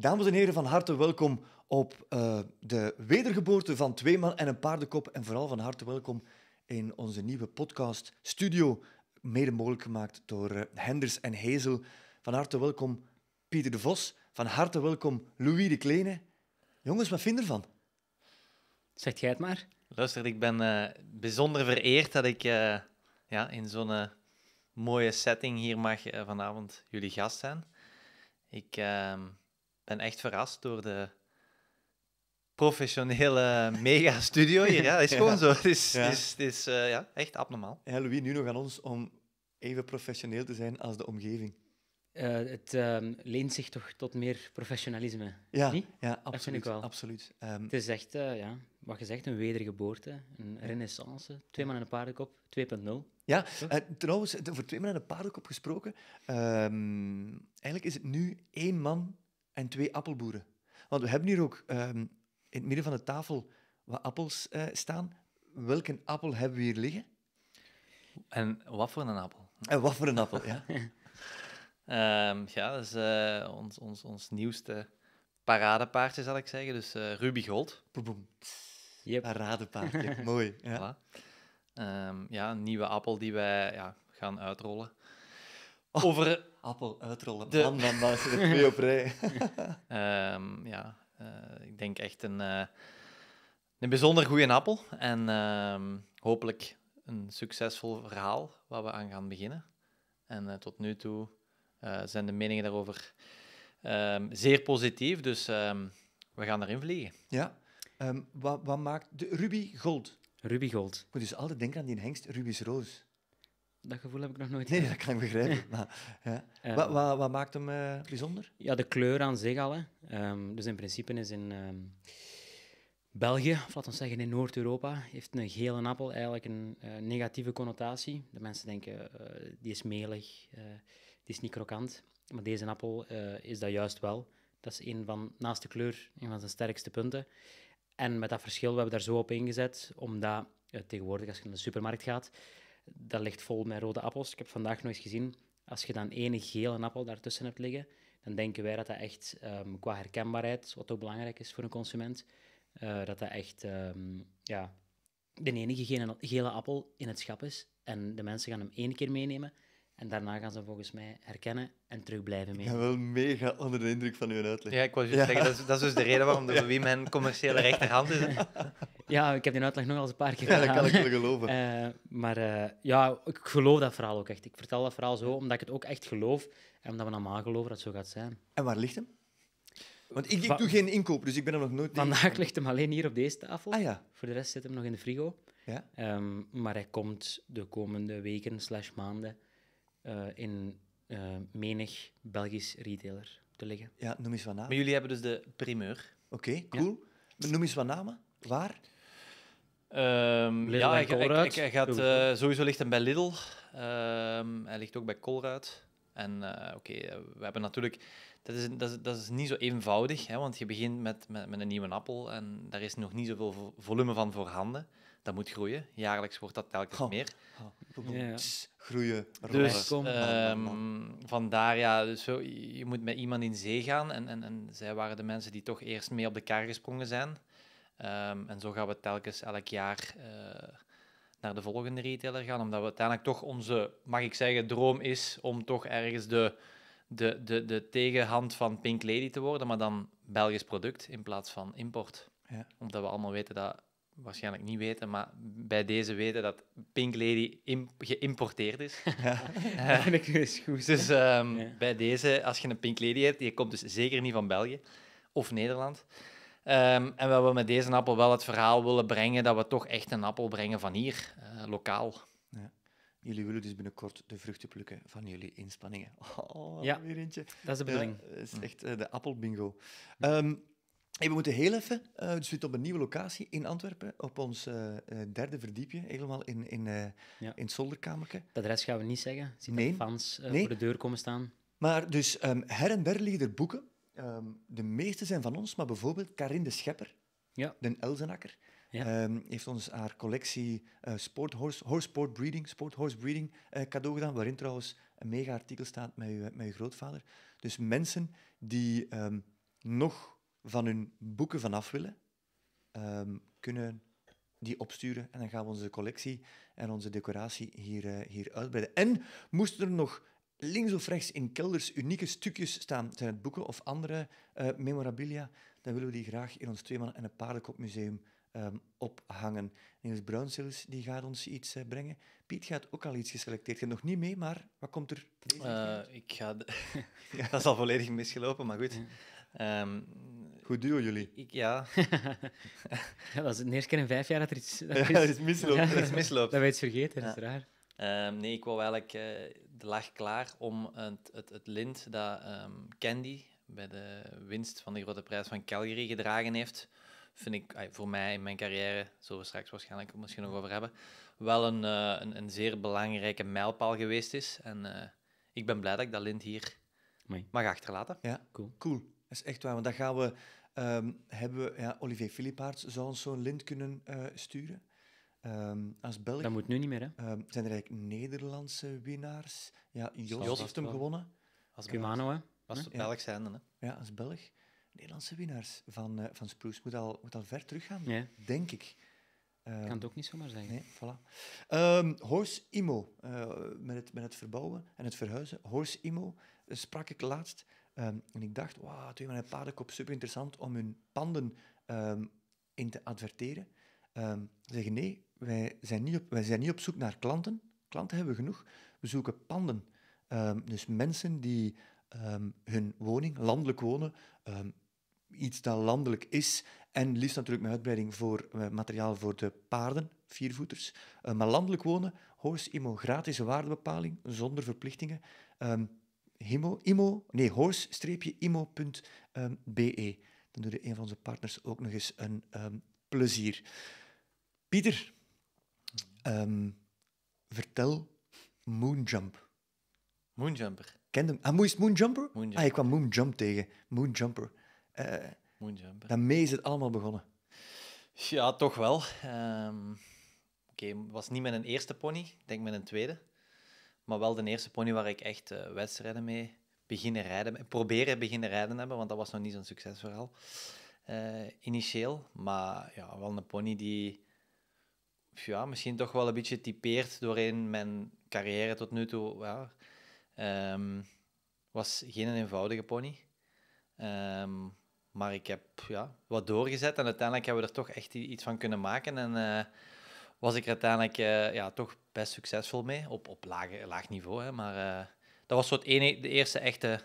Dames en heren, van harte welkom op eh, de wedergeboorte van Tweemaal en een paardenkop. En vooral van harte welkom in onze nieuwe podcast Studio, mede mogelijk gemaakt door eh, Henders en Hezel. Van harte welkom Pieter de Vos. Van harte welkom Louis de Kleene. Jongens, wat vind je ervan? Zeg jij het maar. Luister, ik ben eh, bijzonder vereerd dat ik ja, in zo'n mooie setting hier mag vanavond jullie gast zijn. Ik ehm, ben echt verrast door de professionele mega studio hier. Ja, dat is gewoon zo. Het is, is, is eh, ja, echt abnormaal. En Louis, nu nog aan ons om even professioneel te zijn als de omgeving. Eh, het ehm, leent zich toch tot meer professionalisme. Ja, ja absoluut. absoluut. Ehm, het is echt, eh, ja, wat gezegd, een wedergeboorte, een renaissance. Twee man en een paardenkop, 2.0. Ja, trouwens, over twee man en een paardenkop gesproken. Ehm, eigenlijk is het nu één man en twee appelboeren. Want we hebben hier ook ehm, in het midden van de tafel wat appels uh, staan. Welke appel hebben we hier liggen? En wat voor een appel? En wat voor een appel, ja. Ehm, ja, dat is eh, ons, ons, ons nieuwste paradepaardje, zal ik zeggen. Dus eh, Ruby Gold. boem. yep. Paradepaardje, mooi. Ja. Ehm, ja, een nieuwe appel die wij ja, gaan uitrollen. over... Appel uitrollen. De... Man, man, man, ze er twee op rij. Ehm, ja, eh, ik denk echt een, eh, een bijzonder goede appel. En ehm, hopelijk een succesvol verhaal waar we aan gaan beginnen. En eh, tot nu toe zijn de meningen daarover ehm, zeer positief. Dus we gaan erin vliegen. Ja. wat, wat maakt... De Ruby Gold. Ruby Gold. Ik moet dus altijd denken aan die hengst Ruby's Roos. Dat gevoel heb ik nog nooit. Nee, dat kan ik begrijpen. ja. Eh, wat, wat, wat, maakt hem eh, bijzonder? Ja, de kleur aan zich al. Hè. Ehm, dus in principe is in ehm, België, of laten we zeggen in Noord-Europa, heeft een gele appel eigenlijk een eh, negatieve connotatie. De mensen denken, die is melig, die is niet krokant. Maar deze appel is dat juist wel. Dat is een van, naast de kleur, een van zijn sterkste punten. En met dat verschil, we hebben daar zo op ingezet, omdat tegenwoordig als je naar de supermarkt gaat, dat ligt vol met rode appels. Ik heb vandaag nog eens gezien, als je dan ene gele appel daartussen hebt liggen, dan denken wij dat dat echt ehm, qua herkenbaarheid, wat ook belangrijk is voor een consument, eh, dat dat echt ehm, ja, de enige gele, gele appel in het schap is. En de mensen gaan hem één keer meenemen en daarna gaan ze volgens mij herkennen en terug blijven mee. Ik ben wel mega onder de indruk van uw uitleg. Ja, ik wou zeggen, dat is, dat is, dus de reden waarom de wie mijn commerciële rechterhand is. Ja, ik heb die uitleg nog al eens een paar keer gedaan. Ja, dat kan ik wel geloven. Eh, maar eh, ja, ik geloof dat verhaal ook echt. Ik vertel dat verhaal zo, omdat ik het ook echt geloof. En omdat we allemaal geloven dat het zo gaat zijn. En waar ligt hem? Want ik, doe geen inkoop, dus ik ben er nog nooit... Vandaag ligt hem alleen hier op deze tafel. Ah, ja. Voor de rest zit hem nog in de frigo. Ja? Ehm, maar hij komt de komende weken slash maanden eh, in eh, menig Belgisch retailer te liggen. Ja, noem eens wat namen. Maar jullie hebben dus de primeur. Oké, cool. Noem eens wat namen. Waar? Um, ja, ik ik, hij, gaat, uh, sowieso ligt hem bij Lidl. Ehm, hij ligt ook bij Colruyt. En oké, we hebben natuurlijk... Dat is, dat is, dat is niet zo eenvoudig, hè, want je begint met, met, met, een nieuwe appel en daar is nog niet zoveel volume van voorhanden dat moet groeien. Jaarlijks wordt dat telkens oh. meer. Oh. groeien. Dus ehm, vandaar, ja, dus zo, je moet met iemand in zee gaan. En, en, en zij waren de mensen die toch eerst mee op de kar gesprongen zijn. Ehm, en zo gaan we telkens elk jaar eh, naar de volgende retailer gaan. Omdat we uiteindelijk toch onze, mag ik zeggen, droom is om toch ergens de, de, de, de tegenhand van Pink Lady te worden. Maar dan Belgisch product in plaats van import. Ja. Omdat we allemaal weten dat waarschijnlijk niet weten, maar bij deze weten dat Pink Lady geïmporteerd is. Ja. Eh, ik dus goed. Dus ehm, bij deze, als je een Pink Lady hebt, die komt dus zeker niet van België of Nederland. Um, en we hebben met deze appel wel het verhaal willen brengen dat we toch echt een appel brengen van hier, eh, lokaal. Ja. Jullie willen dus binnenkort de vruchten plukken van jullie inspanningen. Oh, ja, weer eentje. dat is de bedoeling. dat is echt eh, de appelbingo. Um, we moeten heel even, uh, dus we op een nieuwe locatie in Antwerpen, op ons eh, eh, derde verdiepje, helemaal in, in, in het zolderkamertje. Dat rest gaan we niet zeggen, zien nee. fans voor de deur komen staan. Maar dus ehm, her en der liggen er boeken. Ehm, de meeste zijn van ons, maar bijvoorbeeld Karin de Schepper, ja. de Elzenakker, ja. Ehm, heeft ons haar collectie sport, horse, horse, sport breeding, sport horse breeding cadeau gedaan, waarin trouwens een mega artikel staat met uw, met uw grootvader. Dus mensen die nog van hun boeken vanaf willen, um, kunnen die opsturen en dan gaan we onze collectie en onze decoratie hier, eh, hier uitbreiden. En moesten er nog links of rechts in kelders unieke stukjes staan, zijn het boeken of andere eh, memorabilia, dan willen we die graag in ons Tweeman en een Paardenkopmuseum ehm, ophangen. Niels Bruinsels die gaat ons iets eh, brengen. Piet gaat ook al iets geselecteerd. Je hebt nog niet mee, maar wat komt er? ik ga... ja, dat is al volledig misgelopen, maar goed. Ehm, Goed duo jullie? Ik, ja. dat was het eerste keer in vijf jaar dat er iets... Dat is, misloopt. dat is misloopt. Dat iets vergeten, dat is raar. Ehm, nee, ik wou eigenlijk eh, de laag klaar om het, het, het lint dat ehm, Candy bij de winst van de Grote Prijs van Calgary gedragen heeft, vind ik voor mij in mijn carrière, zullen we straks waarschijnlijk misschien nog over hebben, wel een, eh, een, een, zeer belangrijke mijlpaal geweest is. En eh, ik ben blij dat ik dat lint hier mag achterlaten. Ja, cool. Cool. Dat is echt waar, want dat gaan we Ehm, hebben we, ja, Olivier Philippaerts zou ons zo'n lint kunnen eh, sturen. Ehm, als Belg. Dat moet nu niet meer, hè? Ehm, zijn er eigenlijk Nederlandse winnaars? Ja, Jos, heeft hem gewonnen. Als Cumano, hè? Als ja. Hm? Belg zijn dan, hè? Ja, als Belg. Nederlandse winnaars van, uh, van Spruce moet al, moet al ver teruggaan, ja. denk ik. Um, kan het ook niet zomaar zijn. Nee, voilà. Horse Imo, eh, met, het, met het verbouwen en het verhuizen. Horse Imo, sprak ik laatst. Ehm, en ik dacht, wauw, twee mannen paardenkop, super interessant om hun panden ehm, in te adverteren. Ehm, ze zeggen nee, wij zijn, niet op, wij zijn niet op zoek naar klanten. Klanten hebben we genoeg. We zoeken panden. dus mensen die hun woning, landelijk wonen, iets dat landelijk is. En liefst natuurlijk met uitbreiding voor eh, materiaal voor de paarden, viervoeters. maar landelijk wonen, hoogst immo waardebepaling, zonder verplichtingen himo, imo, nee, horse-imo.be. Ehm, Dan doe een van onze partners ook nog eens een ehm, plezier. Pieter, um, vertel Moonjump. Moonjumper. Ken hem? Ah, moest Moonjumper? Moonjumper? Ah, ik kwam Moonjump tegen. Moonjumper. Uh, Moonjumper. Daarmee is het allemaal begonnen. Ja, toch wel. Um, Oké, was niet met een eerste pony, denk met een tweede. Maar wel de eerste pony waar ik echt eh, wedstrijden mee beginnen rijden, proberen beginnen rijden hebben, want dat was nog niet zo'n succesverhaal uh, initieel. Maar ja, wel een pony die ja, misschien toch wel een beetje typeert doorheen mijn carrière tot nu toe. Ja. Ehm, was geen eenvoudige pony. Ehm, maar ik heb ja, wat doorgezet en uiteindelijk hebben we er toch echt iets van kunnen maken. En eh, was ik er uiteindelijk ja, toch best succesvol mee, op, op lage, laag niveau. Hè. Maar eh, dat was soort ene, de eerste echte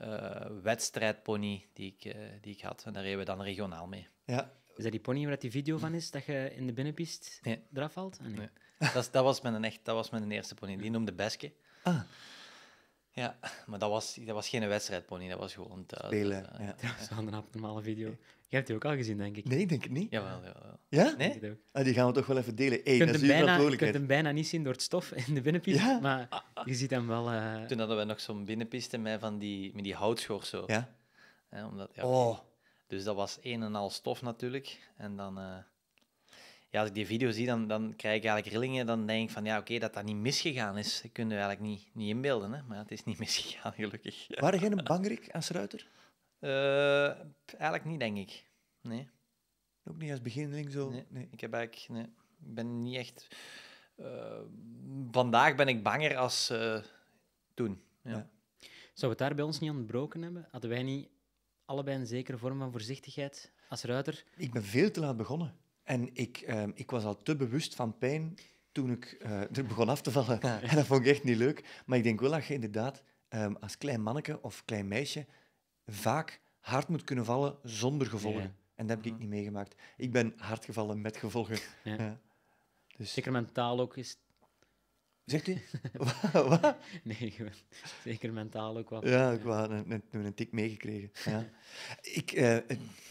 uh, eh, wedstrijdpony die ik, eh, die ik had. En daar reden we dan regionaal mee. Ja. Is dat die pony waar die video van hm. is, dat je in de binnenpist eraf valt? Ah, nee. dat, dat, was mijn echt, dat was mijn eerste pony. Die noemde Beske. Ah. Ja, maar dat was, dat was geen wedstrijdpony, dat was gewoon Spelen, ze uh, ja. een normale video. Je hebt die ook al gezien, denk ik. Nee, denk ik niet. Ja? Nee? Ah, die gaan we toch wel even delen. Eén, je, kunt hem bijna, je bijna niet zien door het stof in de binnenpiste, ja? maar je ziet hem wel... Eh, Toen hadden we nog zo'n binnenpiste met, van die, met die zo. Ja? omdat, ja oh. Dus dat was een en al stof natuurlijk. En dan... Eh, ja, als ik die video zie, dan, dan krijg ik eigenlijk rillingen. Dan denk ik van, ja, oké, dat dat niet misgegaan is. Dat kunnen we eigenlijk niet, niet inbeelden, hè. Maar het is niet misgegaan, gelukkig. Waren jij een bangrik als ruiter? Eh, eigenlijk niet, denk ik. Nee. Ook niet als beginneling zo? Nee, ik heb eigenlijk... Nee. Ik ben niet echt... Eh, vandaag ben ik banger als eh, toen. Ja. Ja. Zou het daar bij ons niet ontbroken hebben? Hadden wij niet allebei een zekere vorm van voorzichtigheid als ruiter? Ik ben veel te laat begonnen. En ik, ehm, ik was al te bewust van pijn toen ik er begon af te vallen. En dat vond ik echt niet leuk. Maar ik denk wel dat je inderdaad ehm, als klein manneke of klein meisje vaak hard moet kunnen vallen zonder gevolgen. En dat heb ik niet meegemaakt. Ik ben hard gevallen met gevolgen. Ja. Dus... Zeker mentaal ook is. Zegt u? wat? Nee, zeker mentaal ook wat. Ja, ik had een, een, een tik meegekregen. Ja. ik, eh,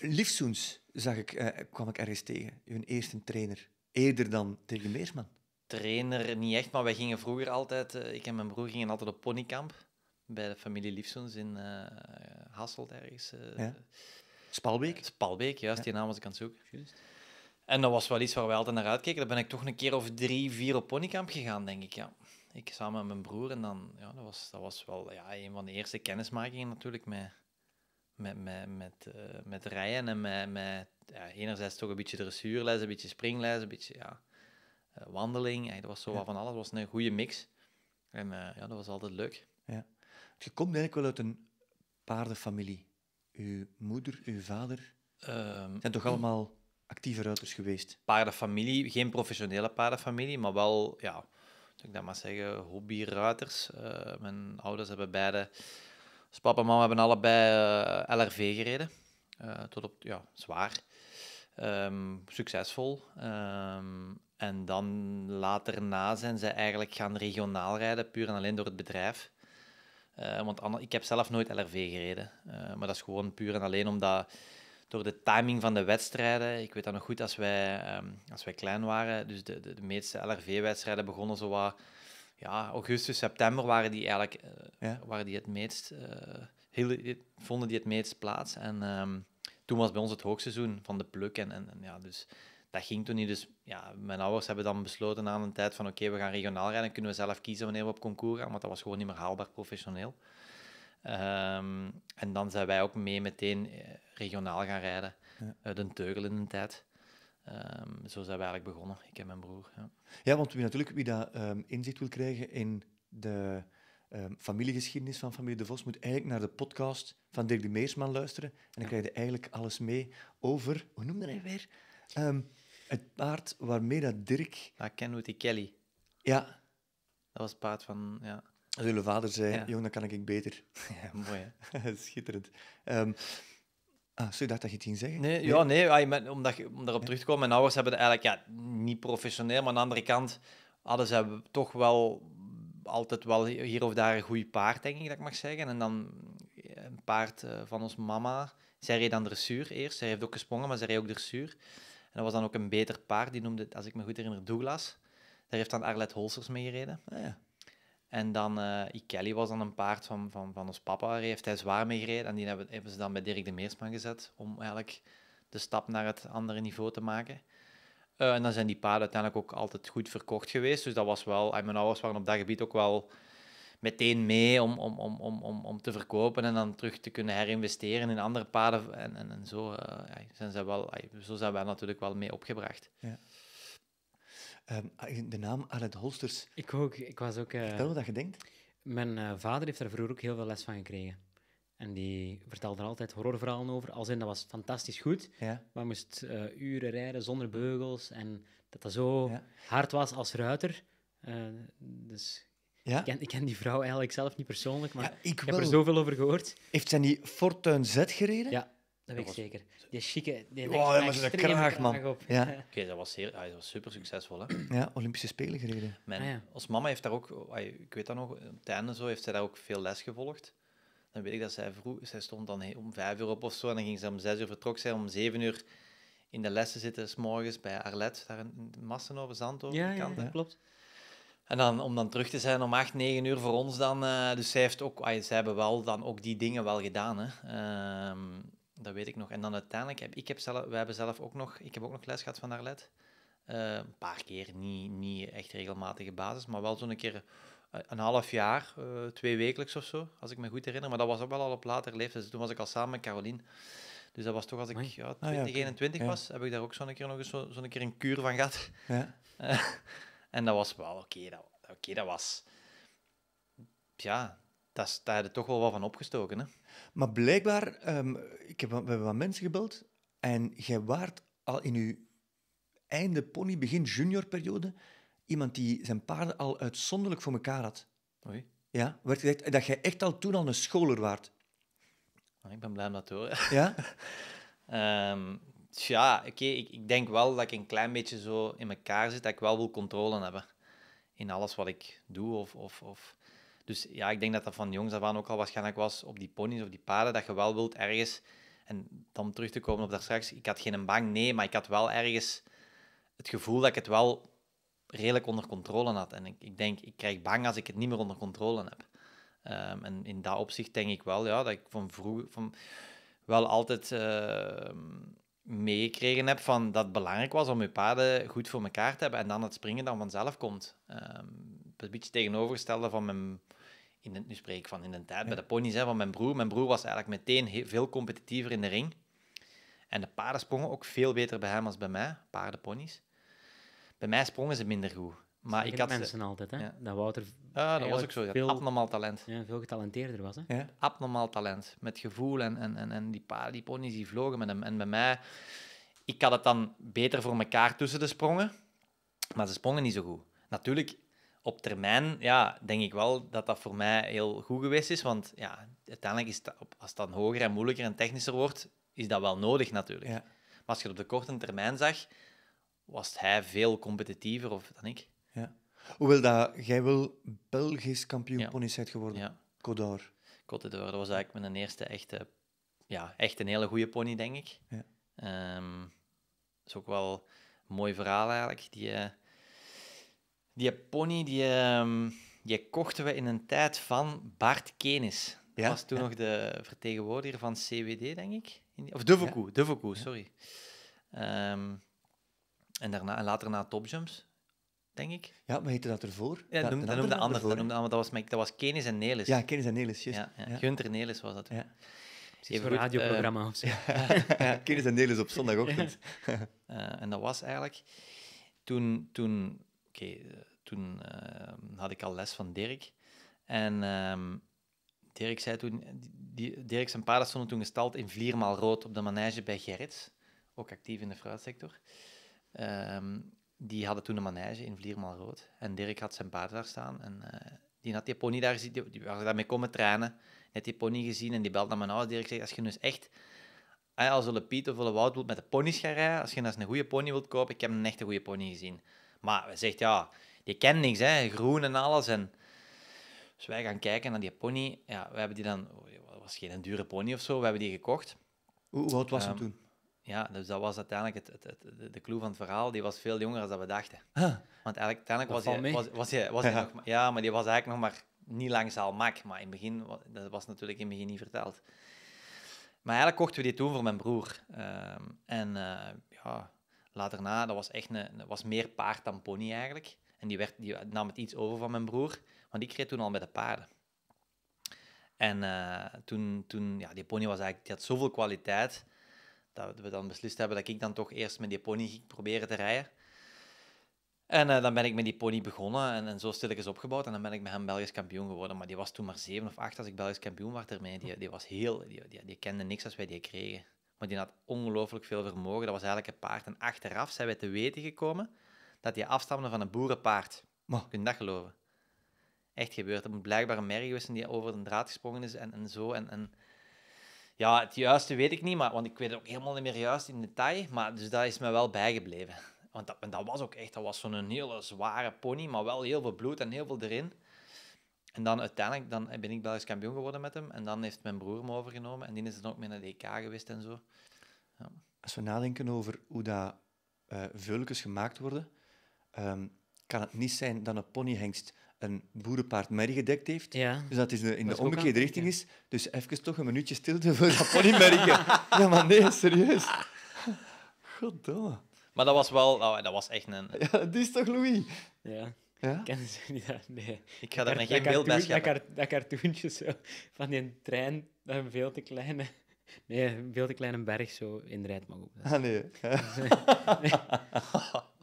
liefzoens zag ik, eh, kwam ik ergens tegen. Hun eerste trainer. Eerder dan tegen Meersman. Trainer niet echt, maar wij gingen vroeger altijd... Eh, ik en mijn broer gingen altijd op ponykamp bij de familie Liefzoens in eh, Hasselt ergens. Uh, Spalbeek? Eh, Spalbeek, juist, die naam was ik aan het zoeken. En dat was wel iets waar we altijd naar uitkeken. daar ben ik toch een keer of drie, vier op ponykamp gegaan, denk ik, ja. Ik samen met mijn broer en dan, ja, dat was, dat was wel ja, een van de eerste kennismakingen natuurlijk met, met, met, met, met rijden en met, met ja, enerzijds toch een beetje dressuurles, een beetje springles, een beetje ja, wandeling. en dat was zo van alles, Het was een goede mix. En ja, dat was altijd leuk. Ja. Je komt eigenlijk wel uit een paardenfamilie. Uw moeder, uw vader um, zijn toch allemaal actieve ruiters geweest? Paardenfamilie, geen professionele paardenfamilie, maar wel, ja, moet ik dat maar zeggen, hobbyruiters. Uh, mijn ouders hebben beide, dus papa en mama hebben allebei eh, LRV gereden. Eh, tot op, ja, zwaar. Ehm, succesvol. Ehm, en dan later na zijn ze eigenlijk gaan regionaal rijden, puur en alleen door het bedrijf. Eh, want ik heb zelf nooit LRV gereden. Eh, maar dat is gewoon puur en alleen omdat door de timing van de wedstrijden. Ik weet dat nog goed als wij, ehm, als wij klein waren. Dus de, de, de meeste LRV-wedstrijden begonnen zo wat. Ja, augustus, september waren die eigenlijk uh, waren die het meest. Heel, vonden die het meest plaats. En ehm, toen was bij ons het hoogseizoen van de pluk. En, en, en ja, dus dat ging toen niet. Dus ja, mijn ouders hebben dan besloten aan een tijd van oké, we gaan regionaal rijden. Kunnen we zelf kiezen wanneer we op concours gaan. Want dat was gewoon niet meer haalbaar professioneel. Ehm, en dan zijn wij ook mee meteen eh, regionaal gaan rijden. uit een eh, teugel in een tijd. Ehm, zo zijn we eigenlijk begonnen, ik en mijn broer. Ja, ja want wie, natuurlijk wie dat ehm, inzicht wil krijgen in de familiegeschiedenis van familie De Vos, moet eigenlijk naar de podcast van Dirk de Meersman luisteren. En dan krijg je eigenlijk alles mee over, hoe noemde hij weer? Um, het paard waarmee dat Dirk... Ah, Kenwood Kelly. Ja. Dat was het paard van... Ja. Zullen vader zei, ja. jong, dan kan ik beter. Ja, mooi, hè? Schitterend. Um, Ah, sorry, dat je het ging zeggen? Nee, Ja, nee, omdat ah, om daarop terug te komen, mijn ouders hebben het eigenlijk ja, niet professioneel, maar aan de andere kant hadden ah, dus ze toch wel altijd wel hier of daar een goed paard, denk ik dat ik mag zeggen. En dan eh, een paard eh, van ons mama, zij reed dan dressuur eerst, zij heeft ook gesprongen, maar zij reed ook dressuur. En dat was dan ook een beter paard, die noemde, als ik me goed herinner, Douglas. Daar heeft dan Arlette Holsters mee gereden. Ah, ja. En dan uh, eh, Ikeli was dan een paard van, van, van ons papa, daar heeft hij zwaar mee gereden. En die hebben, hebben ze dan bij Dirk de Meersman gezet, om eigenlijk de stap naar het andere niveau te maken. Eh, en dan zijn die paarden uiteindelijk ook altijd goed verkocht geweest. Dus dat was wel, en mijn ouders waren op dat gebied ook wel meteen mee om, om, om, om, om, om te verkopen en dan terug te kunnen herinvesteren in andere paden. En, en, en zo, eh, zijn ze wel, zo zijn wij natuurlijk wel mee opgebracht. Ja. Ehm, ah, de naam Arend Holsters. Ik ook. Ik was ook Vertel wat eh, je denkt. Mijn eh, vader heeft daar vroeger ook heel veel les van gekregen. En die vertelde er altijd horrorverhalen over. Als in, dat was fantastisch goed. Ja. Maar moest uren rijden zonder beugels. En dat dat zo hard was als ruiter. Uh, dus ja? Ik, ken, die vrouw eigenlijk zelf niet persoonlijk, maar ik, heb er zoveel over gehoord. Heeft zij niet Fortuin Z gereden? Ja, dat weet ik zeker. Die chique... Die oh, ze was een kraag, man. Ja. Oké, dat was, heel, ah, dat was super succesvol. Hè? Ja, Olympische Spelen gereden. Mijn, ah, ja. Als mama heeft daar ook... Ik weet dat nog, tijdens zo, heeft zij daar ook veel les gevolgd. Dan weet ik dat zij vroeg... Zij stond dan om vijf uur op of zo, en dan ging ze om zes uur vertrokken Zij om zeven uur in de lessen zitten, s morgens bij Arlet, daar in over Zandhoven, ja, ja, ja, klopt. En dan, om dan terug te zijn om acht negen uur voor ons dan. Eh, dus zij, heeft ook, hebben wel dan ook die dingen wel gedaan. Hè. Ehm, dat weet ik nog. En dan uiteindelijk heb ik heb zelf, wij hebben zelf ook nog, ik heb ook nog les gehad van Arlet. Eh, een paar keer, niet, niet echt regelmatige basis, maar wel zo'n keer eh, een half jaar, twee wekelijks of zo, als ik me goed herinner. Maar dat was ook wel al op later leeftijd. Dus toen was ik al samen met Caroline. Dus dat was toch als ik ja, 20, ah was, heb ik daar ook zo'n keer nog eens zo'n keer een kuur van gehad. Ja. En dat was wel oké. dat, okay, dat was. Ja, dat, daar hadden toch wel wat van opgestoken. Hè? Maar blijkbaar, ehm, ik heb, we hebben wat mensen gebeld. En jij waart al in uw einde pony, begin juniorperiode, iemand die zijn paarden al uitzonderlijk voor elkaar had. Oei. Ja, werd gezegd dat jij echt al toen al een scholer waard. Ah, ik ben blij om dat te horen. Ja? Ehm, ja, oké, ik, ik, denk wel dat ik een klein beetje zo in elkaar zit dat ik wel wil controle hebben in alles wat ik doe. Of, of, of. Dus ja, ik denk dat dat van jongs af aan ook al waarschijnlijk was op die ponies of die paden, dat je wel wilt ergens, en dan terug te komen op daar straks, ik had geen bang, nee, maar ik had wel ergens het gevoel dat ik het wel redelijk onder controle had. En ik, ik denk, ik krijg bang als ik het niet meer onder controle heb. Ehm, en in dat opzicht denk ik wel ja, dat ik van vroeger van, wel altijd ehm, meegekregen heb van dat het belangrijk was om je paden goed voor elkaar te hebben en dan het springen dan vanzelf komt. Um, een beetje tegenovergestelde van mijn, in de, nu spreek ik van in de tijd bij de ponies, hè, van mijn broer. Mijn broer was eigenlijk meteen heel, veel competitiever in de ring. En de paarden sprongen ook veel beter bij hem als bij mij, paardenponies. Bij mij sprongen ze minder goed. Maar ik had mensen altijd, hè? Dat Wouter. Ah, dat was ook zo. Ja. Veel, abnormaal talent. Ja, veel getalenteerder was. Hè? Abnormaal talent. Met gevoel en, en, en, en die, pa, die ponies die vlogen met hem. En bij mij, ik had het dan beter voor mekaar tussen de sprongen. Maar ze sprongen niet zo goed. Natuurlijk, op termijn ja, denk ik wel dat dat voor mij heel goed geweest is. Want ja, uiteindelijk, is dat, als het dan hoger en moeilijker en technischer wordt, is dat wel nodig natuurlijk. Ja. Maar als je het op de korte termijn zag, was hij veel competitiever of, dan ik. Ja. Hoewel dat jij wel Belgisch kampioen ja. pony bent geworden. Ja. Codor. dat was eigenlijk mijn eerste echte, ja, echt een hele goede pony, denk ik. Ja. dat ehm, is ook wel een mooi verhaal eigenlijk. Die, eh, die pony, die, ehm, die kochten we in een tijd van Bart Kenis. Dat was toen nog de vertegenwoordiger van CWD, denk ik. Of Devokoe, ja. sorry. Ehm, en daarna, en later na Topjumps denk ik. Ja, maar heette dat ervoor? Ja, dat, noemde ander. Ervoor, dat, noemde ander dat, was, dat was Kenis en Nelis. Ja, Kenis en Nelis, juist. Ja, ja. Gunter Nelis was dat. Ja. een radioprogramma eh, of zo. ja, Kenis en Nelis op zondagochtend. uh, en dat was eigenlijk... Toen, toen, oké, eh, toen had ik al les van Dirk. En um, Dirk zei toen... Die, Dirk zijn paarden stonden toen gestald in Vliermaal Rood op de manege bij Gerrits. Ook actief in de fruitsector. Ehm, die hadden toen een manege in Vliermaal Rood. En Dirk had zijn paard daar staan. En eh, die had die pony daar gezien. Die, was daarmee komen trainen. Net die pony gezien en die belt naar mijn ouders. Dirk zegt, als je nu eens echt... Eh, als je Piet of Wout wilt met de pony's gaan rijden, als je nou eens een goede pony wilt kopen, ik heb een echte goede pony gezien. Maar hij zegt, ja, die kent niks, hè, groen en alles. En dus wij gaan kijken naar die pony. Ja, we hebben die dan... Oh, was geen dure pony of zo, we hebben die gekocht. Hoe, oud was um, hij ehm, toen? Ja, dus dat was uiteindelijk het, het, het, de clue van het verhaal. Die was veel jonger dan we dachten. Want eigenlijk, uiteindelijk was hij, was, hij, was hij ja. nog... Ja, maar die was eigenlijk nog maar niet langzaam, mak. Maar in het begin... Dat was natuurlijk in het begin niet verteld. Maar eigenlijk kochten we die toen voor mijn broer. Ehm, en eh, ja, later na, dat was echt een, was meer paard dan pony eigenlijk. En die, werd, die nam het iets over van mijn broer. Want ik kreeg toen al met de paarden. En eh, toen, toen, ja, die pony was eigenlijk, die had zoveel kwaliteit dat we dan beslist hebben dat ik dan toch eerst met die pony ging proberen te rijden. En eh, dan ben ik met die pony begonnen en, en zo stilletjes opgebouwd. En dan ben ik met hem Belgisch kampioen geworden. Maar die was toen maar zeven of acht als ik Belgisch kampioen werd ermee. Die, die was heel... Die, die, die, kende niks als wij die kregen. Maar die had ongelooflijk veel vermogen. Dat was eigenlijk een paard. En achteraf zijn wij te weten gekomen dat die afstamde van een boerenpaard. Maar, kun je dat geloven? Echt gebeurd. Er moet blijkbaar een merrie die over de draad gesprongen is en, en zo. En, en ja, het juiste weet ik niet, maar, want ik weet ook helemaal niet meer juist in detail. Maar dus dat is me wel bijgebleven. Want dat, dat was ook echt, dat was zo'n hele zware pony, maar wel heel veel bloed en heel veel erin. En dan uiteindelijk dan ben ik Belgisch kampioen geworden met hem. En dan heeft mijn broer me overgenomen. En die is dan ook mee naar de EK geweest en zo. Als we nadenken over hoe dat uh, gemaakt worden, ehm, kan het niet zijn dat een ponyhengst een boerenpaard merrie gedekt heeft. Dus dat is in de omgekeerde richting is. Dus even toch een minuutje stilte voor dat ponymerrie. ja, maar nee, serieus. Goddomme. Maar dat was wel... Nou, dat was echt een... Ja, die is toch Louis? Ja. Ja? ze niet Nee. Ik ga daar een geen beeld bij schrijven. Dat, dat cartoontje zo, van die trein, dat een veel te kleine... Nee, een veel te kleine berg zo in de ook. Ah, nee. nee.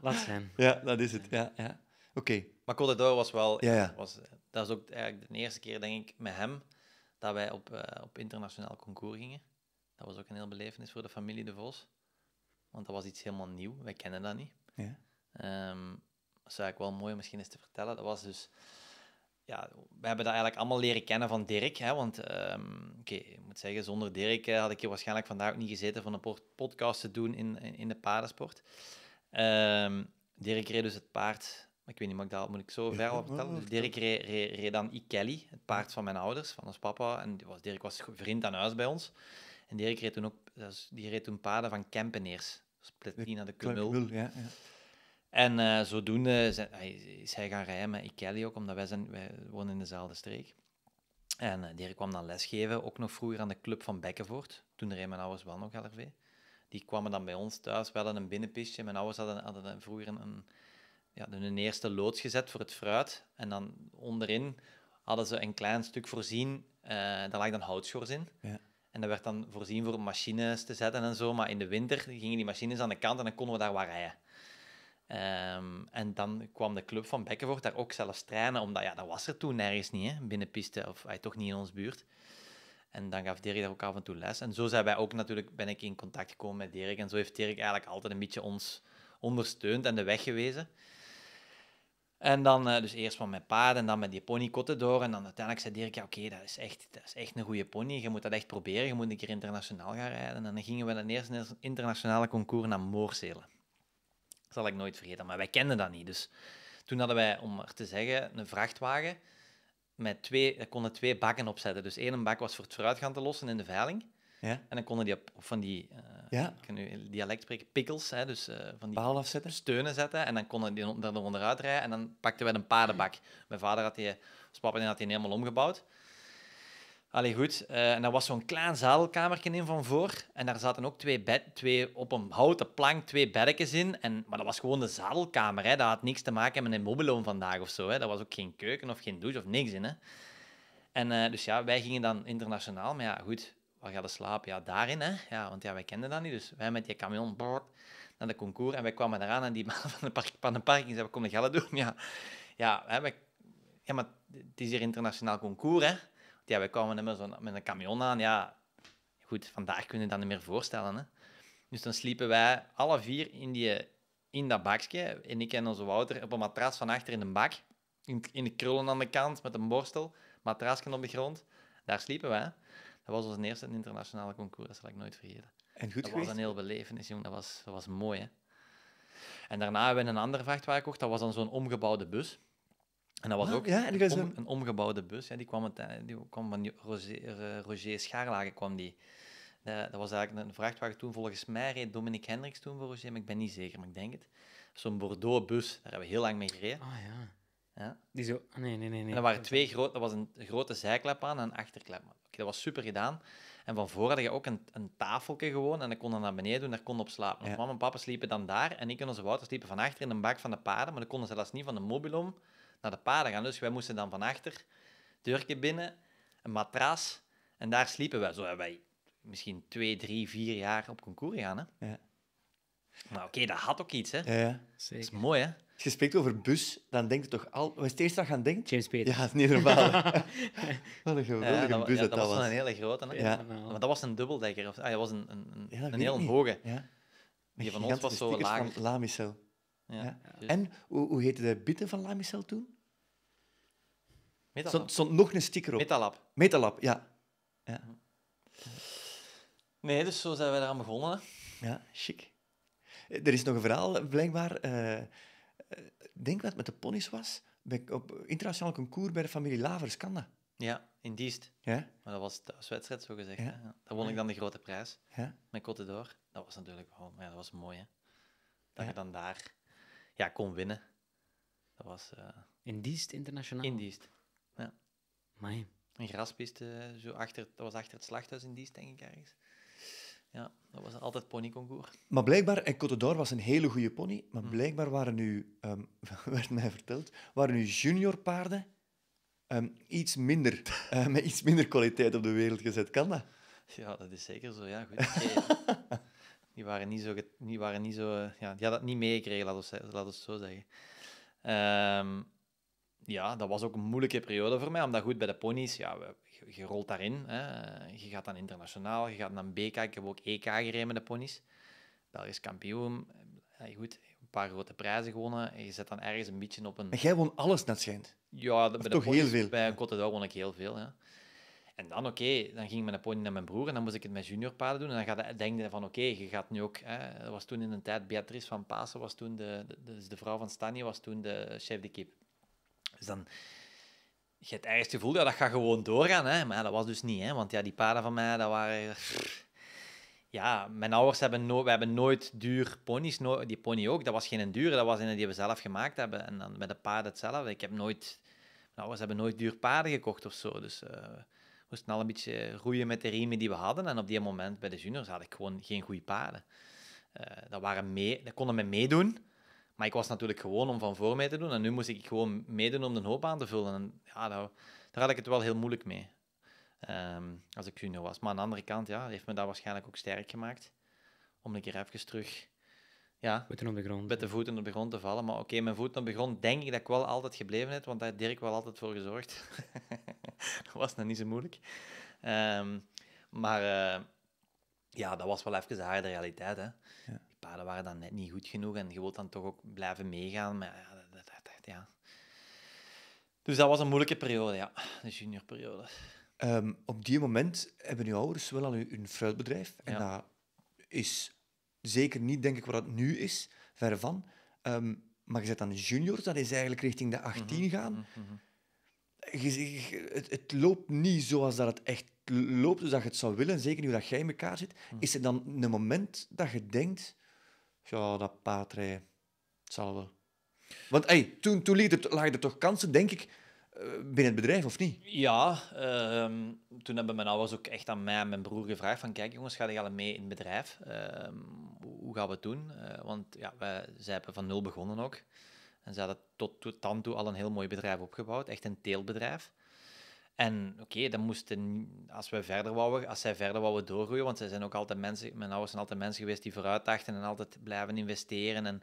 Laat zijn. Ja, dat is het. Ja, ja. Oké. Maar Côte was wel... Ja, Was, dat is ook eigenlijk de eerste keer, denk ik, met hem, dat wij op, eh, op internationaal concours gingen. Dat was ook een heel belevenis voor de familie De Vos. Want dat was iets helemaal nieuw. Wij kennen dat niet. Ja. Ehm, dat is eigenlijk wel mooi om misschien eens te vertellen. Dat was dus... Ja, we hebben dat eigenlijk allemaal leren kennen van Dirk. Hè, want, ehm, oké, ik moet zeggen, zonder Dirk eh, had ik hier waarschijnlijk vandaag ook niet gezeten van een podcast te doen in, in, de paardensport. Ehm, Dirk reed dus het paard ik weet niet, mag ik dat, moet ik zo ver op vertellen? Dus Dirk reed, dan I. het paard van mijn ouders, van ons papa. En Dirk was vriend aan huis bij ons. En Dirk reed toen ook, die reed toen paarden van Kempeneers. Platina, de Cumul. Ja, ja. En eh, zodoende zijn, hij, is hij gaan rijden met Kelly ook, omdat wij, zijn, wij wonen in dezelfde streek. En eh, Dirk kwam dan lesgeven, ook nog vroeger aan de club van Bekkenvoort. Toen reed mijn ouders wel nog LRV. Die kwamen dan bij ons thuis, wel hadden een binnenpistje. Mijn ouders hadden, hadden vroeger een ja, een eerste loods gezet voor het fruit. En dan onderin hadden ze een klein stuk voorzien. Eh, daar lag dan houtschors in. Ja. En dat werd dan voorzien voor machines te zetten en zo. Maar in de winter gingen die machines aan de kant en dan konden we daar waar rijden. Ehm, en dan kwam de club van Bekkenvoort daar ook zelfs trainen, omdat ja, dat was er toen nergens niet, hè, binnen piste, of hij toch niet in onze buurt. En dan gaf Dirk daar ook af en toe les. En zo zijn wij ook natuurlijk, ben ik in contact gekomen met Dirk. En zo heeft Dirk eigenlijk altijd een beetje ons ondersteund en de weg gewezen. En dan eh, dus eerst van mijn paard en dan met die ponykotten door. En dan uiteindelijk zei Dirk, ja, oké, dat, is echt, dat is echt een goede pony. Je moet dat echt proberen. Je moet een keer internationaal gaan rijden. En dan gingen we naar het eerste internationale concours naar Moorselen. Dat zal ik nooit vergeten, maar wij kenden dat niet. Dus toen hadden wij, om maar te zeggen, een vrachtwagen. Met twee, konden twee bakken opzetten. Dus één bak was voor het gaan te lossen in de veiling. Ja. En dan konden die op van die, uh, ja. ik kan nu dialect spreken, pikkels, dus eh, van die Paal afzetten. steunen zetten. En dan konden die er onderuit rijden en dan pakten wij een paardenbak. Mijn vader had die, als papa had die helemaal omgebouwd. Allee, goed. Eh, en daar was zo'n klein zadelkamertje in van voor. En daar zaten ook twee, bed, twee op een houten plank, twee beddekjes in. En, maar dat was gewoon de zadelkamer. Hè. Dat had niks te maken met een mobiloom vandaag of zo. Hè. Dat was ook geen keuken of geen douche of niks in. Hè. En dus ja, wij gingen dan internationaal. Maar ja, goed. We hadden slapen? Ja, daarin, hè. Ja, want ja, wij kenden dat niet. Dus wij met die camion naar de concours en wij kwamen eraan en die man van de, park, van de parking zei, we komen geld doen. Ja, ja, hè, wij, ja, maar het is hier internationaal concours, hè. Want ja, wij kwamen met, zo, met een camion aan. Ja, goed, vandaag kunnen we dat niet meer voorstellen, hè. Dus dan sliepen wij alle vier in, die, in dat bakje. En ik en onze Wouter op een matras van achter in een bak. In, in de krullen aan de kant met een borstel. Matrasje op de grond. Daar sliepen wij. Dat was ons eerste internationale concours, dat zal ik nooit vergeten. En dat was een heel belevenis, jong. Dat was, dat was mooi, hè. En daarna hebben we een andere vrachtwagen gekocht. Dat was dan zo'n omgebouwde bus. En dat was ah, ook ja, een, een, omgebouwde bus. Ja, die, kwam het, eh, die kwam van Roger, eh, Roger Schaarlagen. Kwam die. Dat, eh, dat was eigenlijk een vrachtwagen toen. Volgens mij reed Dominic Hendricks toen voor Roger, maar ik ben niet zeker, maar ik denk het. Zo'n Bordeaux-bus, daar hebben we heel lang mee gereden. Oh, ja. Ja. Die zo, ah, nee, nee, nee. nee. er waren twee grote, dat was een grote zijklep aan en een achterklep. Oké, dat was super gedaan. En van voren had je ook een, een tafeltje gewoon en dan kon dan naar beneden doen, daar kon op slapen. Ja. Mama en papa sliepen dan daar en ik en onze Wouter sliepen van achter in een bak van de paarden, maar dan konden ze zelfs niet van de mobilom naar de paarden gaan. Dus wij moesten dan van achter, deurke binnen, een matras en daar sliepen wij. Zo hebben wij misschien twee, drie, vier jaar op concours gegaan. Hè? Ja. oké, dat had ook iets, hè? Ja, ja. Zeker. Dat is mooi, hè? Als je spreekt over bus, dan denk je toch al... Wat is het gaan dat James Peter. Ja, dat is niet normaal. Wat een geweldige dat, bus ja, dat, dat was. een hele grote. Hè? Ja. Nou. Maar dat was een dubbeldekker. Of, ah, dat was een, een, een, een heel hoge. Ja. Die van ons was zo laag. van Lamicel. Ja. En hoe, hoe heette de bitten van Lamicel toen? Metalab. Stond, nog een sticker op. Metalap. Metalab, ja. ja. Nee, dus zo zijn we eraan begonnen. Ja, chic. Eh, er is nog een verhaal, blijkbaar. Eh, eh, denk wat met de ponies was, bij, op internationaal concours bij de familie Lavers, kan dat? Ja, in Diest. Ja? Maar dat was de wedstrijd, zo gezegd. Ja? Daar won ik dan de grote prijs ja? met Cote d'Or. Dat was natuurlijk wel, ja, dat was mooi. Hè? Dat je dan daar ja, kon winnen. Dat was... Eh, in Diest internationaal? In Diest. ja. Mijn. Een graspiste, zo achter, dat was achter het slachthuis in Diest denk ik ergens. Ja, dat was altijd ponyconcours. Maar blijkbaar, en Côte d'Or was een hele goede pony, maar mm. blijkbaar waren nu, um, werd mij verteld, waren nu juniorpaarden um, iets minder, eh, met iets minder kwaliteit op de wereld gezet. Kan dat? Ja, dat is zeker zo. Ja, goed. die waren niet zo... Die, waren niet zo eh, ja, die hadden dat niet meegekregen, laten we het zo zeggen. Ehm, ja, dat was ook een moeilijke periode voor mij, omdat goed bij de ponies, ja, we, je rolt daarin. Hè. Je gaat dan internationaal, je gaat dan BK. Ik heb ook EK gereden met de ponies. Belgisch kampioen. Goed, een paar grote prijzen gewonnen. je zet dan ergens een beetje op een... En jij won alles, net schijnt. Ja, dat, bij toch ponies, heel veel. Bij ja. woon won ik heel veel, ja. En dan, oké, dan ging mijn pony naar mijn broer en dan moest ik het met juniorpaden. doen. En dan ga je, denk je van, oké, je gaat nu ook... Hè, dat was toen in een tijd Beatrice van Pasen, was toen de, de, is dus de vrouw van Stanje, was toen de chef de kip. Dus dan je hebt ergens het gevoel, ja, dat gaat gewoon doorgaan. Hè? Maar dat was dus niet, hè? want ja, die paarden van mij, dat waren... Ja, mijn ouders hebben, no we hebben nooit duur ponies. No die pony ook, dat was geen dure, dat was een die we zelf gemaakt hebben. En dan met de paarden hetzelfde. Ik heb nooit... Mijn ouders hebben nooit duur paarden gekocht of zo. Dus eh, we moesten al een beetje roeien met de riemen die we hadden. En op die moment bij de juniors had ik gewoon geen goede paarden. Uh, eh, dat, waren mee, dat konden me meedoen, maar ik was natuurlijk gewoon om van voor mee te doen. En nu moest ik gewoon meedoen om de hoop aan te vullen. En ja, daar, daar had ik het wel heel moeilijk mee. Ehm, als ik junior was. Maar aan de andere kant, ja, heeft me dat waarschijnlijk ook sterk gemaakt. Om een keer even terug... Ja, de Met de voeten op de grond te vallen. Maar oké, mijn voeten op de grond denk ik dat ik wel altijd gebleven heb. Want daar heeft Dirk wel altijd voor gezorgd. dat was nog niet zo moeilijk. Ehm, maar... Eh, ja, dat was wel even de harde realiteit. Hè. Ja paarden waren dan net niet goed genoeg en je wilt dan toch ook blijven meegaan. Maar ja, dat, ja. Dus dat was een moeilijke periode, ja, de juniorperiode. Ehm, op die moment hebben uw ouders wel al een, fruitbedrijf. En dat is zeker niet, denk ik, wat het nu is, verre van. Ehm, maar je zet dan juniors, dat is eigenlijk richting de 18 mhm, gaan. Mhm, mhm, het, het, loopt niet zoals dat het echt loopt, zoals dus dat je het zou willen, zeker nu dat jij in elkaar zit. Is er dan een moment dat je denkt, ja, dat paardrijden. hetzelfde. Want hey, toen, toen liet het, lagen er toch kansen, denk ik, eh, binnen het bedrijf, of niet? Ja, ehm, toen hebben mijn ouders ook echt aan mij en mijn broer gevraagd van kijk jongens, ga je al mee in het bedrijf? Ehm, hoe gaan we het doen? Eh, want ja, wij, zij hebben van nul begonnen ook. En ze hadden tot, tot dan toe al een heel mooi bedrijf opgebouwd, echt een teelbedrijf. En oké, dan moesten, als, we verder wouden, als zij verder wouden doorgroeien, want zij zijn ook altijd mensen, mijn ouders zijn altijd mensen geweest die vooruitdachten en altijd blijven investeren. En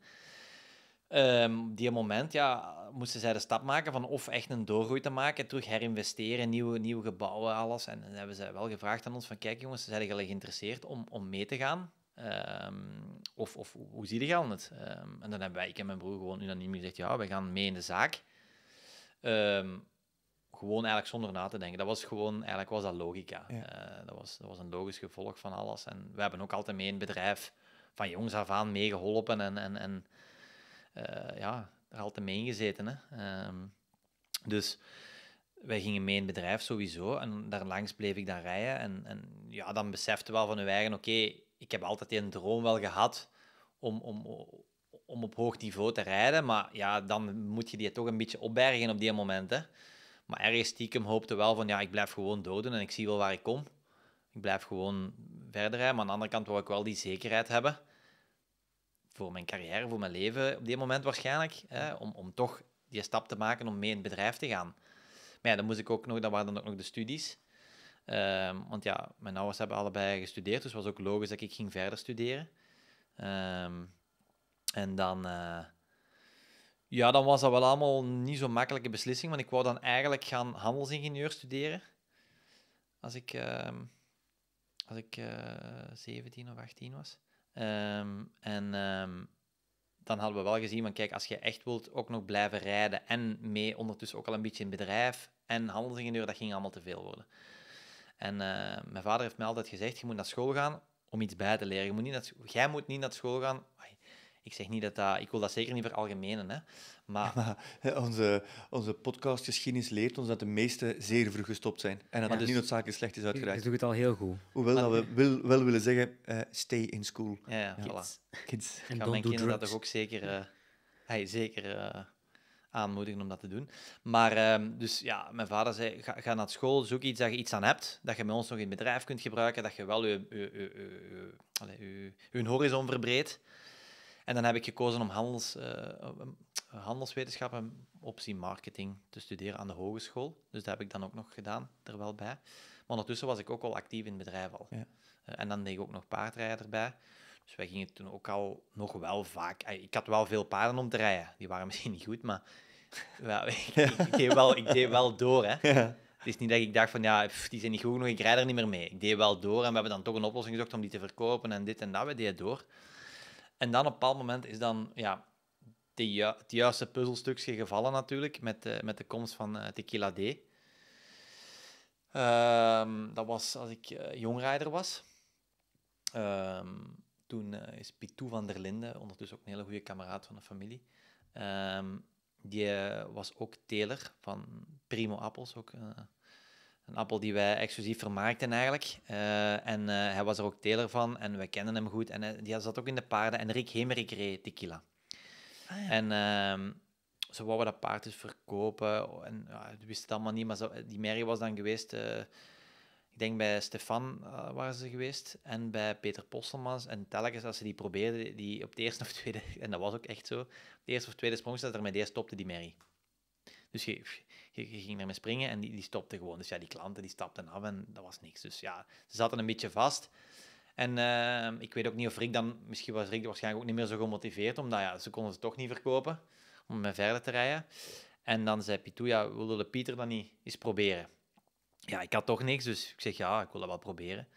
ehm, die moment ja, moesten zij de stap maken van of echt een doorgroei te maken, terug herinvesteren, nieuwe, nieuwe gebouwen, alles. En dan hebben zij wel gevraagd aan ons van, kijk jongens, zijn jullie geïnteresseerd om, om mee te gaan? Ehm, of, of hoe zie je het? Ehm, en dan hebben wij, ik en mijn broer, gewoon unaniem gezegd, ja, wij gaan mee in de zaak gewoon eigenlijk zonder na te denken. Dat was gewoon, eigenlijk was dat logica. Eh, dat, was, dat was een logisch gevolg van alles. En we hebben ook altijd mee een bedrijf van jongs af aan meegeholpen en, en, en eh, ja, er altijd mee ingezeten. Hè. Ehm, dus wij gingen mee in bedrijf sowieso en daar langs bleef ik dan rijden. En, en ja, dan besefte wel van uw eigen, oké, ik heb altijd die droom wel gehad om, om, om op hoog niveau te rijden, maar ja, dan moet je die toch een beetje opbergen op die momenten. Maar ergens stiekem hoopte wel van ja, ik blijf gewoon doden en ik zie wel waar ik kom. Ik blijf gewoon verder rijden. Maar aan de andere kant wil ik wel die zekerheid hebben. Voor mijn carrière, voor mijn leven op dit moment waarschijnlijk. Hè, om, om toch die stap te maken om mee in het bedrijf te gaan. Maar ja, dan moest ik ook nog, dat waren dan ook nog de studies. Ehm, want ja, mijn ouders hebben allebei gestudeerd, dus was ook logisch dat ik ging verder studeren. Ehm, en dan, eh, ja, dan was dat wel allemaal niet zo'n makkelijke beslissing, want ik wou dan eigenlijk gaan handelsingenieur studeren. Als ik, uh, als ik 17 eh, of 18 was. Ehm, en ehm, dan hadden we wel gezien, want kijk, als je echt wilt ook nog blijven rijden en mee ondertussen ook al een beetje in bedrijf en handelsingenieur, dat ging allemaal te veel worden. En eh, mijn vader heeft mij altijd gezegd, je moet naar school gaan om iets bij te leren. Je moet niet naar, jij moet niet naar school gaan... Ik zeg niet dat dat... Ik wil dat zeker niet veralgemenen, hè. Maar... maar onze, onze podcastgeschiedenis leert ons dat de meesten zeer vroeg gestopt zijn. En dat ja, dus, niet noodzakelijk slecht is uitgeraakt. Dus doe het al heel goed. Hoewel dat we wil, wel willen zeggen, eh, stay in school. Ja, ja, Kids. Voilà. Kids. En mijn kinderen dat toch ook zeker... Uh, zeker... Eh, aanmoedigen om dat te doen. Maar ehm, dus ja, mijn vader zei: ga, ga, naar school, zoek iets dat je iets aan hebt, dat je met ons nog in het bedrijf kunt gebruiken, dat je wel je, hun horizon verbreedt. En dan heb ik gekozen om handels, eh, handelswetenschappen, optie marketing, te studeren aan de hogeschool. Dus dat heb ik dan ook nog gedaan, er wel bij. Maar ondertussen was ik ook al actief in het bedrijf al. Ja. Eh, en dan deed ik ook nog paardrijden erbij. Dus wij gingen toen ook al nog wel vaak... Eh, ik had wel veel paarden om te rijden. Die waren misschien niet goed, maar... Wel, ik, deed wel, ik deed wel door, hè. Het is niet dat ik dacht van, ja, die zijn niet goed genoeg, ik rijd er niet meer mee. Ik deed wel door en we hebben dan toch een oplossing gezocht om die te verkopen en dit en dat. We deden door. En dan op een bepaald moment is dan ja, de het juiste puzzelstukje gevallen natuurlijk met, de, met de komst van uh, Tequila D. Ehm, dat was als ik eh, jongrijder was. Ehm, toen eh, is Pitou van der Linden, ondertussen ook een hele goede kameraad van de familie. Ehm, die was ook teler van Primo Appels, ook een appel die wij exclusief vermaakten eigenlijk. Eh, en eh, hij was er ook teler van en wij kennen hem goed. En eh, die zat ook in de paarden. En Rick Hemerik reed tequila. Ah, En ehm, ze wouden dat paard dus verkopen. En ja, wist het allemaal niet, maar zo, die Mary was dan geweest... Ik denk bij Stefan waren ze geweest en bij Peter Postelmans. En telkens als ze die probeerden, die op de eerste of tweede, en dat was ook echt zo, op de eerste of tweede sprong dat ermee deze stopte die Mary. Dus je, je, ging ermee springen en die, die stopte gewoon. Dus ja, die klanten die stapten af en dat was niks. Dus ja, ze zaten een beetje vast. En eh, ik weet ook niet of Rick dan, misschien was Rick waarschijnlijk ook niet meer zo gemotiveerd, omdat ja, ze konden ze toch niet verkopen om mee verder te rijden. En dan zei Pitou, ja, wilde de Pieter dan niet eens proberen? Ja, ik had toch niks, dus ik zeg, ja, ik wil dat wel proberen.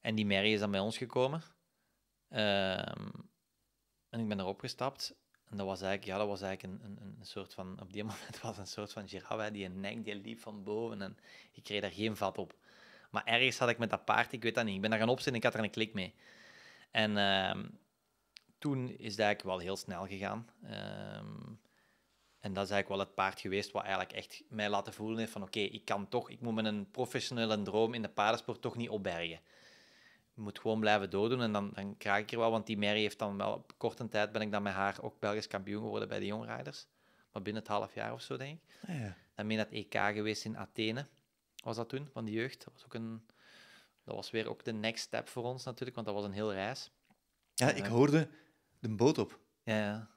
En die Mary is dan bij ons gekomen. Ehm, en ik ben erop gestapt. En dat was eigenlijk, ja, dat was eigenlijk een, een, een soort van, op die moment was een soort van giraffe, die een nek, die liep van boven en ik kreeg daar geen vat op. Maar ergens had ik met dat paard, ik weet dat niet, ik ben daar gaan opzitten en ik had er een klik mee. En ehm, toen is dat eigenlijk wel heel snel gegaan. Ehm, en dat is eigenlijk wel het paard geweest wat eigenlijk echt mij laten voelen heeft van oké, ik kan toch, ik moet mijn professionele droom in de paardensport toch niet opbergen je moet gewoon blijven doordoen en dan, dan krijg ik er wel. Want die Mary heeft dan wel op korte tijd ben ik dan met haar ook Belgisch kampioen geworden bij de jongrijders. Maar binnen het half jaar of zo, denk ik. Ah, ja, Dan ben ik naar het EK geweest in Athene, was dat toen, van de jeugd. Dat was, ook een, dat was weer ook de next step voor ons natuurlijk, want dat was een heel reis. Ja, ik eh, hoorde de boot op. ja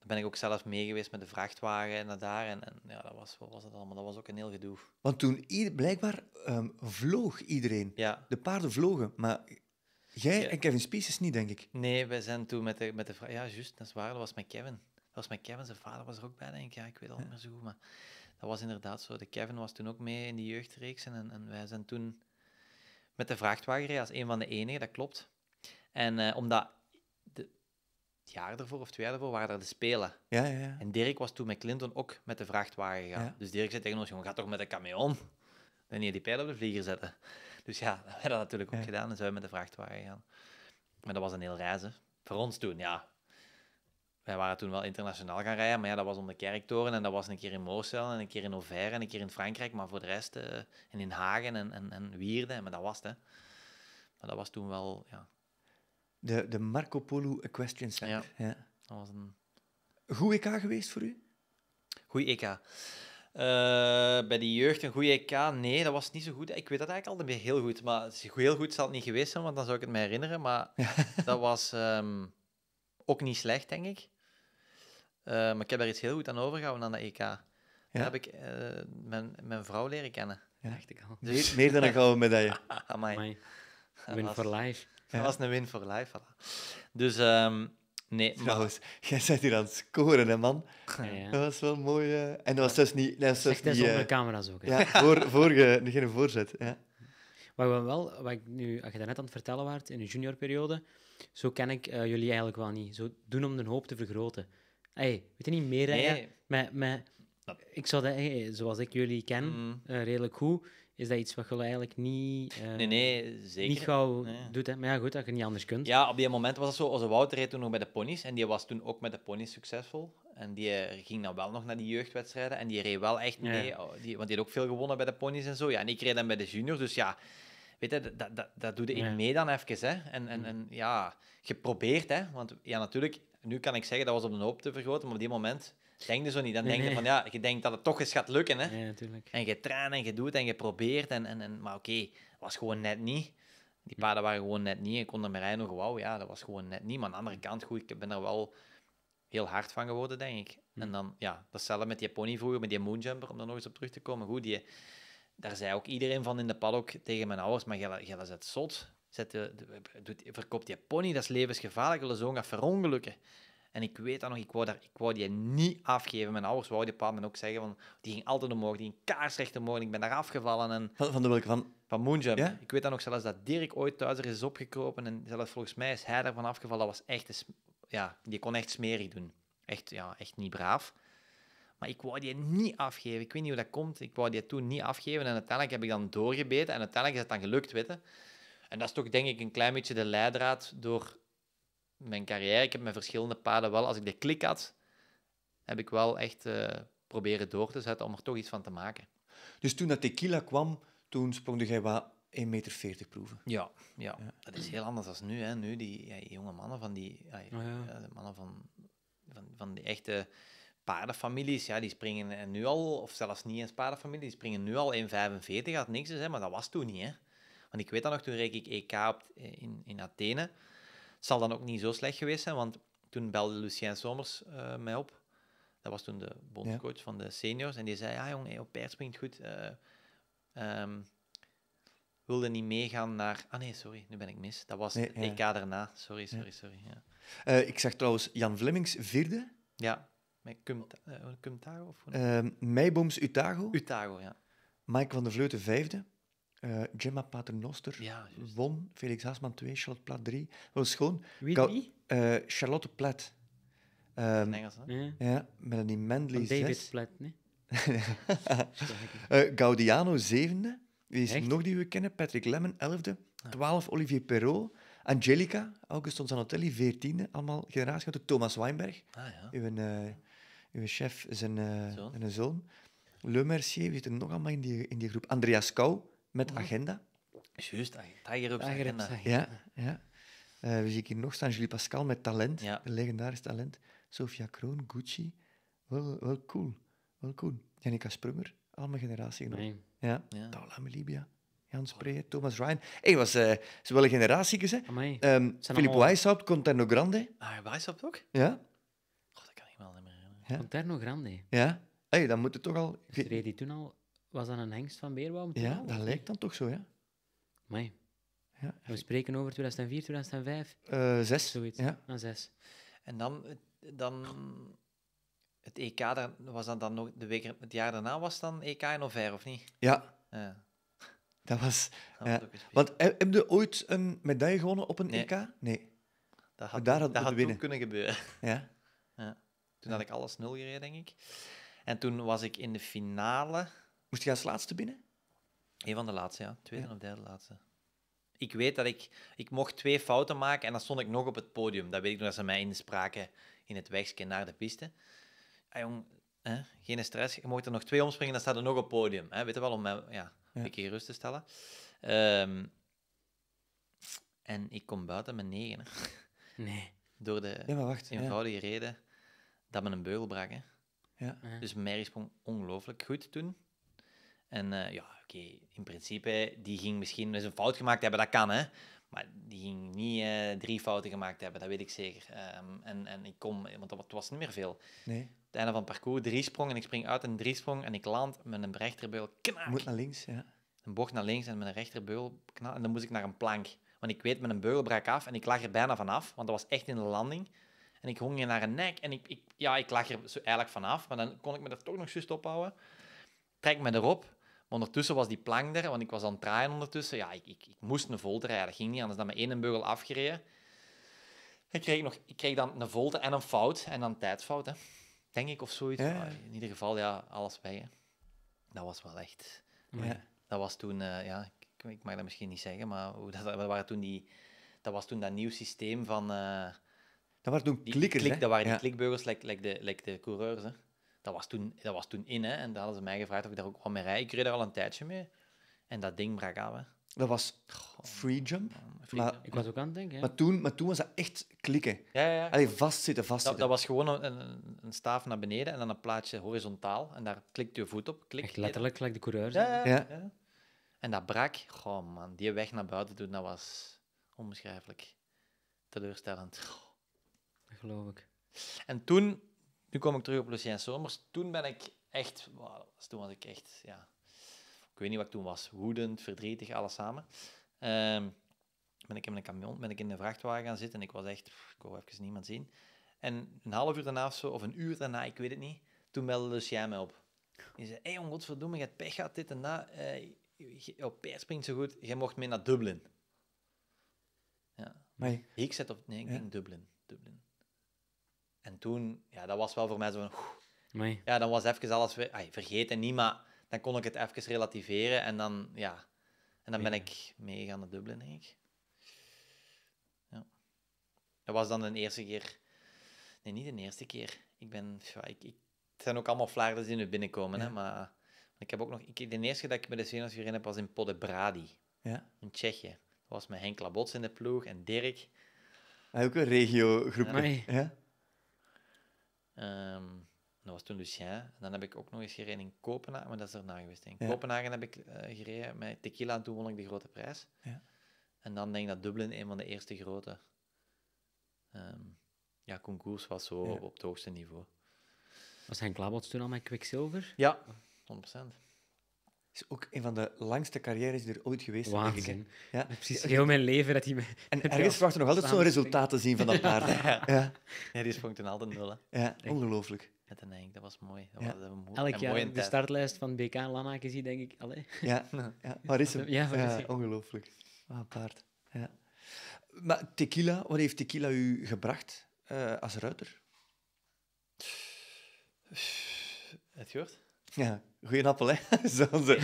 dan ben ik ook zelf mee geweest met de vrachtwagen naar daar. En, en ja, dat was, wat was dat allemaal? Dat was ook een heel gedoe. Want toen, blijkbaar ehm, vloog iedereen. De paarden vlogen, maar jij en Kevin Species niet, denk ik. Nee, wij zijn toen met de, met de Ja, juist, dat is waar, dat was met Kevin. Dat was met Kevin, zijn vader was er ook bij, denk ik. Ja, ik weet al niet meer zo goed, maar dat was inderdaad zo. De Kevin was toen ook mee in die jeugdreeks en, en wij zijn toen met de vrachtwagen als een van de enigen, dat klopt. En uh, omdat jaar ervoor of twee jaar ervoor waren daar de Spelen. Ja, ja, En Dirk was toen met Clinton ook met de vrachtwagen gegaan. Dus Dirk zei tegen ons, jongen, ga toch met een camion? En je die pijl op de vlieger zetten. Dus ja, we hebben dat natuurlijk ook gedaan. En zijn we met de vrachtwagen gegaan. Maar dat was een heel reis, Voor ons toen, ja. Wij waren toen wel internationaal gaan rijden, maar ja, dat was om de kerktoren. En dat was een keer in Moorcel en een keer in Auvergne en een keer in Frankrijk. Maar voor de rest, eh, en in Hagen en, en, en Wierden. Maar dat was het, hè. Maar dat was toen wel, ja, de, de Marco Polo Equestrian Center. Ja, dat was een... Goed EK geweest voor u? Goed EK. Eh, bij de jeugd een goed EK? Nee, dat was niet zo goed. Ik weet dat eigenlijk altijd heel goed. Maar heel goed zal het niet geweest zijn, want dan zou ik het me herinneren. Maar dat was ehm, ook niet slecht, denk ik. Eh, maar ik heb er iets heel goed aan overgehouden aan de EK. Daar heb ik eh, mijn, mijn vrouw leren kennen. Ja. Dacht ik al. Meer dan een gouden medaille. Amai. Amai. Win for life. Dat was een win voor life. Dus ehm, nee. Trouwens, maar... jij bent hier aan het scoren, hè, man. dat was wel mooi. En dat was dus niet. Dat was dus niet, de eh, camera's ook. Ja, voor, vorige, geen voorzet. Ja. Wat, wel, wat ik nu, als je net aan het vertellen waart in de juniorperiode, zo ken ik eh, jullie eigenlijk wel niet. Zo doen om de hoop te vergroten. Hey, weet je niet, meer Nee. Met, ik zou dat, zoals ik jullie ken, mm. eh, redelijk goed is dat iets wat je eigenlijk niet, uh, nee, nee, zeker. niet gauw doet. Hè? Maar ja, goed, dat je niet anders kunt. Ja, op die moment was dat zo. Onze Wouter reed toen nog bij de ponies en die was toen ook met de ponies succesvol. En die eh, ging dan wel nog naar die jeugdwedstrijden en die reed wel echt mee. Oh, die, want die had ook veel gewonnen bij de ponies en zo. Ja, en ik reed dan bij de juniors, dus ja... Weet je, dat, dat, dat doe je mee dan even, hè. En, en, en ja, geprobeerd, hè. Want ja, natuurlijk, nu kan ik zeggen, dat was op een hoop te vergroten, maar op die moment Denk je zo niet. Dan denk je van ja, je denkt dat het toch eens gaat lukken. Hè? Ja, natuurlijk. En je traint en je doet en je probeert. En, en, en, maar oké, okay, was gewoon net niet. Die paden waren gewoon net niet. Ik kon er mijn rij nog wauw, ja, dat was gewoon net niet. Maar aan de andere kant, goed, ik ben er wel heel hard van geworden, denk ik. En mm. dan, ja, datzelfde met die pony vroeger, met die moonjumper, om daar nog eens op terug te komen. Goed, die, daar zei ook iedereen van in de paddock tegen mijn ouders, maar Gelle zet zot. Zet de, de, verkoopt die pony, dat is levensgevaarlijk, willen zo'n gaan verongelukken. En ik weet dat nog, ik wou, daar, ik wou die niet afgeven. Mijn ouders wouden paar me ook zeggen, van, die ging altijd omhoog, die ging kaarsrecht omhoog. Ik ben daar afgevallen. En... Van, de welke? Van, van Moonjump. Ik weet dan nog zelfs dat Dirk ooit thuis er is opgekropen. En zelfs volgens mij is hij daarvan afgevallen. Dat was echt... Een, ja, die kon echt smerig doen. Echt, ja, echt niet braaf. Maar ik wou die niet afgeven. Ik weet niet hoe dat komt. Ik wou die toen niet afgeven. En uiteindelijk heb ik dan doorgebeten. En uiteindelijk is het dan gelukt, weten. En dat is toch denk ik een klein beetje de leidraad door mijn carrière, ik heb mijn verschillende paden wel, als ik de klik had, heb ik wel echt eh, proberen door te zetten om er toch iets van te maken. Dus toen dat tequila kwam, toen sprong jij wat 1,40 meter proeven. Ja, ja, dat is heel anders dan nu. Hè. Nu, die jonge mannen van die... Oh, ja, mannen van, van, van die echte paardenfamilies, ja, die springen eh, nu al, of zelfs niet eens paardenfamilie, die springen nu al 1,45 had niks te dus, hè, maar dat was toen niet. Hè. Want ik weet dat nog, toen reek ik EK op, eh, in, in Athene. Het zal dan ook niet zo slecht geweest zijn, want toen belde Lucien Somers eh, mij op. Dat was toen de bondscoach van de seniors. En die zei, ja ah, jongen, op paard springt goed. Uh, um, wilde niet meegaan naar... Ah nee, sorry, nu ben ik mis. Dat was nee, EK daarna. Sorry, sorry, ja. sorry. Eh, ik zag trouwens Jan Vlemmings vierde. Ja, met Cumtago. Cum of... Ehm, Meibooms Utago. Utago, ja. Mike van der Vleuten vijfde. Uh, Gemma Pater Noster. won. Felix Haasman 2, Charlotte Plat 3. Eh, Dat was gewoon... Ehm, wie? wie? Uh, Charlotte Plat. Um, Engels, hè? Ja. met een Mendley David Platt, Plat, nee? uh, Gaudiano 7e. Wie is nog die we kennen? Patrick Lemon 11e. 12 ah. Olivier Perrault. Angelica, Auguston Zanotelli, 14e. Allemaal generatiegenoten. Thomas Weinberg, ah, ja. uw, uw chef, zijn, zoon. en zoon. Le Mercier, wie zit er nog allemaal in die, in die groep? Andreas Kou, met mhm. agenda. Juist, Tagerup's agenda. Ja, ja. Uh, we zien hier nog staan, Julie Pascal met talent, een legendarisch talent. Sofia Kroon, Gucci. Wel, wel cool. Wel cool. Janica Sprummer, al mijn generatie genomen. Nee. Ja. ja. Melibia, Jan Spreer, Thomas Ryan. Hé, hey, was uh, wel een generatie, dus, hè. Um, ehm, Philip allemaal... Conterno Grande. Ah, Weishaupt ook? Ja. God, dat kan ik wel niet meer herinneren. Conterno Grande. Ja. hey, dan moet het toch al... die toen al was dat een hengst van beerbouw? Ja, dat lijkt dan toch zo, ja. Amai. ja we spreken over 2004, 2005? Eh, zes. Zoiets, ja. dan zes. En dan, dan het EK, was dat dan nog de week, het jaar daarna was dan EK in Auvergne, of niet? Ja. ja. Dat was... Want heb je ooit een medaille gewonnen op een EK? E nee. Dat had, daar had, dat had kunnen gebeuren. Ja. ja. Toen had ik alles nul gereden, denk ik. En toen was ik in de finale Moest je als laatste binnen? Een van de laatste, ja. Tweede of derde laatste. Ik weet dat ik... Ik mocht twee fouten maken en dan stond ik nog op het podium. Dat weet ik nog, dat ze mij inspraken in het wegsken naar de piste. Ah, jong, hè? geen stress. Je mocht er nog twee omspringen, dan staat er nog op het podium. Hè? Weet je wel, om mij ja, een keer rust te stellen. Ehm, en ik kom buiten met negen. Nee. Door de ja, eenvoudige reden dat men een beugel brak. Hè. Ja. Dus Mary sprong ongelooflijk goed toen. En eh, ja, oké, in principe, die ging misschien eens dus een fout gemaakt hebben, dat kan hè. Maar die ging niet eh, drie fouten gemaakt hebben, dat weet ik zeker. Ehm, en, en ik kom, want dat was niet meer veel. Nee. Het einde van het parcours, drie sprong en ik spring uit een drie sprong en ik land met een rechterbeul. Knaak! Moet naar links, ja. Een bocht naar links en met een rechterbeul knaak. En dan moest ik naar een plank. Want ik weet, met een beugel brak af en ik lag er bijna vanaf, want dat was echt in de landing. En ik hong je naar een nek en ik, ik, ja, ik lag er zo eigenlijk vanaf, maar dan kon ik me dat toch nog juist ophouden. Trek me erop ondertussen was die plank er, want ik was aan het draaien ondertussen. Ja, ik, ik, ik moest een volte rijden. Dat ging niet anders dan met één beugel afgereden. Ik kreeg, nog, ik kreeg dan een volte en een fout en dan een tijdfout, hè. denk ik, of zoiets. in ieder geval, ja, alles bij. je. Dat was wel echt... Ja. Dat was toen, eh, ja, ik, ik, mag dat misschien niet zeggen, maar dat, dat, waren toen die, dat was toen dat nieuw systeem van... Uh, dat waren toen klikkers, klik, Dat waren die klikbeugels, like, like de, like de coureurs, hè dat was toen, dat was toen in, hè. En daar hadden ze mij gevraagd of ik daar ook wel mee rijd. Ik reed er al een tijdje mee. En dat ding brak af, hè. Dat was free jump. ik was ook aan het denken. Hè. Maar, toen, maar toen was dat echt klikken. Ja, ja, ja. Allee, vastzitten, vastzitten. Dat, dat was gewoon een, een, staaf naar beneden en dan een plaatje horizontaal. En daar klikt je voet op. Klik, echt letterlijk, gelijk de coureur. Ja, ja, En dat brak. Goh, man. Die weg naar buiten doen, dat was onbeschrijfelijk. Teleurstellend. geloof ik. En toen nu kom ik terug op Lucien Somers. Toen ben ik echt, wow, toen was ik echt, ja, ik weet niet wat ik toen was, woedend, verdrietig, alles samen. Ehm, ben ik in een camion, ben ik in een vrachtwagen gaan zitten en ik was echt, ik wou even niemand zien. En een half uur daarna of zo, of een uur daarna, ik weet het niet, toen belde Lucien mij op. Hij zei, hé hey, om godverdomme, je hebt pech gehad, dit en dat. Uh, eh, op peer springt zo goed, jij mocht mee naar Dublin. Ja. Nee. Ik zet op, nee, ik ja. denk Dublin. Dublin. En toen, ja, dat was wel voor mij zo'n... Ja, dan was even alles... Weer, ay, vergeten niet, maar dan kon ik het even relativeren. En dan, ja... En dan ben ik meegegaan naar Dublin, denk ik. Ja. Dat was dan de eerste keer... Nee, niet de eerste keer. Ik ben... Ja, ik, ik, het zijn ook allemaal vlaarders die nu binnenkomen, hè, maar... Ik heb ook nog... Ik, de eerste dat ik met de seniors gereden heb, was in Podebrady. Ja. In Tsjechië. Dat was met Henk Labots in de ploeg en Dirk. ook een regiogroep. Ja. ja. Ehm, dat was toen Lucien. Dus, en dan heb ik ook nog eens gereden in Kopenhagen, maar dat is erna geweest. In Kopenhagen heb ik eh, gereden met Tequila en toen won ik de grote prijs. Ja. En dan denk ik dat Dublin een van de eerste grote ehm, ja, concours was, zo op, het hoogste niveau. Was een Klabots toen al met Quicksilver? Ja, 100% is ook een van de langste carrières die er ooit geweest is. Ja. Precies, heel mijn leven dat hij me... En ergens verwacht er nog altijd zo'n resultaat te zien van dat paard. ja. ja. die sprong toen altijd nul. Ja, ongelooflijk. dat, dat was mooi. Dat was mooi Elk jaar de startlijst van BK Lanaken zie, denk ik. Allee. Ja, ja, waar is hem? Ja, ongelooflijk. Wat ah, een paard. Ja. Maar tequila, wat heeft tequila u gebracht eh, als ruiter? Het gehoord? Ja, Goeie appel, hè? Onze, onze,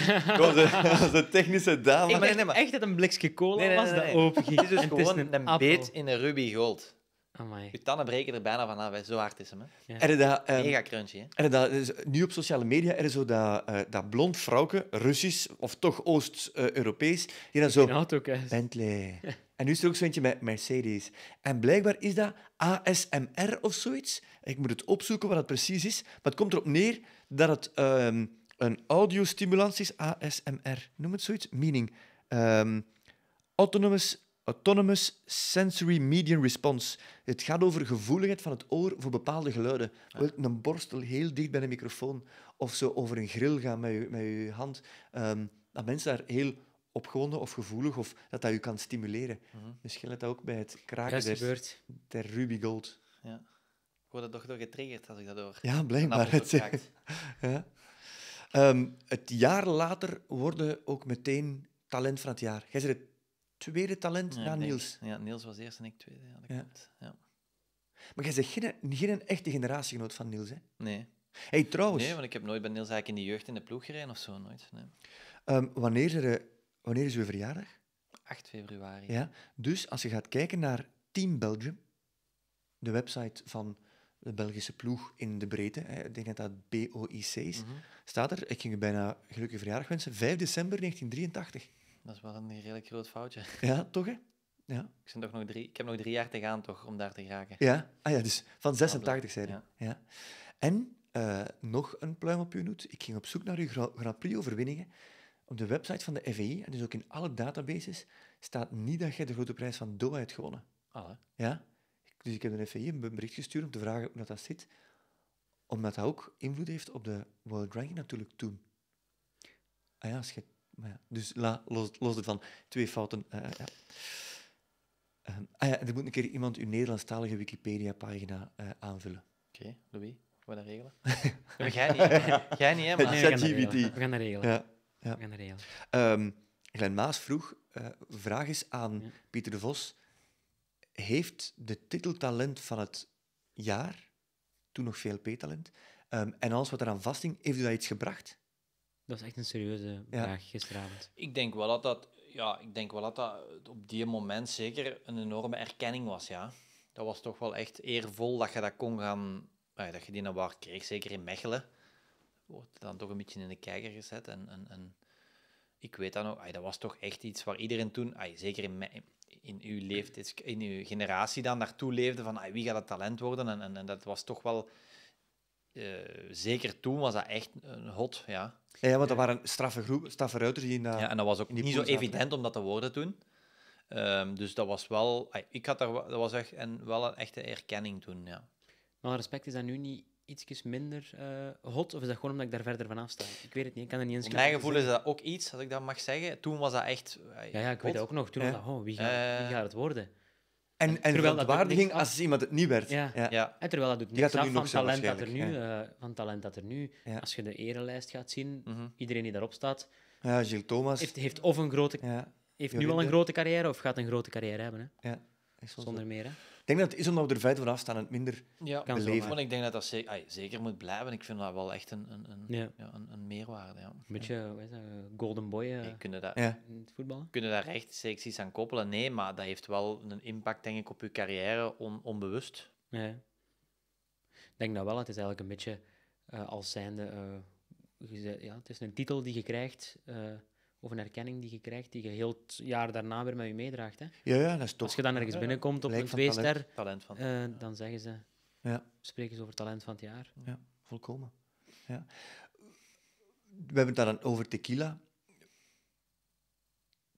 de technische dame. Ik maar... echt dat een blikje cola was dat open Het is dus gewoon een, beet in een ruby gold. Amai. Je tanden breken er bijna van af, zo hard is hem. Hè. Ja. dat, ehm, Mega crunchy. Hè? dat, nu op sociale media er zo dat, eh, dat blond vrouwke, Russisch of toch Oost-Europees, die dan zo... Auto, Bentley. En nu is er ook zo eentje met Mercedes. En blijkbaar is dat ASMR of zoiets. Ik moet het opzoeken wat dat precies is. Maar het komt erop neer dat het... Ehm, een is ASMR, noem het zoiets, meaning ehm, autonomous, autonomous sensory median response. Het gaat over gevoeligheid van het oor voor bepaalde geluiden. Ja. Ah. een borstel heel dicht bij de microfoon of zo over een grill gaan met je, met je hand, ehm, dat mensen daar heel opgewonden of gevoelig of dat dat je kan stimuleren. Misschien mhm. dus let dat ook bij het kraken der, der Ruby Gold. Ja. Ik word dat toch door getriggerd als ik dat hoor. Ja, blijkbaar. Het, ja. Ehm, het jaar later worden ook meteen talent van het jaar. Jij bent het tweede talent na Niels. Ja, Niels was eerst en ik tweede. Ja, dat ja. Maar jij bent geen, geen echte generatiegenoot van Niels, hè? Nee. Hey, trouwens... Nee, want ik heb nooit bij Niels eigenlijk in de jeugd in de ploeg gereden of zo, nooit. Nee. Um, wanneer, er, eh, wanneer is uw verjaardag? 8 februari. Ja, dus als je gaat kijken naar Team Belgium, de website van de Belgische ploeg in de breedte. Ik denk dat dat BOIC is. Staat er, ik ging u bijna gelukkig verjaardag wensen, 5 december 1983. Dat is wel een redelijk groot foutje. Ja, toch hè? Ja. Ik, zijn toch nog drie, ik heb nog drie jaar te gaan toch, om daar te geraken. Ja, ah, ja dus van 86 zijn ja. En eh, nog een pluim op je noot. Ik ging op zoek naar uw Grand Prix-overwinningen. Op de website van de FVI, en dus ook in alle databases, staat niet dat jij de grote prijs van Doha hebt gewonnen. Alle? Ja. Dus ik heb de FAI een bericht gestuurd om te vragen hoe dat, zit, omdat dat ook invloed heeft op de world ranking natuurlijk toen. Ah ja, schet, maar Dus la, los, los ervan, twee fouten. ja. Eh, eh, eh. ehm, ah ja, er moet een keer iemand uw Nederlandstalige Wikipedia-pagina aanvullen. Oké, okay, Louis, we gaan dat regelen. we niet, jij niet, hè? Maar... we, gaan regelen. we gaan dat regelen. Ja, We gaan dat regelen. Um, Glenn Maas vroeg, uh, vraag is aan Pieter de Vos heeft de titeltalent van het jaar, toen nog VLP-talent, ehm, en alles wat eraan vasting, heeft u dat iets gebracht? Dat was echt een serieuze vraag gisteravond. Ik denk wel dat dat, ja, ik denk wel dat, dat op die moment zeker een enorme erkenning was, ja. Dat was toch wel echt eervol dat je dat kon gaan, dat je die waar kreeg, zeker in Mechelen. Wordt dan toch een beetje in de kijker gezet en, en, en ik weet dat nog, dat was toch echt iets waar iedereen toen, zeker in, Mechelen in uw leeftijd, in uw generatie dan naartoe leefde van ah, wie gaat het talent worden. En, en, dat was toch wel, eh, zeker toen was dat echt een hot, ja. Ja, want dat eh, waren straffe, groep straffe ruiters die in Ja, en dat was ook niet zo evident om dat te worden toen. Ehm, dus dat was wel, ik had daar, dat was echt, en wel een echte erkenning toen, ja. Maar respect is dat nu niet iets minder eh, hot? Of is dat gewoon omdat ik daar verder vanaf sta? Ik weet het niet, ik kan er niet eens Mijn gevoel is dat ook iets, als ik dat mag zeggen. Toen was dat echt. Eh, ja, ja, ik hot. weet dat ook nog. Toen was dat, oh, wie gaat, wie eh, gaat het worden? En, en, en terwijl verontwaardiging als iemand het niet werd. Ja. ja. En terwijl dat doet niks af van, talent dat er nu, van talent dat er nu... Als je de erenlijst gaat zien, mhm. iedereen die daarop staat... Ja, Gilles Thomas. Heeft, heeft of een grote... Heeft nu al een grote carrière of gaat een grote carrière hebben. Hè? Ja. Zonder meer, hè? Ik denk dat het is omdat we er verder vanaf staan en het minder kan leven. Maar ik denk dat dat zeker, zeker moet blijven. Ik vind dat wel echt een, een, een, ja. een, een meerwaarde. Ja. Een beetje is golden boy uh, kunnen daar, ja. in het voetbal. Kunnen daar echt secties aan koppelen? Nee, maar dat heeft wel een impact denk ik, op je carrière on, onbewust. Ja. Ik denk dat wel. Het is eigenlijk een beetje eh, als zijnde... Eh, ja, het is een titel die je krijgt of een erkenning die je krijgt, die je heel het jaar daarna weer met je meedraagt. Hè? Ja, ja, dat is toch... Als je dan ergens binnenkomt op een feest eh, dan zeggen ze... Ja. Spreken ze over talent van het jaar. Ja, volkomen. Ja. We hebben het daar dan over tequila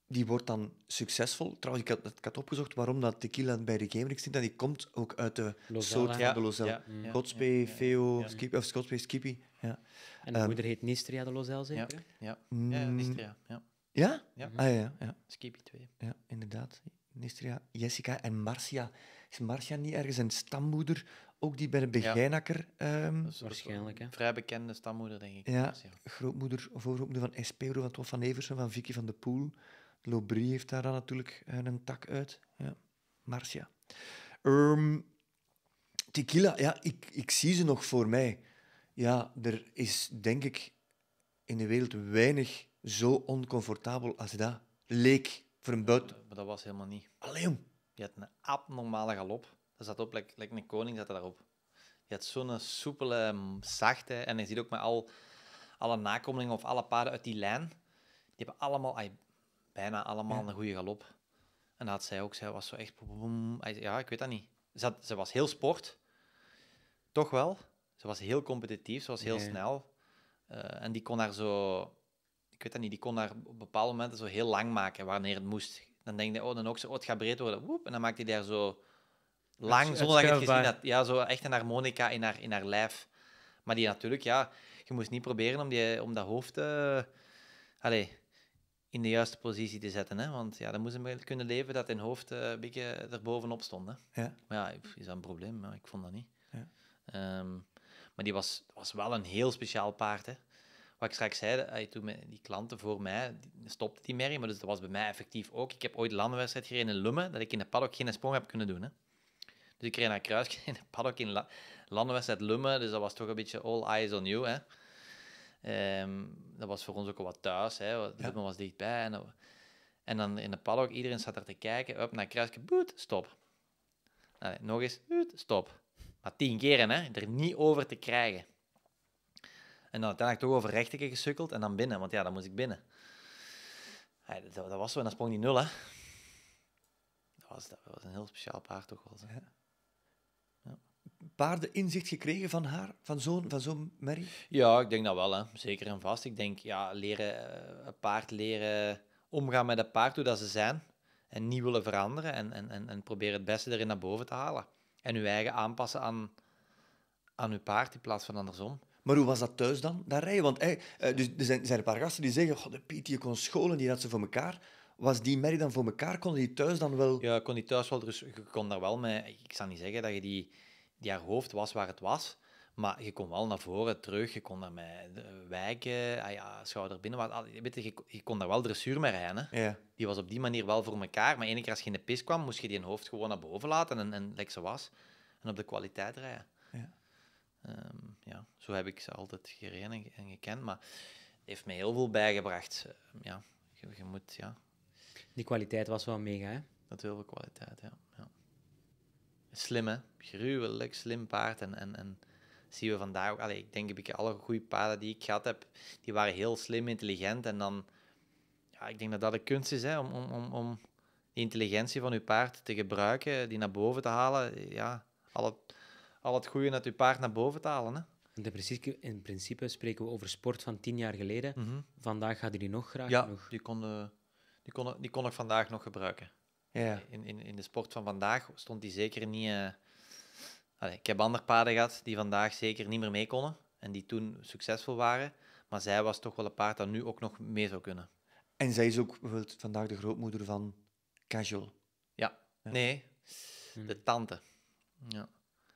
die wordt dan succesvol. Trouwens, ik had, ik opgezocht waarom dat tequila bij de Ik zit. dat die komt ook uit de soort ja. de Lozelle. Ja. ja. Feo, mm. of Godspey, Skippy. Ja. En de ehm, moeder heet Nistria de Lozelle, zeker? Mm. Ja, ja. Nistria. Ja? Ja. Ah, ja, ja. Skippy 2. Ja, inderdaad. Nistria, Jessica en Marcia. Is Marcia niet ergens een stammoeder? Ook die bij de Begijnakker. Um... Ehm, Waarschijnlijk, hè? Vrij bekende stammoeder, denk ik. Ja, grootmoeder, voorgrootmoeder van Espero, van Tof van Eversen, van Vicky van de Poel. Lobri heeft daar dan natuurlijk eh, een tak uit. Ja. Marcia. Ehm, tequila, ja, ik, ik zie ze nog voor mij. Ja, er is denk ik in de wereld weinig zo oncomfortabel als dat. Leek voor een buiten. Maar dat was helemaal niet. Alleen. Je had een abnormale galop. Dat zat op, lekker like een koning zat daarop. Je had zo'n soepele, mm, zachte... En je ziet ook met al, alle nakomelingen of alle paarden uit die lijn... Die hebben allemaal bijna allemaal een goede galop. En dat had zij ook, zij was zo echt... Ja, ik weet dat niet. Ze, ze was heel sport, toch wel. Ze was heel competitief, ze was heel snel. Eh, en die kon haar zo... Ik weet dat niet, die kon haar op bepaalde momenten zo heel lang maken, wanneer het moest. Dan denk je, oh, dan ook zo, oh, het gaat breed worden. Woep, en dan maakte hij daar zo lang, zonder dat je het gezien had. Ja, zo echt een harmonica in haar, in haar lijf. Maar die natuurlijk, ja, je moest niet proberen om, die, om dat hoofd te... allez, in de juiste positie te zetten. Hè? Want ja, dan moest hem kunnen leven dat in hoofd uh, eh, een beetje erbovenop stond. Hè? Ja. Maar ja, is dat een probleem? Maar ik vond dat niet. Ja. Ehm, maar die was, was wel een heel speciaal paard. Hè? Wat ik straks zei, eh, toen die klanten voor mij stopte die merrie, maar dus dat was bij mij effectief ook. Ik heb ooit landenwedstrijd gereden in Lummen, dat ik in de paddock geen sprong heb kunnen doen. Hè? Dus ik kreeg naar Kruis, in de paddock in la landenwedstrijd Lummen, dus dat was toch een beetje all eyes on you. Hè? Ehm, dat was voor ons ook al wat thuis. Hè. De ja. was dichtbij. En, dan in de paddock, iedereen zat er te kijken. op naar kruisje, boet, stop. nog eens, stop. Maar tien keren, hè. Er niet over te krijgen. En dan uiteindelijk toch over rechteken gesukkeld en dan binnen. Want ja, dan moest ik binnen. dat, was zo. En dan sprong die nul, hè. Dat was, dat was een heel speciaal paard toch wel. Zo paarden inzicht gekregen van haar, van zo'n van zoon merrie? Ja, ik denk dat wel, hè. zeker en vast. Ik denk, ja, leren, eh, een paard leren omgaan met het paard hoe dat ze zijn en niet willen veranderen en, en, en, en proberen het beste erin naar boven te halen. En uw eigen aanpassen aan, aan uw paard in plaats van andersom. Maar hoe was dat thuis dan, dat rijden? Want hey, eh, dus, er, zijn, zijn een paar gasten die zeggen, oh, de Piet, je kon scholen, die had ze voor elkaar was die merrie dan voor elkaar? Kon die thuis dan wel... Ja, kon die thuis wel... Dus je kon daar wel mee... Ik zal niet zeggen dat je die die haar hoofd was waar het was. Maar je kon wel naar voren, terug, je kon naar eh, wijken, ah ja, schouder binnen. Maar, weet je, je, kon daar wel dressuur mee rijden. Ja. Die was op die manier wel voor elkaar. Maar ene keer als je in de pis kwam, moest je die hoofd gewoon naar boven laten en, en like ze was. En op de kwaliteit rijden. Ja. Ehm, ja, zo heb ik ze altijd gereden en, gekend. Maar het heeft me heel veel bijgebracht. Ehm, ja, je, moet, ja. Die kwaliteit was wel mega, hè? Dat heel veel kwaliteit, ja. ja slimme, gruwelijk slim paard. En, en, en zien we vandaag ook, allee, ik denk dat ik alle goede paarden die ik gehad heb, die waren heel slim, intelligent. En dan, ja, ik denk dat dat de kunst is, hè, om, om, om, om die intelligentie van je paard te gebruiken, die naar boven te halen. Ja, al het, al het goede uit je paard naar boven te halen. Hè. In principe, in principe spreken we over sport van tien jaar geleden. Mhm. Vandaag gaat hij die nog graag. Ja, Die, kon, die, die kon ik vandaag nog gebruiken. Ja. Eh, in, in, in de sport van vandaag stond die zeker niet. Eh, ik heb andere paarden gehad die vandaag zeker niet meer mee konden en die toen succesvol waren. Maar zij was toch wel een paard dat nu ook nog mee zou kunnen. En zij is ook bijvoorbeeld vandaag de grootmoeder van Casual. Ja, nee, hm. de tante. Ja.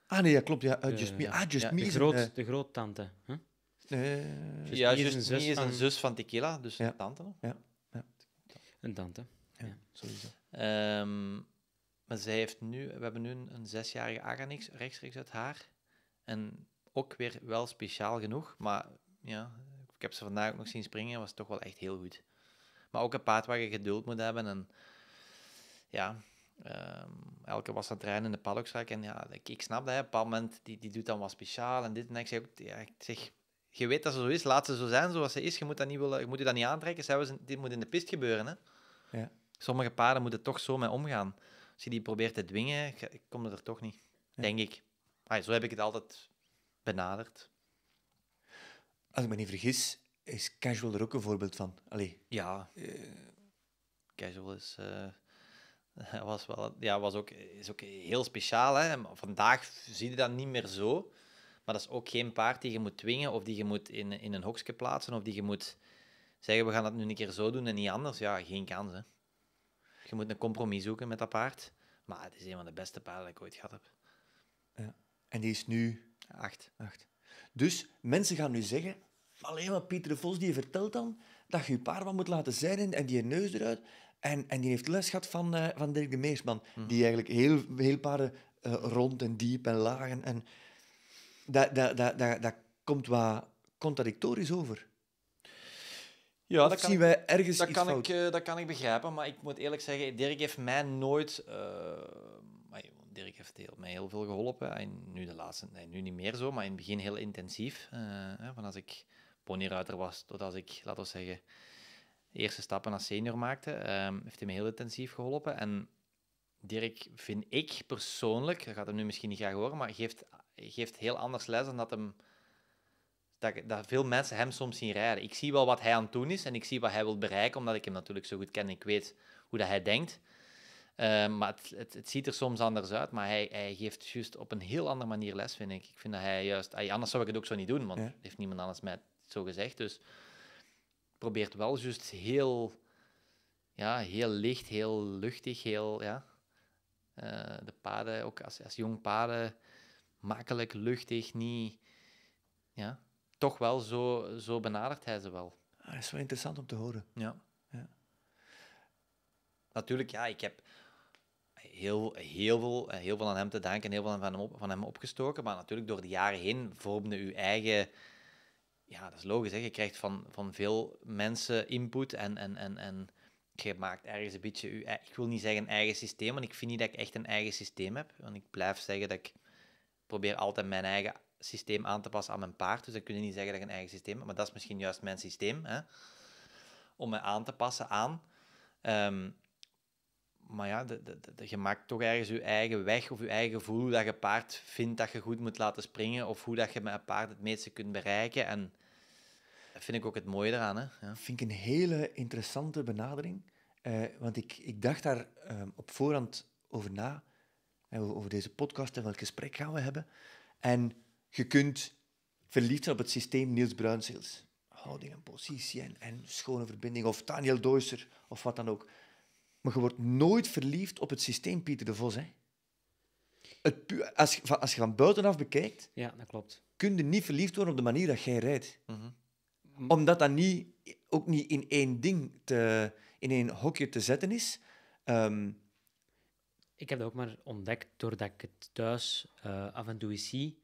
Ah nee, ja, klopt. Ja, eh, Just Me. Ah, Just Me. De, groot, de groottante. Huh? ja, Just is een zus, van... zus van Tequila, dus een tante. Ja. Ja. Een tante. Ja, sowieso. Ehm, maar zij heeft nu, we hebben nu een, zesjarige Aranix rechtstreeks uit haar. En ook weer wel speciaal genoeg, maar ja, ik heb ze vandaag ook nog zien springen, was toch wel echt heel goed. Maar ook een paard waar je geduld moet hebben. En ja, ehm, elke was aan het in de paddockstrack. En ja, ik, snap dat, hè. op een moment, die, die doet dan wat speciaal en dit en Ik zeg ook, ja, zeg, je weet dat ze zo is, laat ze zo zijn zoals ze is. Je moet dat niet, willen, je moet je dat niet aantrekken, was, dit moet in de pist gebeuren. Hè. Ja sommige paarden moeten toch zo mee omgaan. Als je die probeert te dwingen, komt het er toch niet. Denk ik. Ah, zo heb ik het altijd benaderd. Als ik me niet vergis, is casual er ook een voorbeeld van. Allee. Ja. Eh. Casual is... Eh, was wel, ja, was ook, is ook heel speciaal. Hè? Vandaag zie je dat niet meer zo. Maar dat is ook geen paard die je moet dwingen of die je moet in, in een hokje plaatsen of die je moet zeggen, we gaan dat nu een keer zo doen en niet anders. Ja, geen kans. Hè? Je moet een compromis zoeken met dat paard. Maar het is een van de beste paarden die ik ooit gehad heb. Ja. En die is nu... Acht. Acht. Dus mensen gaan nu zeggen... Alleen maar Pieter de Vos die vertelt dan dat je je paard wat moet laten zijn en die neus eruit. En, en die heeft les gehad van, eh, van Dirk de Meersman. Mhm. Die eigenlijk heel, heel paarden eh, rond en diep en laag. En, dat, dat, dat, dat, dat komt wat contradictorisch over. Ja, dat zien wij ergens dat kan Ik, eh, dat kan ik begrijpen, maar ik moet eerlijk zeggen, Dirk heeft mij nooit... Eh, maar Dirk heeft mij heel veel geholpen. En nu de laatste, nee, nu niet meer zo, maar in het begin heel intensief. Uh, van als ik ponyruiter was, tot als ik, laten we zeggen, eerste stappen als senior maakte, ehm, heeft hij me heel intensief geholpen. En Dirk vind ik persoonlijk, dat gaat hem nu misschien niet graag horen, maar geeft, geeft heel anders les dan dat hem dat, dat veel mensen hem soms zien rijden. Ik zie wel wat hij aan het doen is en ik zie wat hij wil bereiken, omdat ik hem natuurlijk zo goed ken. Ik weet hoe dat hij denkt. Ehm, maar het, het, ziet er soms anders uit, maar hij, hij geeft juist op een heel andere manier les, vind ik. Ik vind dat hij juist... Anders zou ik het ook zo niet doen, want ja. heeft niemand anders mij zo gezegd. Dus probeert wel juist heel... Ja, heel licht, heel luchtig, heel... Ja, eh, de paden, ook als, als jong paden, makkelijk, luchtig, niet... Ja, toch wel zo, zo benadert hij ze wel. Ah, dat is wel interessant om te horen. Ja. ja. Natuurlijk, ja, ik heb heel, heel, veel, heel veel aan hem te danken en heel veel van hem, van hem opgestoken. Maar natuurlijk, door de jaren heen vormde uw eigen. Ja, dat is logisch. Hè. Je krijgt van, van veel mensen input en, en, en, en je maakt ergens een beetje. Uw, ik wil niet zeggen eigen systeem, want ik vind niet dat ik echt een eigen systeem heb. Want ik blijf zeggen dat ik probeer altijd mijn eigen systeem aan te passen aan mijn paard. Dus dan kun je niet zeggen dat je een eigen systeem heb, maar dat is misschien juist mijn systeem. Hè? Om me aan te passen aan. Ehm, maar ja, je maakt toch ergens je eigen weg of je eigen gevoel dat je paard vindt dat je goed moet laten springen of hoe dat je met een paard het meeste kunt bereiken. En dat vind ik ook het mooie eraan. Hè? Vind ik een hele interessante benadering. Eh, want ik, ik dacht daar ehm, op voorhand over na, eh, over deze podcast en welk gesprek gaan we hebben. En je kunt verliefd op het systeem Niels Bruinseels. Houding en positie en, en schone verbinding. Of Daniel Deusser of wat dan ook. Maar je wordt nooit verliefd op het systeem Pieter de Vos. Hè? Het als, je, als je van buitenaf bekijkt, ja, dat klopt. kun je niet verliefd worden op de manier dat jij rijdt. Mhm. Omdat dat niet, ook niet in één ding, te, in één hokje te zetten is. Ehm, ik heb dat ook maar ontdekt doordat ik het thuis uh, af en toe zie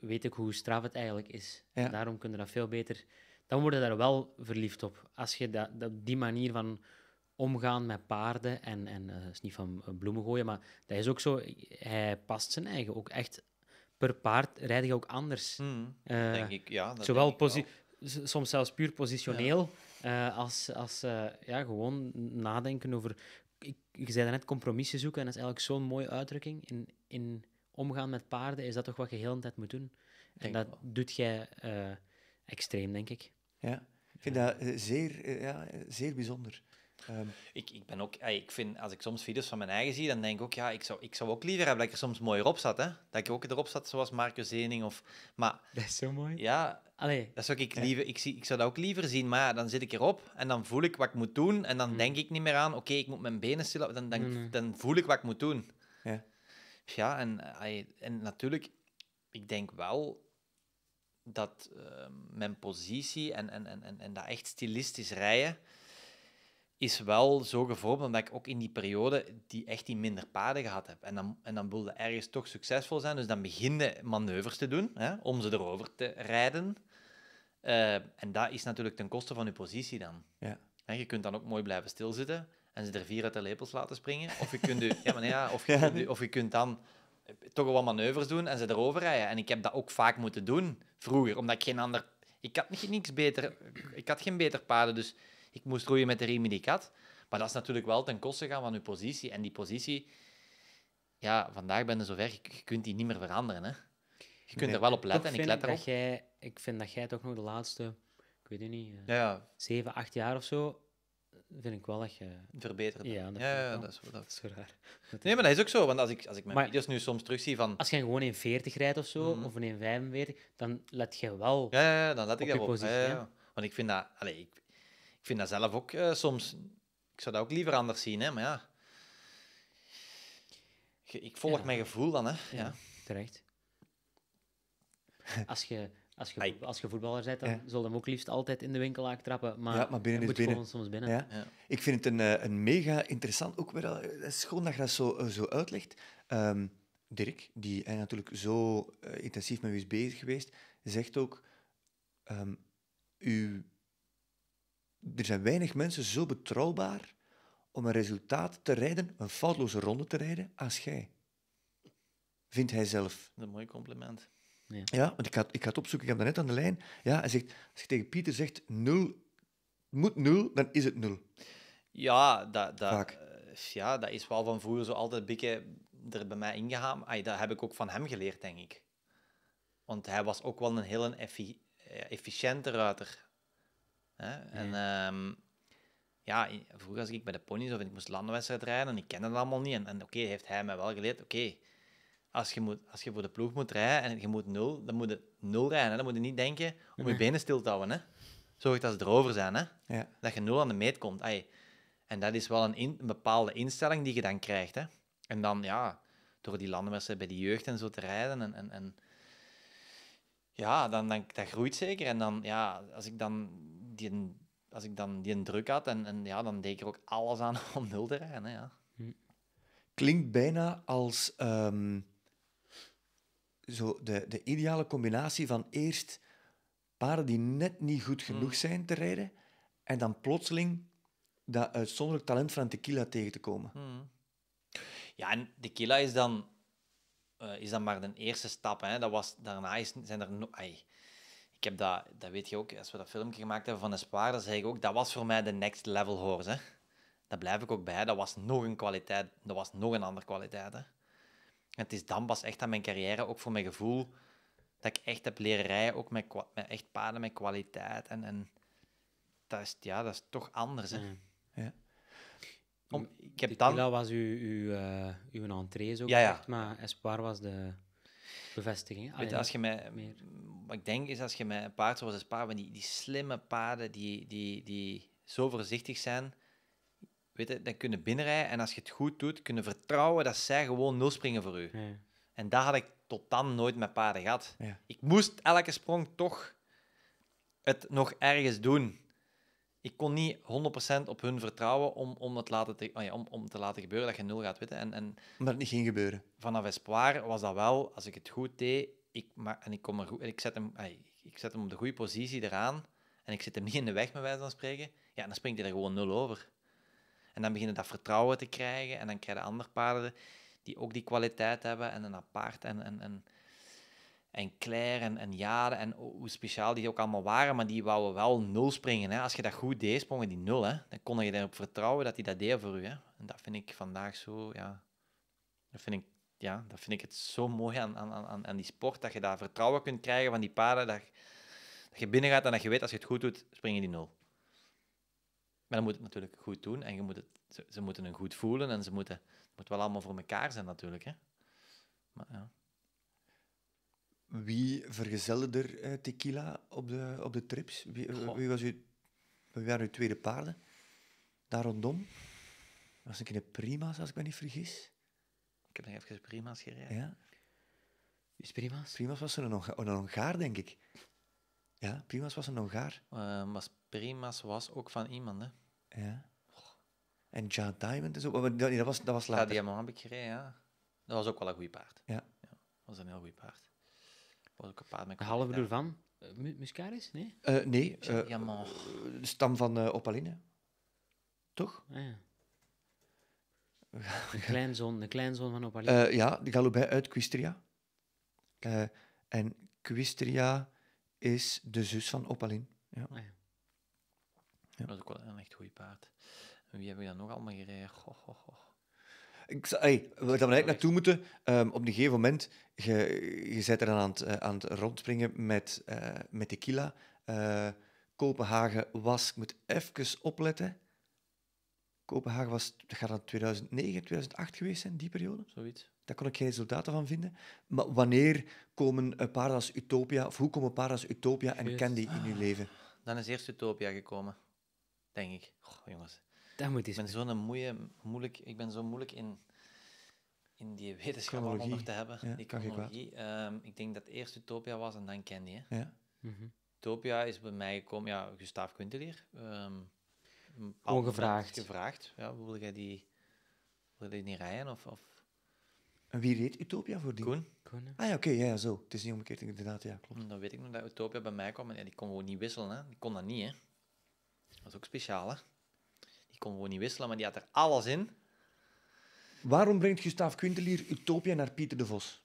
weet ik hoe straf het eigenlijk is. Daarom kunnen dat veel beter. Dan worden daar wel verliefd op. Als je dat, dat, die manier van omgaan met paarden en, en uh, is niet van eh, bloemen gooien, maar dat is ook zo. Hij past zijn eigen ook echt. Per paard rijd je ook anders. Hmm, eh, denk ik, ja. Dat zowel soms zelfs puur positioneel, als, als ja, gewoon nadenken over. Ik, je zei net compromissen zoeken en dat is eigenlijk zo'n mooie uitdrukking in, in omgaan met paarden, is dat toch wat je heel de tijd moet doen. En dat doet jij eh, extreem, denk ik. Ja, ik vind dat eh, zeer, eh, ja, zeer bijzonder. Ehm, ik, ik ben ook, ik vind, als ik soms video's van mijn eigen zie, dan denk ik ook, ja, ik zou, ik zou ook liever hebben dat ik er soms mooier op zat. Hè? Dat ik ook erop zat, zoals Marcus Zening. Of, maar, dat is zo mooi. Ja, Allee. dat zou ik, liever, ik, zie, ik zou dat ook liever zien, maar dan zit ik erop en dan voel ik wat ik moet doen. En dan mm. denk ik niet meer aan, oké, ik moet mijn benen stillen, dan, dan, dan voel ik wat ik moet doen. Ja. Ja, en, en natuurlijk, ik denk wel dat ehm, mijn positie en, en, en, en dat echt stilistisch rijden is wel zo gevormd omdat ik ook in die periode die echt die minder paden gehad heb. En dan, en dan wilde ergens toch succesvol zijn, dus dan beginde manoeuvres te doen hè, om ze erover te rijden. Eh, en dat is natuurlijk ten koste van je positie dan. Ja. En je kunt dan ook mooi blijven stilzitten, en ze er vier uit de lepels laten springen. Of je kunt, u, ja, maar ja, of je kunt, of je kunt dan toch wel manoeuvres doen en ze erover rijden. En ik heb dat ook vaak moeten doen vroeger, omdat ik geen ander... Ik had niks beter... Ik had geen beter paden. dus ik moest roeien met de riem die ik had. Maar dat is natuurlijk wel ten koste gaan van je positie. En die positie... Ja, vandaag ben je zover, je, je kunt die niet meer veranderen, hè. Je kunt er wel op letten, en ik let erop. Dat jij, ik vind dat jij toch nog de laatste, ik weet het niet, ja, eh, zeven, acht jaar of zo, vind ik wel dat je... Verbeterd. Ja, ja, dat, is, dat... is, raar. nee, maar dat is ook zo, want als ik, als ik mijn maar, video's nu soms terugzie van... Als je gewoon in 40 rijdt of zo, mhm. of in 45, dan let je wel Ja, ja, dan let ik dat op. Positie, ja, Want ik vind dat... Allez, ik, ik vind dat zelf ook eh, soms... Ik zou dat ook liever anders zien, hè, maar ja... Ik volg mijn gevoel dan, hè. Ja, terecht. Als je als je, als je voetballer bent, dan ja. je hem ook liefst altijd in de winkel trappen. Maar, ja, maar binnen is binnen. soms binnen. Ja. Ik vind het een, eh, een mega interessant, ook weer, eh, het is schoon dat je dat zo, eh, zo uitlegt. Ehm, Dirk, die hij natuurlijk zo intensief met u is bezig geweest, zegt ook, ehm, u, er zijn weinig mensen zo betrouwbaar om een resultaat te rijden, een foutloze ronde te rijden, als jij. Vindt hij zelf. Dat is een mooi compliment. Ja, want ik ga, ik ga het opzoeken, ik heb dat net aan de lijn. Ja, en zegt, als je tegen Pieter zegt nul moet nul dan is het nul Ja, dat, dat, eh, ja, dat is wel van vroeger zo altijd een beetje er bij mij ingegaan. Ay, dat heb ik ook van hem geleerd, denk ik. Want hij was ook wel een heel effi eh, efficiënte ruiter. Hè? En ehm, ja, vroeger als ik bij de ponies of ik moest landenwedstrijd rijden en ik kende dat allemaal niet. En, en oké, heeft hij mij wel geleerd, oké, als je, moet, als je voor de ploeg moet rijden en je moet nul, dan moet je nul rijden. Hè? Dan moet je niet denken om je benen stil te houden. Hè? Zorg dat ze erover zijn. Hè? Dat je nul aan de meet komt. En dat is wel een, bepaalde instelling die je dan krijgt. Hè? En dan, ja, door die landenwedstrijden bij die jeugd en zo te rijden. En, en, en ja, dan, dan, dat groeit zeker. En dan, ja, als ik dan die, als ik dan die druk had, en, en ja, dan deed ik er ook alles aan om nul te rijden. Hè, ja. Klinkt bijna als... Ehm, zo de, de ideale combinatie van eerst paarden die net niet goed genoeg mm. zijn te rijden en dan plotseling dat uitzonderlijk talent van tequila tegen te komen. Mm. Ja, en tequila is dan, eh, is dan maar de eerste stap. Hè. Dat was, daarna is, zijn er... nog. Ik heb dat, dat weet je ook, als we dat filmpje gemaakt hebben van Espoir, dan zei ik ook, dat was voor mij de next level horse. Hè. Daar blijf ik ook bij. Dat was nog een kwaliteit, dat was nog een andere kwaliteit. Hè het is dan pas echt aan mijn carrière, ook voor mijn gevoel, dat ik echt heb leren rijden, ook met, met echt paden met kwaliteit. En, en dat, is, ja, dat is toch anders. Hè? Mm. Ja. Om, ik heb dan... was uw, uw, uh, uw entree, zo maar Espoir was de bevestiging. Weet, als je met, meer. Wat ik denk is, als je met een paard zoals Espoir, die, die slimme paden die, die, die zo voorzichtig zijn, weet dan kunnen binnenrijden en als je het goed doet, kunnen vertrouwen dat zij gewoon nul springen voor u. Ja. En dat had ik tot dan nooit met paarden gehad. Ik moest elke sprong toch het nog ergens doen. Ik kon niet 100% op hun vertrouwen om, om, het laten te, oh ja, om, om te laten gebeuren dat je nul gaat weten. En, en Maar het niet ging gebeuren. Vanaf Espoir was dat wel, als ik het goed deed, ik, maar, en ik, kom er goed, ik, zet hem, ik zet hem op de goede positie eraan en ik zit hem niet in de weg, met wijze van spreken, ja, dan springt hij er gewoon nul over. En dan beginnen dat vertrouwen te krijgen en dan krijgen andere paarden die ook die kwaliteit hebben en een apart en, en, en, en Claire en, en Jade en hoe speciaal die ook allemaal waren, maar die wouden wel nul springen. Hè. Als je dat goed deed, sprongen die nul. Hè. Dan kon je erop vertrouwen dat die dat deed voor u. Hè. En dat vind ik vandaag zo, ja... Dat vind ik, ja, dat vind ik het zo mooi aan, aan, aan, aan die sport, dat je daar vertrouwen kunt krijgen van die paarden, dat, dat je binnen gaat en dat je weet, als je het goed doet, springen die nul. Maar dan moet het natuurlijk goed doen en je moet het, ze, moeten het goed voelen en ze moeten, het moet wel allemaal voor elkaar zijn natuurlijk. Hè? Maar, ja. Wie vergezelde er eh, tequila op de, op de trips? Wie, eh, was u, wie waren uw tweede paarden? Daar rondom? Was een in Prima's, als ik me niet vergis? Ik heb nog even Prima's gereden. Ja. Is Prima's? Prima's was oh, een, Hongaar, denk ik. Ja, Primas was een Hongaar. Uh, maar Primas was ook van iemand, hè. Ja. En Ja Diamond is ook... Oh, dat was, dat was later. Ja, Diamond heb ik gereden, ja. Dat was ook wel een goed paard. Ja. ja. Dat was een heel goed paard. Dat was ook een paard met... een halve broer van? Uh, eh, Muscaris? Nee? Uh, nee. de stam van Opaline. Toch? Ah, ja. De kleinzoon, de kleinzoon van Opaline. ja, de Galoubet uit Quistria. en Quistria is de zus van Opalin. Ah ja. ja. Dat is ook wel een echt goed paard. wie hebben we dan nog allemaal gereden? Goh, goh, goh. Ik, hey, waar we eigenlijk naartoe moeten, ehm, op een gegeven moment, je, je bent er dan aan het, eh, aan het rondspringen met, uh, met tequila. Eh, Kopenhagen was, ik moet even opletten, Kopenhagen was, dat gaat dan 2009, 2008 geweest zijn, die periode? Zoiets. Daar kon ik geen resultaten van vinden. Maar wanneer komen Paras Utopia, of hoe komen Paras Utopia en Candy in uw leven? Dan is eerst Utopia gekomen, denk ik. Goh, jongens. Dat moet eens ik ben zo'n moeie, moeilijk, ik ben zo moeilijk in, in die wetenschap allemaal te hebben. die chronologie. Ik, ehm, ik denk dat eerst Utopia was en dan Candy. Hè? Ja. Mhm. Utopia is bij mij gekomen, ja, Gustav Quintelier. Um, ehm, Ongevraagd. Gevraagd, ja, wil jij die, wil je die niet rijden? Of, of en wie reed Utopia voor die? Koen. Koen Ah ja, oké, okay, ja, zo. Het is niet omgekeerd, inderdaad, ja, klopt. Mm, dan weet ik nog dat Utopia bij mij kwam en die kon gewoon niet wisselen, hè. Die kon dat niet, hè. Dat is ook speciaal, hè. Die kon gewoon niet wisselen, maar die had er alles in. Waarom brengt Gustav Quintelier Utopia naar Pieter de Vos?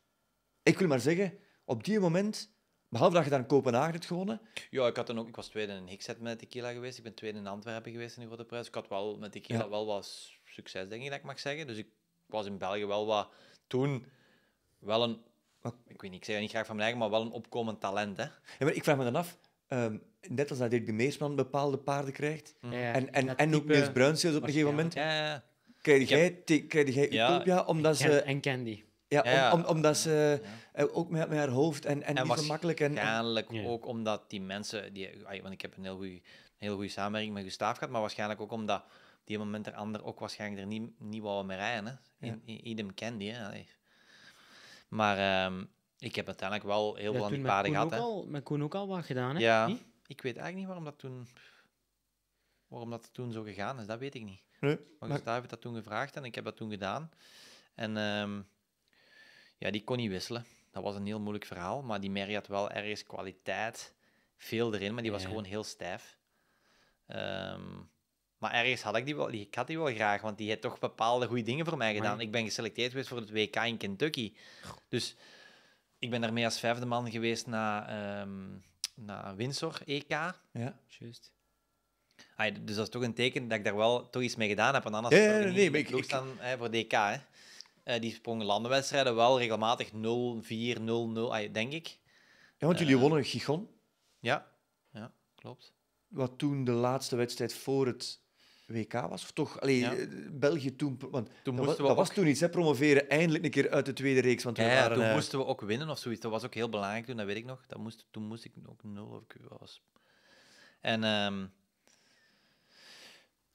Ik wil maar zeggen, op die moment, behalve dat je daar in Kopenhagen hebt gewonnen... Ja, ik, had dan ook, ik was tweede in Hickset met Tequila geweest, ik ben tweede in Antwerpen geweest in de Grote Prijs. Ik had wel met Tequila ja. wel wat succes, denk ik dat ik mag zeggen. Dus ik was in België wel wat toen wel een, ik weet niet, ik zei dat niet graag van mij eigen, maar wel een opkomend talent. Hè? Ja, maar ik vraag me dan af, ehm, net als dat Dirk de Meesman bepaalde paarden krijgt, mhm. en, en, en, ook Niels op een gegeven moment, ja, krijg jij, jij Utopia omdat ze... En Candy. Ja, om, om, omdat ze eh, ook met, haar hoofd en, en, niet gemakkelijk... En, waarschijnlijk ook omdat die mensen... Die, want ik heb een heel goede heel goede samenwerking met Gustaaf gehad, maar waarschijnlijk ook omdat die moment er ander ook waarschijnlijk er niet, niet wou meer rijden. Hè. Ja. in, idem Candy. Maar ehm, ik heb uiteindelijk wel heel veel aan die paden gehad. Ook al, met Koen ook al wat gedaan, hè? Ja. Ik weet eigenlijk niet waarom dat toen... Waarom dat toen zo gegaan is, dat weet ik niet. Nee, maar Gustav heeft dat toen gevraagd en ik heb dat toen gedaan. En ehm, ja, die kon niet wisselen. Dat was een heel moeilijk verhaal, maar die Mary had wel ergens kwaliteit, veel erin, maar die was gewoon heel stijf. Um, maar ergens had ik die wel, ik had die wel graag, want die heeft toch bepaalde goede dingen voor mij gedaan. Ik ben geselecteerd geweest voor het WK in Kentucky. Dus ik ben daarmee als vijfde man geweest naar, ehm, naar Windsor EK. Ja, juist. dus dat is toch een teken dat ik daar wel toch iets mee gedaan heb. en anders ja, ja, nee, nee, ik, ik... Staan, voor DK. Hè. Eh, die sprongen landenwedstrijden wel regelmatig 0-4, 0-0, denk ik. Ja, want jullie eh, wonnen Gigon. Ja. ja, klopt. Wat toen de laatste wedstrijd voor het WK was, of toch? Allee, eh, België toen... Want dat, was, toen iets, hè, promoveren eindelijk een keer uit de tweede reeks. Want we ja, toen eh, moesten we ook winnen of zoiets. Dat was ook heel belangrijk toen, dat weet ik nog. Dat moest, toen moest ik ook nul of ik was. En... Ehm,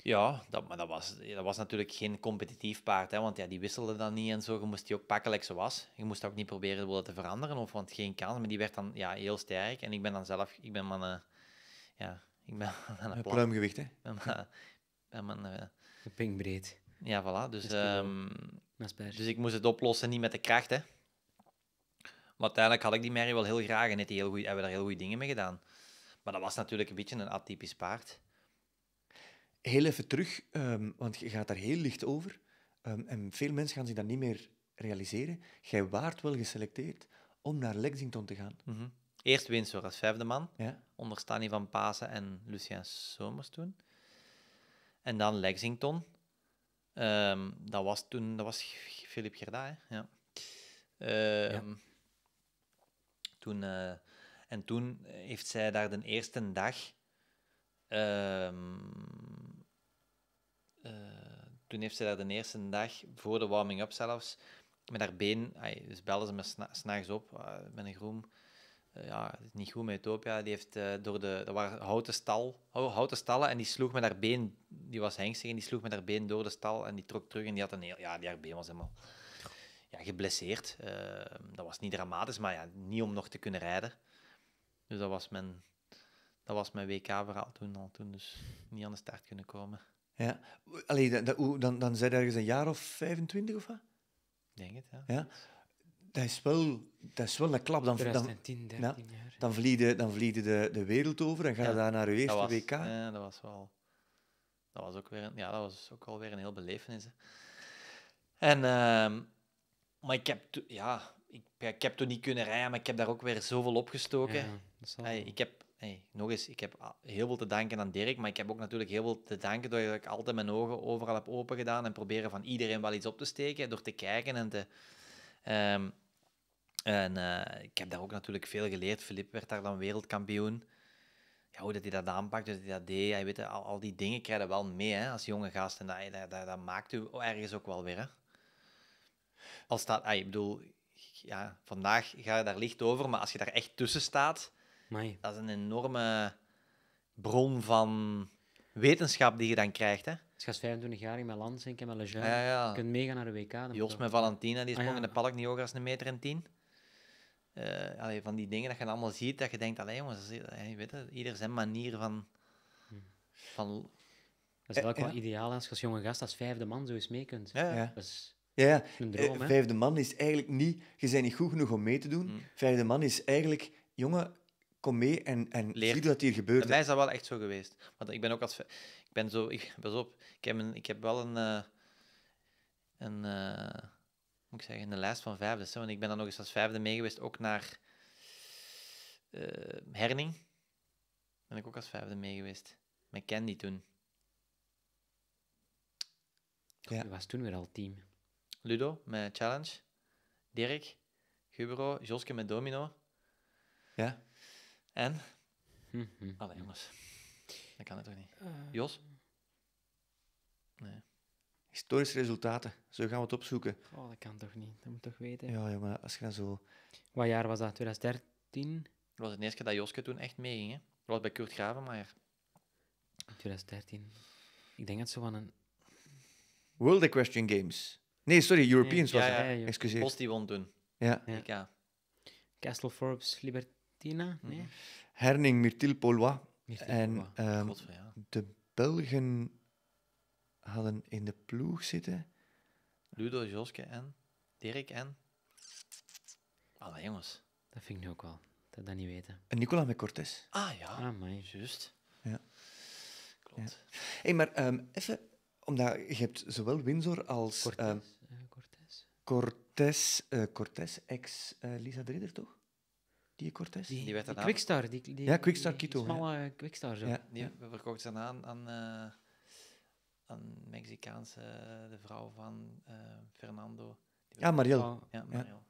ja, dat, maar dat was, dat was natuurlijk geen competitief paard, hè, want ja, die wisselde dan niet en zo. Je moest die ook pakken zo ze was. Je moest ook niet proberen willen te veranderen, of, want geen kans. Maar die werd dan ja, heel sterk. En ik ben dan zelf, ik ben ja, ik ben een pluimgewicht, hè? Eh, bij mijn... Uh... Ja, voilà. Dus, ehm, dus ik moest het oplossen, niet met de kracht, hè. Maar uiteindelijk had ik die merrie wel heel graag en heeft heel goeie, hebben we daar heel goede dingen mee gedaan. Maar dat was natuurlijk een beetje een atypisch paard. Heel even terug, ehm, want je gaat daar heel licht over. Ehm, en veel mensen gaan zich dat niet meer realiseren. Jij waart wel geselecteerd om naar Lexington te gaan. Mm -hmm. Eerst Windsor als vijfde man, ja. onder Stanny van Pasen en Lucien Somers toen. En dan Lexington. Ehm, dat was toen, dat was Philippe Gerda, ehm, Ja. Toen, eh, en toen heeft zij daar de eerste dag. Ehm, eh, toen heeft zij daar de eerste dag, voor de warming-up zelfs, met haar been, ay, dus bellen ze me s'nachts op eh, met een groom. Eh, ja, het is niet goed met Utopia. Die heeft eh, door de, dat waren houten, stal, oh, houten stallen en die sloeg met haar been, die was hengstig en die sloeg met haar been door de stal en die trok terug en die had een heel, ja, die haar been was helemaal ja, geblesseerd. Ehm, dat was niet dramatisch, maar ja, niet om nog te kunnen rijden. Dus dat was mijn, dat was mijn WK-verhaal toen al, toen dus niet aan de start kunnen komen. Ja, Allee, dan, dan, dan zijn ergens een jaar of 25 of wat? Ik denk het, ja. ja? dat is wel, dat is wel een klap. Dan, 2010, dan, jaar. Dan vlieg dan de, de wereld over en ga je daar naar je eerste WK. Ja, dat was wel... Dat was ook weer, ja, dat was ook weer een heel belevenis. Hè. En... Ehm, maar ik heb, ja, ik, ik, heb toen niet kunnen rijden, maar ik heb daar ook weer zoveel opgestoken. Ja, hey, ik heb, hey, nog eens, ik heb heel veel te danken aan Dirk, maar ik heb ook natuurlijk heel veel te danken doordat ik altijd mijn ogen overal heb open gedaan en proberen van iedereen wel iets op te steken door te kijken en te. Ehm, en eh, ik heb daar ook natuurlijk veel geleerd. Filip werd daar dan wereldkampioen. Ja, hoe dat hij dat aanpakte, dat hij dat deed. Ja, weet, al, al die dingen krijg je wel mee hè, als jonge gast. En dat, dat, dat, maakt u ergens ook wel weer. Hè. Als staat, ah, ik bedoel, ja, vandaag ga je daar licht over, maar als je daar echt tussen staat, dat is een enorme bron van wetenschap die je dan krijgt. Hè? Dus 25 jaar in mijn land, en met mijn Ja, Je kunt meegaan naar de WK. Jos met Valentina, die sprong ah, in de palk niet hoger als een meter en tien uh, van die dingen dat je allemaal ziet, dat je denkt, allee, jongens, eh, je weet het, ieder zijn manier van... Hm. van dat is wel eh, qua ideaal als je als jonge gast als vijfde man zo eens mee kunt. Ja, ja. ja, een droom, hè? Vijfde man is eigenlijk niet... Je bent niet goed genoeg om mee te doen. Hm. Vijfde man is eigenlijk... Jongen, kom mee en, en Leer. zie wat hier gebeurt. Bij mij is dat wel echt zo geweest. Want ik ben ook als... Ik ben zo... Ik, pas op. Ik heb, een, ik heb wel een... een moet ik zeggen, in de lijst van vijfde. zo, Want ik ben dan nog eens als vijfde meegeweest ook naar eh, Herning. Ben ik ook als vijfde meegeweest geweest. Met Candy toen. Ja. was toen weer al team. Ludo met Challenge. Dirk, Gubero, Joske met Domino. Ja. En? Hm, hm. jongens. Dat kan het toch niet? Eh. Jos? Nee. Historische resultaten, zo gaan we het opzoeken. Oh, dat kan toch niet? Dat moet toch weten? Ja, jongen, als je dan zo... Wat jaar was dat? 2013? Dat was het eerste keer dat Joske toen echt meeging, hè? Dat was bij Kurt Gravenmaier. 2013. Ik denk dat ze van een... World Equestrian Games. Nee, sorry, Europeans was ja, ja, ja, Excuseer. Post die won toen. Ja. ja. Castle Forbes Libertina? Mhm. Nee. Herning Myrtil Polois. En ehm, de Belgen hadden in de ploeg zitten. Ludo, Joske en Dirk en... Alle jongens. Dat vind ik nu ook wel. Dat dat niet weten. En Nicola met Ah ja, ah, juist. Ja. Klopt. hey, maar ehm, even, omdat je hebt zowel Windsor als... Cortez. Ehm, um, eh, Cortez. Eh, ex Lisa Dredder toch? Die Cortes? Die, die werd Quickstar. Die, die, ja, Quickstar Quito. Smalle Quickstar, zo. Ja, die ja. verkocht aan... aan eh, een Mexicaanse, de vrouw van eh, Fernando. Ja, Mariel. ja, Mariel.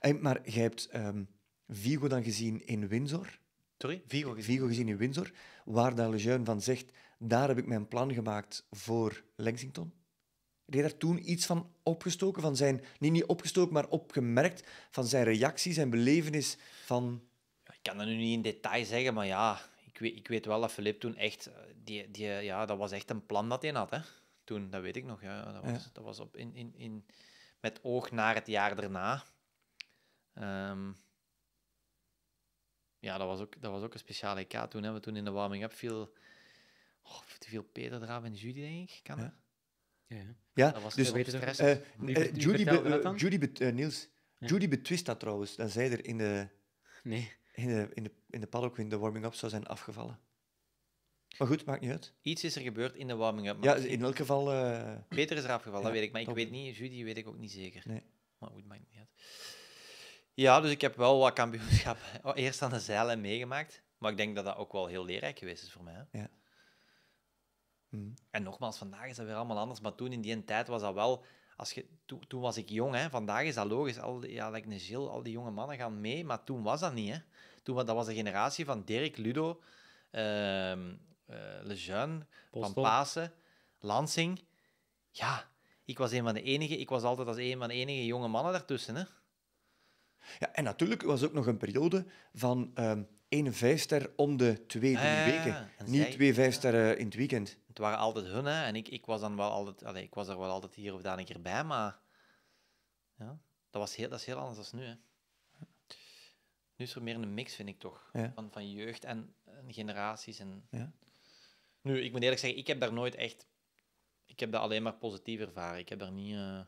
Ja, maar jij hebt ehm, Vigo dan gezien in Windsor. Sorry? Vigo gezien. Vigo gezien in Windsor, waar de Lejeune van zegt, daar heb ik mijn plan gemaakt voor Lexington. Heb je daar toen iets van opgestoken, van zijn, niet, niet opgestoken, maar opgemerkt, van zijn reactie, zijn belevenis van... Ik kan dat nu niet in detail zeggen, maar ja, weet, ik weet wel dat Filip toen echt, eh, die, die, eh, ja, dat was echt een plan dat hij had. Hè? Toen, dat weet ik nog. Ja, dat was, dat was op in, in, in, met oog naar het jaar daarna. Ehm, ja, dat was, ook, dat was ook een speciale EK toen. Hè. toen in de warming-up viel, oh, viel Peter eraf en Judy, denk ik. Kan ja. ja. Ja, dat was dus, stress. Eh, Judy, Judy Niels, Judy betwist dat trouwens. Dat zei er in de... Nee in de, in de, in de paddock, in de warming-up zou zijn afgevallen. Maar goed, maakt niet uit. Iets is er gebeurd in de warming-up. Ja, in elk geval... Eh, Peter is er afgevallen, dat weet ik. Maar ik weet niet, Judy weet ik ook niet zeker. Nee. Maar goed, maakt niet uit. Ja, dus ik heb wel wat kampioenschap oh, eerst aan de zeilen meegemaakt. Maar ik denk dat dat ook wel heel leerrijk geweest is voor mij. Ja. Mm. En nogmaals, vandaag is dat weer allemaal anders. Maar toen, in die tijd, was dat wel als je, toen, was ik jong, hè. vandaag is dat logisch. Al, die, ja, like al die jonge mannen gaan mee, maar toen was dat niet. Hè. Toen, dat was de generatie van Dirk, Ludo, uh, ehm, uh, eh, Lejeune, Van Pasen, Lansing. Ja, ik was een van de enige. Ik was altijd als een van de enige jonge mannen daartussen. Hè. Ja, en natuurlijk was ook nog een periode van... Ehm, een vijfster om de twee, drie ah, weken. Niet twee vijfsterren eh, in het weekend. Het waren altijd hun, hè. En ik, ik was dan wel altijd... Allee, ik was er wel altijd hier of daar een keer bij, maar... Ja, dat, was heel, dat is heel anders dan nu, hè. Nu is er meer een mix, vind ik toch. Van, van jeugd en, generaties. En... Ja. Nu, ik moet eerlijk zeggen, ik heb daar nooit echt... Ik heb dat alleen maar positief ervaren. Ik heb daar niet... Uh...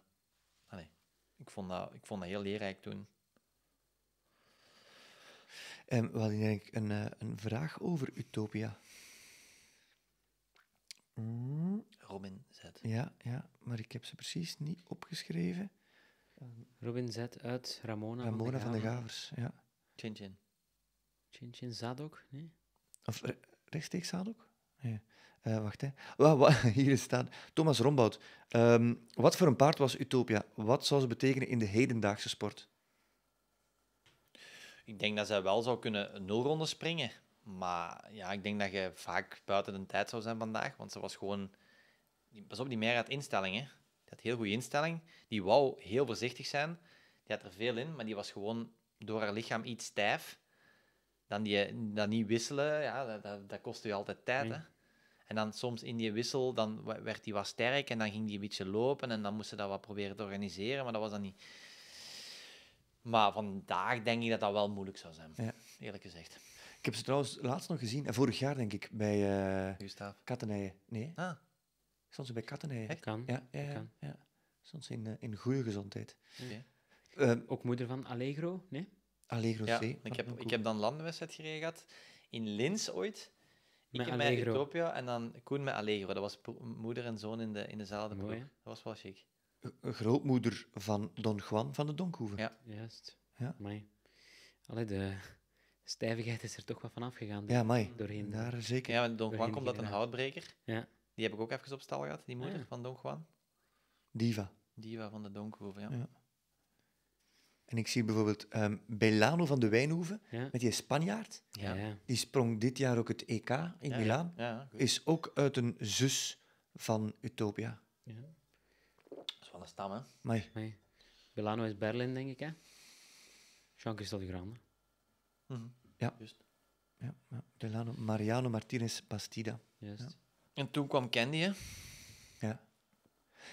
ik, vond dat, ik vond dat heel leerrijk toen. En we hadden eigenlijk een, eh, een vraag over Utopia. Mm, Robin Z. Ja, ja, maar ik heb ze precies niet opgeschreven. Ehm, Robin Z uit Ramona, Ramona van, de Gavers. Ja. Chin Chin. Chin Chin Zadok, nee? Of rechtstreeks Zadok? Nee. Eh, wacht, hè. Wat, hier staat Thomas Rombout. Ehm, wat voor een paard was Utopia? Wat zou ze betekenen in de hedendaagse sport? Ik denk dat zij wel zou kunnen nul ronde springen. Maar ja, ik denk dat je vaak buiten de tijd zou zijn vandaag. Want ze was gewoon... Pas op, die meer had instelling, Die had heel goede instelling. Die wou heel voorzichtig zijn. Die had er veel in, maar die was gewoon door haar lichaam iets stijf. Dan, die, dan niet wisselen, ja, dat, dat, dat je altijd tijd, hè. En dan soms in die wissel, dan werd hij wat sterk en dan ging die een beetje lopen en dan moest ze dat wat proberen te organiseren, maar dat was dan niet... Maar vandaag denk ik dat dat wel moeilijk zou zijn, ja. eerlijk gezegd. Ik heb ze trouwens laatst nog gezien, en eh, vorig jaar denk ik, bij uh, Nee? Ah. ze bij Kattenijen. Echt? Kan. Ja, ja, ja, ja. ze in, eh, in goede gezondheid. Okay. Ehm, Ook moeder van Allegro, nee? Allegro ja, C. Ik heb, ik heb dan landenwedstrijd gereden in Linz ooit. ik heb bij Utopia en dan Koen met Allegro. Dat was moeder en zoon in de, in dezelfde ploeg. Dat was wel chic grootmoeder van Don Juan van de Donkhoeven. Ja, juist. Ja. Amai. de stijvigheid is er toch wat van afgegaan. Ja, Door Doorheen, Daar zeker. Ja, want Don Juan komt dat een houtbreker. Ja. Die heb ik ook even op stal gehad, die moeder van Don Juan. Diva. Diva van de Donkhoeven, ja. ja. En ik zie bijvoorbeeld um, Belano van de Wijnhoeven, met die Spanjaard. Ja. Die sprong dit jaar ook het EK in Milaan. is ook uit een zus van Utopia. Ja van de stam, Nee. nee. Milano is Berlin, denk ik, hè? Jean-Christophe Grande. Mm -hmm. Ja. Just. Ja, ja. Mariano Martinez Bastida. Juist. Ja. En toen kwam Candy, hè? Ja.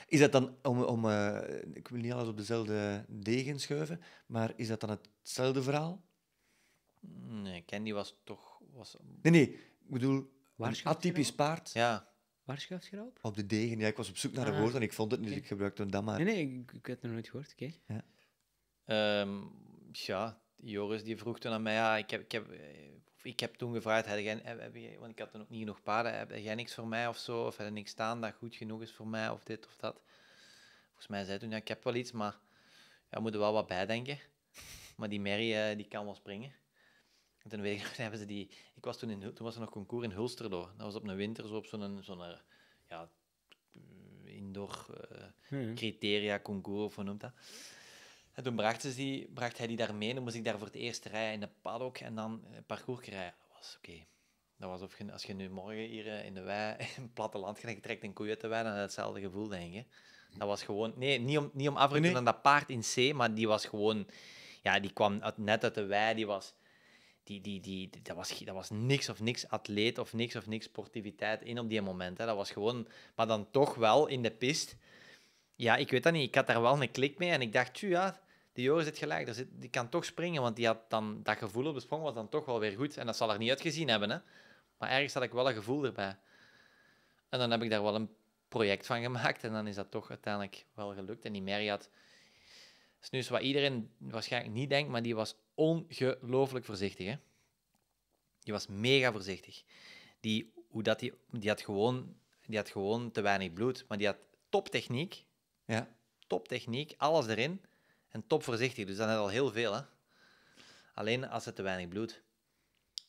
Is dat dan, om, om, eh, ik wil niet alles op dezelfde degen schuiven, maar is dat dan hetzelfde verhaal? Nee, Candy was toch... Was... Nee, nee, ik bedoel, een atypisch paard. Ja op? de degen. Ja, ik was op zoek naar een ah. woord en ik vond het niet, okay. dus ik gebruikte dat maar. Nee, nee, ik, ik heb het nog nooit gehoord. Oké. Ja. Ehm, ja. Joris die vroeg toen aan mij, ja, ik heb, ik heb, eh, ik heb toen gevraagd, heb jij, want ik had toen ook niet genoeg paarden, heb jij niks voor mij of zo? Of heb je niks staan dat goed genoeg is voor mij of dit of dat? Volgens mij zei toen, ja, ik heb wel iets, maar ja, moet moeten wel wat bijdenken. Maar die Mary, eh, die kan wel springen. hebben ze die... Ik was toen, in, toen was er nog concours in Hulsterlo. Dat was op een winter, zo op zo'n... zo'n eh, ja, indoor eh, criteria concours, of hoe noemt dat. En toen bracht, ze die, bracht hij die daar mee. Dan moest ik daar voor het eerst rijden in de paddock en dan eh, parcours rijden. Dat was oké. Dat was of als je nu morgen hier in de wei, in het platteland gaat, je trekt een koe uit de wei, dan hetzelfde gevoel, denk je. Dat was gewoon... Nee, niet om, niet om af te doen aan dat paard in C, maar die was gewoon... Ja, die kwam uit, net uit de wei, die was die, die, die, dat, was, dat was niks of niks atleet of niks of niks sportiviteit in op die moment. Hè. Dat was gewoon, maar dan toch wel in de pist. Ja, ik weet dat niet. Ik had daar wel een klik mee en ik dacht, ja, die Joris zit gelijk. zit, die kan toch springen, want die had dan, dat gevoel op de sprong was dan toch wel weer goed. En dat zal er niet uitgezien hebben. Hè. Maar ergens had ik wel een gevoel erbij. En dan heb ik daar wel een project van gemaakt en dan is dat toch uiteindelijk wel gelukt. En die Mary had, dat is nu wat iedereen waarschijnlijk niet denkt, maar die was ongelooflijk voorzichtig. Hè? Die was mega voorzichtig. Die, hoe dat die, die, had gewoon, die had gewoon te weinig bloed, maar die had toptechniek. Ja. Toptechniek, alles erin. En top voorzichtig, dus dat is al heel veel. Hè? Alleen als ze te weinig bloed.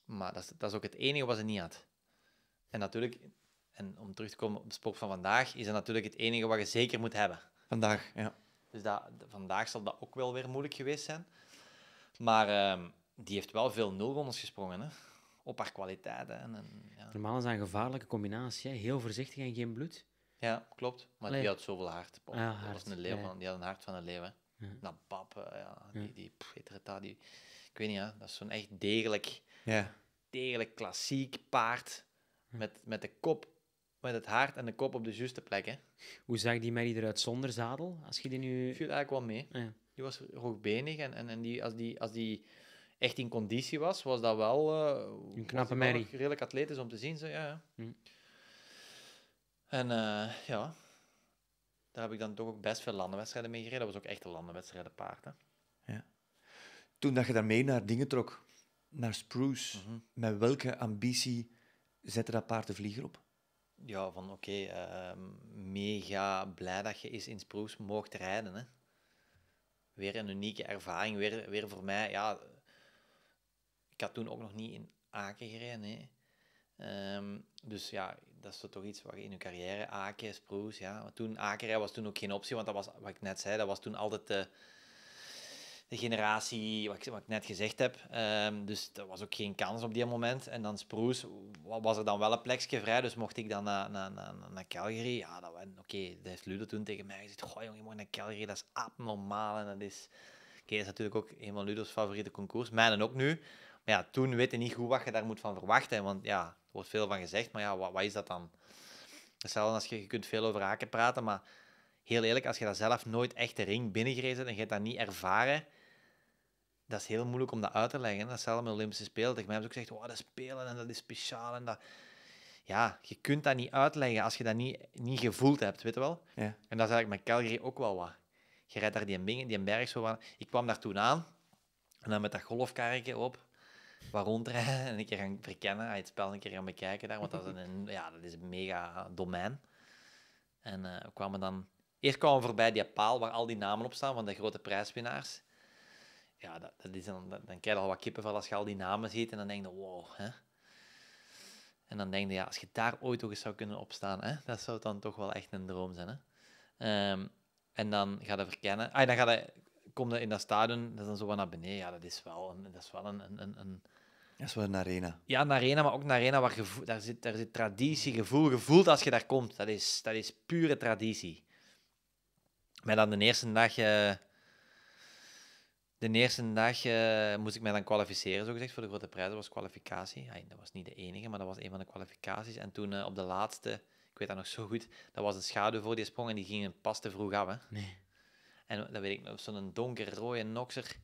Maar dat is, dat is ook het enige wat ze niet had. En natuurlijk, en om terug te komen op de sport van vandaag, is dat natuurlijk het enige wat je zeker moet hebben. Vandaag, ja. Dus dat, vandaag zal dat ook wel weer moeilijk geweest zijn. Maar ehm, die heeft wel veel nulrondes gesprongen, hè? Op haar kwaliteiten. En, ja. Normaal is dat een gevaarlijke combinatie. Hè? Heel voorzichtig en geen bloed. Ja, klopt. Maar die had zoveel hart. hart. Ah, dat was een leeuw. Die had een hart van een leeuw. Hè. Ja. Nou, pap, eh, ja. Die, die, pff, die, ik weet niet, hè. dat is zo'n echt degelijk, degelijk klassiek paard. Met, met de kop met het haard en de kop op de juiste plek. Hè. Hoe zag die Mary eruit zonder zadel? Als je die nu... viel eigenlijk wel mee. Ah, ja. Die was hoogbenig en, en, en die, als, die, als die echt in conditie was, was dat wel... Eh, een knappe Mary. Redelijk atletisch om te zien. Zo, ja, ja. Hm. En eh, ja, daar heb ik dan toch ook best veel landenwedstrijden mee gereden. Dat was ook echt een landenwedstrijden paard. Hè. Ja. Toen dat je daarmee naar dingen trok, naar Spruce, mhm. met welke ambitie zette dat paard de vlieger op? ja, van oké, ehm, mega blij dat je eens in Sproes mocht rijden. Hè. Weer een unieke ervaring, weer, weer voor mij. Ja, ik had toen ook nog niet in Aken gereden. Hè. Ehm, dus ja, dat is toch iets wat je in je carrière, Aken, Sproes, ja. toen Aken was toen ook geen optie, want dat was wat ik net zei, dat was toen altijd... Uh, de generatie, wat ik, wat ik net gezegd heb. Ehm, dus er was ook geen kans op die moment. En dan Sproes, was er dan wel een plekje vrij. Dus mocht ik dan naar, naar, naar, naar Calgary. Ja, dat, oké, okay, dat heeft Ludo toen tegen mij gezegd. gooi jongen, je moet naar Calgary, dat is abnormaal. En dat is... dat is natuurlijk ook een van Ludo's favoriete concours. Mijnen ook nu. Maar ja, toen weet je niet goed wat je daar moet van verwachten. Want ja, er wordt veel van gezegd, maar ja, wat, wat is dat dan? Hetzelfde als je, je kunt veel over haken praten, maar heel eerlijk, als je dat zelf nooit echt de ring binnengerezen hebt en je hebt dat niet ervaren, dat is heel moeilijk om dat uit te leggen. Dat is zelf met Olympische Spelen. Tegen mij hebben ze ook gezegd, oh, dat is spelen en dat is speciaal. En dat... Ja, je kunt dat niet uitleggen als je dat niet, niet gevoeld hebt, weet je wel? Ja. En dat is eigenlijk met Calgary ook wel wat. Je rijdt daar die, bingen, die berg zo van. Ik kwam daar toen aan en dan met dat golfkarretje op, waar rondrijden en een keer gaan verkennen, ah, het spel een keer gaan bekijken daar, want dat is een, ja, dat is een mega domein. En eh, kwamen dan... Eerst kwamen we voorbij die paal waar al die namen op staan van de grote prijswinnaars ja, dat, dat is dan, dan krijg je al wat kippenvel als je al die namen ziet en dan denk je, wow. Hè? En dan denk je, ja, als je daar ooit ook eens zou kunnen opstaan, hè, dat zou dan toch wel echt een droom zijn. Hè? Ehm, en dan ga je verkennen. Ah, dan ga je, kom je in dat stadion, dat is dan zo van naar beneden. Ja, dat is wel een... Dat is wel een, een, een dat wel een arena. Ja, een arena, maar ook een arena waar gevoel, daar, zit, daar zit traditie, gevoel. gevoeld als je daar komt. Dat is, dat is pure traditie. Maar dan de eerste dag... Eh, de eerste dag eh, moest ik mij dan kwalificeren, zo gezegd, voor de grote prijs. Dat was kwalificatie. dat was niet de enige, maar dat was een van de kwalificaties. En toen eh, op de laatste, ik weet dat nog zo goed, dat was een schaduw voor die sprong en die ging pas te vroeg af. Hè? Nee. En dat weet ik nog, zo'n donkerrode nokser.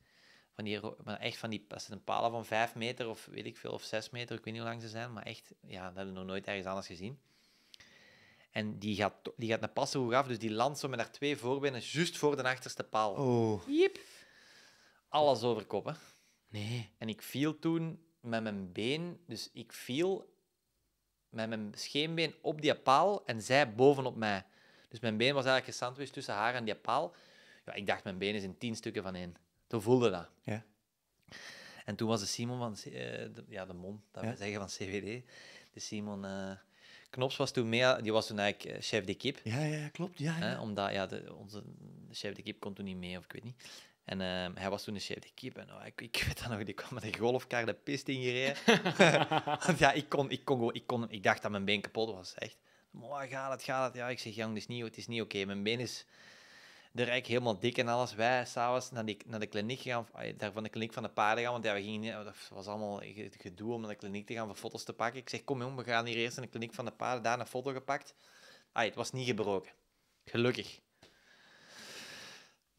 Van die, maar echt van die, dat zijn palen van vijf meter of weet ik veel, of zes meter, ik weet niet hoe lang ze zijn. Maar echt, ja, dat hebben we nog nooit ergens anders gezien. En die gaat, die gaat naar pas te vroeg af, dus die landt zo met haar twee voorbenen, juist voor de achterste paal. Oh. Jeep alles over hè. Nee. En ik viel toen met mijn been, dus ik viel met mijn scheenbeen op die paal en zij bovenop mij. Dus mijn been was eigenlijk gesandwiched tussen haar en die paal. Ja, ik dacht, mijn been is in tien stukken van één. Toen voelde dat. Ja. En toen was de Simon van... Uh, de, ja, de mond, dat we zeggen van CWD. De Simon... Eh, Knops was toen meer, die was toen eigenlijk eh, chef de kip. Ja, ja, klopt. Ja, omdat ja, de, onze chef de kip kon toen niet mee, of ik weet niet. En ehm, hij was toen de chef de keeper. Nou, oh, ik, ik, weet dat nog, ik kwam met een golfkar de pist ingereden. Want ja, ik, kon, ik, kon, ik, kon, ik dacht dat mijn been kapot was, echt. Maar gaat het, gaat het? Ja, ik zeg, jong, het is niet, het is niet oké. Mijn been is de rijk helemaal dik en alles. Wij s'avonds naar, naar de kliniek gaan, ah, daar van de kliniek van de paarden gaan, want ja, we gingen, dat was allemaal gedoe om naar de kliniek te gaan voor foto's te pakken. Ik zeg, kom jong, we gaan hier eerst naar de kliniek van de paarden, daar een foto gepakt. Ah, het was niet gebroken. Gelukkig.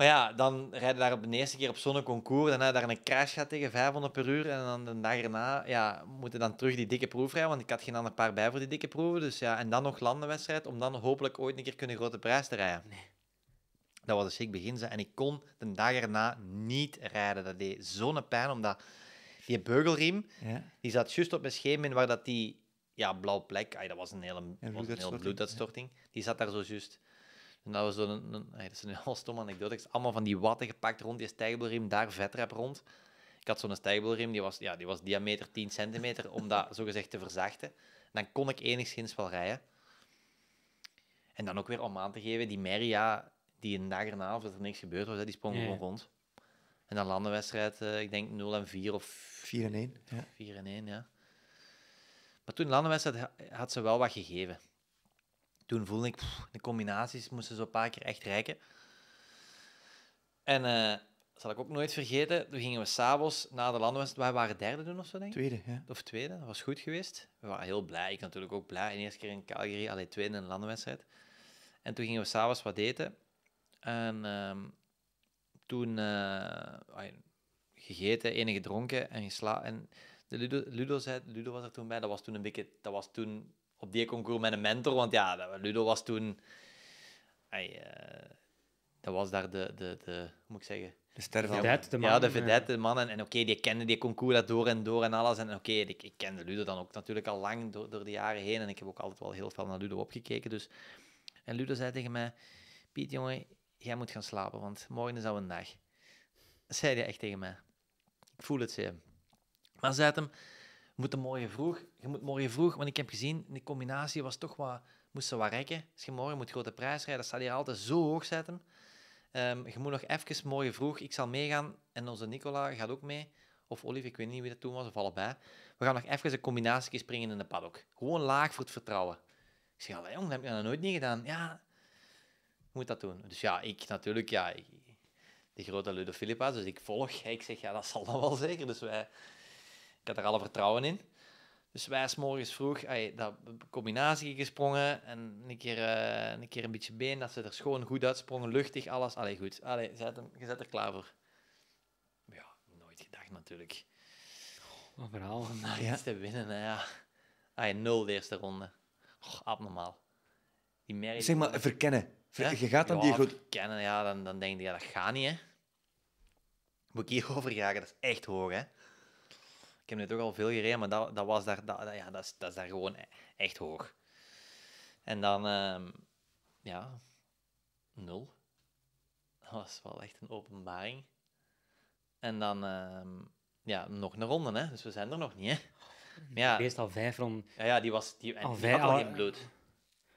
Maar ja, dan rijden daar op de eerste keer op zo'n concours. Daarna daar een crash gaat tegen 500 per uur. En dan de dag erna ja, moeten dan terug die dikke proef rijden. Want ik had geen ander paar bij voor die dikke proeven. Dus ja, en dan nog landenwedstrijd. Om dan hopelijk ooit een keer kunnen grote prijs rijden. Nee. Dat was een schrik begin. En ik kon de dag erna niet rijden. Dat deed zo'n pijn. Omdat die beugelriem, ja. die zat juist op mijn in, waar dat die ja, blauw plek. dat was een hele, was een hele bloeduitstorting. Die zat daar zo juist. En dat was zo'n, een, een, dat is een heel stom anekdote. allemaal van die watten gepakt rond die stijgbelriem, daar vetrap rond. Ik had zo'n stijgbelriem, die was, ja, die was diameter 10 centimeter, om dat zogezegd te verzachten. dan kon ik enigszins wel rijden. En dan ook weer om aan te geven, die Meria, die een dag erna, of dat er niks gebeurd was, die sprong gewoon rond. En dan landenwedstrijd, uh, ik denk 0 en 4 of... 4 en 1. Ja. 4 en 1, ja. Maar toen landenwedstrijd had ze wel wat gegeven toen voelde ik, de combinaties moesten zo een paar keer echt rijken. En eh, dat zal ik ook nooit vergeten, toen gingen we s'avonds na de landenwedstrijd, wij waren derde doen of zo, denk ik? Tweede, ja. Of tweede, dat was goed geweest. We waren heel blij, ik natuurlijk ook blij. En eerste keer in Calgary, alleen tweede in een landenwedstrijd. En toen gingen we s'avonds wat eten. En ehm, toen eh, gegeten, enige gedronken en geslapen. En de Ludo, Ludo, zei, Ludo was er toen bij, dat was toen een beetje, dat was toen op die concours met een mentor. Want ja, Ludo was toen. Eh, dat was daar de, de, de. Hoe moet ik zeggen? De ster van de, man. Ja, de vedette, de man. En, en oké, die kende die concours dat door en door en alles. En oké, ik, ik kende Ludo dan ook natuurlijk al lang door, door de jaren heen. En ik heb ook altijd wel heel veel naar Ludo opgekeken. Dus. En Ludo zei tegen mij: Piet, jongen, jij moet gaan slapen, want morgen is al een dag. Dat zei hij echt tegen mij. Ik voel het, zeer, Maar zei hem, moet morgen vroeg, je moet morgen vroeg, want ik heb gezien, die combinatie was toch wat, moest ze wat rekken. Dus je morgen moet grote prijs rijden, dat zal hier altijd zo hoog zetten. Ehm, je moet nog even morgen vroeg, ik zal meegaan en onze Nicola gaat ook mee. Of Olive, ik weet niet wie dat toen was, of allebei. We gaan nog even een combinatie springen in de paddock. Gewoon laag voor het vertrouwen. Ik zeg, jong, dat heb je nog nooit niet gedaan. Ja, moet dat doen. Dus ja, ik natuurlijk, ja, die grote Ludo Philippa, dus ik volg. Ik zeg, ja, dat zal dan wel zeker. Dus wij ik had er alle vertrouwen in. Dus wij s morgens vroeg, dat combinatie gesprongen en een keer, eh, een keer een beetje been, dat ze er schoon goed uitsprongen, luchtig, alles. Allee, goed. Allee, je zet er klaar voor. Ja, nooit gedacht natuurlijk. verhaal van ja. te winnen, ja. nul de eerste ronde. Och, abnormaal. Die merk... Zeg maar, verkennen. je gaat dan die goed... Verkennen, ja, dan, dan denk je, ja, dat gaat niet, hè. Moet ik hier overjagen. dat is echt hoog, hè heb nu toch al veel gereden, maar dat, dat, was daar, dat, ja, dat, is, dat is daar gewoon echt hoog. En dan, ehm, ja, nul. Dat was wel echt een openbaring. En dan, ehm, ja, nog een ronde, hè. Dus we zijn er nog niet, hè. Ja. Eerst al vijf ronden. Ja, ja, die, was, die, al die vijf, had al geen bloed.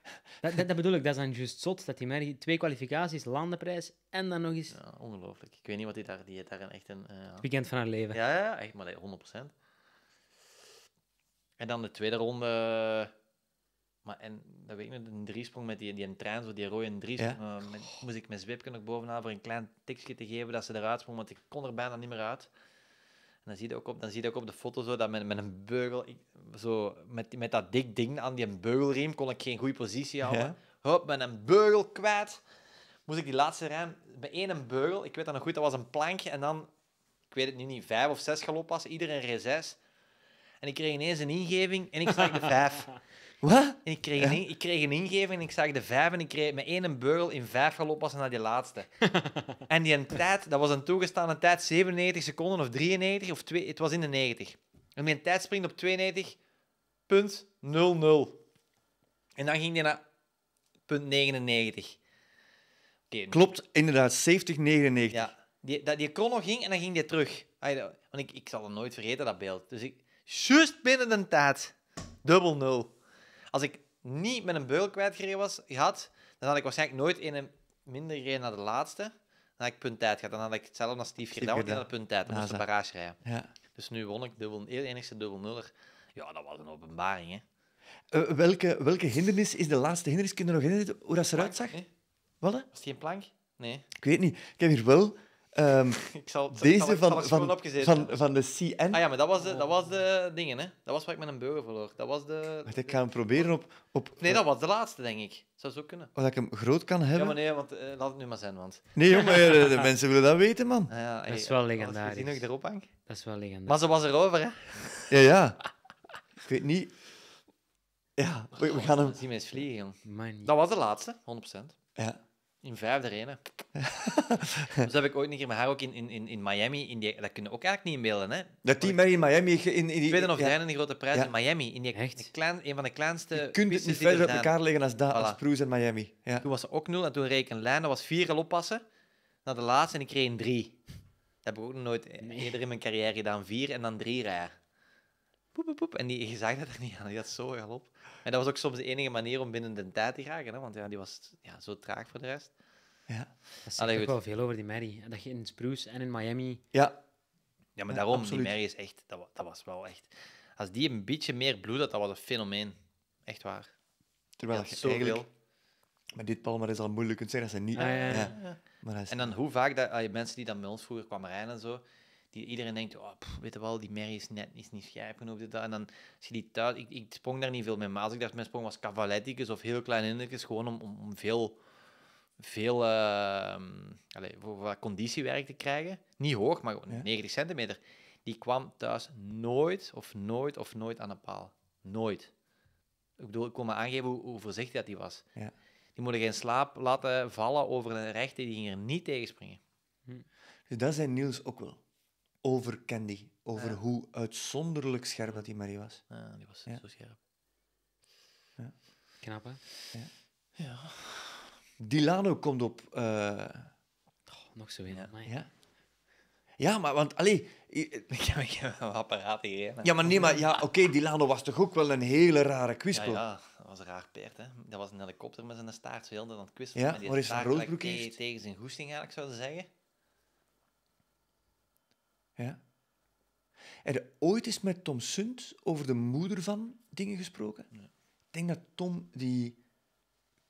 Dat, dat, bedoel ik, dat is dan juist zot. Dat hij mij twee kwalificaties, landenprijs en dan nog eens. Ja, ongelooflijk. Ik weet niet wat hij daar. Die daar echt een. het eh, weekend van haar leven. Ja, ja, echt, maar 100%. En dan de tweede ronde. Eh, maar en, dat weet ik nog, een driesprong met die, die trein, zo die rode driesprong. Ja. Eh, moest ik mijn zwipje nog bovenaan voor een klein tikje te geven dat ze eruit sprong, want ik kon er bijna niet meer uit. En dan zie je ook op, dan zie je ook op de foto zo, dat met, met een beugel, zo, met, met dat dik ding aan die beugelriem, kon ik geen goede positie houden. Ja. Hop, met een beugel kwijt. Moest ik die laatste rij bij één beugel, ik weet dat nog goed, dat was een plankje. En dan, ik weet het nu niet, vijf of zes galoppas, iedereen reed zes. En ik kreeg ineens een ingeving en ik zag de vijf. Wat? ik kreeg, een, ik kreeg een ingeving en ik zag de vijf en ik kreeg met één beugel in vijf gelopen oppassen naar die laatste. en die tijd, dat was een toegestaande tijd, 97 seconden of 93, of twee, het was in de 90. En mijn tijd springt op 92.00. En dan ging die naar punt 99. Okay. Klopt, inderdaad, 70,99. Ja, die, die, die chrono ging en dan ging die terug. Want ik, ik zal het nooit vergeten, dat beeld. Dus ik, Juist binnen de tijd. Dubbel nul. Als ik niet met een beugel kwijtgereden was, had, dan had ik waarschijnlijk nooit in een minder gereden naar de laatste. Dan had ik punt tijd gehad. Dan had ik hetzelfde als Steve gedaan, die had punt tijd. Dan moest de barrage rijden. Ja. Dus nu won ik dubbel, e- enigste dubbel nuller. Ja, dat was een openbaring, hè. Eh, welke, welke hindernis is de laatste hindernis? Kun je nog herinneren hoe dat ze eruit zag? Wat? Was die een plank? Nee. Ik weet niet. Ik heb hier wel Ehm, ik zal, deze van, van, van, de CN. Ah ja, maar dat was de, oh. dat was de dingen, hè? Dat was waar ik met een beugel verloor. Dat was de. Wacht, ik ga hem proberen op, op. Nee, dat was de laatste, denk ik. Zou zo kunnen. Of dat ik hem groot kan hebben. Ja, maar nee, want eh, laat het nu maar zijn. Want... Nee, joh, eh, maar de, mensen willen dat weten, man. Ah ja, dat is wel eh, legendarisch. Zie nog erop hangt. Dat is wel legendarisch. Maar ze was erover, hè? Ja, ja. ik weet niet. Ja, we, gaan hem. Zien eens vliegen, jong. Dat was de laatste, 100%. Ja. In vijf arena. dus heb ik ooit een keer met haar ook in, in, in Miami. In die, dat kunnen ook eigenlijk niet inbeelden. Hè? Dat team in Miami. In, in die, Tweede of ja. een grote prijs in Miami. In die, Klein, een van de kleinste. Je kunt het niet verder op elkaar leggen als, als Proes en Miami. Ja. Toen was ze ook nul en toen reed ik een lijn. Dat was vier al oppassen. Naar de laatste en ik kreeg een drie. Dat heb ik ook nooit eerder in mijn carrière gedaan. Vier en dan drie rijden. En die, je zag dat er niet aan, die had zo galop. En dat was ook soms de enige manier om binnen de tijd te raken, hè? want ja, die was ja, zo traag voor de rest. Ja. Dat zegt wel veel over die Mary. Dat je in Spruce en in Miami... Ja. Ja, maar daarom, die Mary is echt... Dat, dat was wel echt... Als die een beetje meer bloed had, dat was een fenomeen. Echt waar. Terwijl dat je zoveel... eigenlijk... Maar dit palmer is al moeilijk kunt zeggen dat ze niet... Ah, ja, ja, maar En dan hoe vaak dat, mensen die dan bij ons vroeger kwamen rijden en zo, die iedereen denkt, oh, weet je wel, die merrie is net niet scherp genoeg. Dit, dat. En dan als je die thuis, ik, sprong daar niet veel mee, maar ik dacht, mijn sprong was cavaletticus of heel klein hindertjes, gewoon om, om, veel, veel ehm, allez, voor, voor conditiewerk te krijgen. Niet hoog, maar gewoon 90 centimeter. Die kwam thuis nooit of nooit of nooit aan een paal. Nooit. Ik bedoel, ik kon me aangeven hoe, voorzichtig dat die was. Ja. Die moesten geen slaap laten vallen over een rechte, die ging er niet tegen springen. Hm. Dus dat zijn Niels ook wel over Candy. Over hoe uitzonderlijk scherp dat die Marie was. Ja, die was zo scherp. Ja. Knap, hè? Ja. ja. Dilano komt op. Eh, oh, nog zo in. Ja. ja. maar want, allee... Ik heb een apparaat hier. Ja, maar nee, maar ja, oké, okay, Dilano was toch ook wel een hele rare kwispel? Ja, dat was een raar peert, hè. Dat was een helikopter met zijn staart, zo heel aan het Ja, maar is een roodbroek tegen, tegen zijn goesting, eigenlijk, zou ze zeggen. Ja. Heb ooit eens met Tom Sunt over de moeder van dingen gesproken? Ik denk dat Tom die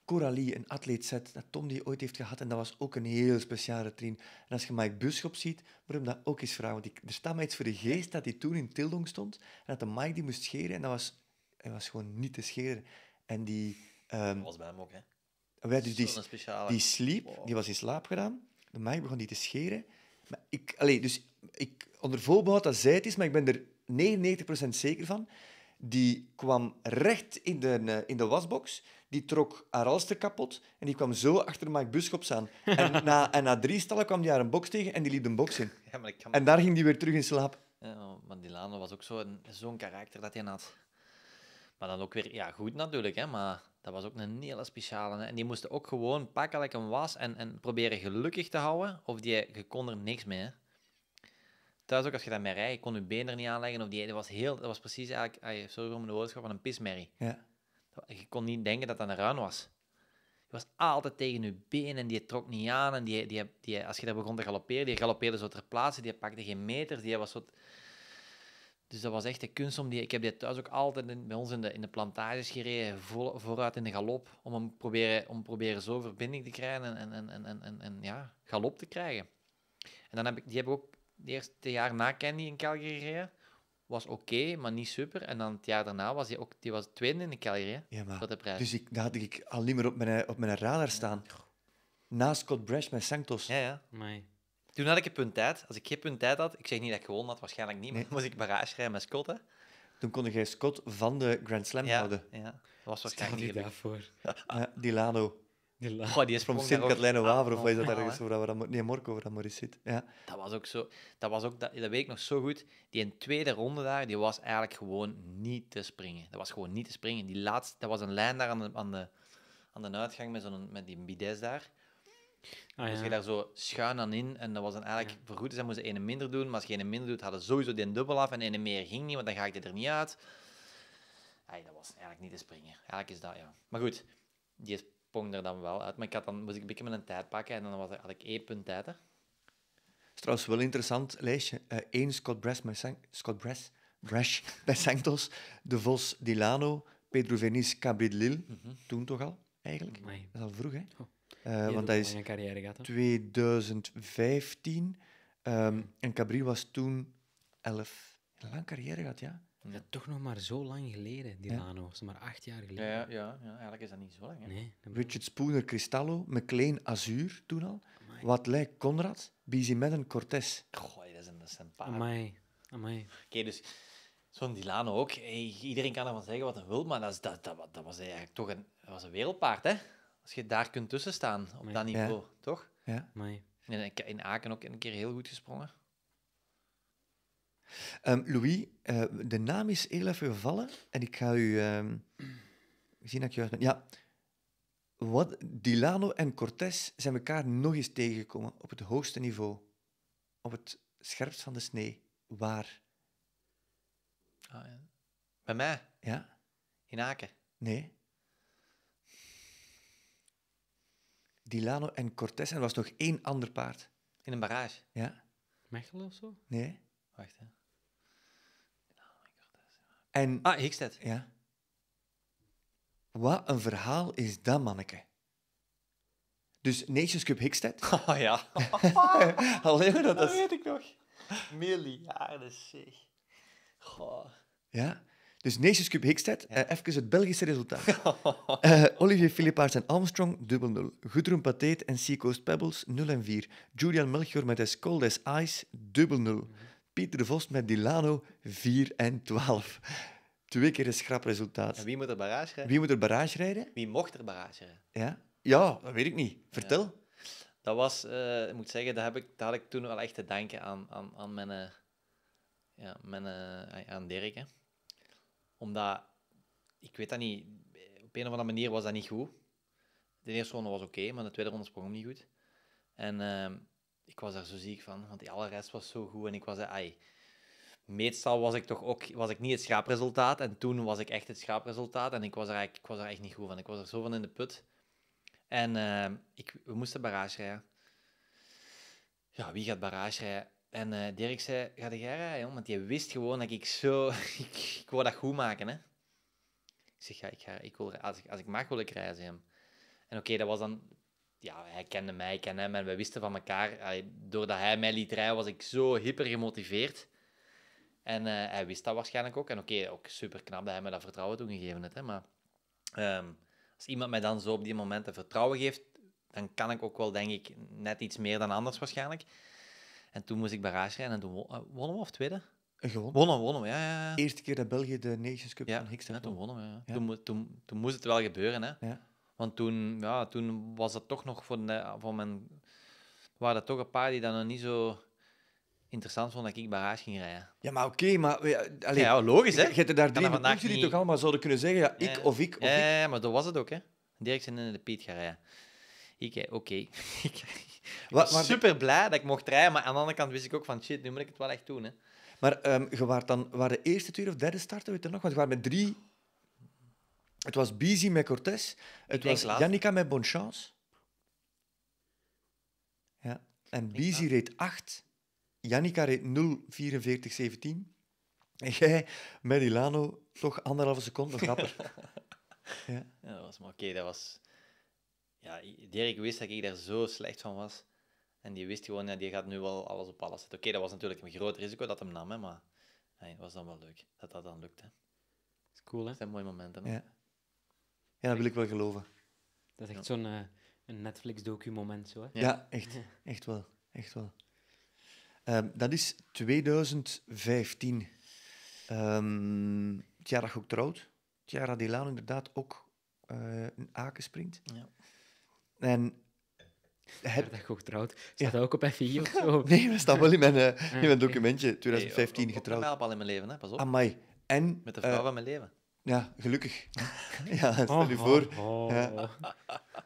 Coralie, een atleet zet, dat Tom die ooit heeft gehad. En dat was ook een heel speciale train. En als je Mike Buschop ziet, moet hem dat ook eens vragen. Want ik, er staat mij iets voor de geest dat hij toen in Tildong stond. En dat de Mike die moest scheren. En dat was, hij was gewoon niet te scheren. En die... Ehm, dat was bij hem ook, hè? Wij, dus die, speciale... die sliep, die was in slaap gedaan. De Mike begon die te scheren. Maar ik, allee, dus ik onder voorbehoud dat zij het is, maar ik ben er 99% zeker van. Die kwam recht in de, eh, in de wasbox. Die trok haar alster kapot. En die kwam zo achter Mike Buschops aan. En na, en na drie stallen kwam die haar een box tegen en die liep een box in. Ja, maar ik kan... En daar ging die weer terug in slaap. Ja, maar Dilano was ook zo'n karakter dat hij had. Maar dan ook weer, ja, goed natuurlijk, hè, maar dat was ook een hele speciale. Hè. En die moesten ook gewoon pakken een was en, en proberen gelukkig te houden. Of die, je kon er niks mee. Thuis ook als je dat merkt, je kon je been er niet aanleggen. Of die, dat, was heel, dat was precies eigenlijk, ay, ah, sorry voor mijn woordschap, van een pismerrie. Ja. Je kon niet denken dat dat een ruin was. Je was altijd tegen je been en die trok niet aan. En die, die, die, als je daar begon te galopperen, die galoppeerde zo ter plaatse, die pakte geen meters, die was zo... Dus dat was echt de kunst om die... Ik heb dit thuis ook altijd in, bij ons in de, in de plantages gereden, vooruit in de galop, om hem proberen, om proberen zo verbinding te krijgen en, en, en, en, en, en ja, galop te krijgen. En dan heb ik, die heb ik ook het eerste jaar na Kenny in Calgary Was oké, maar niet super. En dan het jaar daarna was hij ook die was tweede in de Calgary. ja, maar, voor de prijs. Dus ik, dat had ik al niet meer op mijn, op mijn radar staan. Na Scott Brash met Santos. Ja, ja. Toen had ik een punt tijd. Als ik geen punt tijd had, ik zeg niet dat ik gewonnen had, waarschijnlijk niet, maar moest ik barrage schrijven met Scott. Hè. Toen kon jij Scott van de Grand Slam houden. Ja, dat was waarschijnlijk niet daarvoor. Die Dilano die is van Sint Katlijn Waver, of wat is dat ergens? over waar, niet nee, Morco, dat maar zit. Ja. Dat was ook zo. Dat, was ook, dat, dat weet ik nog zo goed. Die in tweede ronde daar, die was eigenlijk gewoon niet te springen. Dat was gewoon niet te springen. Die laatste, dat was een lijn daar aan de, aan de, aan de uitgang met, zo'n, met die bides daar. Ah, ja. Dus je daar zo schuin aan in. En dat was dan eigenlijk, ja. voor dan dus moesten ze ene minder doen. Maar als je een minder doet, hadden ze sowieso die dubbel af. En ene meer ging niet, want dan ga ik dit er niet uit. Ay, dat was eigenlijk niet te springen. Eigenlijk is dat, ja. Maar goed, die is er dan wel uit. Maar ik had dan, moest ik een tijd pakken en dan was, had ik één punt tijd. Het is trouwens wel een interessant lijstje. Eén eh, uh, Scott Brass, Scott Brass, Brash bij Santos, De Vos, Dilano, Pedro Venis, Cabril, Lille. Mhm. Toen toch al, eigenlijk. Dat is al vroeg, hè? Oh. Eh, want dat is gaat, 2015. Ehm, en Cabri was toen 11. Een lang carrière gehad, ja. Dat toch nog maar zo lang geleden, Dilano, ja. Maar acht jaar geleden. Ja, ja, ja, eigenlijk is dat niet zo lang. Hè? Nee, Richard Spooner Cristallo, McLean Azur toen al. Wat lijkt Conrad, Busy Madden Cortez. Goh, dat is een een paar. Amai. Amai. Oké, dus zo'n Dilano ook. iedereen kan ervan zeggen wat hij wil, maar dat, dat, dat, was eigenlijk toch een, was een wereldpaard, hè? Als je daar kunt tussen staan op dat niveau, toch? Ja. Amai. En in Aken ook een keer heel goed gesprongen. Ehm, Louis, eh, de naam is heel even gevallen en ik ga u ehm, zien dat ik juist ben. Ja, wat, Dilano en Cortés zijn elkaar nog eens tegengekomen op het hoogste niveau, op het scherpst van de snee. Waar? Ah, ja. Bij mij? Ja. In Aken? Nee. Dilano en Cortés en er was nog één ander paard. In een barrage? Ja. Mechelen of zo? Nee. Wacht, hè. En, ah, Hickstead, Ja. Wat een verhaal is dat, manneke. Dus Nations Cup oh, ja. Alleen dat, weet ik nog. Miljarden, zeg. Goh. Ja. Dus Nations Cup eh, even het Belgische resultaat. Eh, Olivier Philippaerts en Armstrong, dubbel 0 Gudrun Pateet en Seacoast Pebbles, 0 en 4. Julian Melchior met Escoldes Ice, dubbel nul. Mhm. Pieter de Vos met Dilano 4 en 12. Twee keer een schrapresultaat. En wie moet er barrage rijden? Wie moet er barrage rijden? Wie mocht er barrage rijden? Ja, ja dat weet ik niet. Vertel. Dat was, eh, ik moet zeggen, dat, heb ik, had ik toen wel echt te danken aan, aan, aan mijn... Eh, ja, mijn, eh, aan Dirk. Omdat, ik weet dat niet, op een of andere manier was dat niet goed. De eerste ronde was oké, maar de tweede ronde sprong niet goed. En ehm, ik was daar zo ziek van, want die alle rest was zo goed en ik was... Ai, meestal was ik toch ook was ik niet het schaapresultaat. En toen was ik echt het schaapresultaat. En ik was er, eigenlijk, ik was er echt niet goed van. Ik was er zo van in de put. En eh, ik, we moesten barrage rijden. Ja, wie gaat barrage rijden? En eh, Dirk zei, ga jij rijden? Want je wist gewoon dat ik zo... ik, ik wou dat goed maken, hè. Ik zeg, ja, ik ga, ik wil, als, ik, als ik mag, wil ik rijden, hem. En oké, dat was dan ja, hij kende mij, ik kende hem en we wisten van elkaar. doordat hij mij liet rijden, was ik zo hyper gemotiveerd. En eh, hij wist dat waarschijnlijk ook. En oké, ook super knap dat hij me dat vertrouwen toen gegeven heeft. Maar ehm, als iemand mij dan zo op die momenten vertrouwen geeft, dan kan ik ook wel, denk ik, net iets meer dan anders waarschijnlijk. En toen moest ik barrage rijden en toen eh, wonnen we of tweede? Gewonnen. Wonnen, wonnen, ja, ja, ja. Eerste keer dat België de Nations Cup ja, van Hickster Ja, toen wonnen we. Ja. Toen, toen, toen, moest het wel gebeuren, hè. Ja. Want toen, ja, toen was dat toch nog voor, mijn... Waren dat toch een paar die dat nog niet zo interessant vonden dat ik barrage ging rijden. Ja, maar oké, maar... Allee, ja, logisch, hè? Je hebt er daar drie die toch allemaal zouden kunnen zeggen, ja, ik of ik of ja, maar dat was het ook, hè. Direct zijn in de Piet gaan rijden. Ik, oké. ik was super blij dat ik mocht rijden, maar aan de andere kant wist ik ook van, shit, nu moet ik het wel echt doen, hè. Maar um, je dan, waren de eerste, tweede of derde starten, weet je nog? Want je waren met drie het was Busy met Cortez, Het was Jannica met Bonchance. Ja. En Busy reed 8. Jannica reed 0,44,17. En jij met Ilano toch anderhalve seconde grapper. ja. ja. dat was maar oké. dat was... Ja, Dirk wist dat ik daar zo slecht van was. En die wist gewoon, ja, die gaat nu wel alles op alles zetten. Oké, dat was natuurlijk een groot risico dat hem nam, hè, maar het was dan wel leuk dat dat dan lukte. Dat is cool, hè? Dat zijn mooie momenten. Ja. Ja, dat wil ik wel geloven. Dat is echt zo'n uh, Netflix-docu-moment, zo. Ja. echt. Echt wel. Echt wel. dat is 2015. Um, het jaar dat ook trouwt. Het jaar dat inderdaad ook uh, een aken springt. Ja. En... Heb... Dat ook trouwt. Staat dat ook op FI of zo? nee, dat staat wel in mijn, in mijn documentje. 2015 getrouwd. Ik heb al in mijn leven, hè? pas op. En, Met de vrouw van mijn leven. Ja, gelukkig. ja, stel je oh, voor. Oh, oh.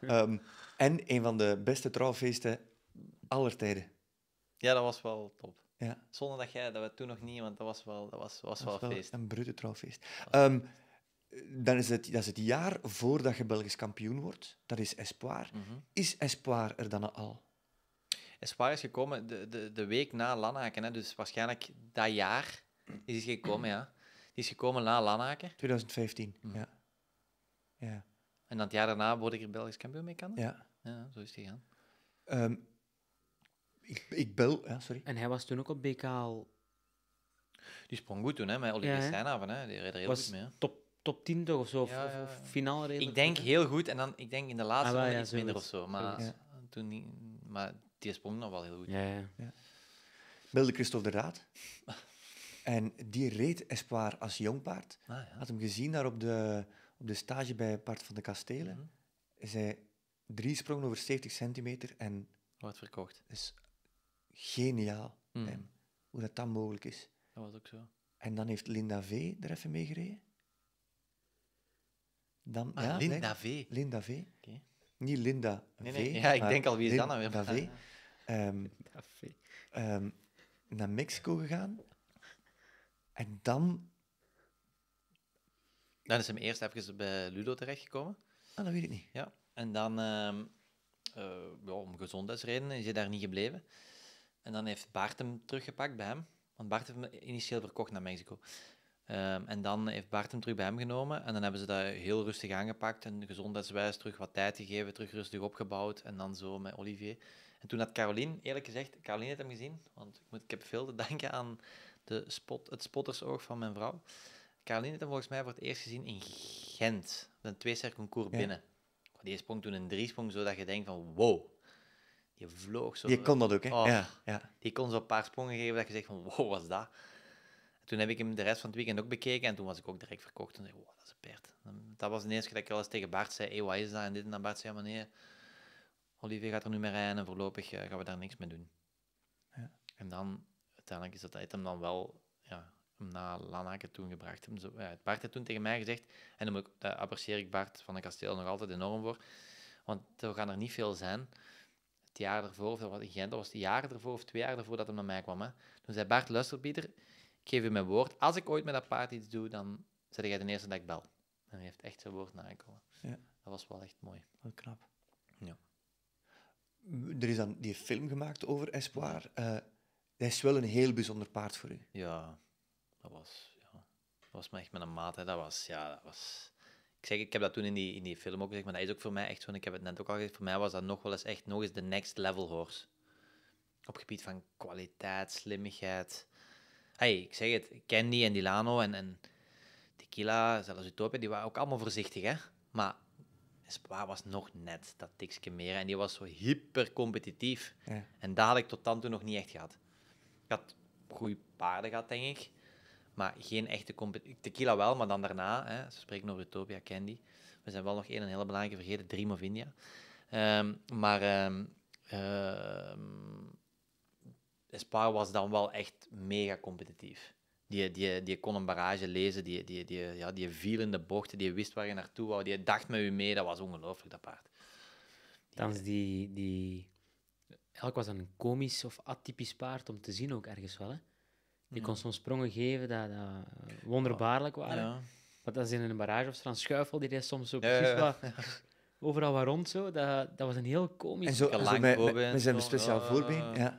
Ehm, en een van de beste trouwfeesten aller tijden. Ja, dat was wel top. Ja. Zonder dat jij, dat we toen nog niet, want dat was wel, dat was, was, dat was wel een feest. Een brute trouwfeest. Ehm, dan is het, dat is het jaar voordat je Belgisch kampioen wordt. Dat is Espoir. Mhm. Is Espoir er dan al? Espoir is gekomen de, de, de week na Lanaken. Hè? Dus waarschijnlijk dat jaar is hij gekomen, ja is gekomen na Lanaken. 2015, mm. ja. ja. En dan het jaar daarna word ik er Belgisch kampioen mee, kan ja. ja. zo is het gegaan. Ehm, ik, ik bel... Ja, sorry. En hij was toen ook op BK Die sprong goed toen, hè, met Olivier ja, Hè. Die reed er heel was goed mee. Hè. Top, top 10 toch, of zo? Of, ja, of finale reden. Ik denk heel goed. En dan, ik denk in de laatste ah, iets minder of zo. Maar, toen maar die sprong nog wel heel goed. Ja, ja. Belde Christophe de Raad? En die reed Espoir als jong paard. Ah, Had hem gezien daar op de, op de stage bij Part van de Kastelen. Mm drie sprongen over 70 centimeter en... Wat verkocht. is geniaal, mhm. hoe dat dan mogelijk is. Dat was ook zo. En dan heeft Linda V. er even mee gereden. Dan, ah, Linda V. Linda V. Niet Linda nee, nee. V. Ja, ik denk al, wie is dat nou weer? Linda V. Um, naar Mexico gegaan en dan... Dan is hem eerst even bij Ludo terechtgekomen. Ah, dat weet ik niet. Ja, en dan... Ehm, eh, ja, om gezondheidsredenen is hij daar niet gebleven. En dan heeft Bart hem teruggepakt bij hem. Want Bart heeft hem initieel verkocht naar Mexico. Ehm, en dan heeft Bart hem terug bij hem genomen. En dan hebben ze dat heel rustig aangepakt. En gezondheidswijs terug wat tijd gegeven, terug rustig opgebouwd. En dan zo met Olivier. En toen had Caroline, eerlijk gezegd, Caroline heeft hem gezien. Want ik, moet, ik heb veel te danken aan de spot, het spottersoog van mijn vrouw. Caroline heeft volgens mij voor het eerst gezien in Gent. een tweeser concours binnen. Die sprong toen een driesprong, zodat je denkt van wow. Je vloog zo. Je kon dat ook, hè? Oh. ja, ja, Die kon zo een paar sprongen geven dat je zegt van wow, wat is dat? toen heb ik hem de rest van het weekend ook bekeken en toen was ik ook direct verkocht. En zei wow, dat is een perd dat was ineens eerste dat ik al eens tegen Bart zei, hey, wat is dat? En dit en dan Bart zei, meneer maar nee, Olivier gaat er nu mee rijden en voorlopig eh, gaan we daar niks mee doen. Ja. En dan uiteindelijk is dat item dan wel ja, naar Lanaken toen gebracht. Hem zo, ja, Bart heeft toen tegen mij gezegd, en daar apprecieer ik Bart van de Kasteel nog altijd enorm voor, want er gaan er niet veel zijn. Het jaar ervoor, of dat was was het jaar ervoor of twee jaar ervoor dat hij naar mij kwam. Hè. Toen zei Bart, luister Pieter, ik geef u mijn woord, als ik ooit met dat paard iets doe, dan zet jij de eerste dat ik bel. En hij heeft echt zijn woord nagekomen. Ja. Dat was wel echt mooi. Wel knap. Ja. Er is dan die film gemaakt over Espoir. Eh, dat is wel een heel bijzonder paard voor u. Ja, dat was, ja, was me echt met een maat. Hè. Dat was, ja, dat was... Ik, zeg, ik heb dat toen in die, in die film ook gezegd, maar dat is ook voor mij echt zo, ik heb het net ook al gezegd, voor mij was dat nog wel eens echt nog eens de next level horse. Op gebied van kwaliteit, slimmigheid. Hey, ik zeg het, Candy en Dilano en, en Tequila, zelfs Utopia, die waren ook allemaal voorzichtig, hè. Maar Spa was nog net dat tikje meer en die was zo hyper competitief. Ja. En dadelijk had ik tot dan toe nog niet echt gehad had goede paarden gehad, denk ik. Maar geen echte competitie. Tequila wel, maar dan daarna. Hè, ze spreken over Utopia Candy. We zijn wel nog één een hele belangrijke vergeten, Dream of India. Ehm, maar um, was dan wel echt mega competitief. Die, die, die kon een barrage lezen, die, die, die, ja, die viel in de bochten, die wist waar je naartoe wou, die dacht met u mee. Dat was ongelooflijk, dat paard. Die, dan die, die Elk was een komisch of atypisch paard om te zien ook ergens wel. Hè? Die kon hmm. soms sprongen geven dat, dat eh, wonderbaarlijk ah, waren. Ja. Want dat is in een barrage of zo, dan schuifelde die soms zo precies dus overal waar rond. Zo. Dat, dat was een heel komisch... En zo, en zo met, zijn speciaal voorbeen. Ja.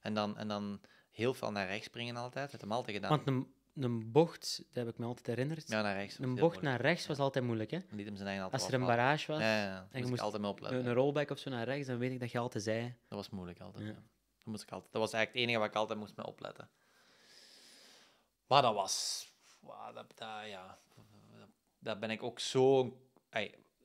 En, dan, en dan heel veel naar rechts springen altijd. Dat de hem altijd gedaan. Want een bocht, dat heb ik me altijd herinnerd. Ja, naar rechts. Een bocht naar rechts was altijd moeilijk. Hè? zijn eigen Als er een barrage was ja, ja, en je moest opletten. Een rollback of zo naar rechts, dan weet ik dat je altijd zei. Dat was moeilijk altijd. Ja. Dat, moest ik altijd. dat was eigenlijk het enige wat ik altijd moest mee opletten. Maar dat was. Wow, dat, ja. Daar ben ik ook zo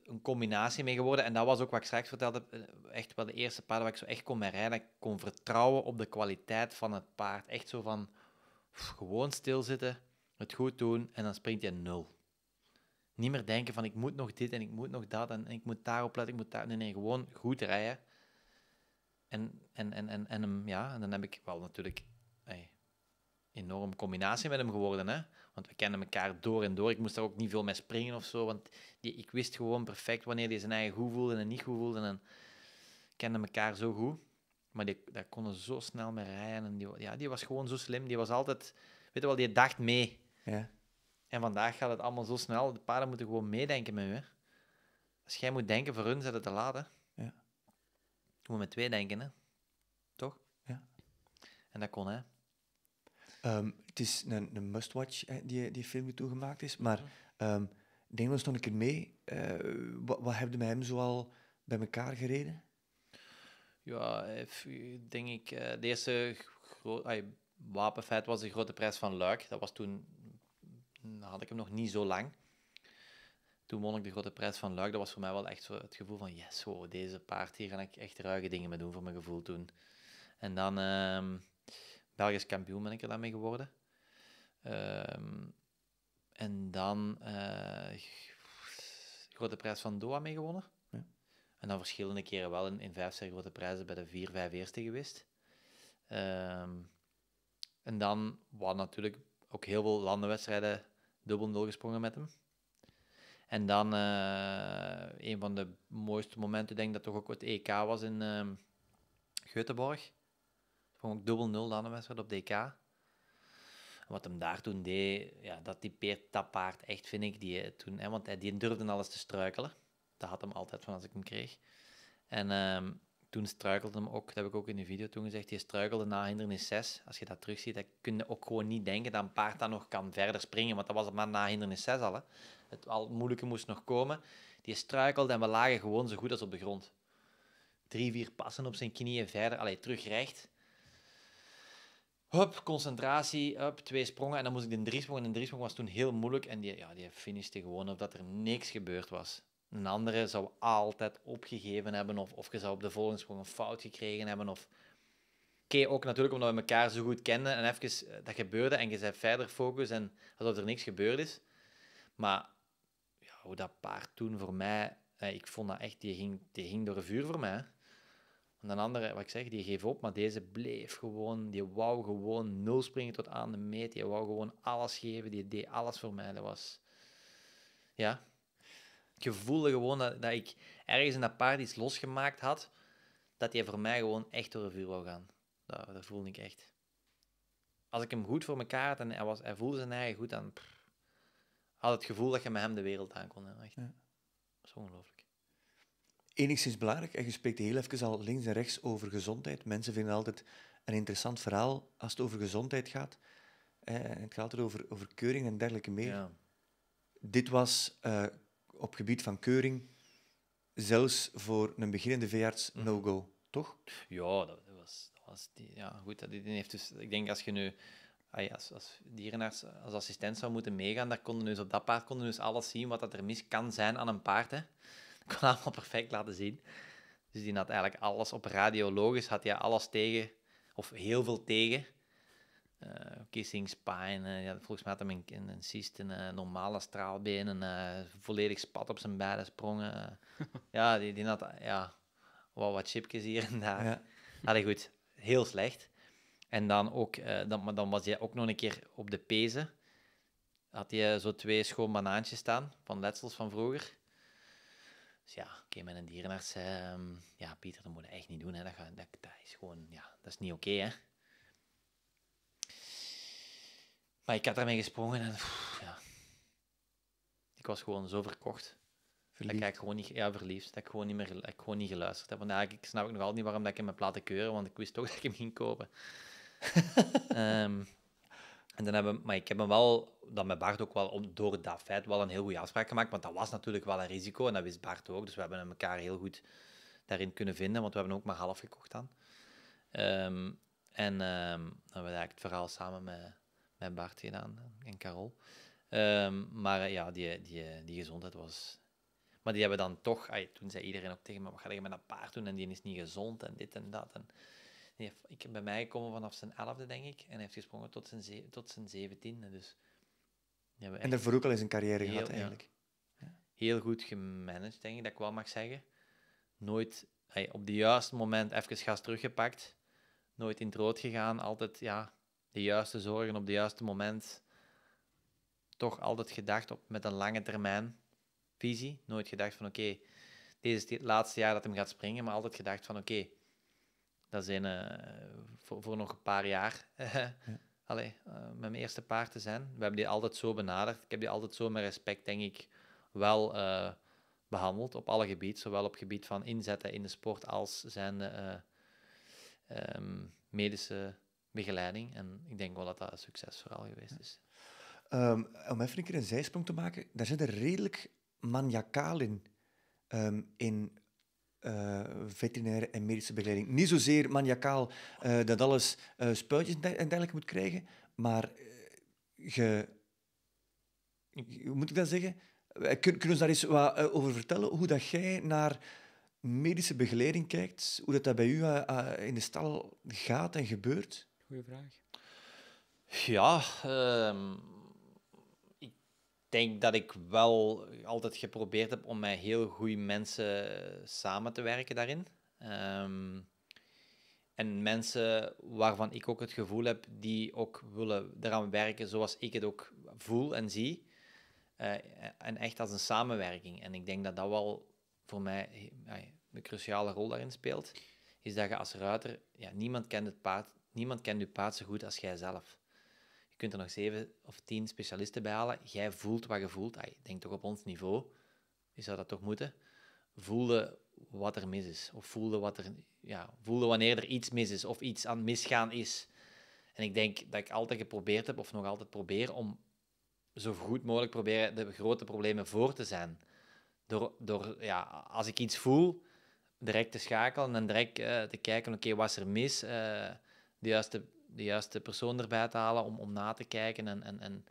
een combinatie mee geworden. En dat was ook wat ik straks vertelde. Eh, echt wel de eerste paarden waar ik zo echt kon mee rijden. Ik kon vertrouwen op de kwaliteit van het paard. Echt zo van gewoon stilzitten, het goed doen en dan springt je nul. Niet meer denken van ik moet nog dit en ik moet nog dat en ik moet daarop letten, ik moet daar... Nee, nee, gewoon goed rijden. En, en, en, en, en, hem, ja, en dan heb ik wel natuurlijk hey, enorm combinatie met hem geworden. Hè? Want we kennen elkaar door en door. Ik moest daar ook niet veel mee springen of zo. Want die, ik wist gewoon perfect wanneer hij zijn eigen goed voelde en niet goed voelde. En kenden elkaar zo goed. Maar die, kon konden zo snel mee rijden. En die, ja, die was gewoon zo slim. Die was altijd, weet je wel, die dacht mee. Ja. En vandaag gaat het allemaal zo snel. De paarden moeten gewoon meedenken met je. Als jij moet denken, voor hun zet het te laat. Hè? Ja. Je moet met twee denken, hè? toch? Ja. En dat kon, hè? Ehm, het is een, een must-watch die, die film die toegemaakt is. Maar um, neem ons nog een keer mee. Eh, wat, hebben we met hem zoal bij elkaar gereden? Ja, eh, denk ik. Eh, de eerste wapenfeit was de grote prijs van Luik. Dat was toen, had ik hem nog niet zo lang. Toen won ik de grote prijs van Luik. Dat was voor mij wel echt zo het gevoel van, yes, wow, deze paard, hier ga ik echt ruige dingen mee doen, voor mijn gevoel toen. En dan ehm, Belgisch kampioen ben ik er dan mee geworden. Ehm, en dan uh, grote prijs van Doha mee gewonnen. En dan verschillende keren wel in, in vijf, zeer grote prijzen bij de vier, vijf eerste geweest. Ehm, en dan waren natuurlijk ook heel veel landenwedstrijden dubbel nul gesprongen met hem. En dan eh, een van de mooiste momenten, denk ik, dat toch ook het EK was in uh, Göteborg. Gewoon ook dubbel nul landenwedstrijd op DK. wat hem daar toen deed, ja, dat typeert dat paard echt, vind ik. Die, eh, toen, hè, want hij die durfde alles te struikelen dat had hem altijd van als ik hem kreeg. En ehm, toen struikelde hem ook, dat heb ik ook in de video toen gezegd, die struikelde na hindernis 6. Als je dat terugziet, dan kun je ook gewoon niet denken dat een paard dan nog kan verder springen, want dat was het maar na hindernis 6 al. Hè. Het al moeilijke moest nog komen. Die struikelde en we lagen gewoon zo goed als op de grond. Drie, vier passen op zijn knieën verder, allee, terug recht. Hup, concentratie, hup, twee sprongen. En dan moest ik de drie sprongen En de drie sprong was toen heel moeilijk. En die, ja, die finishte gewoon op dat er niks gebeurd was. Een andere zou altijd opgegeven hebben, of, of je zou op de volgende sprong een fout gekregen hebben. Of... Oké, ook natuurlijk omdat we elkaar zo goed kenden en even eh, dat gebeurde en je zei verder focus en alsof er niks gebeurd is. Maar ja, hoe dat paard toen voor mij, eh, ik vond dat echt, die ging, die ging door vuur voor mij. En een andere, wat ik zeg, die geef op, maar deze bleef gewoon, die wou gewoon nul springen tot aan de meet. Die wou gewoon alles geven, die deed alles voor mij. Dat was, ja, het gewoon dat, dat ik ergens in dat paard iets losgemaakt had, dat hij voor mij gewoon echt door een vuur wou gaan. Dat, dat, voelde ik echt. Als ik hem goed voor mekaar had en hij, was, hij voelde zijn eigen goed, dan had het gevoel dat je met hem de wereld aan kon. Echt. Ja. Dat is ongelooflijk enigszins belangrijk, en je spreekt heel even al links en rechts over gezondheid. Mensen vinden altijd een interessant verhaal als het over gezondheid gaat. Eh, het gaat er over, over keuring en dergelijke meer. Ja. Dit was eh, op gebied van keuring zelfs voor een beginnende veearts mhm. no-go, toch? Ja, dat, was, was die, ja, goed. Dat, die heeft dus, ik denk als je nu als, dierenarts, als assistent zou moeten meegaan, dan konden dus op dat paard konden dus alles zien wat dat er mis kan zijn aan een paard. Hè. Dat kon allemaal perfect laten zien. Dus die had eigenlijk alles op radiologisch, had hij alles tegen, of heel veel tegen. Eh, kissingspine, eh, ja, volgens mij had hij een, een, cyst en eh, normale straalbenen, volledig spat op zijn beide sprongen. ja, die, die had ja, wat, wat chipjes hier en daar. Ja. goed, heel slecht. En dan ook, dan, maar dan was hij ook nog een keer op de pezen. Had hij zo twee schoon banaantjes staan van letsels van vroeger. Dus ja, oké, met een dierenarts. Ehm, ja, Pieter, dat moet je echt niet doen. Hè. Dat, ga, dat, is gewoon, ja, dat is niet oké, hè. Maar ik had daarmee gesprongen en ja. ik was gewoon zo verkocht. Verliefd. Dat ik gewoon niet, ja, verliefd. Dat ik gewoon niet meer ik gewoon niet geluisterd heb. Want eigenlijk snap ik nog altijd niet waarom dat ik hem heb laten keuren, want ik wist toch dat ik hem ging kopen. Ehm, en dan hebben, maar ik heb hem wel, dan met Bart ook wel, door dat feit wel een heel goede afspraak gemaakt. Want dat was natuurlijk wel een risico en dat wist Bart ook. Dus we hebben elkaar heel goed daarin kunnen vinden, want we hebben ook maar half gekocht dan. Ehm, en um, dan hebben we eigenlijk het verhaal samen met Bart gedaan en Carol. Ehm, maar eh, ja, die, die, die gezondheid was. Maar die hebben dan toch, toen zei iedereen op tegen me: wat ga je met dat paard doen? En die is niet gezond en dit en dat. En ik ben bij mij gekomen vanaf zijn elfde, denk ik, en hij heeft gesprongen tot zijn, tot zijn zeventiende. Dus, en daarvoor ook al eens een carrière gehad, eigenlijk. Ja, heel goed gemanaged, denk ik, dat ik wel mag zeggen. Nooit op de juiste moment even gas teruggepakt. Nooit in het rood gegaan. Altijd, ja, de juiste zorgen op het juiste moment. Toch altijd gedacht op met een lange termijn visie. Nooit gedacht van oké, deze is het laatste jaar dat hem gaat springen, maar altijd gedacht van oké, dat zijn eh, voor, nog een paar jaar. ja. Eh, met mijn eerste paard te zijn. We hebben die altijd zo benaderd. Ik heb die altijd zo met respect, denk ik, wel eh, behandeld op alle gebieden. Zowel op gebied van inzetten in de sport als zijn um, medische begeleiding. En ik denk wel dat dat een succesverhaal geweest is. Ehm, om even een keer een zijsprong te maken, daar zit er redelijk maniacaal in, ehm, in uh, veterinaire en medische begeleiding. Niet zozeer maniacaal eh, dat alles eh, spuitjes en dergelijke moet krijgen, maar je... Hoe moet ik dat zeggen? kunnen we daar eens wat over vertellen? Hoe dat jij naar medische begeleiding kijkt, hoe dat, dat bij u in de stal gaat en gebeurt? vraag. Ja, ehm, ik denk dat ik wel altijd geprobeerd heb om met heel goede mensen samen te werken daarin. Ehm, en mensen waarvan ik ook het gevoel heb die ook willen eraan werken zoals ik het ook voel en zie. Eh, en echt als een samenwerking. En ik denk dat dat wel voor mij eh, een cruciale rol daarin speelt. Is dat je als ruiter, ja, niemand kent het paard Niemand kent je paard zo goed als jijzelf. Je kunt er nog zeven of tien specialisten bij halen. Jij voelt wat je voelt. Ah, ik denk toch op ons niveau. is zou dat toch moeten? Voelde wat er mis is. Of voelde, wat er, ja, voelde wanneer er iets mis is of iets aan misgaan is. En ik denk dat ik altijd geprobeerd heb, of nog altijd probeer, om zo goed mogelijk proberen de grote problemen voor te zijn. Door, door ja, als ik iets voel, direct te schakelen en direct eh, te kijken, oké, okay, wat is er mis? Eh, de juiste, de juiste persoon erbij te halen om, om na te kijken en, en, en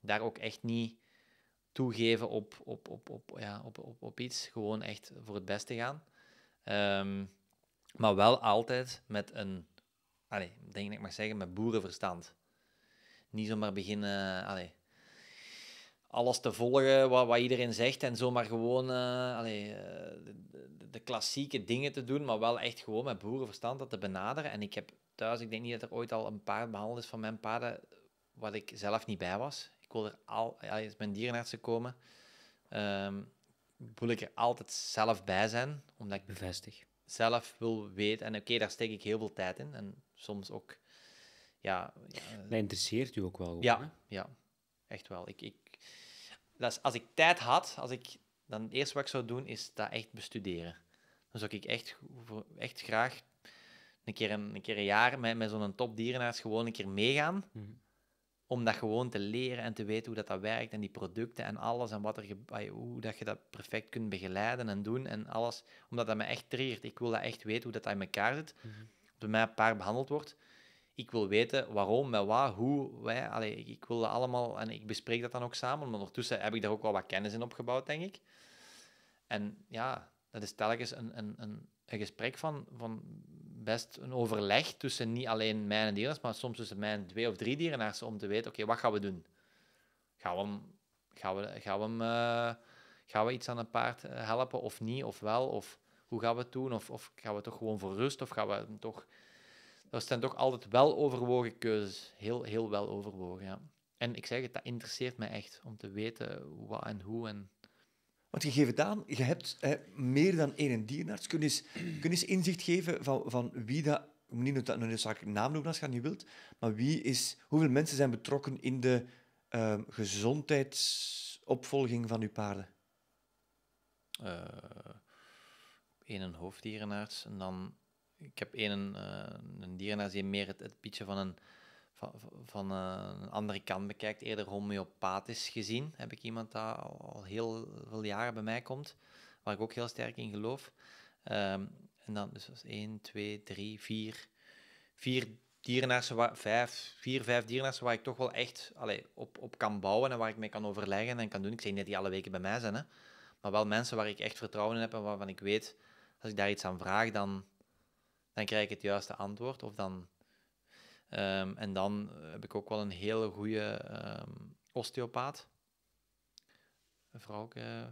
daar ook echt niet toegeven op, op, op, op, ja, op, op, op iets. Gewoon echt voor het beste gaan. Ehm, maar wel altijd met een, allez, denk ik mag zeggen, met boerenverstand. Niet zomaar beginnen, allez, alles te volgen wat, wat iedereen zegt en zomaar gewoon uh, de, de, klassieke dingen te doen, maar wel echt gewoon met boerenverstand dat te benaderen. En ik heb thuis, ik denk niet dat er ooit al een paard behandeld is van mijn paarden wat ik zelf niet bij was. Ik wil er al, ja, als mijn dierenartsen komen, um, wil ik er altijd zelf bij zijn, omdat ik bevestig zelf wil weten. En oké, daar steek ik heel veel tijd in en soms ook. Ja, ja. dat interesseert u ook wel. ja, hè? ja, echt wel. Ik, ik, als ik tijd had, als ik, dan het eerste wat ik zou doen is dat echt bestuderen. Dan zou ik echt, echt graag een keer een, een keer een jaar met, met zo'n topdierenaars gewoon een keer meegaan. Mhm. Om dat gewoon te leren en te weten hoe dat, dat werkt en die producten en alles en wat er, hoe dat je dat perfect kunt begeleiden en doen en alles. Omdat dat me echt triggert. Ik wil dat echt weten hoe dat, dat in elkaar zit. Mm Bij mij een paar behandeld wordt ik wil weten waarom, met wat, hoe. Wij, allee, ik wil dat allemaal en ik bespreek dat dan ook samen. Maar ondertussen heb ik daar ook wel wat kennis in opgebouwd, denk ik. En ja, dat is telkens een, een, een, gesprek van, van best een overleg tussen niet alleen mijn en dierenarts, maar soms tussen mijn twee of drie dierenartsen om te weten, oké, wat gaan we doen? Gaan we gaan we, gaan we, eh, gaan we iets aan een paard eh, helpen of niet, of wel, of hoe gaan we het doen? Of, of gaan we toch gewoon voor rust, of gaan we hem toch dat zijn toch altijd wel overwogen keuzes. Heel, heel wel overwogen, ja. En ik zeg het, dat interesseert me echt om te weten wat en hoe. En... Want je geeft aan, je hebt meer dan één dierenarts. Kun je eens, kun je eens inzicht geven van, van wie dat, niet dat een naam noemen als je dat niet wilt, maar wie is, hoeveel mensen zijn betrokken in de ehm, gezondheidsopvolging van uw paarden? Uh, een hoofddierenarts en dan ik heb een, eh, een dierenarts die meer het, het pitje van een, van, van eh, een andere kant bekijkt, eerder homeopathisch gezien, heb ik iemand dat al, heel veel jaren bij mij komt, waar ik ook heel sterk in geloof. Ehm, en dan dus is 1, 2, 3, 4, 4 dierenartsen, waar, 5, 4, 5 dierenartsen waar ik toch wel echt allee, op, op kan bouwen en waar ik mee kan overleggen en kan doen. Ik zeg niet die alle weken bij mij zijn, hè, maar wel mensen waar ik echt vertrouwen in heb en waarvan ik weet, als ik daar iets aan vraag, dan, dan krijg ik het juiste antwoord. Of dan, ehm, en dan heb ik ook wel een hele goede ehm, osteopaat. Een vrouw, uh,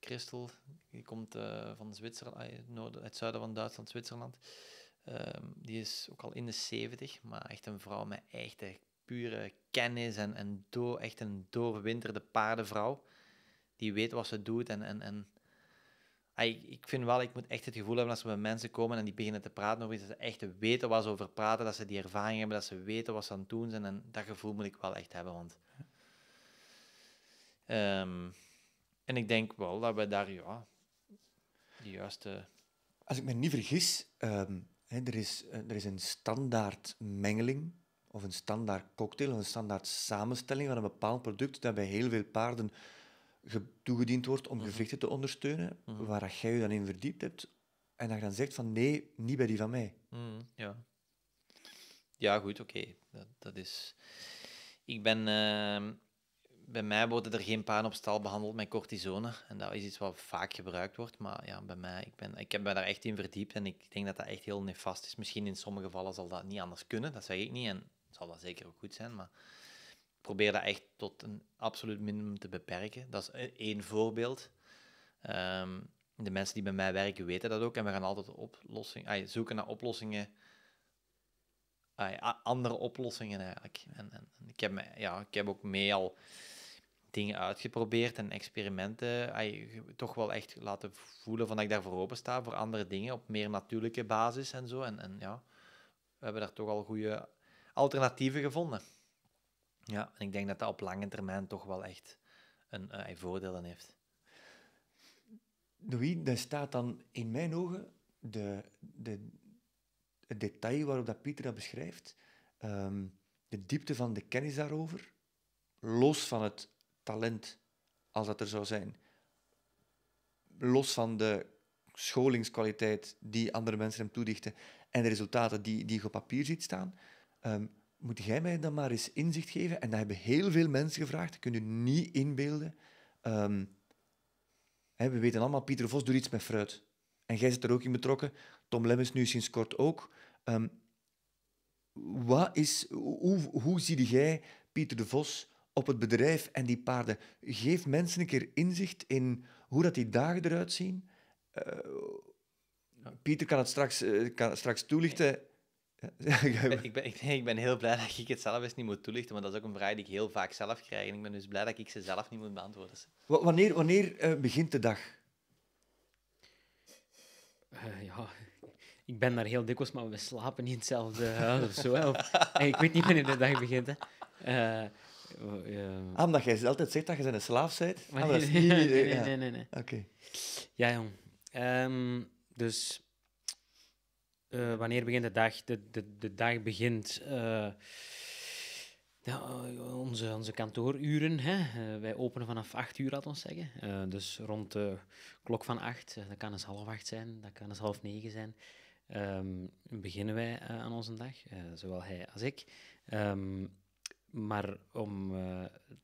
Christel, die komt eh, van Zwitserland, eh, uit het zuiden van Duitsland, Zwitserland. Ehm, die is ook al in de 70, maar echt een vrouw met echte pure kennis en, en door echt een doorwinterde paardenvrouw. Die weet wat ze doet en, en, en ik, vind wel, ik moet echt het gevoel hebben als we met mensen komen en die beginnen te praten over iets, dat ze echt weten wat ze over praten, dat ze die ervaring hebben, dat ze weten wat ze aan het doen zijn. En dat gevoel moet ik wel echt hebben, want... Ehm, en ik denk wel dat we daar, ja, de juiste... Als ik me niet vergis, ehm, hè, er, is, eh, er is een standaard mengeling of een standaard cocktail, of een standaard samenstelling van een bepaald product dat bij heel veel paarden toegediend wordt om mhm. gevechten te ondersteunen, mhm. waar jij je dan in verdiept hebt, en dat je dan zegt van nee, niet bij die van mij. Mhm, ja. ja, goed, oké. Dat, dat, is... Ik ben... Ehm, bij mij wordt er geen paan op stal behandeld met cortisone. En dat is iets wat vaak gebruikt wordt. Maar ja, bij mij, ik, ben, ik heb me daar echt in verdiept. En ik denk dat dat echt heel nefast is. Misschien in sommige gevallen zal dat niet anders kunnen. Dat zeg ik niet. En zal dat zeker ook goed zijn. Maar probeer dat echt tot een absoluut minimum te beperken. Dat is e- één voorbeeld. Ehm, de mensen die bij mij werken weten dat ook. En we gaan altijd oplossingen, zoeken naar oplossingen. andere oplossingen eigenlijk. En, en, en, ik, heb me, ja, ik heb ook mee al dingen uitgeprobeerd en experimenten. toch wel echt laten voelen van dat ik daarvoor open sta. Voor andere dingen op meer natuurlijke basis en zo. En, en ja, we hebben daar toch al goede alternatieven gevonden. Ja, en ik denk dat dat op lange termijn toch wel echt een, voordeel eh, voordelen heeft. Louis, daar staat dan in mijn ogen de, de, het detail waarop dat Pieter dat beschrijft, ehm, de diepte van de kennis daarover, los van het talent als dat er zou zijn, los van de scholingskwaliteit die andere mensen hem toedichten en de resultaten die, die je op papier ziet staan. Ehm, moet jij mij dan maar eens inzicht geven? En dat hebben heel veel mensen gevraagd. Dat kun niet inbeelden. Ehm, hè, we weten allemaal, Pieter Vos doet iets met fruit. En jij zit er ook in betrokken. Tom Lemmens nu sinds kort ook. Ehm, wat is, hoe, hoe zie jij Pieter de Vos op het bedrijf en die paarden? Geef mensen een keer inzicht in hoe dat die dagen eruit zien. Eh, Pieter kan het straks, eh, kan het straks toelichten. ik, ben, ik, ben, ik ben heel blij dat ik het zelf eens niet moet toelichten, want dat is ook een vraag die ik heel vaak zelf krijg. En ik ben dus blij dat ik ze zelf niet moet beantwoorden. wanneer wanneer eh, begint de dag? Eh, ja, ik ben daar heel dikwijls, maar we slapen niet in hetzelfde huis of zo. ik weet niet wanneer de dag begint. Hè. Uh, ah, omdat jij altijd zegt dat je een slaaf bent? Maar ah, nee, dat is niet... nee, nee, nee. Oké. Ja, jong. Ehm, dus eh, wanneer begint de dag? De, de, de dag begint. ja, eh, nou, onze, onze kantooruren, hè? Eh, wij openen vanaf 8 uur, laten ons zeggen. dus rond de klok van 8, dat kan eens dus half acht zijn, dat kan eens dus half negen zijn, ehm, beginnen wij aan onze dag, zowel hij als ik. Ehm, maar om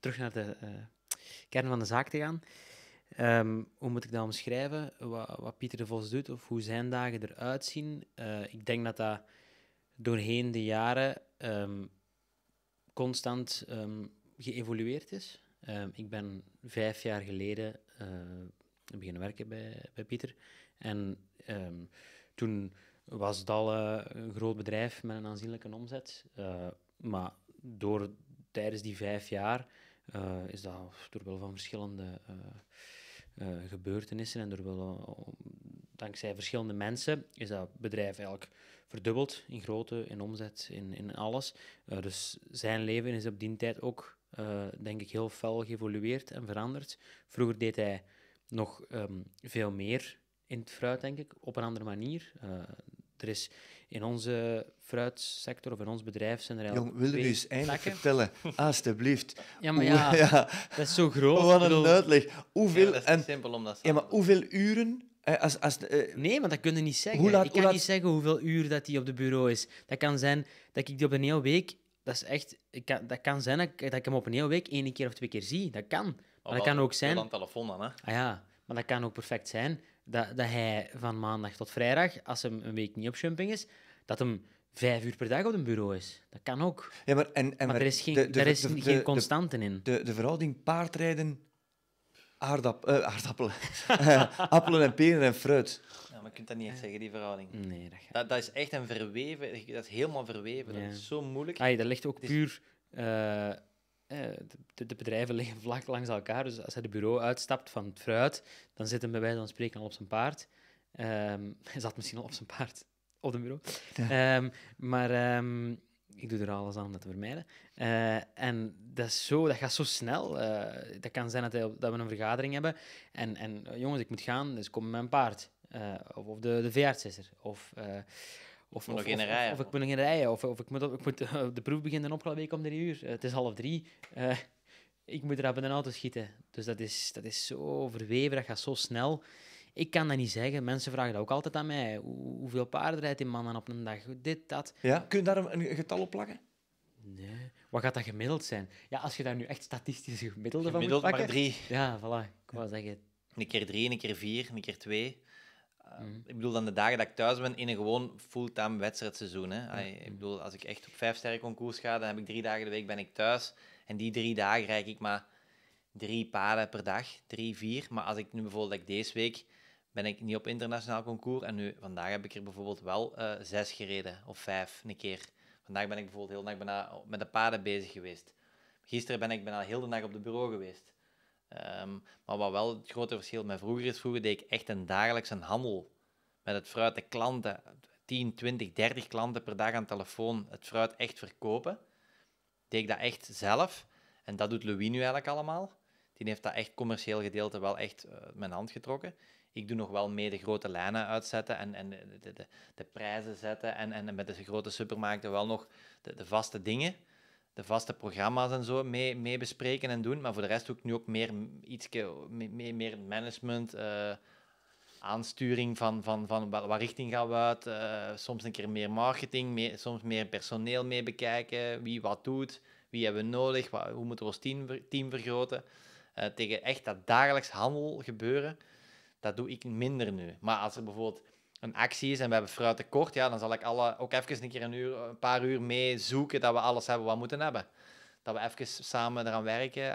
terug naar de kern van de zaak te gaan, Ehm, hoe moet ik dat omschrijven? Wat, wat, Pieter de Vos doet of hoe zijn dagen eruit zien? Eh, ik denk dat dat doorheen de jaren ehm, constant ehm, geëvolueerd is. ik ben vijf jaar geleden uh, beginnen werken bij, bij Pieter. En toen was het al een groot bedrijf met een aanzienlijke omzet. Eh, maar door, tijdens die vijf jaar is dat door wel van verschillende eh, gebeurtenissen en door dankzij verschillende mensen is dat bedrijf eigenlijk verdubbeld in grootte, in omzet, in, in alles. Eh, dus zijn leven is op die tijd ook, eh, denk ik, heel fel geëvolueerd en veranderd. Vroeger deed hij nog ehm, veel meer in het fruit, denk ik, op een andere manier. er is in onze fruitsector of in ons bedrijf zijn er eigenlijk. Jong, wil je eens eindelijk vertellen? Alsjeblieft. Ja, maar ja, dat is zo groot. Wat een uitleg. Hoeveel, en, ja, maar hoeveel uren eh, als, als, eh, nee, maar dat kunnen niet zeggen. Laat, ik kan niet zeggen hoeveel uur dat die op de bureau is. Dat kan zijn dat ik die op een hele week... Dat, is echt, ik kan, dat kan zijn dat ik, hem op een hele week één keer of twee keer zie. Dat kan. Maar oh, dat kan ook zijn... Een telefoon dan, hè? Ah, ja, maar dat kan ook perfect zijn dat, dat hij van maandag tot vrijdag, als hem een week niet op jumping is, dat hem vijf uur per dag op een bureau is. Dat kan ook. Ja, maar, en, en maar er is geen, de, is geen constante in. De, de verhouding paardrijden, aardap, eh, aardappelen, appelen en peren en fruit. Ja, maar je kunt dat niet echt zeggen, die verhouding. Nee, dat, dat, is echt een verweven, dat is helemaal verweven. Dat is zo moeilijk. dat ligt ook puur... Eh, eh, de, de, bedrijven liggen vlak langs elkaar. Dus als hij de bureau uitstapt van het fruit, dan zit hem bij wijze van spreken al op zijn paard. Ehm, hij zat misschien al op zijn paard op de bureau. Ehm, maar ehm, ik doe er alles aan om dat te vermijden. Eh, en dat, is zo, dat gaat zo snel. Uh, dat kan zijn dat, hij, dat, we een vergadering hebben. En, en jongens, ik moet gaan, dus kom met mijn paard. of, de, de veearts is er. Of... Of, of, nog rijden. Of, ik moet nog in rijden. Of, of ik moet, ik moet eh, de proef beginnen opgelopen om drie uur. Eh, het is half drie. Eh, ik moet er hebben een auto schieten. Dus dat is, dat is zo verweven, dat gaat zo snel. Ik kan dat niet zeggen. Mensen vragen dat ook altijd aan mij. hoeveel paarden rijdt die man dan op een dag? Dit, dat. kun je daar een, getal op plakken? Nee. Wat gaat dat gemiddeld zijn? Ja, als je daar nu echt statistisch gemiddelde van pakken... Gemiddeld maar drie. Ja, voilà. Ik wou zeggen... Een keer drie, een keer vier, een keer twee. Mm-hmm. Ik bedoel, dan de dagen dat ik thuis ben in een gewoon fulltime wedstrijdseizoen. Hè. ik mm-hmm. bedoel, als ik echt op vijf sterren concours ga, dan heb ik drie dagen de week ben ik thuis. En die drie dagen reik ik maar drie paden per dag, drie, vier. Maar als ik nu bijvoorbeeld deze week ben ik niet op internationaal concours. En nu, vandaag heb ik er bijvoorbeeld wel eh, zes gereden, of vijf, een keer. Vandaag ben ik bijvoorbeeld heel dag met de paden bezig geweest. Gisteren ben ik bijna heel de dag op de bureau geweest. Ehm, maar wat wel het grote verschil met vroeger is, vroeger deed ik echt een dagelijks een handel met het fruit. De klanten, 10, 20, 30 klanten per dag aan telefoon het fruit echt verkopen. Deed ik dat echt zelf. En dat doet Louis nu eigenlijk allemaal. Die heeft dat echt commercieel gedeelte wel echt uh, mijn hand getrokken. Ik doe nog wel mee de grote lijnen uitzetten en, en de, de, de prijzen zetten en, en met de grote supermarkten wel nog de, de vaste dingen de vaste programma's en zo mee, mee bespreken en doen. Maar voor de rest doe ik nu ook meer, iets meer, meer management, eh, aansturing van, van, van waar, richting gaan we uit. Eh, soms een keer meer marketing, soms meer personeel mee bekijken. Wie wat doet, wie hebben we nodig, wat, hoe moeten we ons team, team vergroten. Eh, tegen echt dat dagelijks handel gebeuren, dat doe ik minder nu. Maar als er bijvoorbeeld een actie is en we hebben fruit tekort, ja, dan zal ik alle, ook even een keer een, uur, een paar uur mee zoeken dat we alles hebben wat we moeten hebben. Dat we even samen eraan werken.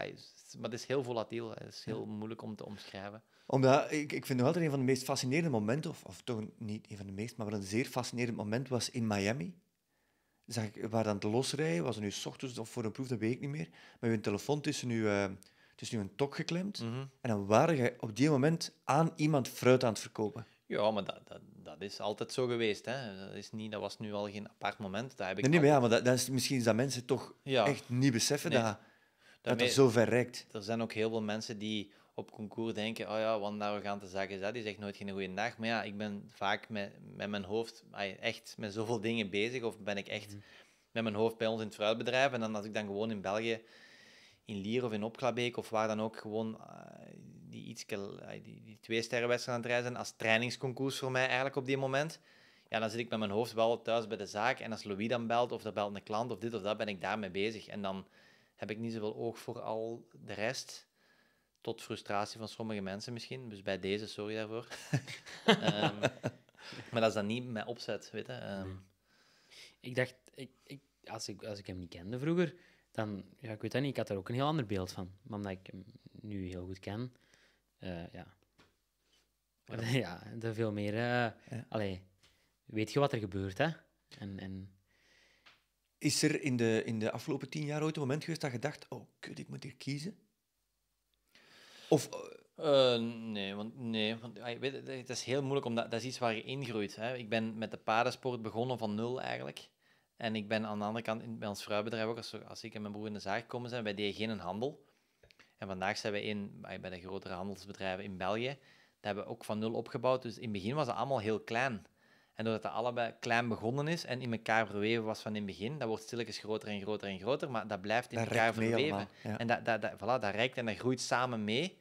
Maar het is heel volatiel. Het is heel moeilijk om te omschrijven. Omdat, ik, ik vind nog altijd een van de meest fascinerende momenten, of, of toch niet een van de meest, maar wel een zeer fascinerend moment was in Miami. Zag ik, waar dan het losrijden, was het nu ochtends of voor een proef, dat weet ik niet meer. Maar je telefoon tussen nu is nu een tok geklemd. Mhm. En dan waren je op die moment aan iemand fruit aan het verkopen. Ja, maar dat, dat, dat is altijd zo geweest. Hè? Dat, is niet, dat was nu al geen apart moment. Dat heb ik nee, nee ja, maar dat, dat is misschien is dat mensen toch echt niet beseffen dat, dat het zo ver reikt. Er zijn ook heel veel mensen die op concours denken, oh ja, want nou gaan te zaken dat, is echt nooit geen goede dag. Maar ja, ik ben vaak met, met mijn hoofd echt met zoveel dingen bezig, of ben ik echt mhm. met mijn hoofd bij ons in het fruitbedrijf. En dan als ik dan gewoon in België, in Lier of in Opklabeek of waar dan ook, gewoon die, iets, die, die twee sterrenwedstrijden aan het rijden zijn als trainingsconcours voor mij eigenlijk op die moment. Ja, dan zit ik met mijn hoofd wel thuis bij de zaak. En als Louis dan belt, of dat belt een klant, of dit of dat, ben ik daarmee bezig. En dan heb ik niet zoveel oog voor al de rest. Tot frustratie van sommige mensen misschien. Dus bij deze, sorry daarvoor. um, maar dat is dan niet mijn opzet, weet je. Ehm, ik dacht, ik, ik, als, ik, als ik hem niet kende vroeger, dan... Ja, ik weet dat niet, ik had er ook een heel ander beeld van. Maar omdat ik hem nu heel goed ken, eh, ja. ja, er veel meer. Uh, allee, weet je wat er gebeurt, hè? En, en... Is er in de, in de afgelopen tien jaar ooit een moment geweest dat je dacht, oh, kut, ik moet hier kiezen? Of... Eh, nee, want, nee, want ah, weet, het is heel moeilijk, omdat dat is iets waar je ingroeit. Hè. Ik ben met de paardensport begonnen van nul eigenlijk. En ik ben aan de andere kant, bij ons vrouwbedrijf ook, als, als ik en mijn broer in de zaak komen zijn, wij deden geen handel. En vandaag zijn we in, bij de grotere handelsbedrijven in België, dat hebben we ook van nul opgebouwd. Dus in het begin was het allemaal heel klein. En doordat het allebei klein begonnen is en in elkaar verweven was van in het begin, dat wordt stilletjes groter en groter en groter, maar dat blijft in elkaar verweven. En dat, dat, voilà, dat en dat groeit samen mee.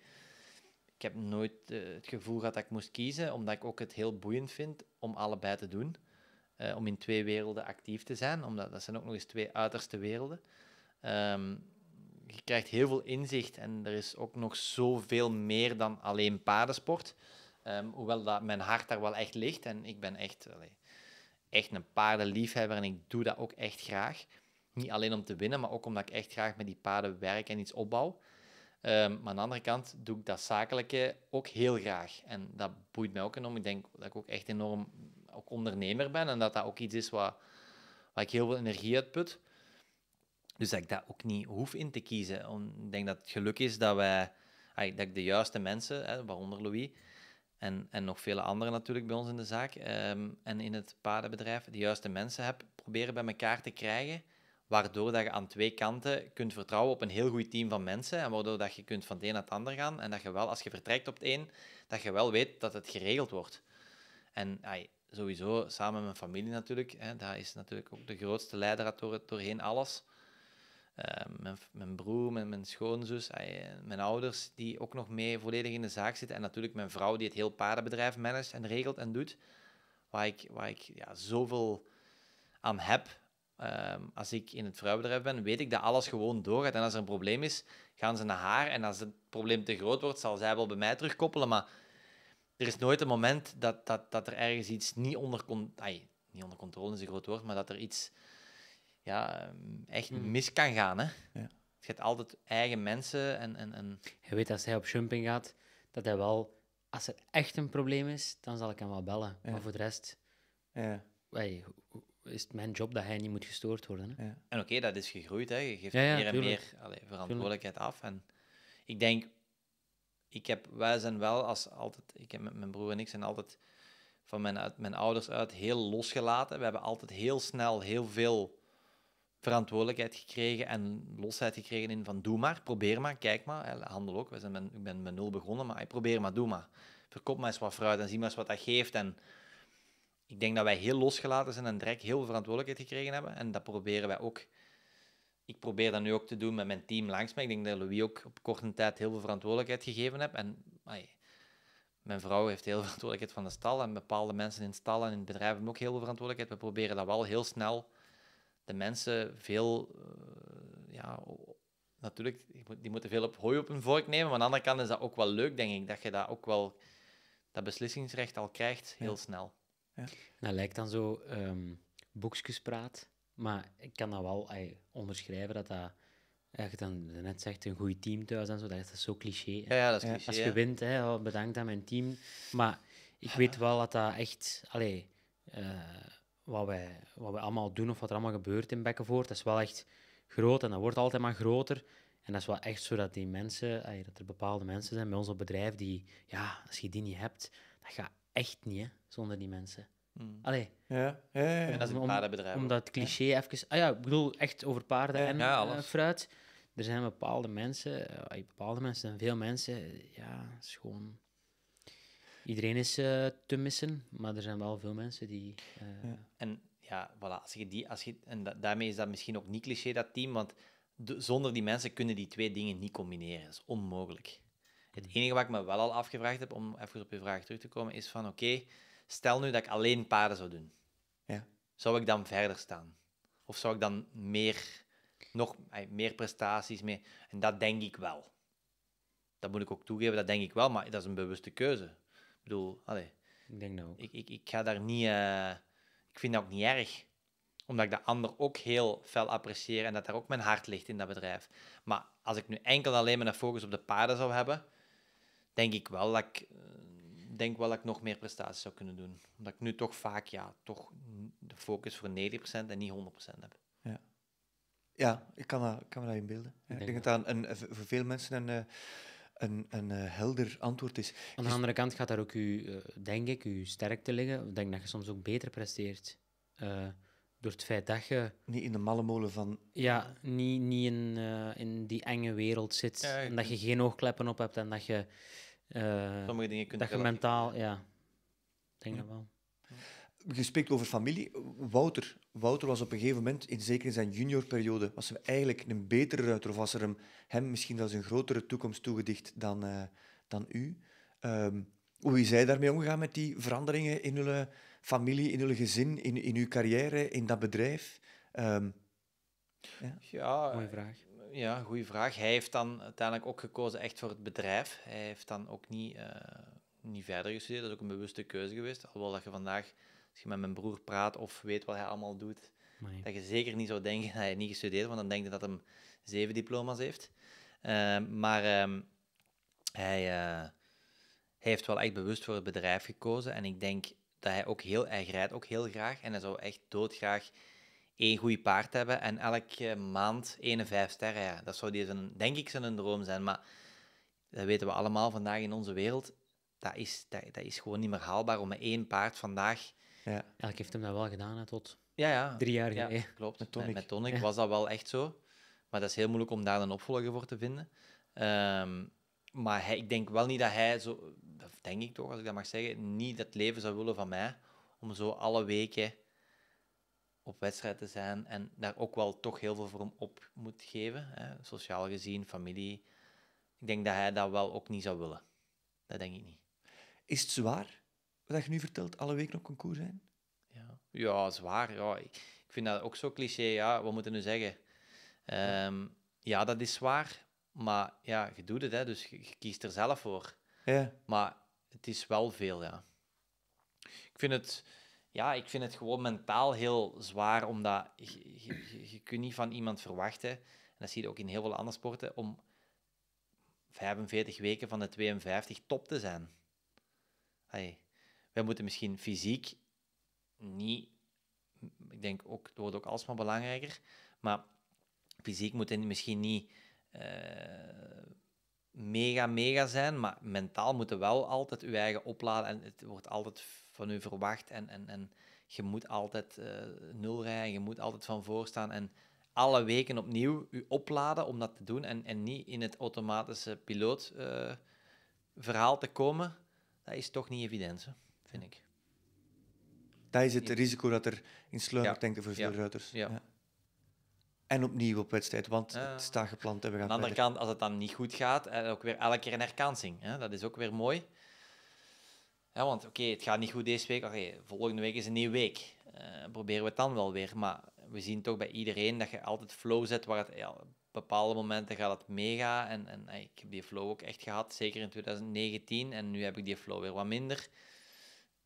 Ik heb nooit eh, het gevoel gehad dat ik moest kiezen, omdat ik ook het heel boeiend vind om allebei te doen. Eh, om in twee werelden actief te zijn, omdat dat zijn ook nog eens twee uiterste werelden. Um, je krijgt heel veel inzicht en er is ook nog zoveel meer dan alleen paardensport. Ehm, hoewel dat mijn hart daar wel echt ligt en ik ben echt, echt een paardenliefhebber en ik doe dat ook echt graag. Niet alleen om te winnen, maar ook omdat ik echt graag met die paarden werk en iets opbouw. Ehm, maar aan de andere kant doe ik dat zakelijke ook heel graag. En dat boeit mij ook enorm. Ik denk dat ik ook echt enorm ook ondernemer ben en dat dat ook iets is wat, waar ik heel veel energie uit. put. Dus dat ik dat ook niet hoef in te kiezen. ik denk dat het geluk is dat, wij, dat ik de juiste mensen, hè, waaronder Louis, en, en nog vele anderen natuurlijk bij ons in de zaak ehm, en in het paardenbedrijf, de juiste mensen heb proberen bij elkaar te krijgen, waardoor dat je aan twee kanten kunt vertrouwen op een heel goed team van mensen en waardoor dat je kunt van het een naar het ander gaan en dat je wel, als je vertrekt op het een, dat je wel weet dat het geregeld wordt. En ay, sowieso, samen met mijn familie natuurlijk, hè, dat is natuurlijk ook de grootste leider door, doorheen alles. Eh, mijn, mijn, broer, mijn, mijn schoonzus, mijn ouders, die ook nog mee volledig in de zaak zitten. En natuurlijk mijn vrouw, die het heel paardenbedrijf managt en regelt en doet. Waar ik, waar ik ja, zoveel aan heb. Ehm, als ik in het vrouwbedrijf ben, weet ik dat alles gewoon doorgaat. En als er een probleem is, gaan ze naar haar. En als het probleem te groot wordt, zal zij wel bij mij terugkoppelen. Maar er is nooit een moment dat, dat, dat er ergens iets niet onder, niet onder controle is een groot woord, maar dat er iets ja, ehm, echt hmm. mis kan gaan. Hè? Ja. Het gaat altijd eigen mensen. En, en, en... Hij weet als hij op jumping gaat, dat hij wel... Als er echt een probleem is, dan zal ik hem wel bellen. Maar voor de rest... Ja. is het mijn job dat hij niet moet gestoord worden. Hè? En oké, dat is gegroeid. Hè. Je geeft meer en meer verantwoordelijkheid af. En ik denk... Ik heb, wij zijn wel als altijd... Ik heb met mijn broer en ik zijn altijd van mijn, mijn ouders uit heel losgelaten. We hebben altijd heel snel heel veel verantwoordelijkheid gekregen en losheid gekregen in van doe maar, probeer maar, kijk maar. Handel ook, zijn met, ik ben met nul begonnen, maar probeer maar, doe maar. Verkoop maar eens wat fruit en zie maar eens wat dat geeft. En ik denk dat wij heel losgelaten zijn en direct heel veel verantwoordelijkheid gekregen hebben. En dat proberen wij ook. Ik probeer dat nu ook te doen met mijn team langs me. Ik denk dat Louis ook op korte tijd heel veel verantwoordelijkheid gegeven heeft. En mijn vrouw heeft heel veel verantwoordelijkheid van de stal. En bepaalde mensen in stallen stal en in het bedrijf hebben ook heel veel verantwoordelijkheid. We proberen dat wel heel snel de mensen veel, eh, ja, natuurlijk, die moeten veel op hooi op hun vork nemen. Maar aan de andere kant is dat ook wel leuk, denk ik, dat je dat ook wel, dat beslissingsrecht al krijgt, heel snel. Ja. Dat lijkt dan zo um, boekjespraat, maar ik kan dat wel onderschrijven dat dat je dan net zegt, een goed team thuis en zo, dat is, zo cliché. Ja, ja, dat is cliché. Als je wint, hè, oh, bedankt aan mijn team. Maar ik weet wel dat dat echt, allee, eh, wat wij, wat wij allemaal doen of wat er allemaal gebeurt in Bekkenvoort, dat is wel echt groot en dat wordt altijd maar groter. En dat is wel echt zo dat die mensen, dat er bepaalde mensen zijn bij ons op bedrijf die, ja, als je die niet hebt, dat gaat echt niet, hè, zonder die mensen. Hmm. Allee. Ja, ja, En dat is om, paardenbedrijven. Om dat cliché ja. even... Ah ja, ik bedoel echt over paarden en eh, fruit. Er zijn bepaalde mensen, eh, bepaalde mensen zijn veel mensen, ja, schoon Iedereen is eh, te missen, maar er zijn wel veel mensen die... Eh, en ja, voilà, als je die, als je, en daarmee is dat misschien ook niet cliché, dat team, want zonder die mensen kunnen die twee dingen niet combineren. Dat is onmogelijk. Het hmm. enige wat ik me wel al afgevraagd heb, om even op je vraag terug te komen, is van oké, stel nu dat ik alleen paarden zou doen. Ja. Zou ik dan verder staan? Of zou ik dan meer, nog meer prestaties mee? En dat denk ik wel. Dat moet ik ook toegeven, dat denk ik wel, maar dat is een bewuste keuze bedoel, ik denk dat Ik, ik, ik ga daar niet... Uh, ik vind dat ook niet erg. Omdat ik de ander ook heel fel apprecieer en dat daar ook mijn hart ligt in dat bedrijf. Maar als ik nu enkel alleen maar een focus op de paarden zou hebben, denk ik wel dat ik... Eh, denk wel dat ik nog meer prestaties zou kunnen doen. Omdat ik nu toch vaak ja, toch de focus voor 90% en niet 100% heb. Ja, ja ik kan, kan me dat inbeelden. ik denk, het aan dat voor veel mensen een, eh, een, een eh, helder antwoord is. Aan de andere kant gaat daar ook uw, eh, denk ik, uw sterkte liggen. Ik denk dat je soms ook beter presteert. Eh, door het feit dat je... Niet in de malle molen van... Ja, niet, niet in, in die enge wereld zit. en dat je geen oogkleppen op hebt en dat je... Sommige dingen kunt dat je mentaal... Ja, denk dat wel gespreekt over familie. Wouter. Wouter was op een gegeven moment, in, zeker in zijn juniorperiode, was hem eigenlijk een betere ruiter. Of was er hem, misschien zelfs een grotere toekomst toegedicht dan, eh, dan u. Ehm, hoe is zij daarmee omgegaan met die veranderingen in hun eh, familie, in hun gezin, in, in uw carrière, in dat bedrijf? Ehm, ja, ja goeie eh, vraag. Ja, goede vraag. Hij heeft dan uiteindelijk ook gekozen echt voor het bedrijf. Hij heeft dan ook niet, niet verder gestudeerd. Dat is ook een bewuste keuze geweest. Alhoewel dat je vandaag als je met mijn broer praat of weet wat hij allemaal doet, dat je zeker niet zou denken dat hij niet gestudeerd want dan denk je dat hij zeven diploma's heeft. Ehm, maar ehm, eh, hij, heeft wel echt bewust voor het bedrijf gekozen. En ik denk dat hij ook heel, erg rijdt ook heel graag. En hij zou echt doodgraag één goed paard hebben en elke maand één vijf sterren Dat zou die zijn, denk ik zijn droom zijn. Maar dat weten we allemaal vandaag in onze wereld. Dat is, dat, dat is gewoon niet meer haalbaar om met één paard vandaag ja. Eigenlijk heeft hem dat wel gedaan hè, tot ja, ja. drie jaar geleden. Ja, klopt. Met Tonic. Met Tonic was dat wel echt zo. Maar dat is heel moeilijk om daar een opvolger voor te vinden. Ehm, maar hij, ik denk wel niet dat hij zo, denk ik toch, als ik dat mag zeggen, niet dat leven zou willen van mij. Om zo alle weken op wedstrijd te zijn en daar ook wel toch heel veel voor hem op moet geven. Hè? Sociaal gezien, familie. Ik denk dat hij dat wel ook niet zou willen. Dat denk ik niet. Is het zwaar? wat je nu vertelt, alle weken op concours zijn? Ja, ja zwaar. Ja. Ik vind dat ook zo cliché. Ja, wat moeten we zeggen? Ehm, ja, dat is zwaar. Maar ja, je doet het, hè, dus je, kiest er zelf voor. Ja. Maar het is wel veel, ja. Ik vind het, ja, ik vind het gewoon mentaal heel zwaar, omdat je, je, kunt niet van iemand verwachten, en dat zie je ook in heel veel andere sporten, om 45 weken van de 52 top te zijn. Hey, wij moeten misschien fysiek niet, ik denk ook, het wordt ook alsmaar belangrijker, maar fysiek moet misschien niet eh, mega, mega zijn, maar mentaal moeten wel altijd je eigen opladen en het wordt altijd van u verwacht en, en, en je moet altijd eh, nul rijden, je moet altijd van voor staan en alle weken opnieuw u opladen om dat te doen en, en niet in het automatische pilootverhaal verhaal te komen, dat is toch niet evident. Hè? vind ik. Dat is het risico dat er in sleuteltanken denken voor veel ruiters. Ja. En opnieuw op wedstrijd, want ah. het staat gepland en we gaan Aan de andere kant, als het dan niet goed gaat, eh, ook weer elke keer een herkansing. Hè? Dat is ook weer mooi. Ja, want oké, het gaat niet goed deze week. volgende week is een nieuwe week. Eh, proberen we het dan wel weer. Maar we zien toch bij iedereen dat je altijd flow zet waar het... op bepaalde momenten gaat het mega. En, en eh, ik heb die flow ook echt gehad, zeker in 2019. En nu heb ik die flow weer wat minder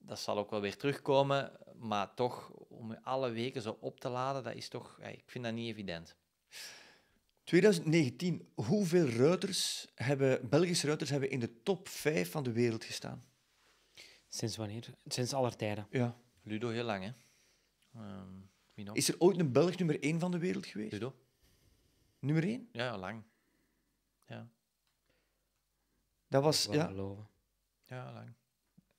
dat zal ook wel weer terugkomen. Maar toch, om alle weken zo op te laden, dat is toch, ik vind dat niet evident. 2019, hoeveel ruiters hebben, Belgische ruiters hebben in de top 5 van de wereld gestaan? Sinds wanneer? Sinds aller tijden. Ja. Ludo heel lang, hè? Ehm, wie nog? Is er ooit een Belg nummer 1 van de wereld geweest? Ludo. Nummer 1? Ja, lang. Ja. Dat was... ja. Geloven. Ja, lang.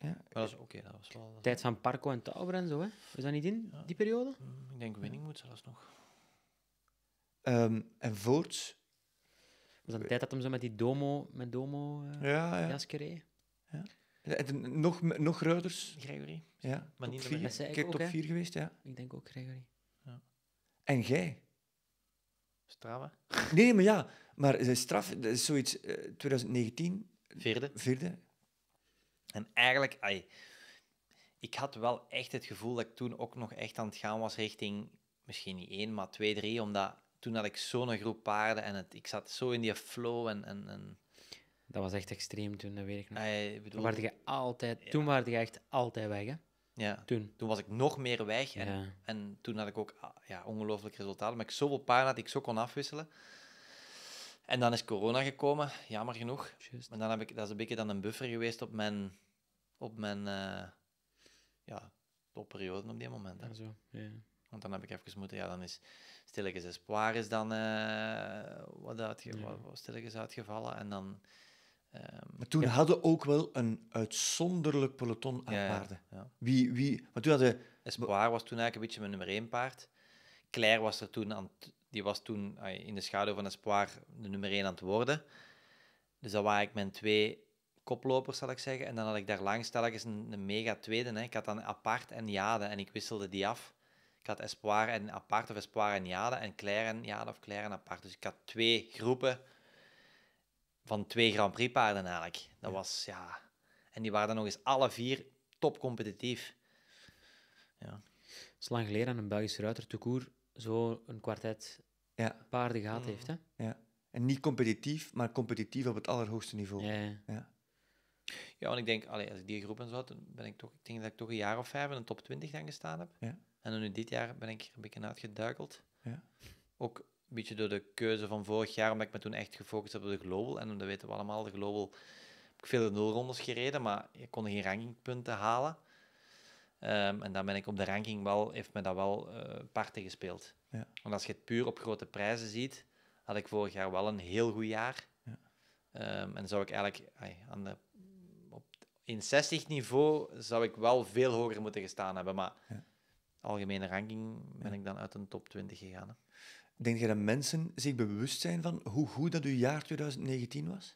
Ja. dat oké, dat was wel... Tijd van Parco en Tauber en zo, hè? Was dat niet in, die periode? Mm, ik denk Winning moet zelfs nog. Ehm, en Voorts... Was dat tijd dat hem zo met die domo, met domo eh, ja, ja. Ja. nog, nog ruiders? Gregory. Ja, maar top niet vier. Kijk, top 4 geweest, ja. Ik denk ook Gregory. Ja. En jij? Strava. Nee, maar ja. Maar eh, straf, dat is zoiets... Uh, eh, 2019... Vierde. Vierde. En eigenlijk, ik had wel echt het gevoel dat ik toen ook nog echt aan het gaan was richting misschien niet één, maar twee, drie. Omdat toen had ik zo'n groep paarden en het, ik zat zo in die flow en, en, en dat was echt extreem toen, dat weet ik nog. Ay, bedoel... toen je altijd, toen waren je echt altijd weg, hè? Ja. Toen. toen was ik nog meer weg en, en toen had ik ook ah, ja, ongelooflijk resultaten. Maar ik zoveel paarden dat ik zo kon afwisselen. En dan is corona gekomen, jammer genoeg. Just. En dan heb ik, dat is een beetje dan een buffer geweest op mijn, op mijn uh, ja, topperiode op die moment. zo. Want dan heb ik even moeten, ja, dan is Stilletjes Espoir is dan uh, wat, uitge wat, Stilletjes uitgevallen. En dan... Ehm, maar toen hadden ook wel een uitzonderlijk peloton aan paarden. Wie, wie, want toen hadden... Espoir was toen eigenlijk een beetje mijn nummer één paard. Claire was er toen aan die was toen in de schaduw van Espoir de nummer 1 aan het worden. Dus dat waren ik mijn twee koplopers, zal ik zeggen. En dan had ik daar langs telkens een, een mega tweede. Hè. Ik had dan Apart en Jade en ik wisselde die af. Ik had Espoir en Apart of Espoir en Jade en Claire en Jade of Claire en Apart. Dus ik had twee groepen van twee Grand Prix paarden eigenlijk. Dat was, ja... En die waren dan nog eens alle vier topcompetitief. Ja. Het is lang geleden aan een Belgische ruiter toekoer zo een kwartet ja. paarden gehad heeft. Hè? Ja. En niet competitief, maar competitief op het allerhoogste niveau. Ja, ja. ja. want ik denk, allee, als ik die groep en zo had, dan ben ik toch, ik denk dat ik toch een jaar of vijf in de top 20 dan gestaan heb. Ja. En dan nu dit jaar ben ik een beetje uitgeduikeld. Ja. Ook een beetje door de keuze van vorig jaar, omdat ik me toen echt gefocust heb op de Global. En dat weten we allemaal, de Global heb ik veel nulrondes gereden, maar je kon geen rankingpunten halen. Ehm, en dan ben ik op de ranking wel, heeft me dat wel uh, parten gespeeld. Ja. Want als je het puur op grote prijzen ziet, had ik vorig jaar wel een heel goed jaar. Ja. Ehm, en zou ik eigenlijk ay, aan de, op, in 60 niveau zou ik wel veel hoger moeten gestaan hebben. Maar ja. algemene ranking ben ik dan uit een top 20 gegaan. Hè. Denk je dat mensen zich bewust zijn van hoe goed dat uw jaar 2019 was?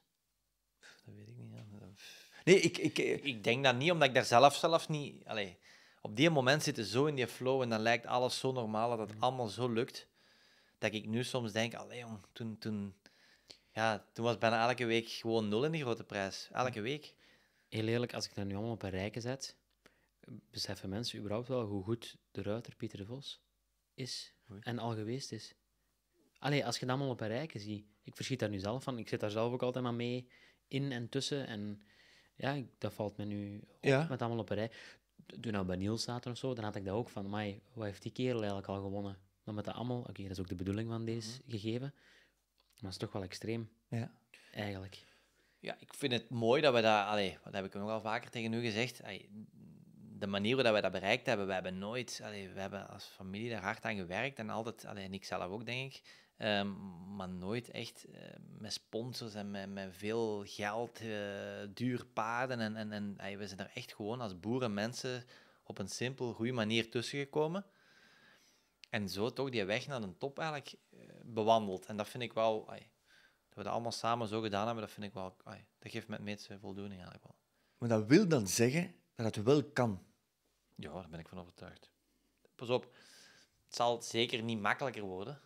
Dat weet ik niet. Nee, ik, ik, eh, ik denk dat niet, omdat ik daar zelf zelf niet. Allez, op die moment zitten zo in die flow en dan lijkt alles zo normaal dat het mhm. allemaal zo lukt. Dat ik nu soms denk, allee jong, toen, toen, ja, toen was bijna elke week gewoon nul in die grote prijs. Elke mhm. week. Heel eerlijk, als ik dat nu allemaal op een rijke zet, beseffen mensen überhaupt wel hoe goed de ruiter Pieter de Vos is en al geweest is. Allee, als je dat allemaal op een rijke ziet, ik verschiet daar nu zelf van. Ik zit daar zelf ook altijd maar mee in en tussen. En ja, dat valt me nu op met allemaal op een rij toen we bij Niels zaten of zo, dan had ik dat ook van, mij, wat heeft die kerel eigenlijk al gewonnen? Dan met dat allemaal, oké, dat is ook de bedoeling van deze mhm. gegeven, maar het is toch wel extreem, ja. eigenlijk. Ja, ik vind het mooi dat we dat, allee, dat heb ik nogal vaker tegen u gezegd, de manier waarop we dat bereikt hebben, we hebben nooit, allee, we hebben als familie daar hard aan gewerkt en altijd, allee, en ik zelf ook denk ik, Ehm, maar nooit echt eh, met sponsors en met, met veel geld, eh, duur paarden. En, en, en we zijn er echt gewoon als boeren mensen op een simpel, goede manier tussengekomen. En zo toch die weg naar de top eigenlijk eh, bewandeld. En dat vind ik wel, dat we dat allemaal samen zo gedaan hebben, dat vind ik wel, dat geeft met mensen voldoening eigenlijk wel. Maar dat wil dan zeggen dat het wel kan. Ja, daar ben ik van overtuigd. Pas op, het zal zeker niet makkelijker worden.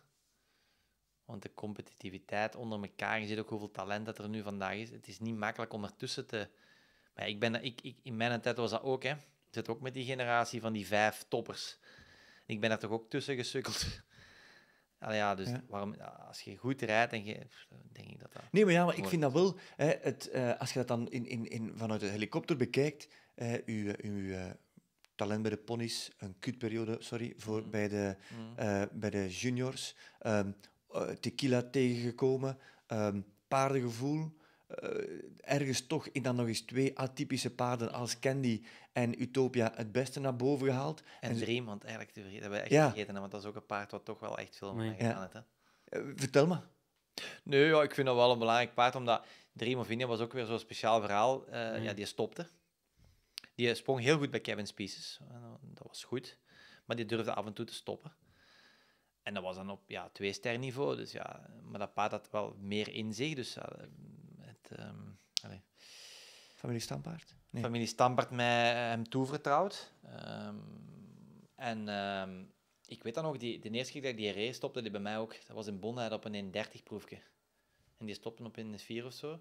Want de competitiviteit onder elkaar, je ziet ook hoeveel talent dat er nu vandaag is. Het is niet makkelijk om ertussen te... Maar ik ben, ik, ik, in mijn tijd was dat ook, hè. Ik zit ook met die generatie van die vijf toppers. Ik ben daar toch ook tussen gesukkeld. Allee, ja, dus Waarom, als je goed rijdt, en je, denk ik dat dat... Nee, maar ja, maar ik vind dat wel... Hè, het, eh, als je dat dan in, in, in, vanuit de helikopter bekijkt, uh, uw, eh, talent bij de ponies, een kutperiode, sorry, voor, mm. bij, de, mm. eh, bij de juniors, ehm, eh, tequila tegengekomen, ehm, paardengevoel. Eh, ergens toch in dan nog eens twee atypische paarden als Candy en Utopia het beste naar boven gehaald. En, Dream, want eigenlijk te we echt vergeten, want dat is ook een paard wat toch wel echt veel mee ja. Hè? Eh, vertel me. Nee, ja, ik vind dat wel een belangrijk paard, omdat Dream of India was ook weer zo'n speciaal verhaal. Mm. Ja, die stopte. Die sprong heel goed bij Kevin Species. Dat was goed. Maar die durfde af en toe te stoppen. En dat was dan op ja, twee ster niveau. Dus ja, maar dat paard had wel meer in zich. Dus ehm, Familie Stampaard? Nee. Familie Stampaard mij eh, hem toevertrouwd. Ehm, en ehm, ik weet dan nog, die, de eerste keer dat die race stopte, die bij mij ook, dat was in Bondenheid op een 1.30 proefje. En die stopte op een 4 of zo.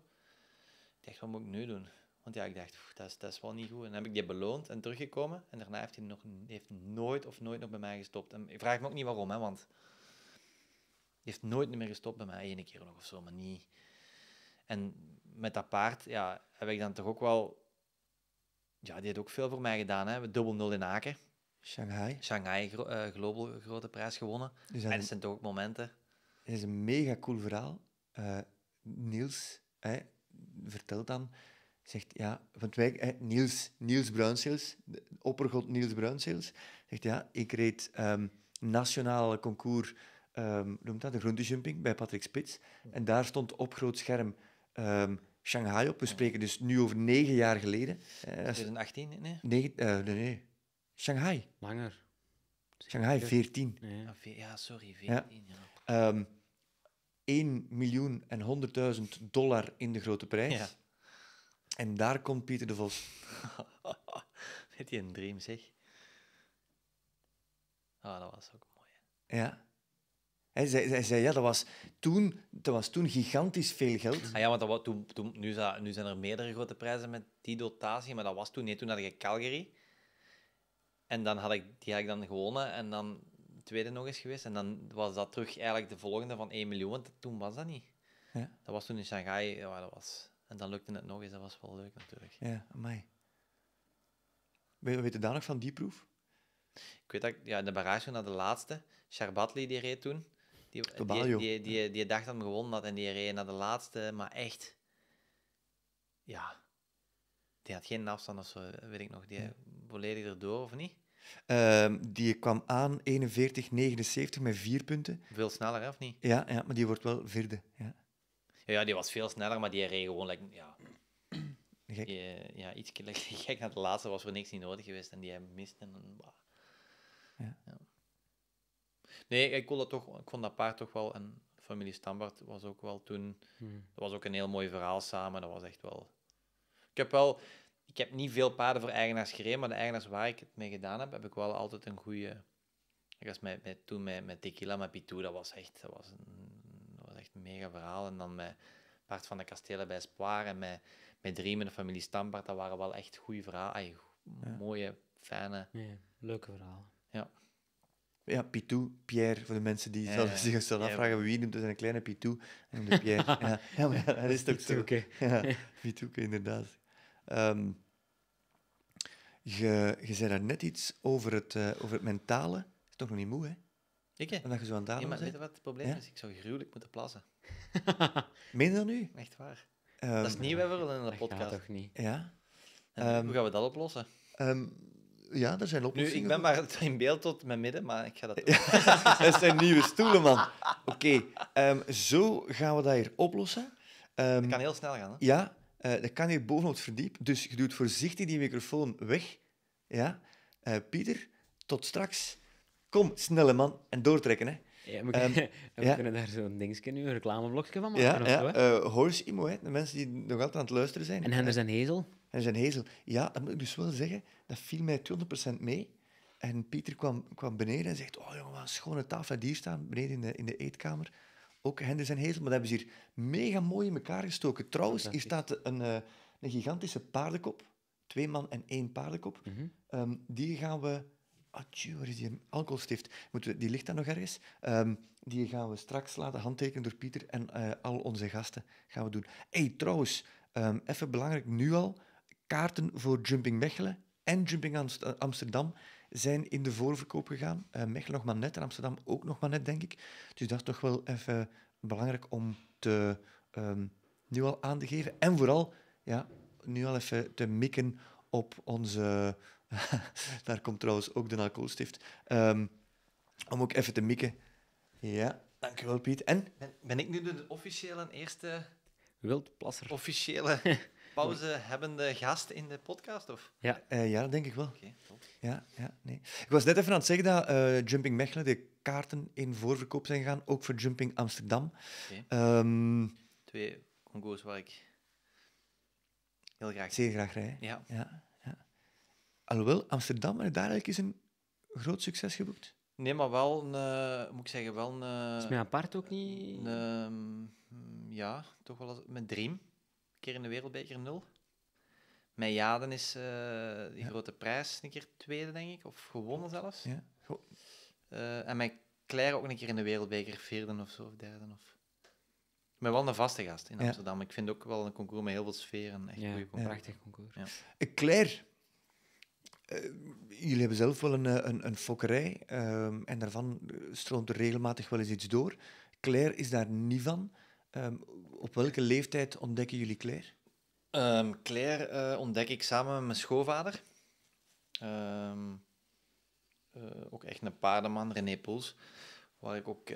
Ik dacht, wat moet ik nu doen? Want ja, ik dacht, dat, is, dat is wel niet goed. En dan heb ik die beloond en teruggekomen. En daarna heeft hij nog, heeft nooit of nooit nog bij mij gestopt. En ik vraag me ook niet waarom, hè, want hij heeft nooit meer gestopt bij mij. Eén keer nog of zo, maar niet. En met dat paard ja, heb ik dan toch ook wel... Ja, die heeft ook veel voor mij gedaan. Hè. Dubbel nul in Aken. Shanghai. Shanghai gro eh, Global Grote Prijs gewonnen. Dus en dat zijn toch ook momenten. Het is een mega cool verhaal. Eh, Niels, hè, vertel dan Zegt ja, want wij, Niels, Niels Bruinsels de oppergod Niels Bruinsels zegt ja, ik reed um, nationale concours, um, noemt dat, de groentejumping bij Patrick Spits. En daar stond op groot scherm ehm, Shanghai op. We spreken dus nu over negen jaar geleden. 2018, nee? Negen, uh, nee, nee. Shanghai. Langer. Shanghai, 14. Nee. Ah, ja, sorry, 14. Ja. 1 miljoen en 100.000 dollar in de grote prijs. Ja. En daar komt Pieter de Vos. Met die een dream, zeg. Ah, dat was ook mooi. Hè? Ja. Hij zei, hij zei, ja, dat was, toen, dat was toen gigantisch veel geld. Ah ja, want dat, toen, toen, nu, zijn, nu zijn er meerdere grote prijzen met die dotatie, maar dat was toen. Nee, toen had ik Calgary. En dan had ik, die had ik dan gewonnen en dan tweede nog eens geweest. En dan was dat terug eigenlijk de volgende van 1 miljoen, want toen was dat niet. Ja. Dat was toen in Shanghai, ja, dat was en dan lukte het nog eens, dat was wel leuk natuurlijk. Ja, amai. Weet je daar nog van die proef? Ik weet dat, ja, de barrage naar de laatste, Charbatli die reed toen. Die, die, die, die, die, dacht dat hem gewonnen had en die reed naar de laatste, maar echt, ja, die had geen afstand of zo, weet ik nog. Die ja. volledig erdoor of niet? Ehm, die kwam aan 41,79 met vier punten. Veel sneller, of niet? Ja, ja, maar die wordt wel vierde. Ja. Ja, die was veel sneller, maar die reed gewoon like, ja, gek. Eh, ja, iets like, gek naar de laatste was voor niks niet nodig geweest en die hij mist. En, Ja. ja. Nee, ik kon, dat toch, ik vond dat paard toch wel. En familie Stambart was ook wel toen. Hmm. Dat was ook een heel mooi verhaal samen. Dat was echt wel. Ik heb wel. Ik heb niet veel paarden voor eigenaars gereden, maar de eigenaars waar ik het mee gedaan heb, heb ik wel altijd een goede. Ik was met, met, toen met, met Tequila, met Pitou, dat was echt dat was een mega verhaal. En dan met Bart van de Kastelen bij Spoir en met, met Dream en de familie Stampart, dat waren wel echt goede verhalen. Mooie, fijne... Ja, leuke verhalen. Ja. Ja, Pitou, Pierre, voor de mensen die zichzelf zich zullen afvragen wie noemt, dus een kleine Pitou en de Pierre. ja. dat is toch zo. Ja, Pitouke, inderdaad. je, ehm, je zei daar net iets over het, eh, over het mentale. Dat is toch nog niet moe, hè? Ik, hè? Dat je zo aan het maar weet wat het probleem is? Ik zou gruwelijk moeten plassen. Meen je dat nu? Echt waar. Ehm, dat is nieuw we in de podcast. Dat toch niet? Ja. Ehm, hoe gaan we dat oplossen? Ehm, ja, er zijn oplossingen. Nu, ik ben maar in beeld tot mijn midden, maar ik ga dat Er dat zijn nieuwe stoelen, man. Oké, zo gaan we dat hier oplossen. dat kan heel snel gaan, hè? Ja, eh, dat kan hier bovenop het verdiep. Dus je doet voorzichtig die microfoon weg. Ja. Eh, Pieter, tot straks. Kom, snelle man, en doortrekken, hè we ehm, kunnen daar zo'n dingetje nu, een reclameblokje van maken. Ja, of ja. uh, Imo, hè. de mensen die nog altijd aan het luisteren zijn. En Henders en eh, Hezel. Henders en Hezel. Ja, dat moet ik dus wel zeggen, dat viel mij 200% mee. En Pieter kwam, kwam beneden en zegt, oh jongen, wat een schone tafel die hier staan, beneden in de, in de eetkamer. Ook Henders en Hezel, maar dat hebben ze hier mega mooi in elkaar gestoken. Trouwens, hier staat een, eh, een gigantische paardenkop. Twee man en één paardenkop. Mhm. Ehm, die gaan we atje, waar is die alcoholstift? Moeten die ligt daar nog ergens. Ehm, die gaan we straks laten handtekenen door Pieter en eh, al onze gasten gaan we doen. hey, trouwens, ehm, even belangrijk nu al. Kaarten voor Jumping Mechelen en Jumping eh, Amsterdam zijn in de voorverkoop gegaan. Uh, Mechelen nog maar net en Amsterdam ook nog maar net, denk ik. Dus dat is toch wel even belangrijk om te, ehm, nu al aan te geven. En vooral ja, nu al even te mikken op onze Daar komt trouwens ook de alcoholstift. Ehm, om ook even te mikken. Ja, dankjewel Piet. En? Ben, ben ik nu de officiële eerste... Wildplasser. Officiële pauze hebbende gast in de podcast, of? Ja, eh, ja denk ik wel. Okay, ja, ja, nee. Ik was net even aan het zeggen dat eh, Jumping Mechelen de kaarten in voorverkoop zijn gegaan, ook voor Jumping Amsterdam. Okay. Ehm, Twee Congo's waar ik heel graag... Zeer graag rij. Ja. ja. Alhoewel, Amsterdam maar daar eigenlijk is een groot succes geboekt. Nee, maar wel een, eh, moet ik zeggen, wel een... Eh, is mijn apart ook niet? Ehm, ja, toch wel als, mijn Dream. Een keer in de wereldbeker nul. Mijn Jaden is eh, die grote prijs een keer tweede, denk ik. Of gewonnen zelfs. Ja. en mijn Claire ook een keer in de wereldbeker vierde of zo, of derde. Of... Ik wel een vaste gast in Amsterdam. Ik vind ook wel een concours met heel veel sfeer. Een echt ja, goede concours. Prachtig concours. Ja. Claire eh, jullie hebben zelf wel een, eh, een, een fokkerij ehm, en daarvan stroomt er regelmatig wel eens iets door. Claire is daar niet van. Ehm, op welke leeftijd ontdekken jullie Claire? Um, Claire eh, ontdek ik samen met mijn schoonvader. ook echt een paardenman, René Poels. Waar ik ook,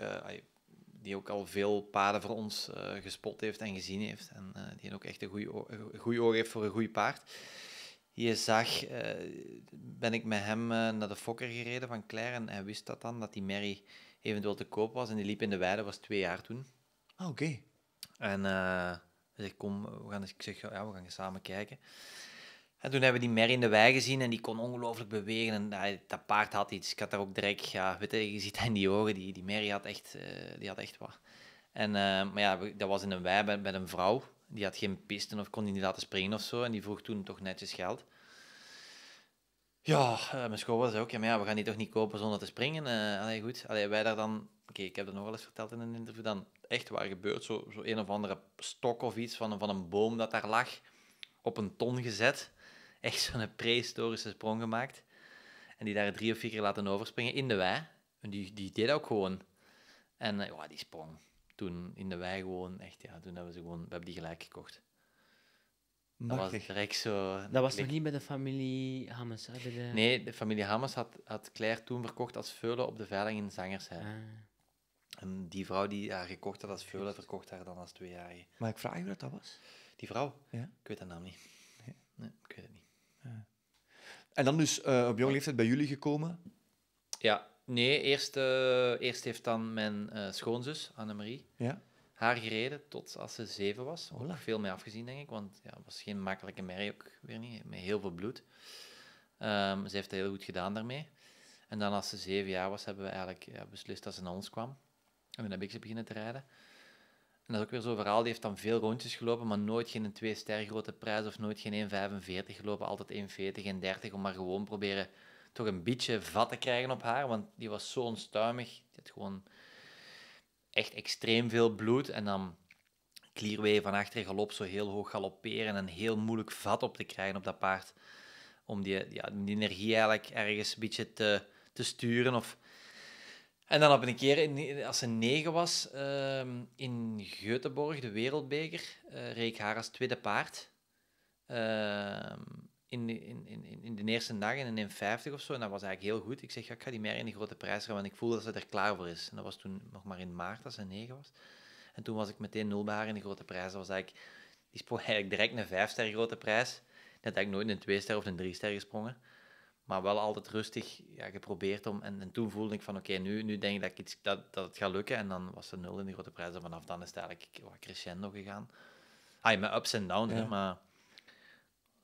die ook al veel paarden voor ons gespot heeft en gezien heeft. En die ook echt een goede oog heeft voor een goed paard je zag, eh, ben ik met hem eh, naar de fokker gereden van Claire en hij wist dat dan, dat die Mary eventueel te koop was. En die liep in de weide, was twee jaar toen. Ah, oké. En eh, hij zei, kom, we gaan, ik zeg, ja, we gaan samen kijken. En toen hebben we die Mary in de wei gezien en die kon ongelooflijk bewegen. En dat paard had iets. Ik had daar ook direct, ja, weet je, je ziet in die ogen. Die, die Mary had echt, die had echt wat. En, maar ja, dat was in een wei met een vrouw. Die had geen pisten of kon die niet laten springen of zo. En die vroeg toen toch netjes geld. Ja, eh, mijn school was ook, ja, maar ja, we gaan die toch niet kopen zonder te springen. Uh, allee, goed. Allee, wij daar dan... Oké, ik heb dat nog wel eens verteld in een interview. Dan echt waar gebeurt, zo, zo een of andere stok of iets van een, van een boom dat daar lag, op een ton gezet. Echt zo'n prehistorische sprong gemaakt. En die daar drie of vier keer laten overspringen in de wei. En die, die deed dat ook gewoon. En eh, ja, die sprong toen in de wei gewoon, echt, ja, toen hebben ze gewoon, we hebben die gelijk gekocht. Dat was direct zo... Dat was nog niet bij de familie Hammers, Nee, de familie Hammers had, had Claire toen verkocht als veulen op de veiling in Zangersheim. Ah. En die vrouw die haar gekocht had als veulen, verkocht haar dan als tweejarige. Maar ik vraag je wat dat was? Die vrouw? Ja? Ik weet haar naam niet. Nee, ik weet het niet. Ah. En dan dus eh, op jonge leeftijd bij jullie gekomen? Ja, Nee, eerst, eh, eerst heeft dan mijn eh, schoonzus, Annemarie, ja? haar gereden tot als ze zeven was. Ook veel mee afgezien, denk ik, want ja, het was geen makkelijke merrie ook weer niet, met heel veel bloed. Ehm, ze heeft het heel goed gedaan daarmee. En dan als ze zeven jaar was, hebben we eigenlijk ja, beslist dat ze naar ons kwam. En dan heb ik ze beginnen te rijden. En dat is ook weer zo'n verhaal. Die heeft dan veel rondjes gelopen, maar nooit geen twee ster grote prijs of nooit geen 1,45 gelopen. Altijd 1,40 en 30 om maar gewoon proberen toch een beetje vat te krijgen op haar, want die was zo onstuimig. Die had gewoon echt extreem veel bloed. En dan clearway van achter galop zo heel hoog galopperen en heel moeilijk vat op te krijgen op dat paard. Om die, ja, die energie eigenlijk ergens een beetje te, te sturen. Of... En dan op een keer, in, als ze negen was, ehm, in Göteborg, de wereldbeker, uh, eh, reed haar als tweede paard. Uh, in, in, in, in de eerste dag in een 50 of zo. En dat was eigenlijk heel goed. Ik zeg, ja, ik ga die meer in de grote prijs gaan, want ik voel dat ze er klaar voor is. En dat was toen nog maar in maart, als ze 9 was. En toen was ik meteen nul bij haar in de grote prijs. Dat was eigenlijk, die sprong eigenlijk direct een 5 ster grote prijs. Net eigenlijk nooit een 2 ster of een 3 ster gesprongen. Maar wel altijd rustig ja, geprobeerd om. En, toen voelde ik van oké, nu, nu denk ik dat, ik iets, dat, dat het gaat lukken. En dan was ze nul in de grote prijs. En vanaf dan is het eigenlijk wat crescendo gegaan. Ah, met ups en downs, maar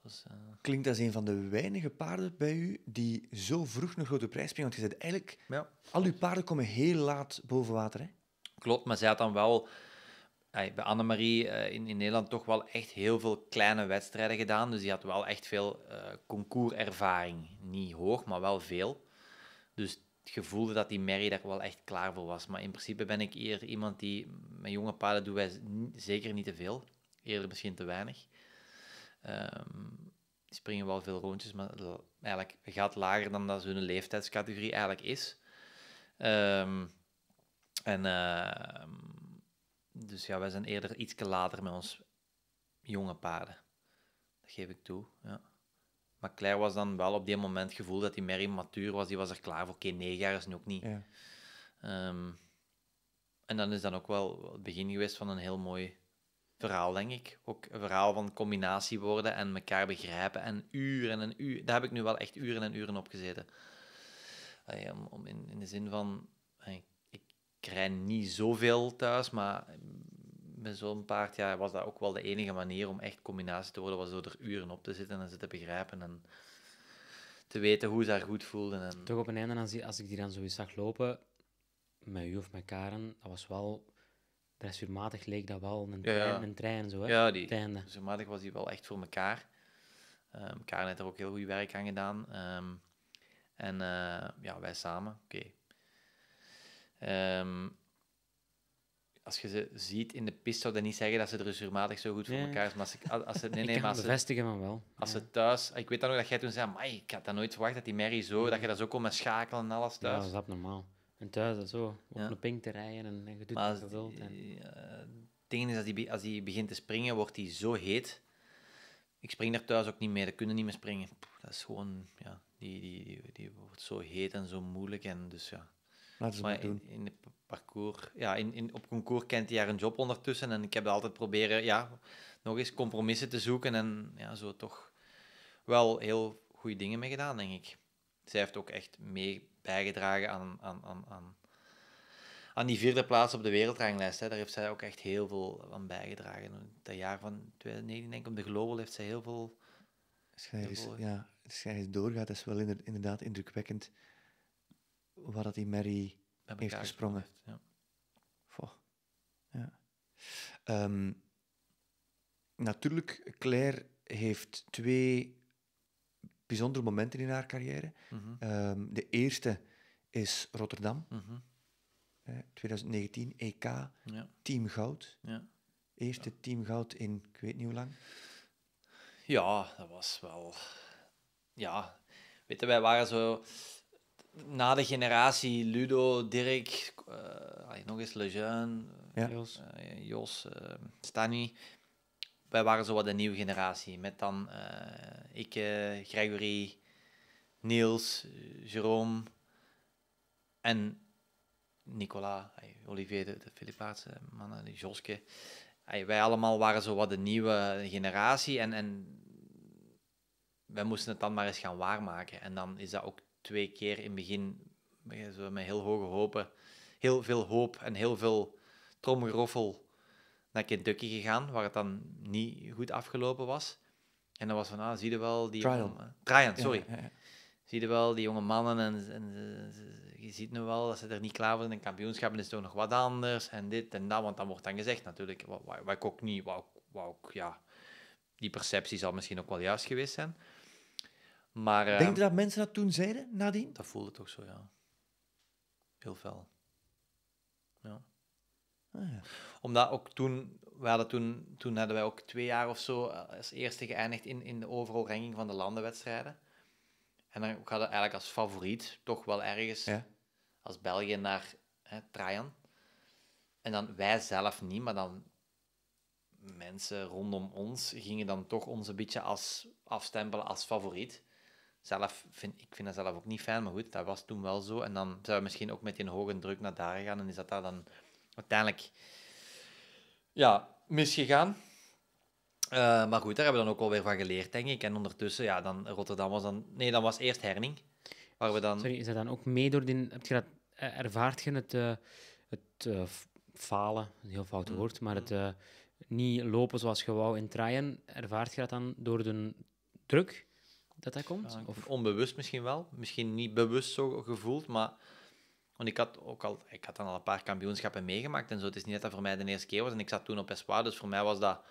dus, uh... Klinkt als een van de weinige paarden bij u die zo vroeg een grote prijs springen? Want je zei eigenlijk, al uw paarden komen heel laat boven water. Hè? Klopt, maar zij had dan wel bij Annemarie eh, in, in Nederland toch wel echt heel veel kleine wedstrijden gedaan. Dus die had wel echt veel uh, concourservaring. Niet hoog, maar wel veel. Dus het gevoelde dat die Mary daar wel echt klaar voor was. Maar in principe ben ik hier iemand die met jonge paarden doen wij zeker niet te veel. Eerder misschien te weinig. Um, die springen wel veel rondjes, maar eigenlijk gaat lager dan dat hun leeftijdscategorie eigenlijk is. Ehm, en ehm, dus ja, wij zijn eerder iets later met ons jonge paarden. Dat geef ik toe, ja. Maar Claire was dan wel op die moment het gevoel dat die meer immatuur was. Die was er klaar voor. Oké, negen jaar is nu ook niet. en dan is dan ook wel het begin geweest van een heel mooi verhaal, denk ik. Ook een verhaal van combinatie worden en elkaar begrijpen. En uren en uren. Daar heb ik nu wel echt uren en uren op gezeten. om, in, in, de zin van. Eh, ik, krijg niet zoveel thuis, maar met zo'n paard ja, was dat ook wel de enige manier om echt combinatie te worden. Was door er uren op te zitten en ze te begrijpen. En te weten hoe ze daar goed voelden. En... Toch op een einde, als, als ik die dan zoiets zag lopen. Met u of met Karen, dat was wel dressuurmatig leek dat wel een trein, ja, trein zo. Hè, ja, die, was hij wel echt voor elkaar. Um, ehm, Karen heeft er ook heel goed werk aan gedaan. Ehm, en eh, ja, wij samen, oké. Ehm, als je ze ziet in de pist, zou dat niet zeggen dat ze dressuurmatig zo goed voor elkaar is. Maar als, ze, nee, nee, maar bevestigen, maar wel. Als ze thuis... Ik weet dan ook dat jij toen zei, ik had dat nooit verwacht, dat die Mary zo... Dat je dat zo kon met schakelen en alles thuis. Ja, dat is dat normaal. En thuis en zo, op ja. een pink te rijden en, en je En... Uh, het ding is, als hij, als hij begint te springen, wordt hij zo heet. Ik spring daar thuis ook niet meer, dat kunnen niet meer springen. dat is gewoon, ja, die, die, die, wordt zo heet en zo moeilijk. En dus ja, maar In, in, het parcours, ja, in, in, op concours kent hij haar een job ondertussen. En ik heb altijd proberen, ja, nog eens compromissen te zoeken. En ja, zo toch wel heel goede dingen mee gedaan, denk ik. Zij heeft ook echt mee bijgedragen aan, aan, aan, aan, aan die vierde plaats op de wereldranglijst. Hè. Daar heeft zij ook echt heel veel aan bijgedragen. Dat jaar van 2019, denk ik, op de Global heeft zij heel veel... ja, als je doorgaat, is wel inderdaad indrukwekkend wat dat die Mary heeft gesprongen. ja. Ehm, natuurlijk, Claire heeft twee bijzondere momenten in haar carrière. Mhm. Ehm, de eerste is Rotterdam. 2019, mhm. EK, ja. Team Goud. Ja. Eerste ja. Team Goud in ik weet niet hoe lang. Ja, dat was wel... Ja, weet wij waren zo... Na de generatie Ludo, Dirk, eh, nog eens Lejeune, eh, Jos, uh, Jos wij waren zo wat de nieuwe generatie. Met dan eh, ik, eh, Gregory, Niels, Jerome en Nicolas, Olivier, de, de mannen, Joske. wij allemaal waren zo wat de nieuwe generatie en, en wij moesten het dan maar eens gaan waarmaken. En dan is dat ook twee keer in het begin met heel hoge hopen, heel veel hoop en heel veel tromgeroffel naar Kentucky gegaan, waar het dan niet goed afgelopen was. En dan was van, ah, zie je wel die... Trial. sorry. Ja, Zie je wel die jonge mannen en, en eh, je ziet nu wel dat ze er niet klaar voor zijn. Een kampioenschap is toch nog wat anders en dit en dat, want dan wordt dan gezegd natuurlijk, wat, wat, ik ook niet, wat, wat ook, ja... Die perceptie zal misschien ook wel juist geweest zijn. Maar, Denk je ehm, dat mensen dat toen zeiden, nadien? Dat voelde toch zo, ja. Heel fel. Ah, Omdat ook toen, we hadden toen, toen hadden wij ook twee jaar of zo eh, als eerste geëindigd in, in de overal ranking van de landenwedstrijden. En dan hadden we eigenlijk als favoriet toch wel ergens ja. als België naar hè, Trajan. En dan wij zelf niet, maar dan mensen rondom ons gingen dan toch ons een beetje als, afstempelen als favoriet. Zelf vind, ik vind dat zelf ook niet fijn, maar goed, dat was toen wel zo. En dan zouden we misschien ook met die hoge druk naar daar gaan en is dat daar dan uiteindelijk ja, misgegaan. Eh, maar goed, daar hebben we dan ook alweer van geleerd, denk ik. En ondertussen, ja, dan Rotterdam was dan... Nee, dat was eerst Herning. Waar we dan... Sorry, is dat dan ook mee door... Die... Heb je dat... Eh, ervaart je het, uh, het uh, falen, een heel fout mm. woord, maar het mm. niet lopen zoals je wou in traaien, ervaart je dat dan door de druk dat dat komt? of... Onbewust misschien wel. Misschien niet bewust zo gevoeld, maar want ik had ook al, ik had dan al een paar kampioenschappen meegemaakt en zo. Het is niet dat dat voor mij de eerste keer was. En ik zat toen op Espoir, dus voor mij was dat...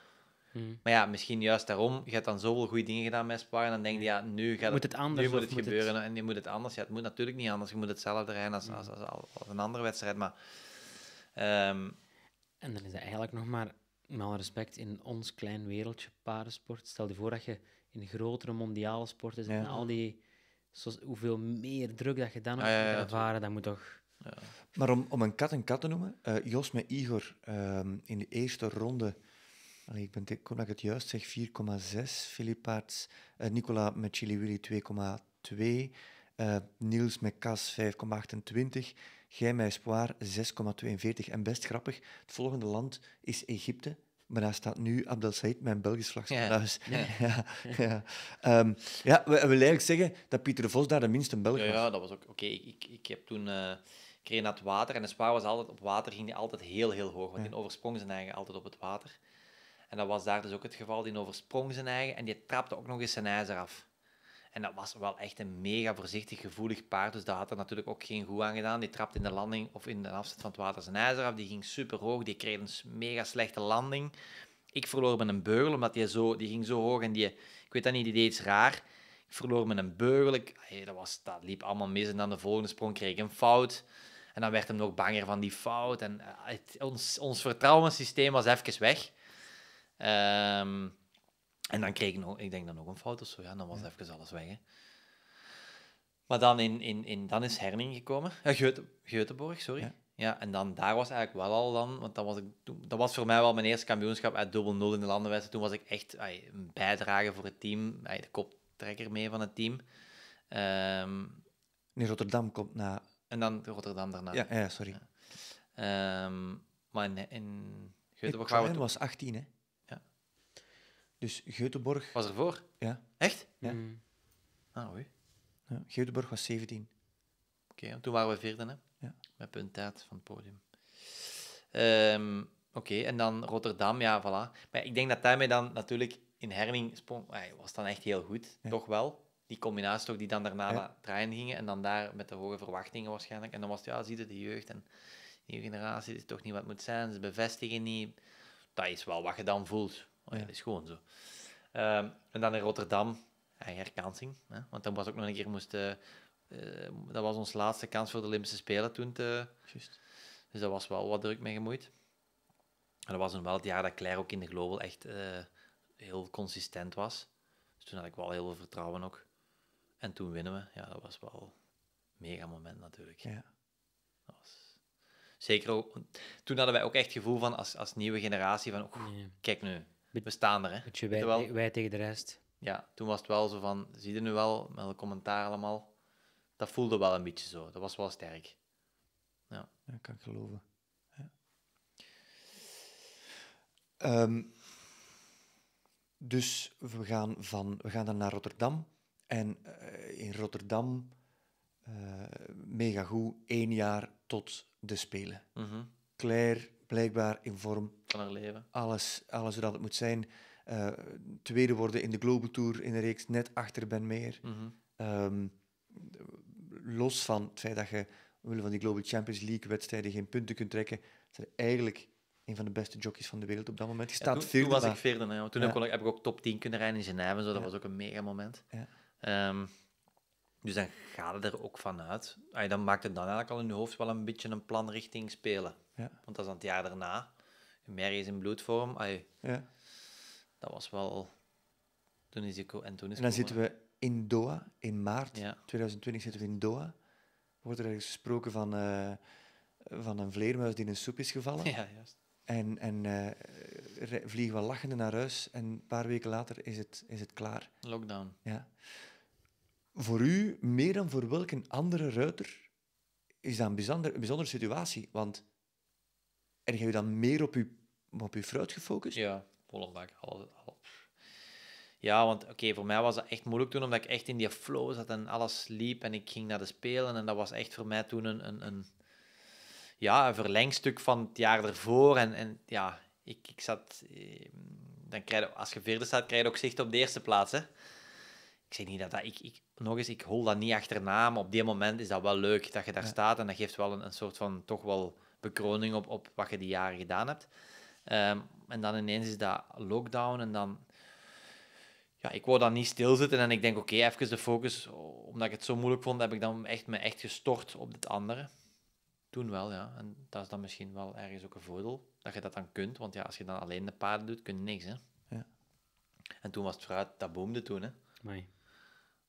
Hmm. Maar ja, misschien juist daarom. Je hebt dan zoveel goede dingen gedaan met Espoir en dan denk je, ja, nu gaat moet het, anders, nu moet het gebeuren en je moet het anders. Ja, het moet natuurlijk niet anders. Je moet hetzelfde rijden als, als, als, als een andere wedstrijd, maar... Ehm, en dan is het eigenlijk nog maar, met alle respect, in ons klein wereldje paardensport. Stel je voor dat je in grotere mondiale sporten zit en al die... hoeveel meer druk dat je dan nog ah, ervaren, dat moet toch... Maar om, om een kat een kat te noemen, eh, Jos met Igor ehm, in de eerste ronde, ik, ben, ik kom dat ik het juist zeg, 4,6. Filippaerts, uh, eh, Nicola met Chili Willy 2,2. Eh, Niels met Cas 5,28. Gij met Espoir 6,42. En best grappig, het volgende land is Egypte. Maar daar staat nu Abdel Said, mijn Belgisch vlag, Ja. ja. ja, ehm, ja. we, we willen eigenlijk zeggen dat Pieter Vos daar de minste Belg is. Ja, ja dat was ook... Oké, ik, ik heb toen kreeg dat water. En de spaar was altijd op water, ging die altijd heel, heel hoog. Want ja. die oversprong zijn eigen altijd op het water. En dat was daar dus ook het geval. Die oversprong zijn eigen en die trapte ook nog eens zijn ijzer af. En dat was wel echt een mega voorzichtig, gevoelig paard. Dus dat had er natuurlijk ook geen goed aan gedaan. Die trapte in de landing of in de afzet van het water zijn ijzer af. Die ging super hoog. Die kreeg een mega slechte landing. Ik verloor met een beugel, omdat die, zo, die ging zo hoog en die, ik weet dat niet, die deed iets raar. Ik verloor met een beugel. Ik, hey, dat, was, dat liep allemaal mis. En dan de volgende sprong kreeg ik een fout. En dan werd hem nog banger van die fout. En eh, ons, ons vertrouwenssysteem was even weg. Ehm, en dan kreeg ik nog, ik denk dan nog een fout of zo. Ja, dan was ja. even alles weg. Hè. Maar dan, in, in, in, dan is Herning gekomen. Geute Geuteborg sorry. Ja. en dan daar was eigenlijk wel al dan, want dan was ik, dat was voor mij wel mijn eerste kampioenschap uit dubbel nul in de landenwedstrijd. Toen was ik echt ay, een bijdrage voor het team, ay, de koptrekker mee van het team. Um, in Rotterdam komt na en dan Rotterdam daarna. Ja, ja sorry. Ehm, maar in, in was 18, hè. Ja. Dus Göteborg... Was ervoor? Ja. Echt? Ja. Mm. Ah, oei. Ja, was 17. Oké, okay, toen waren we vierde, hè. Ja. Met punt tijd van het podium. Ehm, oké, en dan Rotterdam, ja, voilà. Maar ik denk dat daarmee dan natuurlijk in Herning sprong... was dan echt heel goed, toch wel die combinatie toch die dan daarna ja. draaien gingen en dan daar met de hoge verwachtingen waarschijnlijk. En dan was het, ja, zie je, de jeugd en de nieuwe generatie is toch niet wat het moet zijn, ze bevestigen niet. Dat is wel wat je dan voelt. Oh, ja, dat is gewoon zo. Ehm, en dan in Rotterdam, eh, herkansing. Hè? Want dan was ook nog een keer moesten... Eh, eh, dat was onze laatste kans voor de Olympische Spelen toen. Te... Dus daar was wel wat druk mee gemoeid. En dat was dan wel het jaar dat Claire ook in de Global echt heel consistent was. Dus toen had ik wel heel veel vertrouwen ook. En toen winnen we. Ja, dat was wel een mega moment natuurlijk. Ja. Dat was... Zeker ook... Toen hadden wij ook echt het gevoel van, als, als nieuwe generatie, van oef, kijk nu, we staan er. Hè. Beetje wij, Terwijl... wij tegen de rest. Ja, toen was het wel zo van, zie je nu wel, met de commentaar allemaal. Dat voelde wel een beetje zo. Dat was wel sterk. Ja, ja kan geloven. Ehm, dus we gaan, van, we gaan dan naar Rotterdam. En eh, in Rotterdam eh, mega goed, één jaar tot de Spelen. Mm blijkbaar in vorm. Van haar leven. Alles, alles het moet zijn. Eh, tweede worden in de Global Tour in de reeks, net achter Ben Meer. Mhm. Ehm, los van het feit dat je omwille van die Global Champions League wedstrijden geen punten kunt trekken, zijn eigenlijk een van de beste jockeys van de wereld op dat moment. staat toen, was ik vierde, hè, toen heb, ik, ook top 10 kunnen rijden in Genève, dat was ook een mega moment. Ehm, dus dan gaat het er ook vanuit. dan maakt het dan eigenlijk al in je hoofd wel een beetje een plan richting spelen. Ja. Want dat is dan het jaar daarna. Je is in bloedvorm. ja. Dat was wel... Toen is ik... En, toen is en dan zitten we in Doha, in maart 2020 zitten we in Doha. Wordt er gesproken van, eh, van een vleermuis die in een soep is gevallen. Ja, juist. En, en eh, vliegen we lachende naar huis en een paar weken later is het, is het klaar. Lockdown. Ja voor u, meer dan voor welke andere ruiter, is dat een, bijzonder, bijzondere situatie. Want er je dan meer op je, op uw fruit gefocust? Ja, volle al. Ja, want oké, voor mij was dat echt moeilijk toen, omdat ik echt in die flow zat en alles liep en ik ging naar de Spelen. En dat was echt voor mij toen een, een, een ja, een verlengstuk van het jaar ervoor. En, en ja, ik, ik zat... Eh, dan krijg als je vierde staat, krijg je ook zicht op de eerste plaats, hè. Ik zeg niet dat, dat ik, ik nog eens, ik hol dat niet achterna, maar op die moment is dat wel leuk dat je daar staat. En dat geeft wel een, een, soort van toch wel bekroning op, op wat je die jaren gedaan hebt. Ehm, en dan ineens is dat lockdown en dan... Ja, ik wou dan niet stilzitten en ik denk, oké, even de focus. Omdat ik het zo moeilijk vond, heb ik dan echt, me echt gestort op dit andere. Toen wel, ja. En dat is dan misschien wel ergens ook een voordeel, dat je dat dan kunt. Want ja, als je dan alleen de paarden doet, kun je niks, hè. Ja. En toen was het fruit, dat boomde toen, hè.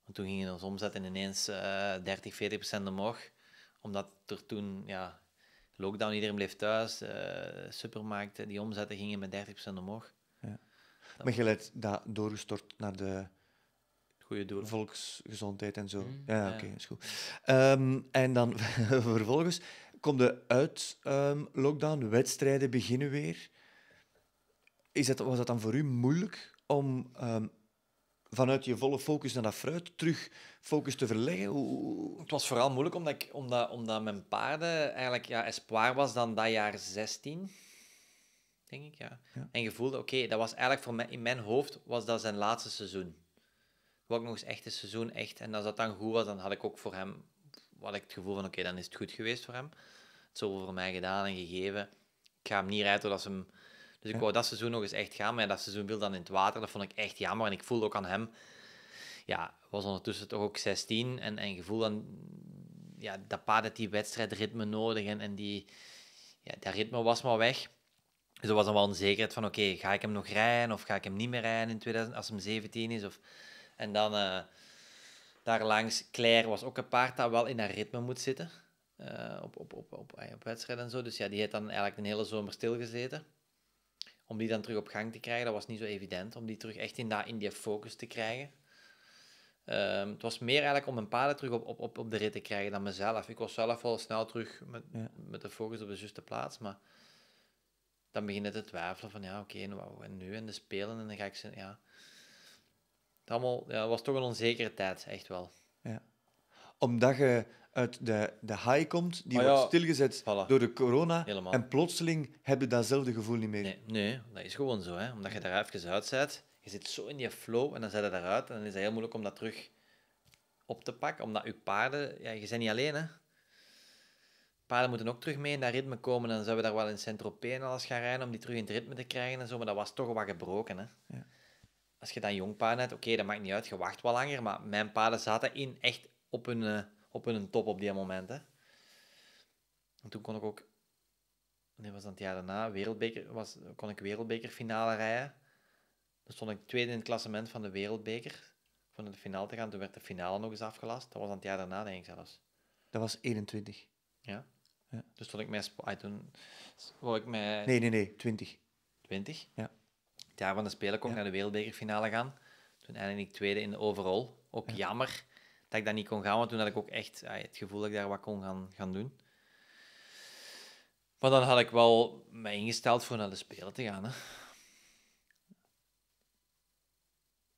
En toen gingen onze omzetten ineens 30, eh, 40 omhoog. Omdat er toen, ja, lockdown, iedereen bleef thuis. Uh, supermarkten, die omzetten gingen met 30 omhoog. Ja. Maar je leidt dat doorgestort naar de goede doel. Volksgezondheid en zo. Mm, ja, oké, is goed. Ehm, en dan vervolgens komt de uit um, lockdown, wedstrijden beginnen weer. Is dat, was dat dan voor u moeilijk om ehm, vanuit je volle focus naar dat fruit terug focus te verleggen? Het was vooral moeilijk omdat, ik, omdat, omdat mijn paarden eigenlijk ja, espoir was dan dat jaar 16. Denk ik, ja. En gevoelde, oké, dat was eigenlijk voor mij, in mijn hoofd was dat zijn laatste seizoen. Wat nog eens echt een seizoen echt. En als dat dan goed was, dan had ik ook voor hem had ik het gevoel van, oké, dan is het goed geweest voor hem. Het is over voor mij gedaan en gegeven. Ik ga hem niet rijden doordat ze hem dus ik wou dat seizoen nog eens echt gaan. Maar dat seizoen viel dan in het water. Dat vond ik echt jammer. En ik voelde ook aan hem... Ja, was ondertussen toch ook 16. En, en gevoel dan... Ja, dat paard had die wedstrijdritme nodig. En, en die... Ja, dat ritme was maar weg. Dus er was dan wel een zekerheid van... Oké, ga ik hem nog rijden? Of ga ik hem niet meer rijden in 2000, als hem 17 is? Of... En dan... daarlangs daar Claire was ook een paard dat wel in dat ritme moet zitten. op, op, op, op, op wedstrijden en zo. Dus ja, die heeft dan eigenlijk een hele zomer stilgezeten om die dan terug op gang te krijgen, dat was niet zo evident. Om die terug echt in, dat, in die focus te krijgen. Ehm, het was meer eigenlijk om mijn paden terug op, op, op, op de rit te krijgen dan mezelf. Ik was zelf al snel terug met, met de focus op de juiste plaats, maar dan begin je te twijfelen van ja, oké, nu en de spelen en dan ga ik ze, ja. Het allemaal, ja, was toch een onzekere tijd, echt wel. Ja. Omdat je uit de, de high komt, die wordt stilgezet door de corona. En plotseling heb je datzelfde gevoel niet meer. Nee, nee, dat is gewoon zo. Hè. Omdat je daar even uit zet, je zit zo in je flow en dan zet je daaruit. En dan is het heel moeilijk om dat terug op te pakken. Omdat je paarden, ja, je bent niet alleen. Hè. Paarden moeten ook terug mee in dat ritme komen. En dan zouden we daar wel in centropen en alles gaan rijden om die terug in het ritme te krijgen en zo. Maar dat was toch wat gebroken. Hè. Ja. Als je dan jong paarden hebt, oké, dat maakt niet uit. Je wacht wel langer. Maar mijn paarden zaten in echt op hun eh, op hun top op die momenten En toen kon ik ook, nee, was dat het jaar daarna, wereldbeker, was, kon ik wereldbekerfinale rijden. toen stond ik tweede in het klassement van de wereldbeker. Voor naar de finale te gaan, toen werd de finale nog eens afgelast. Dat was aan het jaar daarna, denk ik zelfs. Dat was 21. Ja. ja. Dus toen ik mij... Toen, ik mij... Nee, nee, nee. 20. 20? Ja. Het jaar van de Spelen kon ik naar de wereldbekerfinale gaan. Toen eindigde ik tweede in de overall. Ook jammer dat ik dat niet kon gaan. Want toen had ik ook echt het gevoel dat ik daar wat kon gaan, gaan doen. Maar dan had ik wel mij ingesteld voor naar de Spelen te gaan. Hè.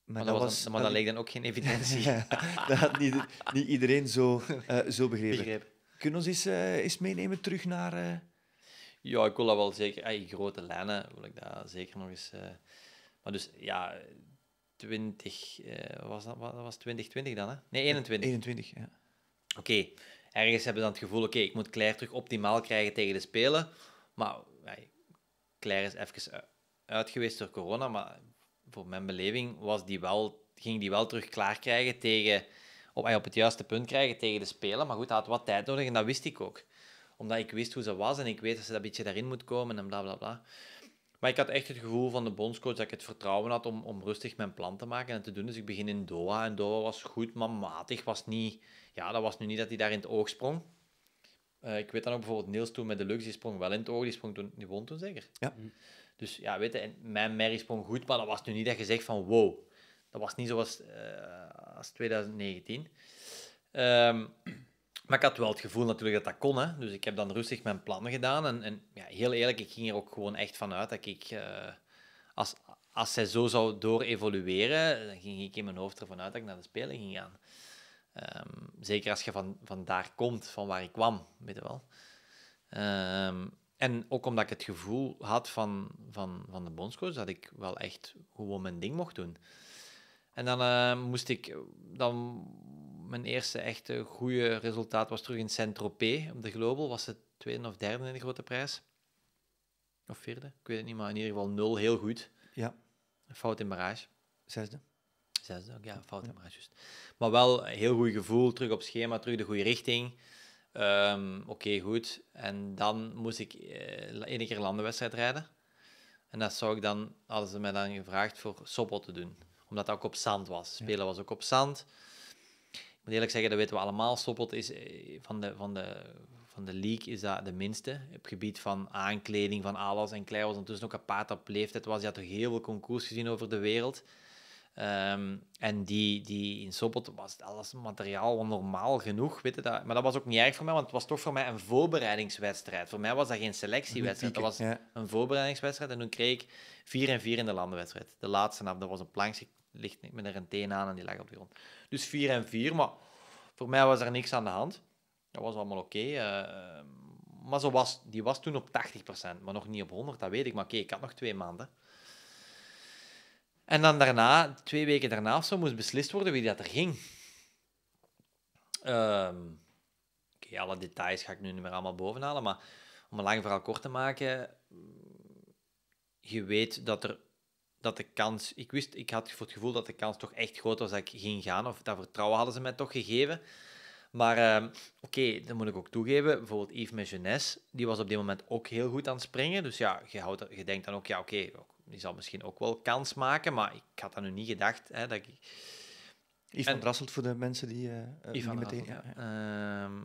Maar, dat, was, maar dat leek dan ook geen evidentie. dat had niet, niet iedereen zo, eh, zo begrepen. Begrepen. Kunnen we ons eens, eh, meenemen terug naar... Eh, ja, ik wil dat wel zeker... in grote lijnen wil ik dat zeker nog eens... Maar dus, ja, 20, eh, was dat, was 2020 dan? Hè? Nee, 21. 21, ja. Oké, ergens hebben we dan het gevoel, oké, ik moet Claire terug optimaal krijgen tegen de Spelen. Maar hey, Claire is even eh, uitgeweest door corona, maar voor mijn beleving was die wel, ging die wel terug klaar krijgen tegen, op, op het juiste punt krijgen tegen de Spelen. Maar goed, dat had wat tijd nodig en dat wist ik ook. Omdat ik wist hoe ze was en ik weet dat ze dat beetje daarin moet komen en bla bla bla. Maar ik had echt het gevoel van de bondscoach dat ik het vertrouwen had om, om rustig mijn plan te maken en te doen. Dus ik begin in Doha. En Doha was goed, maar matig. Was niet, ja, dat was nu niet dat hij daar in het oog sprong. Eh, ik weet dan ook bijvoorbeeld Niels toen met de Lux, die sprong wel in het oog. Die, sprong toen, die won toen zeker. Ja. Mm. Dus ja, weet je, mijn merrie sprong goed, maar dat was nu niet dat je zegt van wow. Dat was niet zoals eh, als 2019. Um, maar ik had wel het gevoel natuurlijk dat dat kon. Hè. Dus ik heb dan rustig mijn plannen gedaan. En, en ja, heel eerlijk, ik ging er ook gewoon echt vanuit dat ik... Eh, als, als zij zo zou door-evolueren, dan ging ik in mijn hoofd ervan uit dat ik naar de Spelen ging gaan. Ehm, zeker als je van, van daar komt, van waar ik kwam, weet je wel. Ehm, en ook omdat ik het gevoel had van, van, van de bondscoach dat ik wel echt gewoon mijn ding mocht doen. En dan eh, moest ik... Dan mijn eerste echte goede resultaat was terug in Saint-Tropez op de Global. Was het tweede of derde in de grote prijs. Of vierde, ik weet het niet, maar in ieder geval nul, heel goed. Ja. Fout in barrage. Zesde. Zesde ook, ja, fout in barrage. Just. Maar wel een heel goed gevoel, terug op schema, terug de goede richting. Ehm, oké, goed. En dan moest ik uh, eh, één keer landenwedstrijd rijden. En dat zou ik dan, hadden ze mij dan gevraagd voor soppel te doen. Omdat dat ook op zand was. Spelen was ook op zand. Ik moet eerlijk zeggen, dat weten we allemaal. Sopot is eh, van de, van de, van de league is dat de minste. Op gebied van aankleding, van alles. En Klei was ondertussen ook een apart op leeftijd. Was. Die had toch heel veel concours gezien over de wereld. Ehm, en die, die in Soppelt was alles materiaal wel normaal genoeg. Weet je dat? Maar dat was ook niet erg voor mij, want het was toch voor mij een voorbereidingswedstrijd. Voor mij was dat geen selectiewedstrijd, dat was een voorbereidingswedstrijd. En toen kreeg ik 4 en 4 in de landenwedstrijd. De laatste af, dat was een plank. Ik ligt met een teen aan en die lag op de grond. Dus 4 en 4. Maar voor mij was er niks aan de hand. Dat was allemaal oké. Eh, maar zo was, die was toen op 80%, maar nog niet op 100, dat weet ik. Maar oké, ik had nog twee maanden. En dan daarna, twee weken daarna zo, moest beslist worden wie dat er ging. Ehm, oké, alle details ga ik nu niet meer allemaal bovenhalen, maar om een lang verhaal kort te maken, je weet dat er dat de kans... Ik wist, ik had voor het gevoel dat de kans toch echt groot was dat ik ging gaan. Of dat vertrouwen hadden ze mij toch gegeven. Maar ehm, oké, dat moet ik ook toegeven. Bijvoorbeeld Yves Mejeunesse, die was op dit moment ook heel goed aan het springen. Dus ja, je, houdt, je denkt dan ook, ja oké, die zal misschien ook wel kans maken. Maar ik had dat nu niet gedacht. Hè, dat ik... Yves van Drasselt voor de mensen die uh, meteen... ja. Ehm,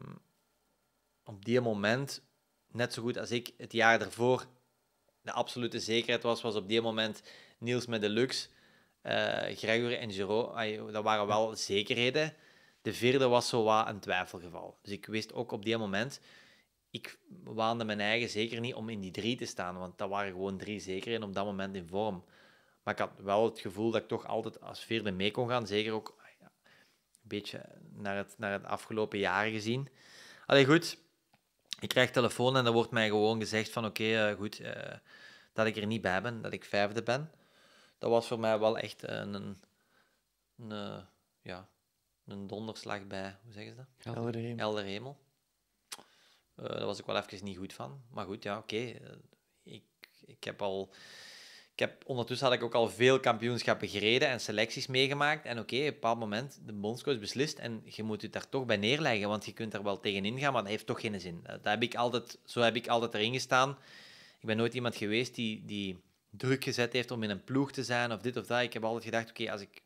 op die moment, net zo goed als ik het jaar ervoor de absolute zekerheid was, was op die moment Niels met Deluxe, uh, Gregory en Giro, dat waren wel zekerheden. De vierde was zo wat een twijfelgeval. Dus ik wist ook op die moment, ik waande mijn eigen zeker niet om in die drie te staan, want dat waren gewoon drie zekerheden op dat moment in vorm. Maar ik had wel het gevoel dat ik toch altijd als vierde mee kon gaan. Zeker ook ah een beetje naar het, naar het afgelopen jaar gezien. Allee, goed. Ik krijg telefoon en dan wordt mij gewoon gezegd van... Oké, eh, goed, eh, dat ik er niet bij ben. Dat ik vijfde ben dat was voor mij wel echt eh, een, een, een eh, ja, een donderslag bij, hoe zeggen ze dat? Helder Hemel. Helder eh, daar was ik wel even niet goed van. Maar goed, ja, oké. ik, ik heb al... Ik heb, ondertussen had ik ook al veel kampioenschappen gereden en selecties meegemaakt. En oké, op een bepaald moment, de bondscoach beslist en je moet je daar toch bij neerleggen, want je kunt er wel tegenin gaan, maar dat heeft toch geen zin. dat heb ik altijd, zo heb ik altijd erin gestaan. Ik ben nooit iemand geweest die, die druk gezet heeft om in een ploeg te zijn of dit of dat. Ik heb altijd gedacht, oké, als, ik,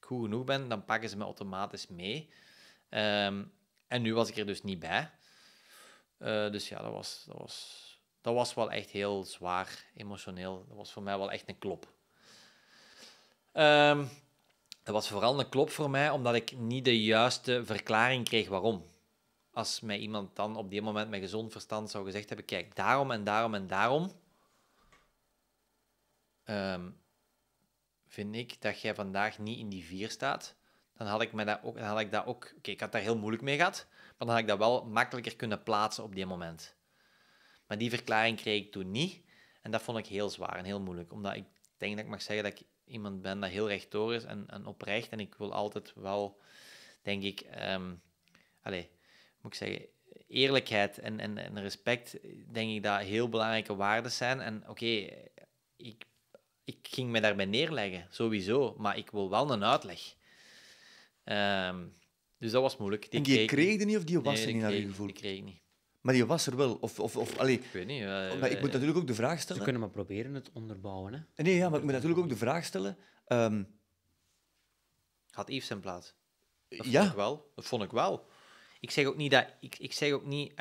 goed genoeg ben, dan pakken ze me automatisch mee. Ehm, en nu was ik er dus niet bij. Eh, dus ja, dat was, dat, was, dat was wel echt heel zwaar, emotioneel. Dat was voor mij wel echt een klop. Ehm, dat was vooral een klop voor mij, omdat ik niet de juiste verklaring kreeg waarom. Als mij iemand dan op die moment met gezond verstand zou gezegd hebben, kijk, daarom en daarom en daarom, Ehm, vind ik dat jij vandaag niet in die vier staat, dan had ik, me dat ook, had ik dat ook... Oké, ik had daar heel moeilijk mee gehad, maar dan had ik dat wel makkelijker kunnen plaatsen op die moment. Maar die verklaring kreeg ik toen niet. En dat vond ik heel zwaar en heel moeilijk. Omdat ik denk dat ik mag zeggen dat ik iemand ben dat heel rechtdoor is en, en oprecht. En ik wil altijd wel, denk ik... Um, ehm, allez, moet ik zeggen eerlijkheid en, en, respect, denk ik dat heel belangrijke waarden zijn. En oké, ik ik ging me daarbij neerleggen, sowieso. Maar ik wil wel een uitleg. Ehm, dus dat was moeilijk. Die en die kreeg, kreeg niet of die was er niet naar je gevoel? kreeg niet. Maar die was er wel. Of, of, of, allee, ik weet niet. Eh, maar ik moet natuurlijk ook de vraag stellen... Ze kunnen maar proberen het onderbouwen. Hè? Nee, ja, maar ik moet natuurlijk ook de vraag stellen... Ehm, had Yves zijn plaats? Dat ja. vond ik wel. Dat vond ik wel. Ik zeg ook niet dat... Ik, ik zeg ook niet...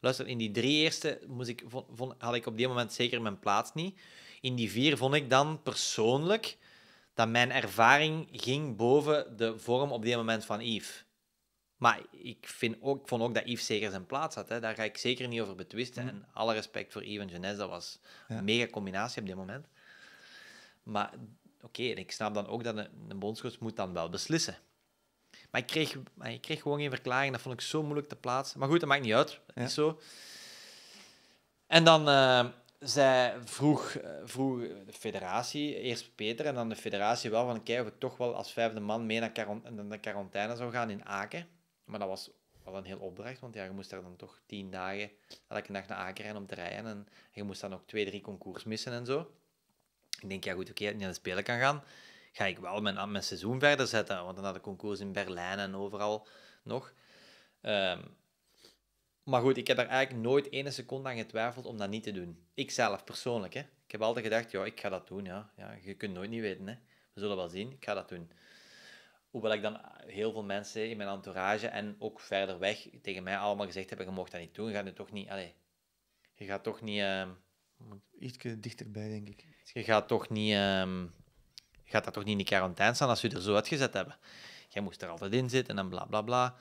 luister, in die drie eerste moest ik, had ik op die moment zeker mijn plaats niet in die vier vond ik dan persoonlijk dat mijn ervaring ging boven de vorm op dit moment van Yves. Maar ik, vind ook, ik vond ook dat Yves zeker zijn plaats had. Hè. Daar ga ik zeker niet over betwisten. Mm. En alle respect voor Yves en Jeunesse, dat was een mega combinatie op dit moment. Maar oké, en ik snap dan ook dat een, een bondscoach moet dan wel beslissen. Maar ik kreeg, maar ik kreeg gewoon geen verklaring. Dat vond ik zo moeilijk te plaatsen. Maar goed, dat maakt niet uit. Dat zo. En dan, eh, zij vroeg, eh, vroeg de federatie, eerst Peter en dan de federatie wel van kijk of ik toch wel als vijfde man mee naar, de quarantaine zou gaan in Aken. Maar dat was wel een heel opdracht, want ja, je moest daar dan toch tien dagen elke dag naar Aken rijden om te rijden. En je moest dan ook twee, drie concours missen en zo. Ik denk, ja goed, oké, als ik niet aan de Spelen kan gaan, ga ik wel mijn, mijn seizoen verder zetten. Want dan had ik concours in Berlijn en overal nog. Ehm, maar goed, ik heb er eigenlijk nooit ene seconde aan getwijfeld om dat niet te doen. Ik zelf persoonlijk. Hè. Ik heb altijd gedacht, ja, ik ga dat doen. Ja. Ja, je kunt nooit niet weten. Hè. We zullen wel zien, ik ga dat doen. Hoewel ik dan heel veel mensen in mijn entourage en ook verder weg tegen mij allemaal gezegd hebben, je mocht dat niet doen, je gaat het toch niet... Allez, je gaat toch niet... Uh, ehm, Iets dichterbij, denk ik. Je gaat toch niet... Ehm, je gaat dat toch niet in de quarantaine staan als je er zo uitgezet hebben. Jij moest er altijd in zitten en bla, bla, bla.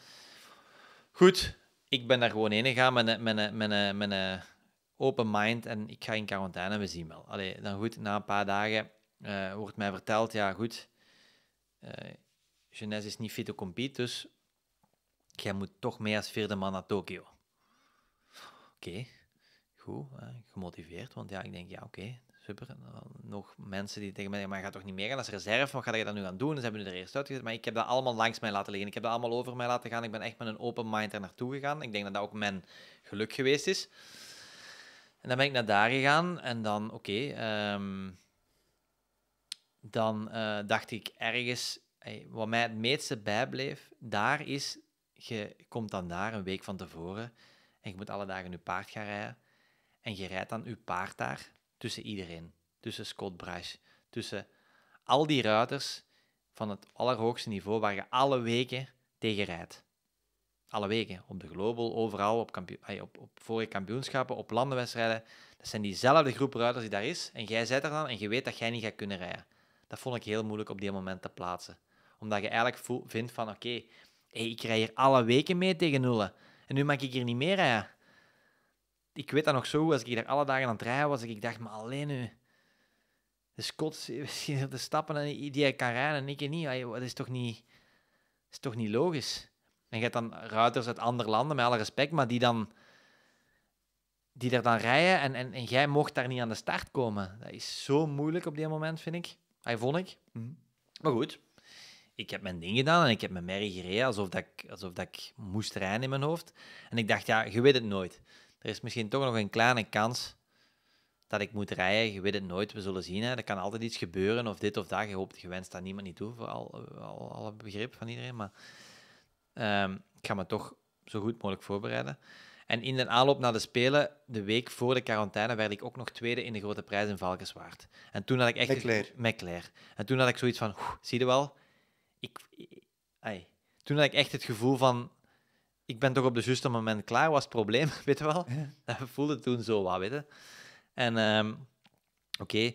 Goed, ik ben daar gewoon heen gegaan met een open mind en ik ga in quarantaine, we zien wel. Allee, dan goed, na een paar dagen eh, wordt mij verteld, ja goed, uh, eh, Genes is niet fit to compete, dus jij moet toch mee als vierde man naar Tokio. Oké, goed, eh, gemotiveerd, want ja, ik denk, ja oké, super. nog mensen die tegen mij zeggen, maar gaat toch niet meer als reserve? Wat ga je dan nu gaan doen? Ze hebben nu er eerst uitgezet. Maar ik heb dat allemaal langs mij laten liggen. Ik heb dat allemaal over mij laten gaan. Ik ben echt met een open mind er naartoe gegaan. Ik denk dat dat ook mijn geluk geweest is. En dan ben ik naar daar gegaan. En dan, oké... Ehm, dan eh, dacht ik ergens... Hey, wat mij het meeste bijbleef daar is... Je komt dan daar een week van tevoren... En je moet alle dagen je paard gaan rijden. En je rijdt dan je paard daar tussen iedereen. Tussen Scott Brash, tussen al die ruiters van het allerhoogste niveau waar je alle weken tegen rijdt. Alle weken, op de Global, overal, op, voor op, vorige kampioenschappen, op landenwedstrijden. Dat zijn diezelfde groep ruiters die daar is. En jij zit er dan en je weet dat jij niet gaat kunnen rijden. Dat vond ik heel moeilijk op die moment te plaatsen. Omdat je eigenlijk vindt van, oké, ik rij hier alle weken mee tegen nullen. En nu mag ik hier niet meer rijden ik weet dat nog zo, als ik daar alle dagen aan het rijden was, ik dacht, maar alleen nu. De Scots, de stappen die hij kan rijden en ik niet, dat is toch niet, is toch niet logisch? En je hebt dan ruiters uit andere landen, met alle respect, maar die dan die daar dan rijden en, en, en jij mocht daar niet aan de start komen. Dat is zo moeilijk op die moment, vind ik. Hij vond ik. Mhm. Maar goed, ik heb mijn ding gedaan en ik heb mijn merrie gereden, alsof, dat ik, alsof dat ik moest rijden in mijn hoofd. En ik dacht, ja, je weet het nooit er is misschien toch nog een kleine kans dat ik moet rijden. Je weet het nooit, we zullen zien. Hè. Er kan altijd iets gebeuren of dit of dat. Je hoopt, je wenst dat niemand niet toe, voor al, al, alle begrip van iedereen. Maar ehm, ik ga me toch zo goed mogelijk voorbereiden. En in de aanloop naar de Spelen, de week voor de quarantaine, werd ik ook nog tweede in de grote prijs in Valkenswaard. En toen had ik echt... met Claire. En toen had ik zoiets van, zie je wel? Ik, Toen had ik echt het gevoel van, ik ben toch op de juiste moment klaar, was het probleem, weet je wel. Dat voelde toen zo wat, weet je. En ehm, oké.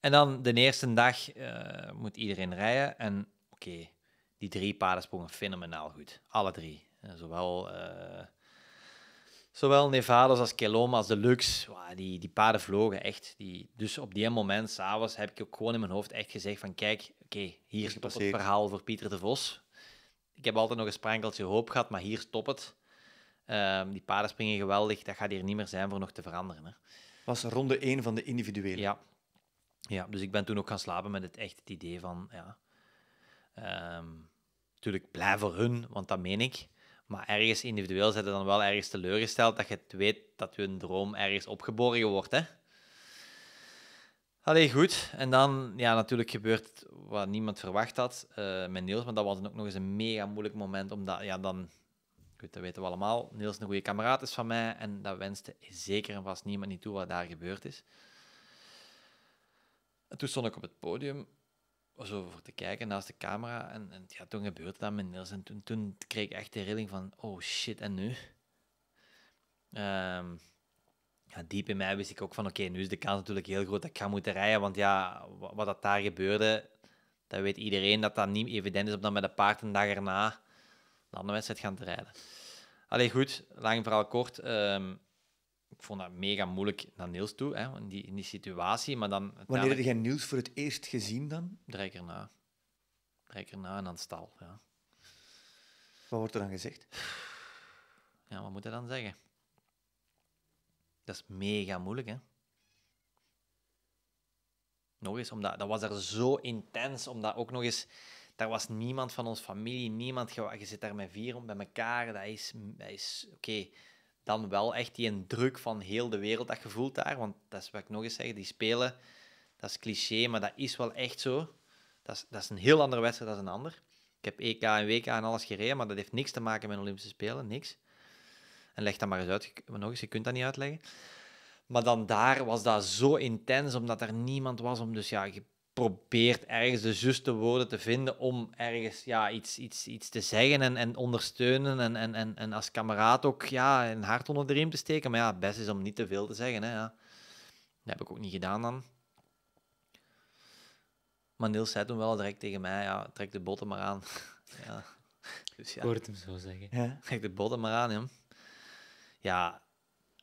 En dan de eerste dag eh, moet iedereen rijden. En oké, die drie paden sprongen fenomenaal goed. Alle drie. Eh, zowel, uh, zowel Nevados als Keloma als Deluxe. Wow, die, die paarden vlogen echt. Die, dus op die moment, s'avonds, heb ik ook gewoon in mijn hoofd echt gezegd van... Kijk, oké, okay, hier is het verhaal voor Pieter de Vos. Ik heb altijd nog een sprankeltje hoop gehad, maar hier stopt het. Ehm, die paarden springen geweldig. Dat gaat hier niet meer zijn voor nog te veranderen. Hè. Was ronde 1 van de individuele. Ja. ja, dus ik ben toen ook gaan slapen met het echt het idee van... Ja, natuurlijk, ehm, blij voor hun, want dat meen ik. Maar ergens individueel zijn ze dan wel ergens teleurgesteld dat je het weet dat een droom ergens opgeborgen wordt. Hè? Allee, goed. En dan, ja, natuurlijk gebeurt wat niemand verwacht had uh, met Niels. Maar dat was ook nog eens een mega moeilijk moment. Omdat, ja, dan... Goed, dat weten we allemaal. Niels een goede kameraad is van mij. En dat wenste zeker en vast niemand niet toe wat daar gebeurd is. En toen stond ik op het podium zo voor te kijken naast de camera. En, en ja, toen gebeurde dat met Niels. En toen, toen kreeg ik echt de rilling van... Oh, shit, en nu? Um, ja, diep in mij wist ik ook van oké, nu is de kans natuurlijk heel groot dat ik ga moeten rijden. Want ja, wat dat daar gebeurde, dat weet iedereen dat dat niet evident is om dan met een paard een dag erna de andere wedstrijd gaan te rijden. Allee, goed, lang vooral kort. Ehm, ik vond dat mega moeilijk naar Niels toe, hè, in, die, in situatie. Maar dan Wanneer heb jij Niels voor het eerst gezien dan? na. erna. Direct erna en dan stal, ja. Wat wordt er dan gezegd? Ja, wat moet hij dan zeggen? Dat is mega moeilijk, hè? Nog eens, omdat dat was er zo intens, omdat ook nog eens, daar was niemand van ons familie, niemand, je, zit daar met vier bij elkaar, dat is, dat is oké. Dan wel echt die druk van heel de wereld dat je voelt daar, want dat is wat ik nog eens zeg, die spelen, dat is cliché, maar dat is wel echt zo. Dat is, dat is een heel andere wedstrijd dan een ander. Ik heb EK en WK en alles gereden, maar dat heeft niks te maken met Olympische Spelen, niks. En leg dat maar eens uit. Nog eens, je kunt dat niet uitleggen. Maar dan daar was dat zo intens, omdat er niemand was om... Dus ja, je probeert ergens de juiste woorden te vinden om ergens ja, iets, iets, iets te zeggen en, en ondersteunen. En, en, en, en als kameraad ook ja, een hart onder de riem te steken. Maar ja, het best is om niet te veel te zeggen. Hè, ja. Dat heb ik ook niet gedaan dan. Maar Niels zei toen wel direct tegen mij, ja, trek de botten maar aan. ja. Dus ja. Ik hoort hem zo zeggen. Ja. Trek de botten maar aan, ja ja,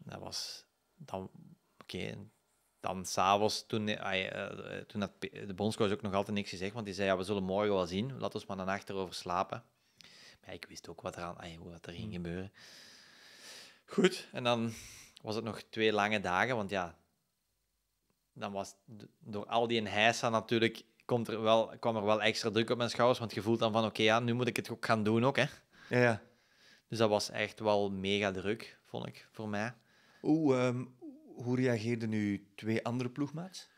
dat was dan... Oké, okay, dan s'avonds, toen, eh, eh, toen had de bondscoach ook nog altijd niks gezegd, want die zei, ja, we zullen morgen wel zien. Laten we maar een achterover slapen. Maar ik wist ook wat er, aan, hoe dat er ging hmm. gebeuren. Goed, en dan was het nog twee lange dagen, want ja, dan was door al die heisa natuurlijk, komt er wel, kwam er wel extra druk op mijn schouders, want je voelt dan van, oké, ja, nu moet ik het ook gaan doen ook, hè. Ja, ja. Dus dat was echt wel mega druk, vond ik, voor mij. Hoe, ehm, hoe reageerden nu twee andere ploegmaats?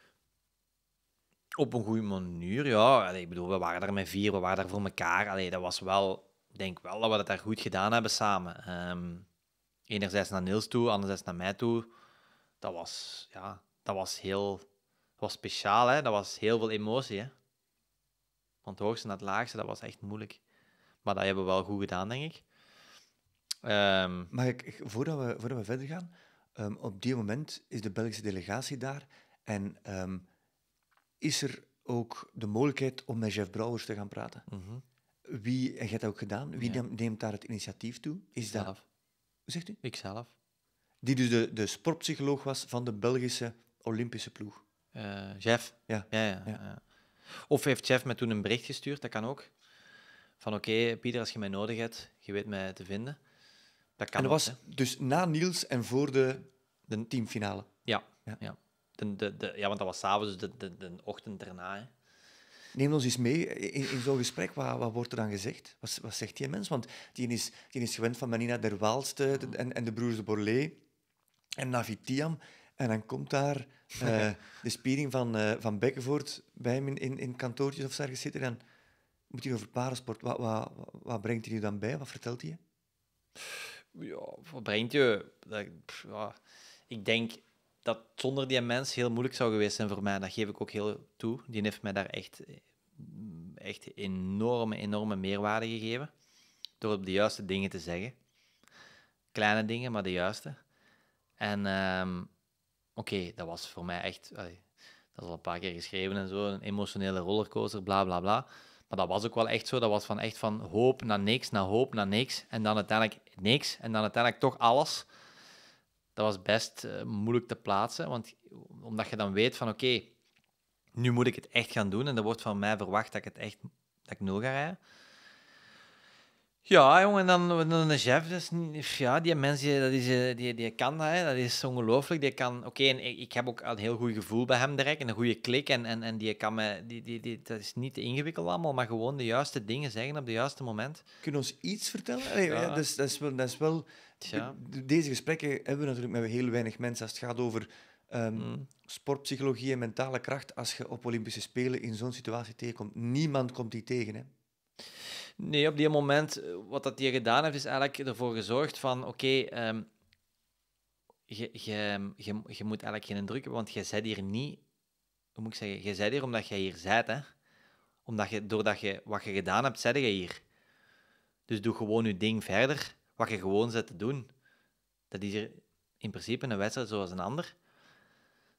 Op een goede manier, ja. ik bedoel, we waren daar met vier, we waren daar voor elkaar. Allee, dat was wel, ik denk wel dat we dat daar goed gedaan hebben samen. Ehm, enerzijds naar Niels toe, anderzijds naar mij toe. Dat was, ja, dat was heel was speciaal, hè. Dat was heel veel emotie, hè. Van het hoogste naar het laagste, dat was echt moeilijk. Maar dat hebben we wel goed gedaan, denk ik. Um, ehm, maar ik, voordat, we, voordat we verder gaan, ehm, op die moment is de Belgische delegatie daar en ehm, is er ook de mogelijkheid om met Jeff Brouwers te gaan praten. Mhm. Wie, en jij hebt dat ook gedaan, wie neemt daar het initiatief toe? Is dat... Hoe zegt u? Ikzelf. Die dus de, de sportpsycholoog was van de Belgische Olympische ploeg. Eh, Jeff? Ja. Ja, ja. ja, Of heeft Jeff me toen een bericht gestuurd, dat kan ook. Van oké, Pieter, als je mij nodig hebt, je weet mij te vinden. Dat kan en dat was dus na Niels en voor de, de teamfinale. Ja, ja. ja. De, de, ja want dat was s'avonds, dus de, de, de ochtend daarna. Neem ons eens mee in, in zo'n gesprek. Wat, wat, wordt er dan gezegd? Wat, wat zegt die mens? Want die is, die is gewend van Manina der Waalste en, en de broers de Borlé en Navitiam. En dan komt daar eh, de spiering van, uh, van Bekkenvoort bij hem in, in, kantoortjes of zo ergens zitten. En moet hij over parasport. Wat, wat, wat brengt hij nu dan bij? Wat vertelt hij je? ja, wat brengt je? Dat, ja. Ik denk dat zonder die mens heel moeilijk zou geweest zijn voor mij. Dat geef ik ook heel toe. Die heeft mij daar echt, eh, echt enorme, enorme meerwaarde gegeven. Door op de juiste dingen te zeggen. Kleine dingen, maar de juiste. En ehm, oké, dat was voor mij echt... dat is al een paar keer geschreven en zo. Een emotionele rollercoaster, bla bla bla dat was ook wel echt zo. Dat was van echt van hoop naar niks, naar hoop naar niks. En dan uiteindelijk niks. En dan uiteindelijk toch alles. Dat was best eh, moeilijk te plaatsen. Want omdat je dan weet van oké, nu moet ik het echt gaan doen. En er wordt van mij verwacht dat ik het echt dat ik nul ga rijden. Ja, jongen, dan, dan de chef. Dus, ja, die mensen, dat is, eh, die, die kan dat. Hè. Dat is ongelooflijk. Die kan... Oké, ik, ik, heb ook een heel goed gevoel bij hem direct. En een goede klik. En, en, en die kan me... Die, die, die, dat is niet te ingewikkeld allemaal, maar gewoon de juiste dingen zeggen op het juiste moment. Kunnen ons iets vertellen? ja. dus, dat is wel... Dat is wel Deze gesprekken hebben we natuurlijk met heel weinig mensen als het gaat over... Ehm, mm. Sportpsychologie en mentale kracht als je op Olympische Spelen in zo'n situatie tegenkomt. Niemand komt die tegen. Hè? Nee, op die moment, eh, wat dat die gedaan heeft, is eigenlijk ervoor gezorgd van, oké, ehm, je, je, je, je, moet eigenlijk geen druk hebben, want je zit hier niet, hoe moet ik zeggen, je zit hier omdat jij hier zit, hè. Omdat je, doordat je wat je gedaan hebt, zit je hier. Dus doe gewoon je ding verder, wat je gewoon zit te doen. Dat is hier in principe een wedstrijd zoals een ander.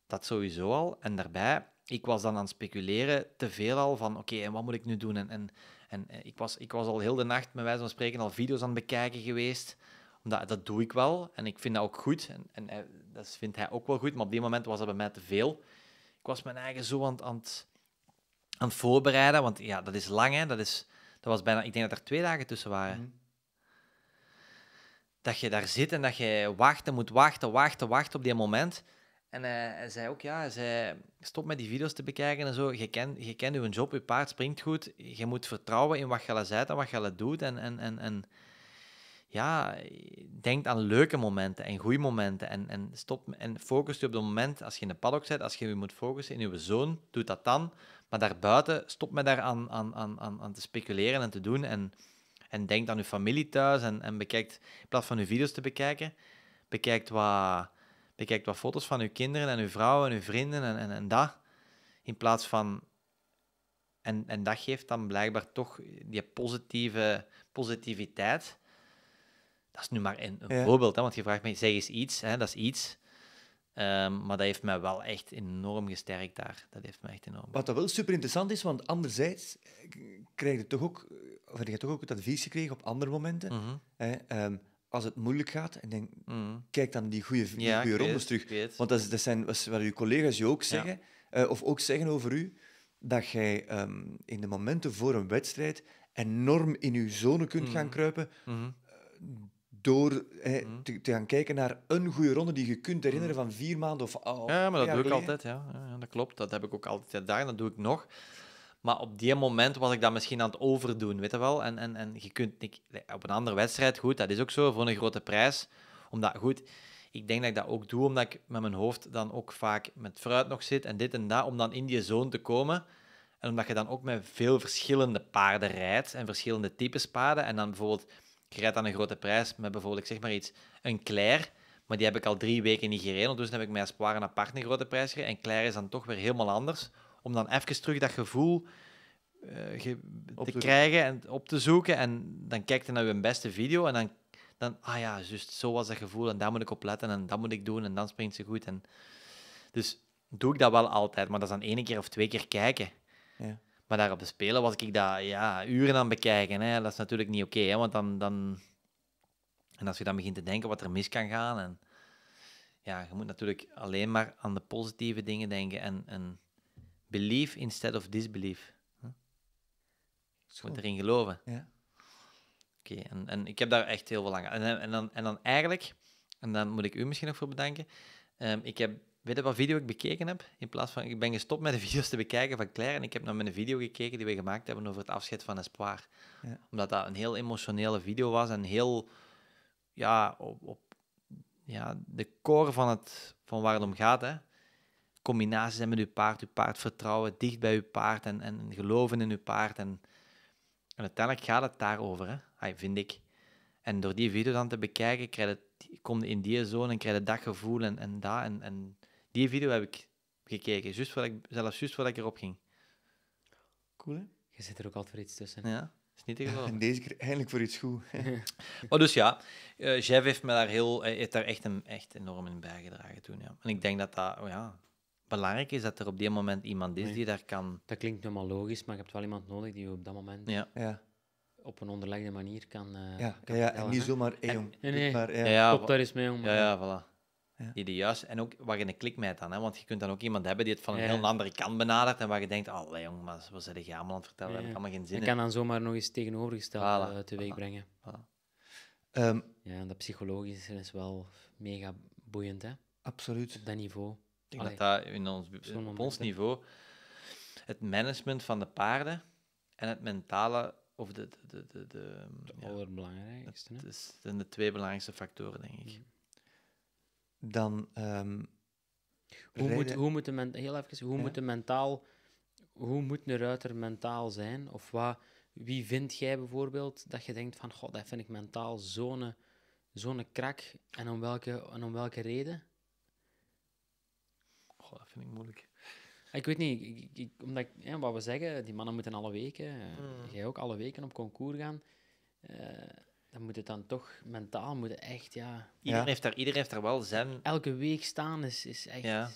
Dat sowieso al. En daarbij, ik was dan aan het speculeren te veel al van, oké, en wat moet ik nu doen? En, en en eh, ik, was, ik was al heel de nacht, met wijze van spreken, al video's aan het bekijken geweest. Omdat, dat doe ik wel en ik vind dat ook goed. En, en eh, dat vindt hij ook wel goed, maar op die moment was dat bij mij te veel. Ik was mijn eigen zo aan, aan, het, aan voorbereiden, want ja, dat is lang, hè. Dat, is, dat was bijna, ik denk dat er twee dagen tussen waren. Mhm. Dat je daar zit en dat je wachten moet wachten, wachten, wachten op die moment. En eh, hij, zei ook, ja, hij stop met die video's te bekijken en zo. Je kent je ken je job, je paard springt goed. Je moet vertrouwen in wat je zegt en wat je doet. En, en, en, en ja, denk aan leuke momenten en goede momenten. En, en, stop, en focus je op het moment, als je in de paddock zit, als je je moet focussen in je zoon, doe dat dan. Maar daarbuiten, stop met daar aan, aan, aan, aan te speculeren en te doen. En, en denk aan je familie thuis en, en bekijkt, in plaats van je video's te bekijken, bekijkt wat kijkt wat foto's van uw kinderen en uw vrouw en uw vrienden en, en, en dat. In plaats van. En, en dat geeft dan blijkbaar toch die positieve positiviteit. Dat is nu maar een, voorbeeld, hè, want je vraagt mij, zeg eens iets, hè, dat is iets. Ehm, maar dat heeft mij wel echt enorm gesterkt daar. Dat heeft mij echt enorm. Wat wel super interessant is, want anderzijds eh, krijg je toch ook, of je toch ook het advies gekregen op andere momenten. Mhm. hè, ehm, als het moeilijk gaat, en denk, mm. kijk dan die goede goede rondes terug. Want dat, is, dat zijn wat uw collega's je ook zeggen, eh, of ook zeggen over u, dat jij ehm, in de momenten voor een wedstrijd enorm in uw zone kunt gaan mm. kruipen. Mm-hmm. Eh, door mm-hmm. te, gaan kijken naar een goede ronde die je kunt herinneren mm. van vier maanden of al. ja, maar dat doe ik altijd. Ja. ja. dat klopt. Dat heb ik ook altijd gedaan. Dat doe ik nog. Maar op die moment was ik dat misschien aan het overdoen, weet je wel? En, en, en je kunt niet... Op een andere wedstrijd, goed, dat is ook zo, voor een grote prijs. Omdat, goed, ik denk dat ik dat ook doe omdat ik met mijn hoofd dan ook vaak met fruit nog zit en dit en dat, om dan in die zone te komen. En omdat je dan ook met veel verschillende paarden rijdt en verschillende types paarden. En dan bijvoorbeeld, je rijdt aan een grote prijs met bijvoorbeeld, zeg maar iets, een Claire. Maar die heb ik al drie weken niet gereden, dus dan heb ik mijn Espoir en apart een grote prijs gereden. En Claire is dan toch weer helemaal anders, om dan even terug dat gevoel eh, te krijgen en op te zoeken. En dan kijkt je naar je beste video en dan, dan ah ja, juist zo was dat gevoel en daar moet ik op letten en dat moet ik doen en dan springt ze goed. En... Dus doe ik dat wel altijd, maar dat is dan één keer of twee keer kijken. Ja. Maar op de spelen was ik daar ja, uren aan bekijken. Hè. Dat is natuurlijk niet oké, hè want dan, dan... En als je dan begint te denken wat er mis kan gaan... En... Ja, je moet natuurlijk alleen maar aan de positieve dingen denken en... en belief instead of disbelief. Huh? Je moet erin geloven. Ja. Oké, en, en ik heb daar echt heel veel lang aan. En, en, dan, en dan eigenlijk, en dan moet ik u misschien nog voor bedanken, ehm, ik heb, weet je wat video ik bekeken heb? In plaats van, ik ben gestopt met de video's te bekijken van Claire en ik heb naar mijn video gekeken die we gemaakt hebben over het afscheid van Espoir. Ja. Omdat dat een heel emotionele video was en heel, ja, op, op ja, de core van, het, van waar het om gaat, hè combinatie zijn met uw paard. uw paard vertrouwen, dicht bij uw paard en, en geloven in uw paard. En, en uiteindelijk gaat het daarover, hè? vind ik. En door die video dan te bekijken, krijg je, kom je in die zone en krijg je dat gevoel en, en dat. En, en die video heb ik gekeken, juist voor ik, zelfs juist voordat ik erop ging. Cool, hè? Je zit er ook altijd voor iets tussen. Ja, is niet te geloven. En deze keer eindelijk voor iets goed. maar oh, dus ja, uh, Jeff heeft, me daar heel, eh, heeft daar echt, een, echt enorm in bijgedragen toen. Ja. En ik denk dat dat, oh ja, belangrijk is dat er op die moment iemand is die daar kan... Dat klinkt helemaal logisch, maar je hebt wel iemand nodig die je op dat moment ja. ja. op een onderlegde manier kan... Uh, ja, kan ja, en niet zomaar één jong. Maar, daar is mee om. Ja, ja, eh. voilà. en ook waar je een klik mee dan, hè, want je kunt dan ook iemand hebben die het van een heel andere kant benadert en waar je denkt, Oh, jong, maar wat zeg je allemaal aan het vertellen, dat heb ik allemaal geen zin je kan dan zomaar nog eens tegenovergesteld voilà. teweeg brengen. Voilà. Um, ja, dat psychologisch is wel mega boeiend, hè? Absoluut. Op dat niveau dat in ons, op ons niveau het management van de paarden en het mentale of de... De, de, de, de ja, allerbelangrijkste. dat is, de twee belangrijkste factoren, denk ik. Mm. Dan... Ehm, hoe, moet, hoe, moet, men, heel even, hoe ja? moet mentaal... Hoe moet een ruiter mentaal zijn? Of wat, wie vind jij bijvoorbeeld dat je denkt van... God, dat vind ik mentaal zo'n zo'n krak. En om welke, en om welke reden? dat vind ik moeilijk. Ik weet niet, ik, omdat ja, wat we zeggen, die mannen moeten alle weken, eh, mm. jij ook alle weken op concours gaan. Eh, dan moet het dan toch mentaal, moet het echt, ja. Iedereen, Heeft, daar, iedereen heeft daar wel zin Elke week staan is, is echt. Ja.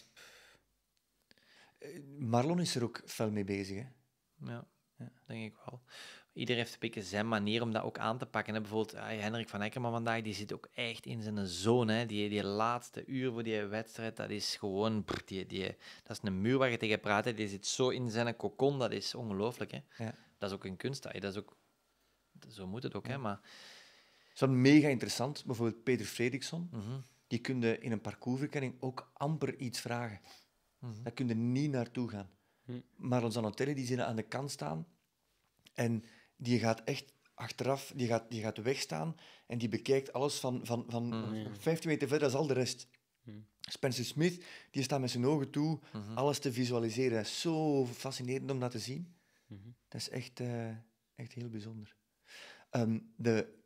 Eh, Marlon is er ook veel mee bezig, hè? Ja, ja, denk ik wel. Iedereen heeft een beetje zijn manier om dat ook aan te pakken. Hè. Bijvoorbeeld ah, Hendrik van Eckerman vandaag, die zit ook echt in zijn zone. Hè. Die, die laatste uur voor die wedstrijd, dat is gewoon... die, die, dat is een muur waar je tegen praat. Die zit zo in zijn kokon, dat is ongelooflijk. Ja. Dat is ook een kunst. Hè. Dat is ook, zo moet het ook, ja. hè. Maar... is mega interessant. Bijvoorbeeld Peter Fredriksson. Mm -hmm. Die kunde in een parcoursverkenning ook amper iets vragen. Mm -hmm. Daar kun je niet naartoe gaan. Hm. Maar onze Anatelli, die zitten aan de kant staan... En die gaat echt achteraf, die gaat, die gaat wegstaan en die bekijkt alles van, van, van 50 mhm. meter verder als al de rest. Mhm. Spencer Smith, die staat met zijn ogen toe mhm. alles te visualiseren. is zo fascinerend om dat te zien. Dat is echt, eh, echt heel bijzonder. Um, de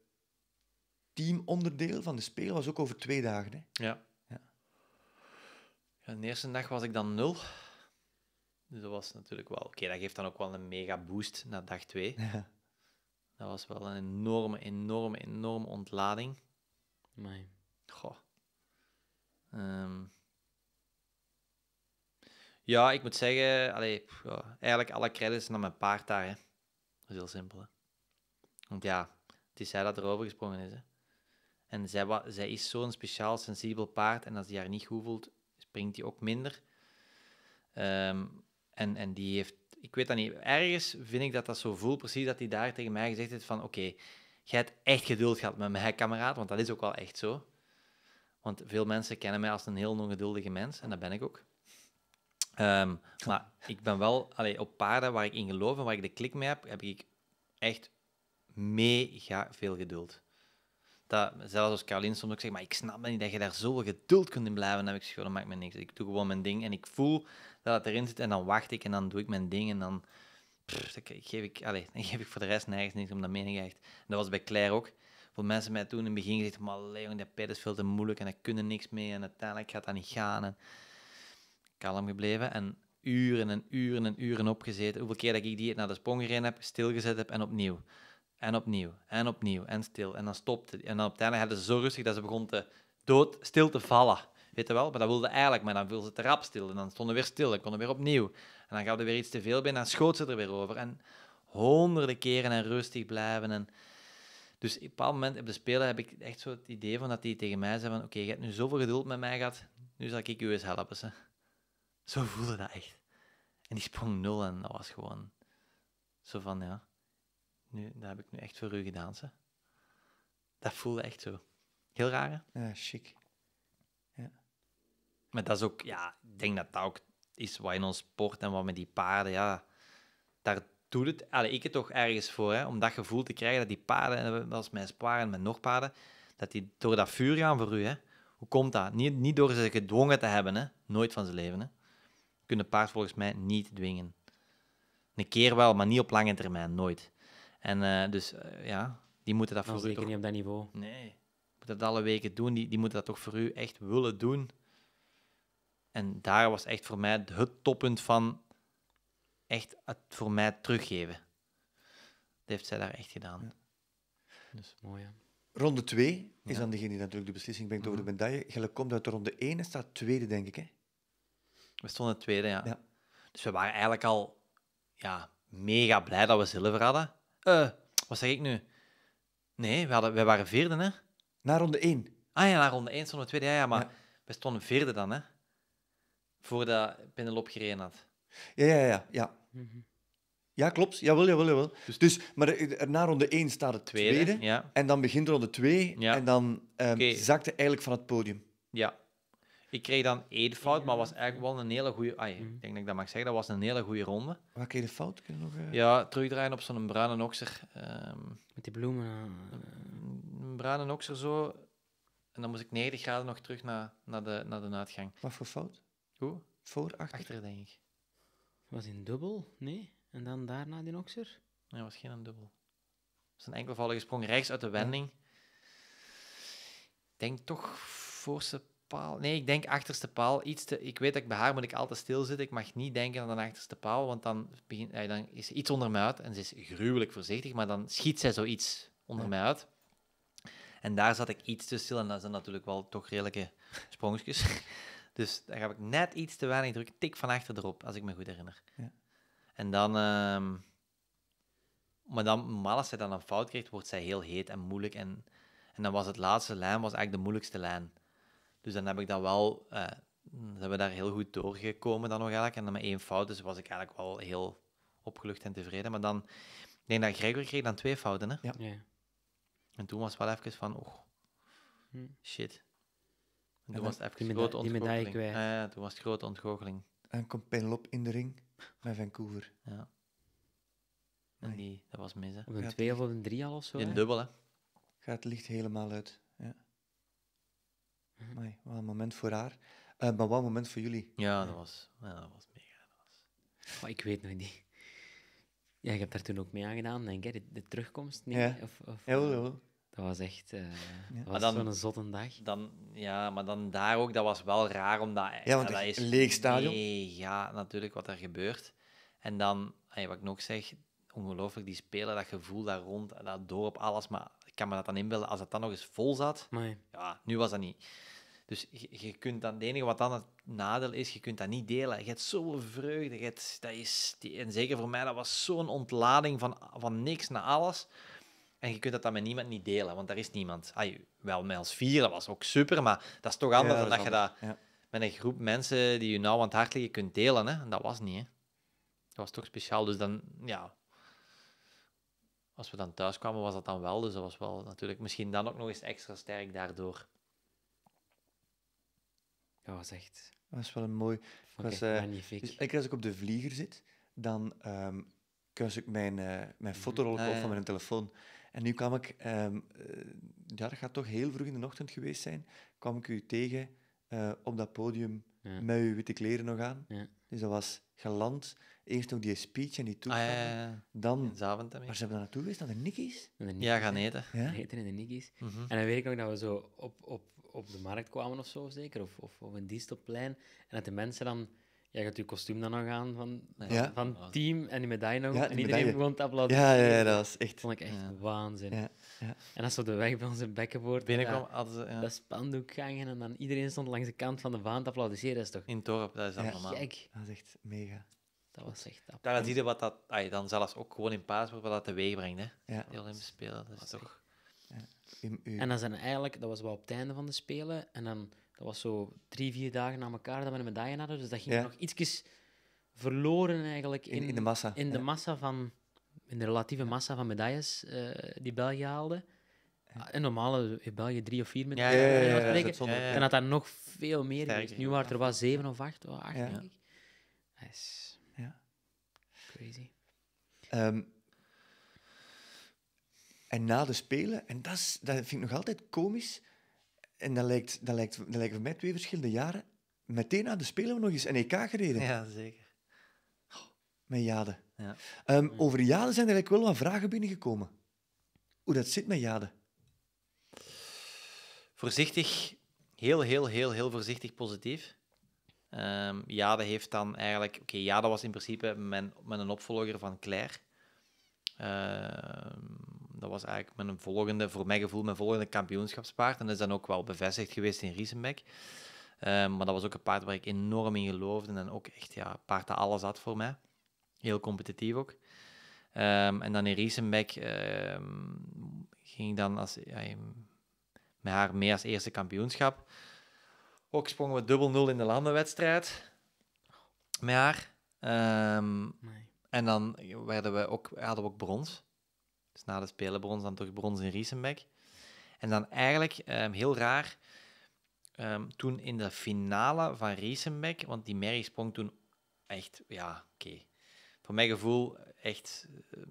teamonderdeel van de Spelen was ook over twee dagen. Hè? Ja. ja. De eerste dag was ik dan nul. Dus dat was natuurlijk wel... Oké, dat geeft dan ook wel een mega boost naar dag twee. Ja. Dat was wel een enorme, enorme, enorme ontlading. Mijn Goh. Ehm. Ja, ik moet zeggen, allee, eigenlijk alle credits naar mijn paard daar. Hè. Dat is heel simpel. Hè. Want ja, het is zij dat erover gesprongen is. Hè. En zij, zij is zo'n speciaal sensibel paard. En als die haar niet goed voelt, springt hij ook minder. Ehm, en, en die heeft ik weet dat niet. Ergens vind ik dat dat zo voelt, precies dat hij daar tegen mij gezegd heeft van oké, okay, jij hebt echt geduld gehad met mij, kameraad, want dat is ook wel echt zo. Want veel mensen kennen mij als een heel ongeduldige mens, en dat ben ik ook. Ehm, maar ik ben wel, allee, op paarden waar ik in geloof en waar ik de klik mee heb, heb ik echt mega veel geduld dat zelfs als Carlin soms ook zegt, maar ik snap niet dat je daar zo geduld kunt in blijven. Dan heb ik gezegd, dat maakt me niks. Ik doe gewoon mijn ding en ik voel dat het erin zit en dan wacht ik en dan doe ik mijn ding en dan, dan geef, ik, allez, dan geef ik voor de rest nergens niks om dat mening echt. En dat was bij Claire ook. Voor mensen mij toen in het begin gezegd, maar Leon, dat pet is veel te moeilijk en daar kunnen niks mee en uiteindelijk gaat dat niet gaan. En kalm gebleven en uren en uren en uren opgezeten. Hoeveel keer dat ik die naar de sprong gereden heb, stilgezet heb en opnieuw. En opnieuw, en opnieuw, en stil. En dan stopte En dan uiteindelijk hadden ze zo rustig dat ze begon te dood, stil te vallen. Weet je wel? Maar dat wilde eigenlijk, maar dan viel ze te rap stil. En dan stonden we weer stil, en konden weer opnieuw. En dan gaf er weer iets te veel bij, en dan schoot ze er weer over. En honderden keren en rustig blijven. En... Dus op een bepaald moment op de speler heb ik echt zo het idee van dat die tegen mij zei van oké, je hebt nu zoveel geduld met mij gehad, nu zal ik u eens helpen. Ze. Zo voelde dat echt. En die sprong nul en dat was gewoon zo van ja, nu, dat heb ik nu echt voor u gedaan. Ze. Dat voelde echt zo. Heel raar, Ja, chic. Ja. Maar dat is ook, ja, ik denk dat dat ook is wat in ons sport en wat met die paarden, ja, daar doet het, allee, ik het toch ergens voor, hè, om dat gevoel te krijgen dat die paarden, dat is mijn spaar en mijn nog paarden, dat die door dat vuur gaan voor u, hè. Hoe komt dat? Niet, niet door ze gedwongen te hebben, hè. Nooit van zijn leven, hè. Kunnen paard volgens mij niet dwingen. Een keer wel, maar niet op lange termijn, nooit. En eh, dus eh, ja, die moeten dat voor zeker Zeker niet op dat niveau. Nee, moeten dat alle weken doen. Die, die moeten dat toch voor u echt willen doen. En daar was echt voor mij het toppunt van echt het voor mij teruggeven. Dat heeft zij daar echt gedaan. Dus mooi, Ronde 2 is dan degene die natuurlijk de beslissing brengt over de mhm. medaille. Gelijk komt uit de ronde 1 en staat tweede, denk ik. Hè? We stonden tweede, ja. ja. Dus we waren eigenlijk al ja, mega blij dat we zilver hadden. Uh, wat zeg ik nu? Nee, we, hadden, we waren vierde, hè? Na ronde één. Ah ja, na ronde één stonden we tweede. Ja, ja maar ja. we stonden vierde dan, hè? Voordat Penelope gereden had. Ja, ja, ja. Ja, mhm. ja klopt. Jawel, jawel, jawel. Dus, dus maar na ronde 1 staat het tweede. En dan begint ronde 2. En dan ehm, zakte eigenlijk van het podium. Ja, ik kreeg dan één fout, maar was eigenlijk wel een hele goede. Mm. ik denk dat ik dat mag zeggen, dat was een hele goede ronde. Wat kreeg de fout? Kun nog, eh, Ja, terugdraaien op zo'n bruine okser. Um, Met die bloemen. Eh. Een, bruine okser zo. En dan moest ik 90 graden nog terug naar, naar, de, naar de uitgang. Wat voor fout? Hoe? Voor, achter? Achter, denk ik. Was in dubbel? Nee. En dan daarna die okser? Nee, was geen een dubbel. Het was een enkelvoudige sprong rechts uit de wending. Ik denk toch voor paal. Nee, ik denk achterste paal. Iets te, ik weet dat ik bij haar moet ik altijd stilzitten. Ik mag niet denken aan de achterste paal, want dan, begint, ze eh, dan is iets onder mij uit. En ze is gruwelijk voorzichtig, maar dan schiet zij zoiets onder mij uit. En daar zat ik iets te stil. En dat zijn natuurlijk wel toch redelijke sprongjes. dus daar heb ik net iets te weinig druk. Tik van achter erop, als ik me goed herinner. Ja. En dan... Ehm, maar dan, als zij dan een fout krijgt, wordt zij heel heet en moeilijk. En, en dan was het laatste lijn was eigenlijk de moeilijkste lijn. Dus dan heb ik dat wel, uh, zijn we daar heel goed doorgekomen dan nog eigenlijk. En dan met één fout, dus was ik eigenlijk wel heel opgelucht en tevreden. Maar dan, ik denk dat Gregor kreeg dan twee fouten, hè? Ja. En toen was het wel even van, oh, hm. shit. En toen was het even een grote ontgoocheling. toen was het grote ontgoocheling. En komt Penlop in de ring met Vancouver. Ja. En die, dat was mis, hè. Op een twee of op een drie al of zo, In dubbel, hè. Gaat het licht helemaal uit. Mhm. Amai, wat een moment voor haar. Eh, maar wat een moment voor jullie. Ja, dat was, ja, dat was mega. Dat was... ik weet nog niet. Ja, je hebt daar toen ook mee aangedaan, denk ik, de, terugkomst. Nee? Ja. Of, of, heel, eh, heel. Dat was echt eh, dat was wel zo'n zotte dag. Dan, ja, maar dan daar ook, dat was wel raar, omdat... Ja, want dat is een leeg stadion. Nee, ja, natuurlijk, wat er gebeurt. En dan, wat ik nog zeg, ongelooflijk, die spelen, dat gevoel daar rond, dat op alles. Maar ik kan me dat dan inbeelden, als dat dan nog eens vol zat, ja, nu was dat niet. Dus je, je, kunt dan, het enige wat dan het nadeel is, je kunt dat niet delen. Je hebt zoveel vreugde. Je hebt, dat is, en zeker voor mij, dat was zo'n ontlading van, van niks naar alles. En je kunt dat dan met niemand niet delen, want daar is niemand. Ai, wel, met als vieren was ook super, maar dat is toch anders dan dat, je dat met een groep mensen die je nou aan het hart liggen kunt delen. Hè? En dat was niet, hè. Dat was toch speciaal. Dus dan, ja, als we dan thuis kwamen, was dat dan wel. Dus dat was wel natuurlijk misschien dan ook nog eens extra sterk daardoor. Dat was echt. Dat was wel een mooi. Okay, was, uh, magnifiek. Dus als ik op de vlieger zit, dan um, ik mijn, uh, mijn fotorol mhm. op ah, van mijn telefoon. En nu kwam ik, ehm, eh, ja, dat gaat toch heel vroeg in de ochtend geweest zijn, kwam ik u tegen eh, op dat podium ja. met je witte kleren nog aan. Ja. Dus dat was geland. Eerst nog die speech en die toestand. Ah, ja, dan... Waar ze hebben dan naartoe geweest? Naar de Nikkies? Ja, gaan eten. Eten in de Nikkies. Mhm. En dan weet ik nog dat we zo op, op, op de markt kwamen of zo, zeker. Of, of op een plein En dat de mensen dan... Jij gaat je kostuum dan nog aan van, van, team en die medaille nog. en iedereen begon te applaudisseren. Ja, ja, dat was echt... vond ik echt waanzin. En als we de weg bij onze bekken worden, dat, ze, ja. dat spandoek gangen en dan iedereen stond langs de kant van de baan te applaudisseren, is toch... In het dat is allemaal. normaal. Gek. Dat is echt mega. Dat was echt ap. Daar zie je wat dat... dan zelfs ook gewoon in Paasburg wat dat teweeg brengt, hè. Ja. De Olympische Spelen, dat is toch... U, En dan zijn eigenlijk, dat was wel op het einde van de Spelen, en dan, dat was zo drie, vier dagen na elkaar dat we een medaille hadden, dus dat ging nog ietsjes verloren eigenlijk in, in, in de massa, in de massa van in de relatieve massa van medailles eh, die België haalde. Een ah, normale België drie of vier medailles. Ja, ja, ja, ja had daar nog veel meer geweest. Nu waren er was zeven of acht, of denk ik. crazy. Ehm, en na de Spelen, en dat, dat vind ik nog altijd komisch, en dat lijkt, dat lijkt, dat lijkt voor mij twee verschillende jaren, meteen na de Spelen we nog eens een EK gereden. Ja, zeker. met Jade. Ja. Um, over jade zijn er eigenlijk wel wat vragen binnengekomen. Hoe dat zit met jade? Voorzichtig, heel, heel, heel, heel voorzichtig positief. Um, jade heeft dan eigenlijk... Oké, okay, Jade was in principe mijn, mijn opvolger van Claire. Ehm, dat was eigenlijk mijn volgende, voor mijn gevoel, mijn volgende kampioenschapspaard. En dat is dan ook wel bevestigd geweest in Riesenbeck. maar dat was ook een paard waar ik enorm in geloofde en ook echt ja, paard dat alles had voor mij. Heel competitief ook. Ehm, en dan in Riesenbeck ehm, ging dan als, met haar mee als eerste kampioenschap. Ook sprongen we dubbel nul in de landenwedstrijd met haar. Ehm, nee. En dan werden we ook, hadden we ook brons. Dus na de Spelen brons, dan toch brons in Riesenbeck. En dan eigenlijk, heel raar, toen in de finale van Riesenbeck, want die Mary sprong toen echt, ja, oké, okay, voor mijn gevoel echt ehm,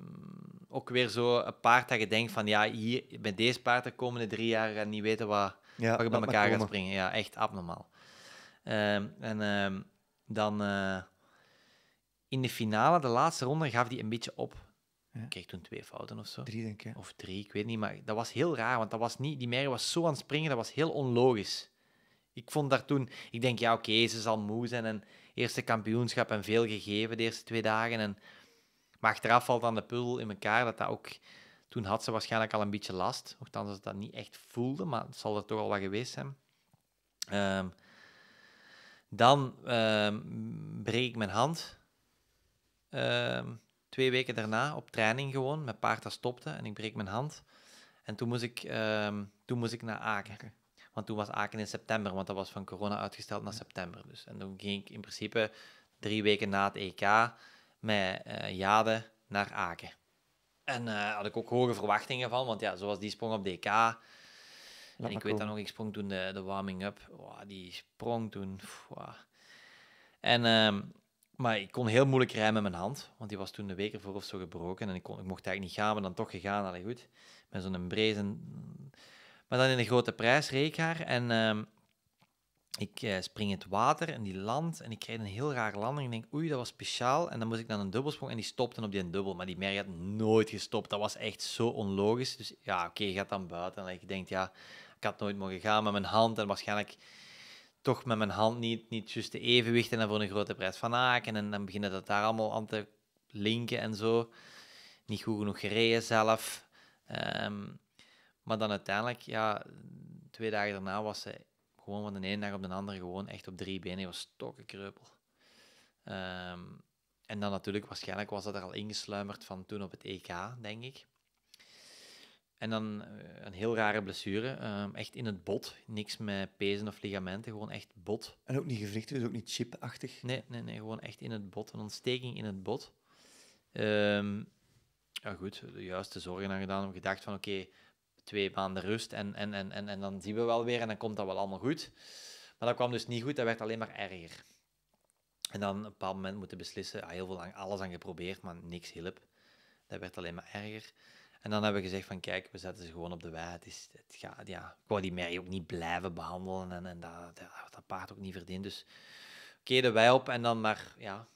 ook weer zo een paard dat je denkt van ja, hier, met deze paard de komende drie jaar gaan niet weten wat, ja, wat bij elkaar gaat springen. Ja, echt abnormaal. Ehm, en ehm, dan eh, in de finale, de laatste ronde, gaf hij een beetje op. Ja. kreeg toen twee fouten of zo. Drie, denk ik. Of drie, ik weet niet. Maar dat was heel raar, want dat was niet, die merrie was zo aan het springen, dat was heel onlogisch. Ik vond daar toen, ik denk ja, oké, ze zal moe zijn en eerste kampioenschap en veel gegeven de eerste twee dagen. En, maar achteraf valt dan de puzzel in elkaar dat dat ook. Toen had ze waarschijnlijk al een beetje last. Althans, dat ze dat niet echt voelde, maar het zal er toch al wat geweest zijn. Ehm, dan um, breek ik mijn hand. Ehm, twee weken daarna, op training gewoon. Mijn paard dat stopte en ik breek mijn hand. En toen moest ik, toen moest ik naar Aken. Want toen was Aken in september, want dat was van corona uitgesteld naar september. Dus. En toen ging ik in principe drie weken na het EK met uh, Jade naar Aken. En daar eh, had ik ook hoge verwachtingen van, want ja, zoals die sprong op DK. ik weet dan nog, ik sprong toen de, warming-up. die sprong toen. En, ehm, maar ik kon heel moeilijk rijden met mijn hand, want die was toen de week ervoor of zo gebroken. En ik, kon, ik mocht eigenlijk niet gaan, maar dan toch gegaan. Allee, goed. Met zo'n brezen maar dan in de grote prijs reed haar en ehm, ik eh, spring in het water en die land en ik krijg een heel raar landing. ik denk, oei, dat was speciaal. En dan moest ik dan een dubbelsprong en die stopte op die dubbel. Maar die merk had nooit gestopt. Dat was echt zo onlogisch. Dus ja, oké, je gaat dan buiten. En ik denk, ja, ik had nooit mogen gaan met mijn hand. En waarschijnlijk toch met mijn hand niet, niet juist de evenwicht. En dan voor een grote prijs van haken. En dan beginnen dat daar allemaal aan te linken en zo. Niet goed genoeg gereden zelf. Um, maar dan uiteindelijk, ja, twee dagen daarna was ze gewoon van de ene dag op de andere gewoon echt op drie benen. Hij was stokkenkreupel. Um, en dan natuurlijk, waarschijnlijk was dat er al ingesluimerd van toen op het EK, denk ik. En dan eh, een heel rare blessure. Ehm, echt in het bot. Niks met pezen of ligamenten. Gewoon echt bot. En ook niet gewricht, dus ook niet chipachtig. Nee, nee, nee. Gewoon echt in het bot. Een ontsteking in het bot. Ehm, ja, goed. De juiste zorgen aan gedaan. Om gedacht van, oké, twee maanden rust en, en, en, en, en dan zien we wel weer en dan komt dat wel allemaal goed. Maar dat kwam dus niet goed, dat werd alleen maar erger. En dan op een bepaald moment moeten beslissen, ah, heel veel lang alles aan geprobeerd, maar niks hielp. Dat werd alleen maar erger. En dan hebben we gezegd van, kijk, we zetten ze gewoon op de wei. Het is, het gaat, ja, ik wou die merrie ook niet blijven behandelen en, en dat, dat, paard ook niet verdiend. Dus oké, okay, de wei op en dan maar, ja,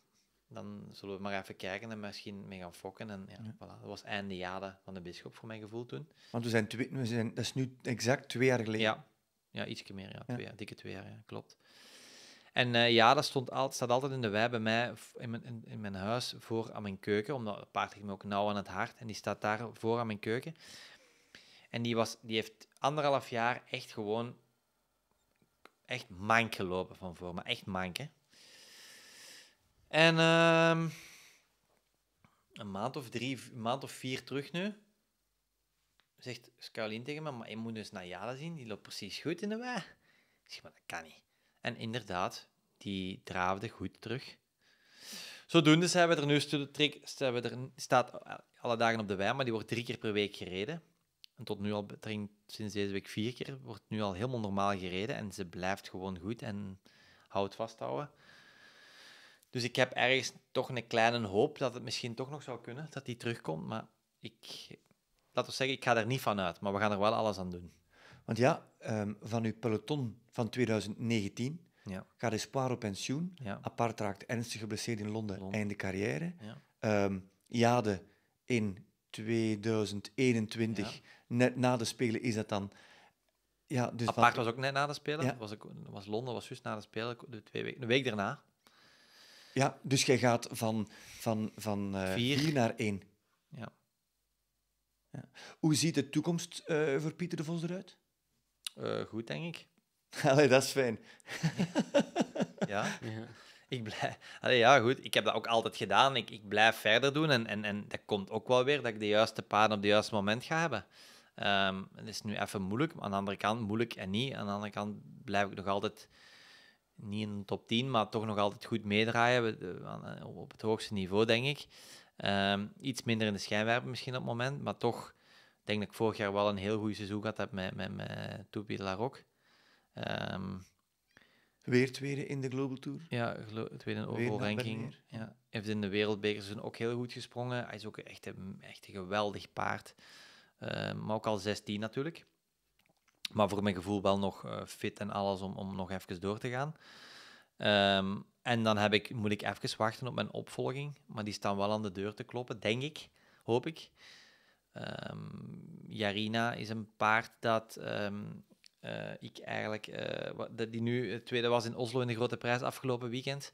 dan zullen we maar even kijken en misschien mee gaan fokken. En ja, Voilà. Dat was einde jaren van de bisschop voor mijn gevoel toen. Want we zijn twee, we zijn, dat is nu exact twee jaar geleden. Ja, ja ietsje meer, ja, twee dikke twee jaar, ja, klopt. En uh, ja, dat stond al, staat altijd in de wei bij mij, in mijn, in, mijn huis, voor aan mijn keuken. Omdat het paard me ook nauw aan het hart. En die staat daar voor aan mijn keuken. En die, was, die heeft anderhalf jaar echt gewoon echt mank gelopen van voor me. Echt mank, en ehm, een maand of drie, een maand of vier terug nu, zegt Scarlien tegen me, maar je moet eens dus naar Jada zien, die loopt precies goed in de wei. Ik zeg, maar dat kan niet. En inderdaad, die draafde goed terug. Zodoende zijn we er nu, zijn we er, staat alle dagen op de wei, maar die wordt drie keer per week gereden. En tot nu al, sinds deze week vier keer, wordt nu al helemaal normaal gereden. En ze blijft gewoon goed en houdt vasthouden. Dus ik heb ergens toch een kleine hoop dat het misschien toch nog zou kunnen, dat die terugkomt. Maar ik, laten we zeggen, ik ga er niet van uit, maar we gaan er wel alles aan doen. Want ja, ehm, van uw peloton van 2019 ja. gaat Espoir op pensioen. Apart raakt ernstig geblesseerd in Londen, Londen. einde carrière. Ja. Um, Jade in 2021, net na de Spelen is dat dan... Ja, dus Apart was ook net na de Spelen. Was, ik, was Londen was juist na de Spelen, de twee weken, een week daarna. Ja, dus jij gaat van, van, van eh, vier. naar één. Ja. ja. Hoe ziet de toekomst eh, voor Pieter de Vos eruit? Eh, goed, denk ik. Allee, dat is fijn. ja. ja. Ik blijf... Allee, ja, goed. Ik heb dat ook altijd gedaan. Ik, ik blijf verder doen. En, en, en dat komt ook wel weer dat ik de juiste paden op het juiste moment ga hebben. Um, het is nu even moeilijk, maar aan de andere kant moeilijk en niet. Aan de andere kant blijf ik nog altijd niet in de top 10, maar toch nog altijd goed meedraaien eh, op het hoogste niveau, denk ik. Ehm, iets minder in de schijnwerpen misschien op het moment, maar toch denk ik vorig jaar wel een heel goed seizoen gehad heb met, met, met ehm, Weer tweede in de Global Tour. Ja, tweede in de ranking. Ja. Heeft in de wereldbekers ook heel goed gesprongen. Hij is ook echt een, echt geweldig paard. Ehm, maar ook al 16 natuurlijk. Maar voor mijn gevoel wel nog eh, fit en alles om, om nog even door te gaan. Ehm, en dan heb ik, moet ik even wachten op mijn opvolging. Maar die staan wel aan de deur te kloppen, denk ik. Hoop ik. Um, Jarina is een paard dat ehm, eh, ik eigenlijk... Eh, die nu het tweede was in Oslo in de Grote Prijs afgelopen weekend.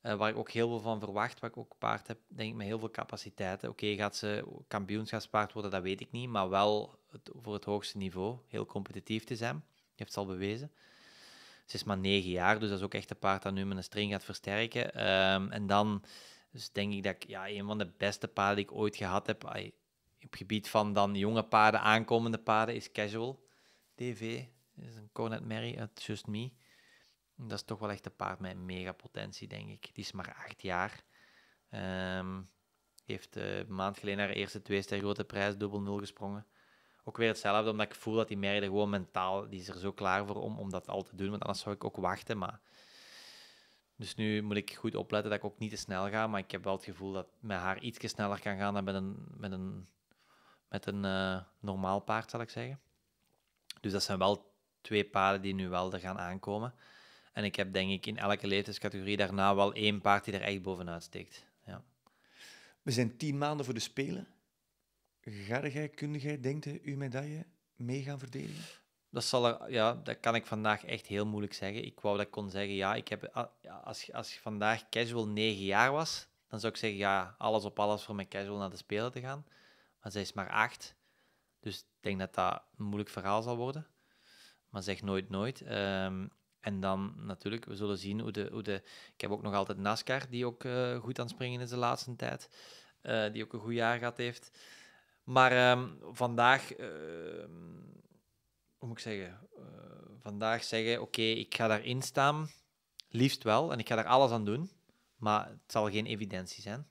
waar ik ook heel veel van verwacht. Waar ik ook paard heb, denk ik, met heel veel capaciteiten. Oké, gaat ze kampioenschapspaard worden? Dat weet ik niet. Maar wel voor het hoogste niveau. Heel competitief te zijn. Heeft het al bewezen. Ze is maar negen jaar, dus dat is ook echt een paard dat nu met een string gaat versterken. Ehm, en dan dus denk ik dat ik ja, een van de beste paarden die ik ooit gehad heb. op gebied van dan jonge paarden, aankomende paarden, is Casual TV. is een Cornet Mary uit Just Me. Dat is toch wel echt een paard met mega potentie, denk ik. Die is maar acht jaar. Ehm, heeft eh, een maand geleden haar eerste twee grote prijs dubbel nul gesprongen ook weer hetzelfde, omdat ik voel dat die meiden gewoon mentaal, die is er zo klaar voor om, om dat al te doen, want anders zou ik ook wachten. Maar... Dus nu moet ik goed opletten dat ik ook niet te snel ga, maar ik heb wel het gevoel dat met haar iets sneller kan gaan dan met een, met een, met een eh, normaal paard, zal ik zeggen. Dus dat zijn wel twee paarden die nu wel er gaan aankomen. En ik heb denk ik in elke leeftijdscategorie daarna wel één paard die er echt bovenuit steekt. Ja. We zijn tien maanden voor de Spelen. Ga jij, kun jij, denkt je, medaille mee gaan verdelen? Dat, zal er, ja, dat kan ik vandaag echt heel moeilijk zeggen. Ik wou dat ik kon zeggen, ja, ik heb, ah, als, als je vandaag casual 9 jaar was, dan zou ik zeggen, ja, alles op alles voor mijn casual naar de Spelen te gaan. Maar zij is maar 8. Dus ik denk dat dat een moeilijk verhaal zal worden. Maar zeg nooit nooit. Ehm, en dan natuurlijk, we zullen zien hoe de, hoe de... Ik heb ook nog altijd NASCAR, die ook eh, goed aan het springen is de laatste tijd. Eh, die ook een goed jaar gehad heeft. Maar ehm, vandaag, ehm, hoe moet ik zeggen? Uh, vandaag zeggen: oké, ik ga daarin staan. Liefst wel. En ik ga daar alles aan doen. Maar het zal geen evidentie zijn.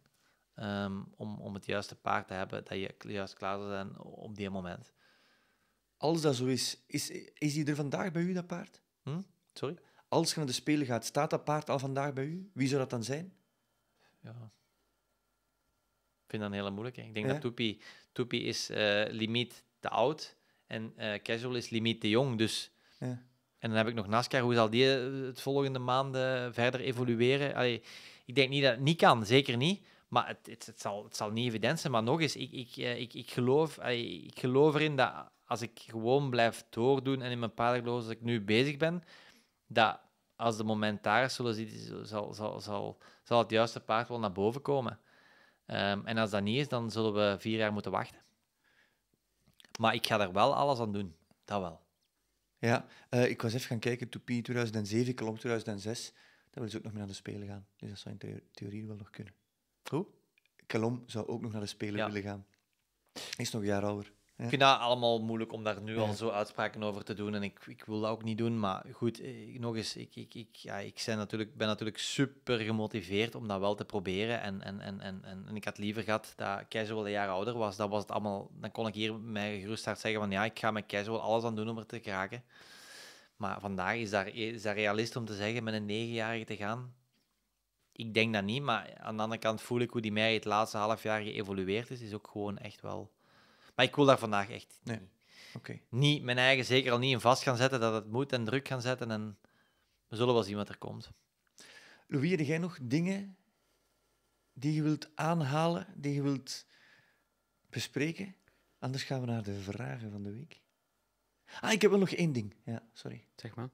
Ehm, om, om het juiste paard te hebben dat je juist klaar zou zijn op die moment. Als dat zo is, is, is die er vandaag bij u, dat paard? Hm? Sorry? Als je naar de Spelen gaat, staat dat paard al vandaag bij u? Wie zou dat dan zijn? Ja, vind dat een hele moeilijke. Ik denk dat Toepie, Toepie is uh, limiet te oud en eh, Casual is limiet te jong. Dus... Ja. En dan heb ik nog NASCAR. Hoe zal die eh, het volgende maanden verder evolueren? ik denk niet dat het niet kan, zeker niet. Maar het, het, zal, het zal niet evident zijn. Maar nog eens, ik, ik, ik, ik, geloof, ik geloof erin dat als ik gewoon blijf doordoen en in mijn paardeloos als dat ik nu bezig ben, dat als de moment daar zullen zien zal, zal, zal, zal het juiste paard wel naar boven komen. Ehm, en als dat niet is, dan zullen we vier jaar moeten wachten. Maar ik ga er wel alles aan doen. Dat wel. Ja, eh, ik was even gaan kijken. Toupie 2007, Kalom 2006. daar wil ze ook nog mee naar de Spelen gaan. Dus dat zou in theorie wel nog kunnen. Hoe? Calom zou ook nog naar de Spelen willen gaan. Hij is nog een jaar ouder. Ik vind dat allemaal moeilijk om daar nu al zo uitspraken over te doen. En ik, ik wil dat ook niet doen. Maar goed, eh, nog eens, ik, ik, ik, ja, ik natuurlijk, ben natuurlijk super gemotiveerd om dat wel te proberen. En, en, en, en, en, ik had liever gehad dat Keizer wel een jaar ouder was. Dat was het allemaal, dan kon ik hier mij gerust zeggen van ja, ik ga met Keizer wel alles aan doen om er te geraken. Maar vandaag is dat is daar realist om te zeggen met een negenjarige te gaan. Ik denk dat niet, maar aan de andere kant voel ik hoe die mij het laatste half jaar geëvolueerd is. Is ook gewoon echt wel maar ik wil daar vandaag echt nee. niet. Niet mijn eigen zeker al niet in vast gaan zetten dat het moet en druk gaan zetten. En we zullen wel zien wat er komt. Louis, heb jij nog dingen die je wilt aanhalen, die je wilt bespreken? Anders gaan we naar de vragen van de week. Ah, ik heb wel nog één ding. Ja, sorry. Zeg maar.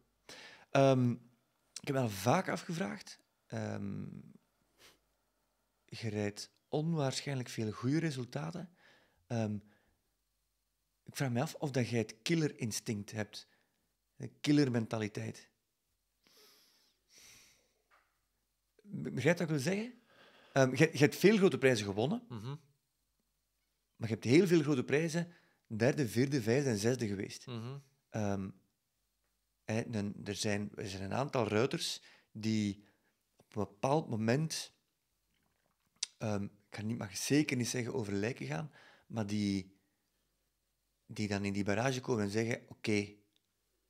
Ehm, ik heb me al vaak afgevraagd. Um, je rijdt onwaarschijnlijk veel goede resultaten. Ehm, ik vraag me af of dat jij het killerinstinct hebt. Een killermentaliteit. Begrijp wat ik wil zeggen? Um, je, hebt veel grote prijzen gewonnen. Mhm. Maar je hebt heel veel grote prijzen derde, vierde, vijfde en zesde geweest. Mhm. Ehm, er, zijn, er een aantal ruiters die op een bepaald moment, ehm, ik kan niet, mag zeker niet zeggen over lijken gaan, maar die die dan in die barrage komen en zeggen: Oké,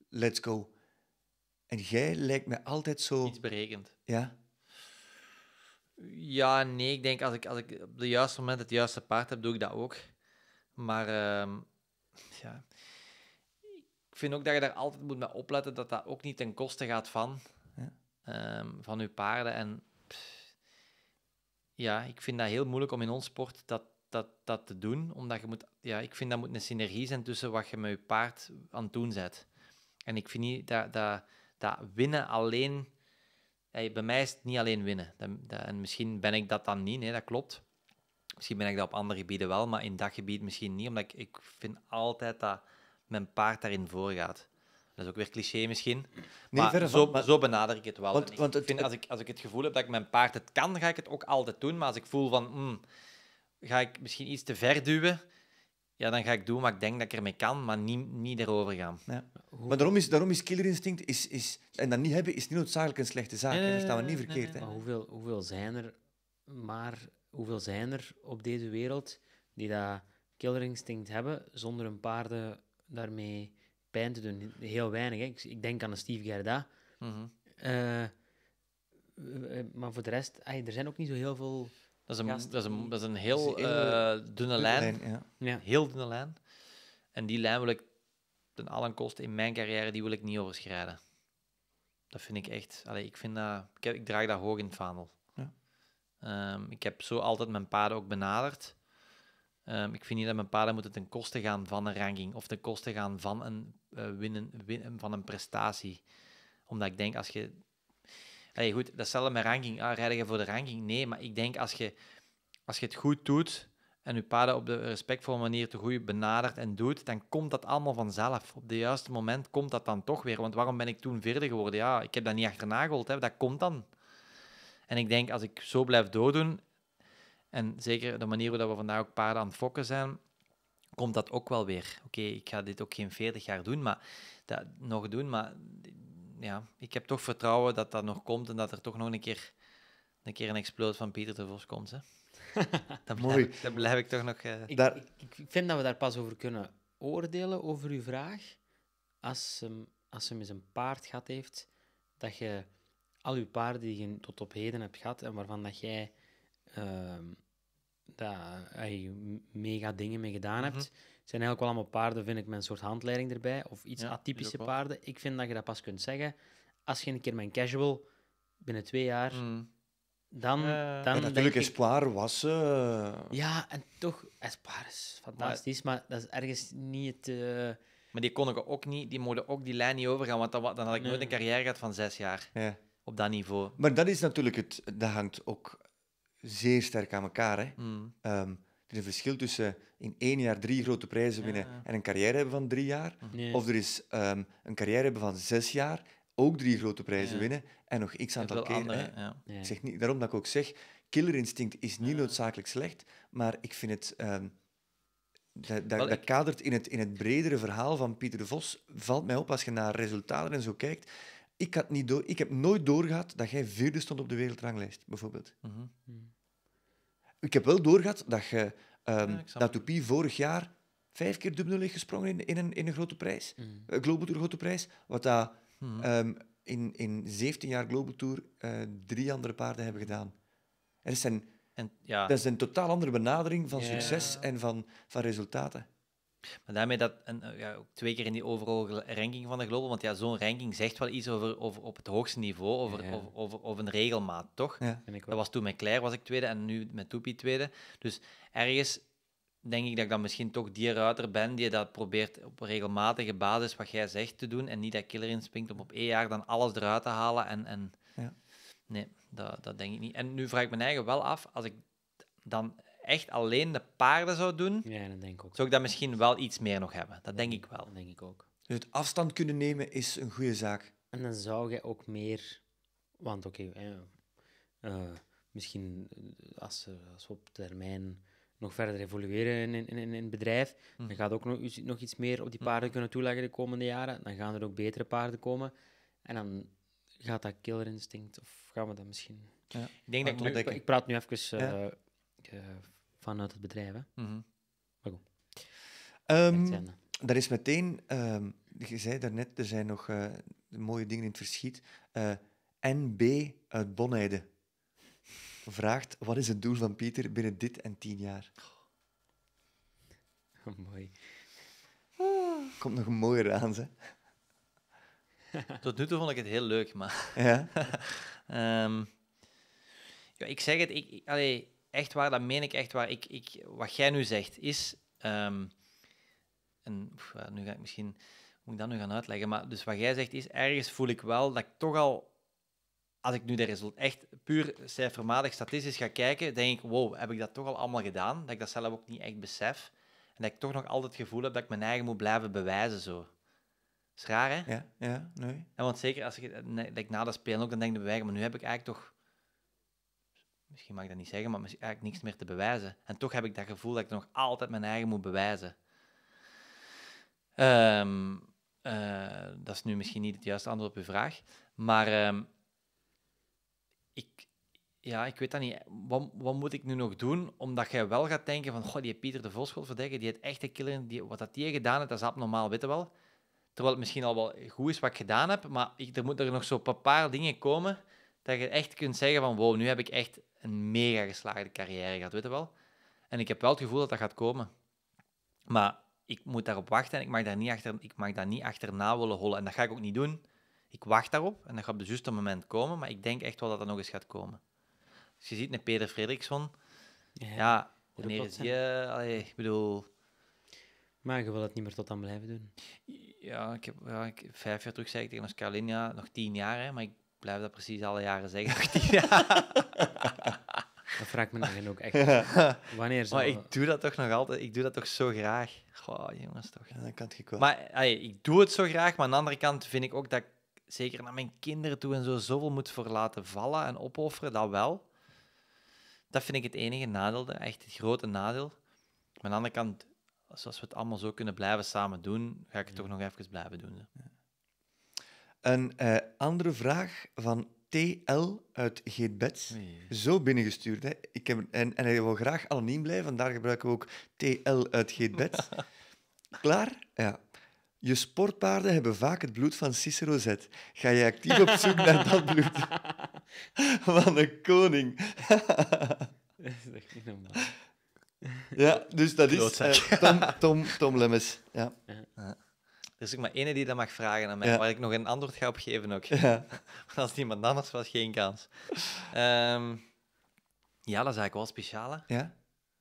let's go. En jij lijkt me altijd zo. Iets berekend. Ja. Ja, nee, ik denk als ik, als ik op het juiste moment het juiste paard heb, doe ik dat ook. Maar ehm, ja. ik vind ook dat je daar altijd moet mee opletten dat dat ook niet ten koste gaat van, ehm, van je paarden. En ja, ik vind dat heel moeilijk om in ons sport dat dat, dat te doen. Omdat je moet, ja, ik vind dat moet een synergie zijn tussen wat je met je paard aan het doen zet. En ik vind niet dat, dat, dat winnen alleen. bij mij is het niet alleen winnen. Dat, dat, en misschien ben ik dat dan niet, dat klopt. Misschien ben ik dat op andere gebieden wel, maar in dat gebied misschien niet. Omdat ik, ik vind altijd dat mijn paard daarin voorgaat. Dat is ook weer cliché misschien. maar, zo, zo, benader ik het wel. Want, want het, vind, als, ik, als ik het gevoel heb dat ik mijn paard het kan, ga ik het ook altijd doen. Maar als ik voel van, hmm, ga ik misschien iets te ver duwen. Ja, dan ga ik doen wat ik denk dat ik ermee kan, maar niet, niet erover gaan. Ja. Maar daarom is, daarom is killer instinct, is, is, en dat niet hebben, is niet noodzakelijk een slechte zaak. dat staan we niet verkeerd. Hè? Maar hoeveel, hoeveel zijn er maar hoeveel zijn er op deze wereld die dat killer instinct hebben zonder een paarden daarmee pijn te doen? Heel weinig. Hè? Ik, ik, denk aan de Steve Gerda. Mhm. Eh, eh, maar voor de rest, er zijn ook niet zo heel veel dat is een, dat is een, dat is een heel eh, eh, dunne lijn. ja. Heel dunne lijn. En die lijn wil ik ten allen kosten in mijn carrière, die wil ik niet overschrijden. Dat vind ik echt... Allee, ik, vind dat, ik, draag dat hoog in het vaandel. Ja. Ehm, ik heb zo altijd mijn paden ook benaderd. Ehm, ik vind niet dat mijn paden moeten ten koste gaan van een ranking of ten koste gaan van een, eh, winnen, van een prestatie. Omdat ik denk, als je Allee, goed, datzelfde met ranking. Ah, voor de ranking? Nee, maar ik denk als je, als je het goed doet en je paarden op de respectvolle manier te goed benadert en doet, dan komt dat allemaal vanzelf. Op de juiste moment komt dat dan toch weer. Want waarom ben ik toen verder geworden? Ja, ik heb dat niet achterna gehold, hè. dat komt dan. En ik denk, als ik zo blijf doordoen, en zeker de manier waarop we vandaag ook paarden aan het fokken zijn, komt dat ook wel weer. Oké, ik ga dit ook geen 40 jaar doen, maar, dat, nog doen, maar ja, ik heb toch vertrouwen dat dat nog komt en dat er toch nog een keer een, keer een explosie van Pieter de Vos komt. Hè. dat, blijf ik, ik toch nog... Eh, ik, daar... ik, vind dat we daar pas over kunnen oordelen, over uw vraag, als ze als hem eens een paard gehad heeft, dat je al uw paarden die je tot op heden hebt gehad en waarvan dat jij... Ehm, dat, uh, mega dingen mee gedaan hebt, mhm zijn eigenlijk wel allemaal paarden, vind ik, met een soort handleiding erbij. Of iets atypische paarden. Ik vind dat je dat pas kunt zeggen als je een keer mijn casual binnen twee jaar... Mm. Dan, dan en natuurlijk, is Espoir was... Eh. Ja, en toch, Espoir is fantastisch, maar, dat is ergens niet het... Eh, maar die konden ook niet, die mochten ook die lijn niet overgaan, want dan, dan had ik nooit een carrière gehad van zes jaar. Ja. Op dat niveau. Maar dat is natuurlijk het, dat hangt ook zeer sterk aan elkaar. Hè? Mm. Ehm, er is een verschil tussen in één jaar drie grote prijzen winnen en een carrière hebben van drie jaar. Of er is ehm, een carrière hebben van zes jaar, ook drie grote prijzen winnen en nog x aantal keer. Andere, ja. Ik zeg niet, daarom dat ik ook zeg, Killer Instinct is niet noodzakelijk slecht, maar ik vind het... Ehm, dat, dat, kadert in het, in het bredere verhaal van Pieter de Vos. Valt mij op als je naar resultaten en zo kijkt. Ik, had niet door, ik heb nooit doorgehad dat jij vierde stond op de wereldranglijst, bijvoorbeeld. Mm ik heb wel doorgehad dat je um, ehm, Toupie vorig jaar vijf keer dubbel is gesprongen in, in, een, in een grote prijs. Mm. Eh, Global Tour grote prijs. Wat dat hmm. ehm, in, in 17 jaar Global Tour eh, drie andere paarden hebben gedaan. Er zijn, en, ja. Dat is een totaal andere benadering van succes en van, van resultaten. Maar daarmee dat en, eh, ja, ook twee keer in die overal ranking van de Global, want ja, zo'n ranking zegt wel iets over, over op het hoogste niveau, over, over, over, een regelmaat, toch? Ja, dat was toen met Claire was ik tweede en nu met Toepie tweede. Dus ergens denk ik dat ik dan misschien toch die ruiter ben die dat probeert op regelmatige basis, wat jij zegt, te doen en niet dat killer inspringt om op één jaar dan alles eruit te halen. En, en... Nee, dat, dat denk ik niet. En nu vraag ik mijn eigen wel af, als ik dan echt alleen de paarden zou doen, ja, denk ik ook. zou ik dat misschien wel iets meer nog hebben. Dat denk ik wel. denk ik ook. Dus het afstand kunnen nemen is een goede zaak. En dan zou je ook meer... Want oké, eh, eh, misschien eh, als, we, als op termijn nog verder evolueren in, in, in het bedrijf, hm. dan gaat ook nog, nog iets meer op die hm. paarden kunnen toeleggen de komende jaren. Dan gaan er ook betere paarden komen. En dan gaat dat killer instinct, of gaan we dat misschien... Ja. Ik, denk dat ik, ik praat nu even vanuit het bedrijf. Hè. Mm Maar goed. Ehm, daar is meteen, ehm, je zei daarnet, er zijn nog eh, mooie dingen in het verschiet. Eh, NB uit Bonheide vraagt: wat is het doel van Pieter binnen dit en tien jaar? Oh, mooi. Komt nog een mooier aan, hè? Tot nu toe vond ik het heel leuk, maar. Ja. Ehm, ja ik zeg het, ik, allee, echt waar, dat meen ik echt waar. Ik, ik, wat jij nu zegt is. Ehm, en, nu ga ik misschien. Moet ik dat nu gaan uitleggen? Maar dus wat jij zegt is. Ergens voel ik wel dat ik toch al. Als ik nu de result echt puur cijfermatig statistisch ga kijken. Denk ik: wow, heb ik dat toch al allemaal gedaan? Dat ik dat zelf ook niet echt besef. En dat ik toch nog altijd het gevoel heb dat ik mijn eigen moet blijven bewijzen. Zo. is raar, hè? Ja, ja nee. want zeker als ik, na dat spelen ook, dan denk ik bij maar nu heb ik eigenlijk toch misschien mag ik dat niet zeggen, maar misschien eigenlijk niks meer te bewijzen. En toch heb ik dat gevoel dat ik nog altijd mijn eigen moet bewijzen. Ehm, eh, dat is nu misschien niet het juiste antwoord op uw vraag, maar ehm, ik, ja, ik weet dat niet. Wat, wat, moet ik nu nog doen? Omdat jij wel gaat denken van, goh, die Pieter de Vos verdedigen, die het echte killer, die, wat dat die gedaan heeft, dat is abnormaal, weet je wel. Terwijl het misschien al wel goed is wat ik gedaan heb, maar ik, er moet er nog zo'n paar dingen komen dat je echt kunt zeggen van, wow, nu heb ik echt een mega geslaagde carrière gaat, weet je wel? En ik heb wel het gevoel dat dat gaat komen. Maar ik moet daarop wachten en ik mag daar niet, achter, ik mag daar niet achterna willen hollen. En dat ga ik ook niet doen. Ik wacht daarop en dat gaat op het juiste moment komen. Maar ik denk echt wel dat dat nog eens gaat komen. Als dus je ziet naar Peter Frederiksson, Ja, ja wanneer is je... ik bedoel... mag je wil het niet meer tot dan blijven doen. Ja, ik heb ja, ik, vijf jaar terug zei ik tegen Oscar Linja, nog tien jaar, hè, maar ik blijf dat precies alle jaren zeggen. Dat vraag ik me dan ook echt. Wanneer zo... Maar ik doe dat toch nog altijd. Ik doe dat toch zo graag. Goh, jongens, toch. Ja, dat kan het Maar ik doe het zo graag, maar aan de andere kant vind ik ook dat ik zeker naar mijn kinderen toe en zo zoveel moet voor laten vallen en opofferen, dat wel. Dat vind ik het enige nadeel, echt het grote nadeel. Maar aan de andere kant, zoals we het allemaal zo kunnen blijven samen doen, ga ik het toch nog even blijven doen. Een eh, andere vraag van TL uit Geetbets. Zo binnengestuurd. Hè. Ik heb, en, en hij wil graag anoniem blijven, daar gebruiken we ook TL uit Geetbets. Klaar? Ja. Je sportpaarden hebben vaak het bloed van Cicero Z. Ga je actief op zoek naar dat bloed? Van een koning. dat is echt niet normaal. Ja, dus dat is eh, Tom, Tom, Tom Ja. ja. Er is ook maar ene die dat mag vragen aan mij, waar ik nog een antwoord ga op geven ook. als iemand anders was, geen kans. Ehm, ja, dat is eigenlijk wel speciaal. Hè? Ja?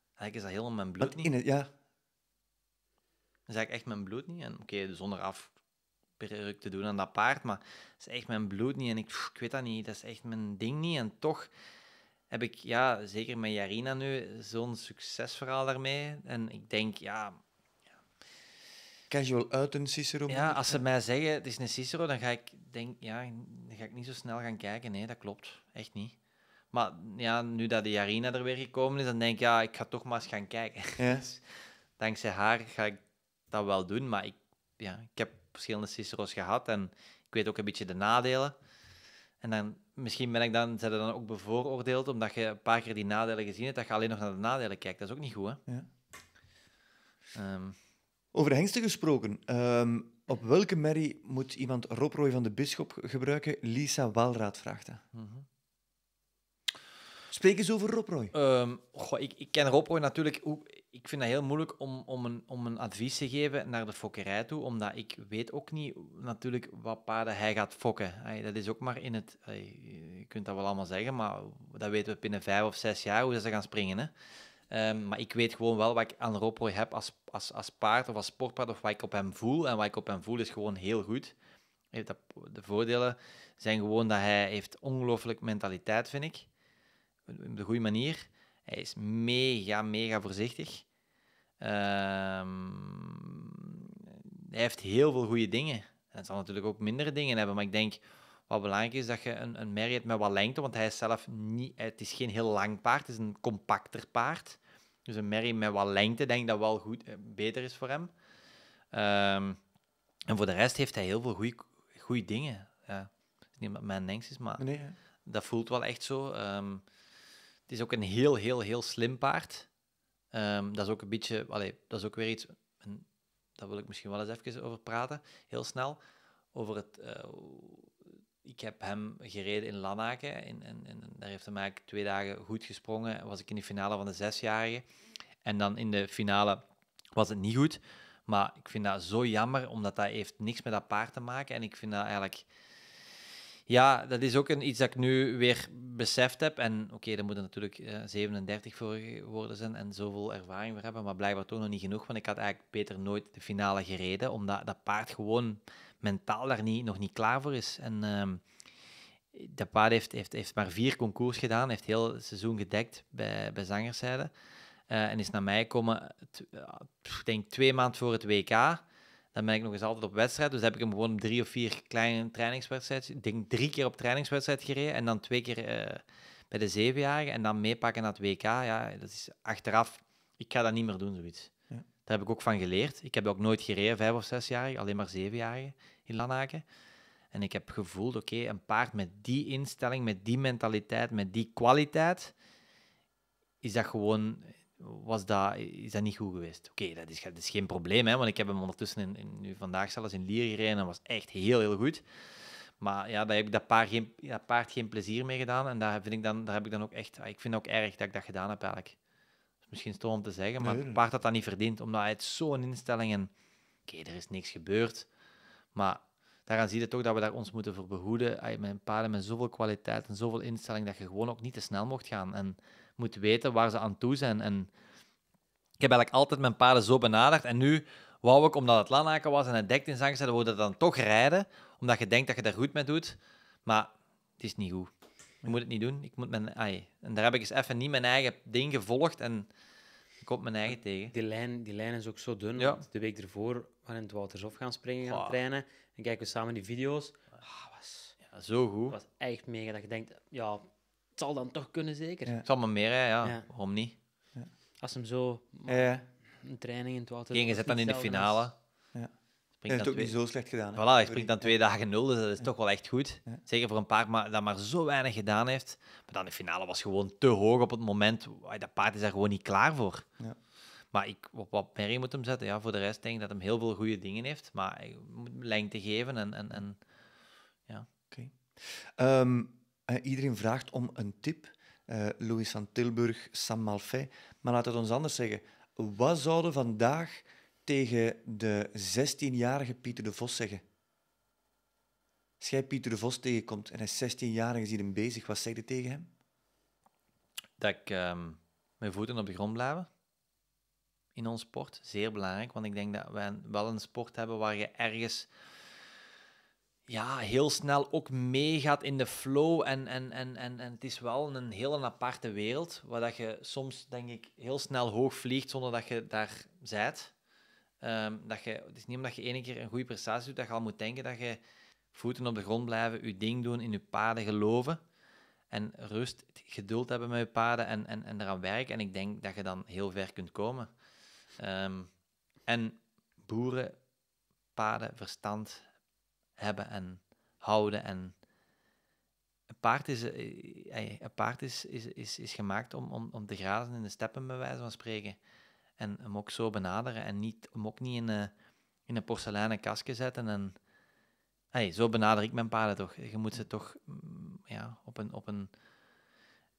Eigenlijk is dat helemaal mijn bloed niet. In ja. Dat is eigenlijk echt mijn bloed niet. En oké, zonder af te doen aan dat paard, maar dat is echt mijn bloed niet. En ik, ik weet dat niet, dat is echt mijn ding niet. En toch heb ik, ja, zeker met Jarina nu, zo'n succesverhaal daarmee. En ik denk, ja, casual uit een Cicero. Ja, als ze mij zeggen het is een Cicero, dan ga ik, denk, ja, dan ga ik niet zo snel gaan kijken. Nee, dat klopt. Echt niet. Maar ja, nu dat de Jarina er weer gekomen is, dan denk ik, ja, ik ga toch maar eens gaan kijken. Ja. Dus, dankzij haar ga ik dat wel doen. Maar ik, ja, ik heb verschillende Cicero's gehad en ik weet ook een beetje de nadelen. En dan, misschien ben ik dan, zijn dan ook bevooroordeeld, omdat je een paar keer die nadelen gezien hebt, dat je alleen nog naar de nadelen kijkt. Dat is ook niet goed, hè? Ja. Ehm, over hengsten gesproken. Ehm, op welke merrie moet iemand Rob van de Bisschop gebruiken? Lisa Walraad vraagt dat. Mhm. Spreek eens over Rob ehm, goh, ik, ik, ken Rob natuurlijk... Ik vind dat heel moeilijk om, om, een, om een advies te geven naar de fokkerij toe, omdat ik weet ook niet natuurlijk wat paarden hij gaat fokken. dat is ook maar in het... je kunt dat wel allemaal zeggen, maar dat weten we binnen vijf of zes jaar hoe ze gaan springen. Hè? Ehm, maar ik weet gewoon wel wat ik aan Roproy heb als, als, als paard of als sportpaard, of wat ik op hem voel. En wat ik op hem voel is gewoon heel goed. De voordelen zijn gewoon dat hij heeft ongelooflijk mentaliteit, vind ik. Op de goede manier. Hij is mega, mega voorzichtig. Ehm, hij heeft heel veel goede dingen. Hij zal natuurlijk ook mindere dingen hebben, maar ik denk wat belangrijk is, dat je een, een merrie hebt met wat lengte, want hij is zelf niet, het is geen heel lang paard, het is een compacter paard. Dus een merrie met wat lengte, denk ik dat wel goed, eh, beter is voor hem. Ehm, en voor de rest heeft hij heel veel goede dingen. Ja. ik niet wat mijn denkst is, maar nee, dat voelt wel echt zo. Ehm, het is ook een heel, heel, heel slim paard. Ehm, dat is ook een beetje, dat is ook weer iets, daar wil ik misschien wel eens even over praten, heel snel, over het, eh, ik heb hem gereden in Lanaken. En, en, en, daar heeft hij mij twee dagen goed gesprongen. Was ik in de finale van de zesjarige. En dan in de finale was het niet goed. Maar ik vind dat zo jammer, omdat dat heeft niks met dat paard te maken. En ik vind dat eigenlijk... Ja, dat is ook een, iets dat ik nu weer beseft heb. En oké, okay, daar moet er natuurlijk 37 eh, voor geworden zijn en zoveel ervaring voor hebben. Maar blijkbaar toch nog niet genoeg, want ik had eigenlijk beter nooit de finale gereden. Omdat dat paard gewoon mentaal daar niet, nog niet klaar voor is. En ehm, dat paard heeft, heeft, heeft maar vier concours gedaan, heeft heel het seizoen gedekt bij, bij zangerszijde. Eh, en is naar mij komen, eh, ik denk twee maanden voor het WK. Dan ben ik nog eens altijd op wedstrijd. Dus heb ik hem gewoon drie of vier kleine trainingswedstrijden. Ik denk drie keer op trainingswedstrijd gereden. En dan twee keer eh, bij de zevenjarigen. En dan meepakken naar het WK. Ja, dat is achteraf. Ik ga dat niet meer doen, zoiets. Ja. Daar heb ik ook van geleerd. Ik heb ook nooit gereden, vijf of zesjarigen, alleen maar zevenjarigen in Lanaken. En ik heb gevoeld, oké, een paard met die instelling, met die mentaliteit, met die kwaliteit, is dat gewoon, was dat, is dat niet goed geweest. Oké, dat, is, dat is geen probleem, hè, want ik heb hem ondertussen in, nu vandaag zelfs in Lier gereden en was echt heel, heel goed. Maar ja, daar heb ik dat paard geen, paard geen plezier mee gedaan. En daar, vind ik dan, daar heb ik dan ook echt... Ik vind ook erg dat ik dat gedaan heb, eigenlijk. misschien stom om te zeggen, maar nee, het paard had dat niet verdiend. Omdat hij zo'n instelling en... Oké, er is niks gebeurd. Maar daaraan zie je toch dat we daar ons moeten voor behoeden. Mijn paarden met zoveel kwaliteit en zoveel instelling dat je gewoon ook niet te snel mocht gaan. En moet weten waar ze aan toe zijn. En ik heb eigenlijk altijd mijn paarden zo benaderd. En nu wou ik, omdat het lanaken was en het dekt in zang zetten, dat dan toch rijden. Omdat je denkt dat je daar goed mee doet. Maar het is niet goed. je moet het niet doen. Ik moet mijn, ai. En daar heb ik eens even niet mijn eigen ding gevolgd. En ik kom mijn eigen tegen. Die lijn, die lijn is ook zo dun. de week ervoor gaan in het of gaan springen, gaan trainen. En kijken we samen die video's. Ah, was, ja, zo goed. was echt mega. Dat je denkt, ja, het zal dan toch kunnen zeker. Het zal maar meer, hè, ja. Ja. Waarom niet? Als hem zo een training in het water... Geen gezet dan in de finale. Ja. Hij heeft het ook niet zo slecht gedaan. Hè? Voilà, hij springt dan twee dagen nul, dus dat is toch wel echt goed. Zeker voor een paard maar, dat maar zo weinig gedaan heeft. Maar dan de finale was gewoon te hoog op het moment. Dat paard is daar gewoon niet klaar voor. Ja. Maar ik, op wat merrie moet hem zetten. Ja, voor de rest denk ik dat hem heel veel goede dingen heeft. Maar ik moet lengte geven en... en, en ja. Oké. Ehm, eh, iedereen vraagt om een tip. Uh, Louis van Tilburg, Sam Malfay. Maar laat het ons anders zeggen. Wat zouden vandaag tegen de 16-jarige Pieter de Vos zeggen? Als jij Pieter de Vos tegenkomt en hij is 16 jaar en je ziet hem bezig, wat zeg je tegen hem? Dat ik ehm, mijn voeten op de grond blijven in ons sport. Zeer belangrijk, want ik denk dat we wel een sport hebben waar je ergens ja, heel snel ook meegaat in de flow. En, en, en, en, en het is wel een heel aparte wereld, waar dat je soms, denk ik, heel snel hoog vliegt zonder dat je daar bent. Ehm, dat je, het is niet omdat je ene keer een goede prestatie doet, dat je al moet denken dat je voeten op de grond blijven, je ding doen, in je paden geloven. En rust, geduld hebben met je paden en, en, en eraan werken. En ik denk dat je dan heel ver kunt komen. Ehm, en boeren, paarden, verstand hebben en houden. En een paard is, eh, eh, een paard is, is, is, is gemaakt om, om, om te grazen in de steppen, bij wijze van spreken. En hem ook zo benaderen en niet, hem ook niet in een, eh, in een porseleinen kastje zetten. En, hey, zo benader ik mijn paarden toch. Je moet ze toch mm, ja, op, een, op een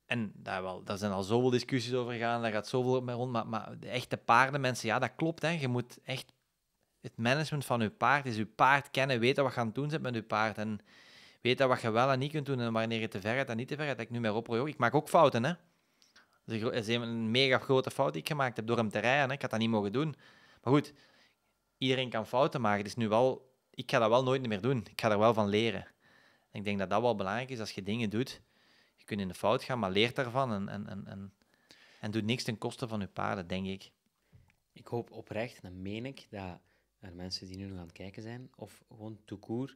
en daar, wel, daar zijn al zoveel discussies over gegaan, daar gaat zoveel mee rond. Maar, maar de echte paardenmensen, ja, dat klopt. Hè. Je moet echt het management van je paard is je paard kennen, weten wat je aan het doen bent met je paard. En weten wat je wel en niet kunt doen en wanneer je te ver gaat en niet te ver gaat. Ik nu met Rob ik maak ook fouten. Hè. Dat is een mega grote fout die ik gemaakt heb door hem te rijden. Hè. Ik had dat niet mogen doen. Maar goed, iedereen kan fouten maken. Dus nu wel, ik ga dat wel nooit meer doen. Ik ga er wel van leren. ik denk dat dat wel belangrijk is als je dingen doet kunt in de fout gaan, maar leer daarvan en, en, en, en, en doet niks ten koste van je paarden, denk ik. Ik hoop oprecht, en meen ik, dat er mensen die nu nog aan het kijken zijn, of gewoon toekoer,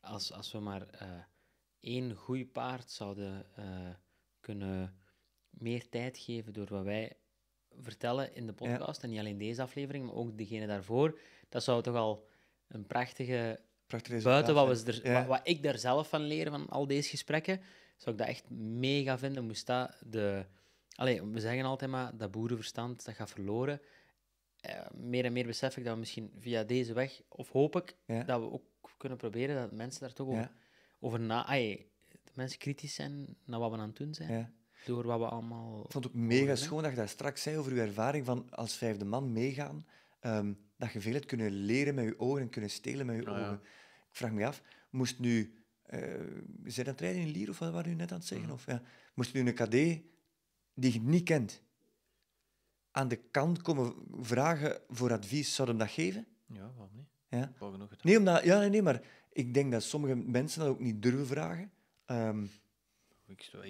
als, als we maar eh, één goed paard zouden eh, kunnen meer tijd geven door wat wij vertellen in de podcast, en niet alleen deze aflevering, maar ook degene daarvoor, dat zou toch al een prachtige... buiten wat, we er, wat, wat, ik daar zelf van leer, van al deze gesprekken, zou ik dat echt mega vinden. Moest dat de. Allee, we zeggen altijd maar dat boerenverstand dat gaat verloren. Uh, meer en meer besef ik dat we misschien via deze weg, of hoop ik, dat we ook kunnen proberen dat mensen daar toch ja. over, over na. Ay, mensen kritisch zijn naar wat we aan het doen zijn. Door wat we allemaal. Ik vond het ook mega schoon dat je daar straks zei over je ervaring van als vijfde man meegaan. Ehm, dat je veel hebt kunnen leren met je ogen en kunnen stelen met je ah, ogen. Ik vraag me af, moest nu je dat rijden in Lier, of wat waren u net aan het zeggen? Mhm. Of, ja. Moest nu een KD die je niet kent aan de kant komen vragen voor advies, zou hem dat geven? Ja, waarom niet? Ja. Nee, omdat, ja, nee, maar ik denk dat sommige mensen dat ook niet durven vragen. Ehm,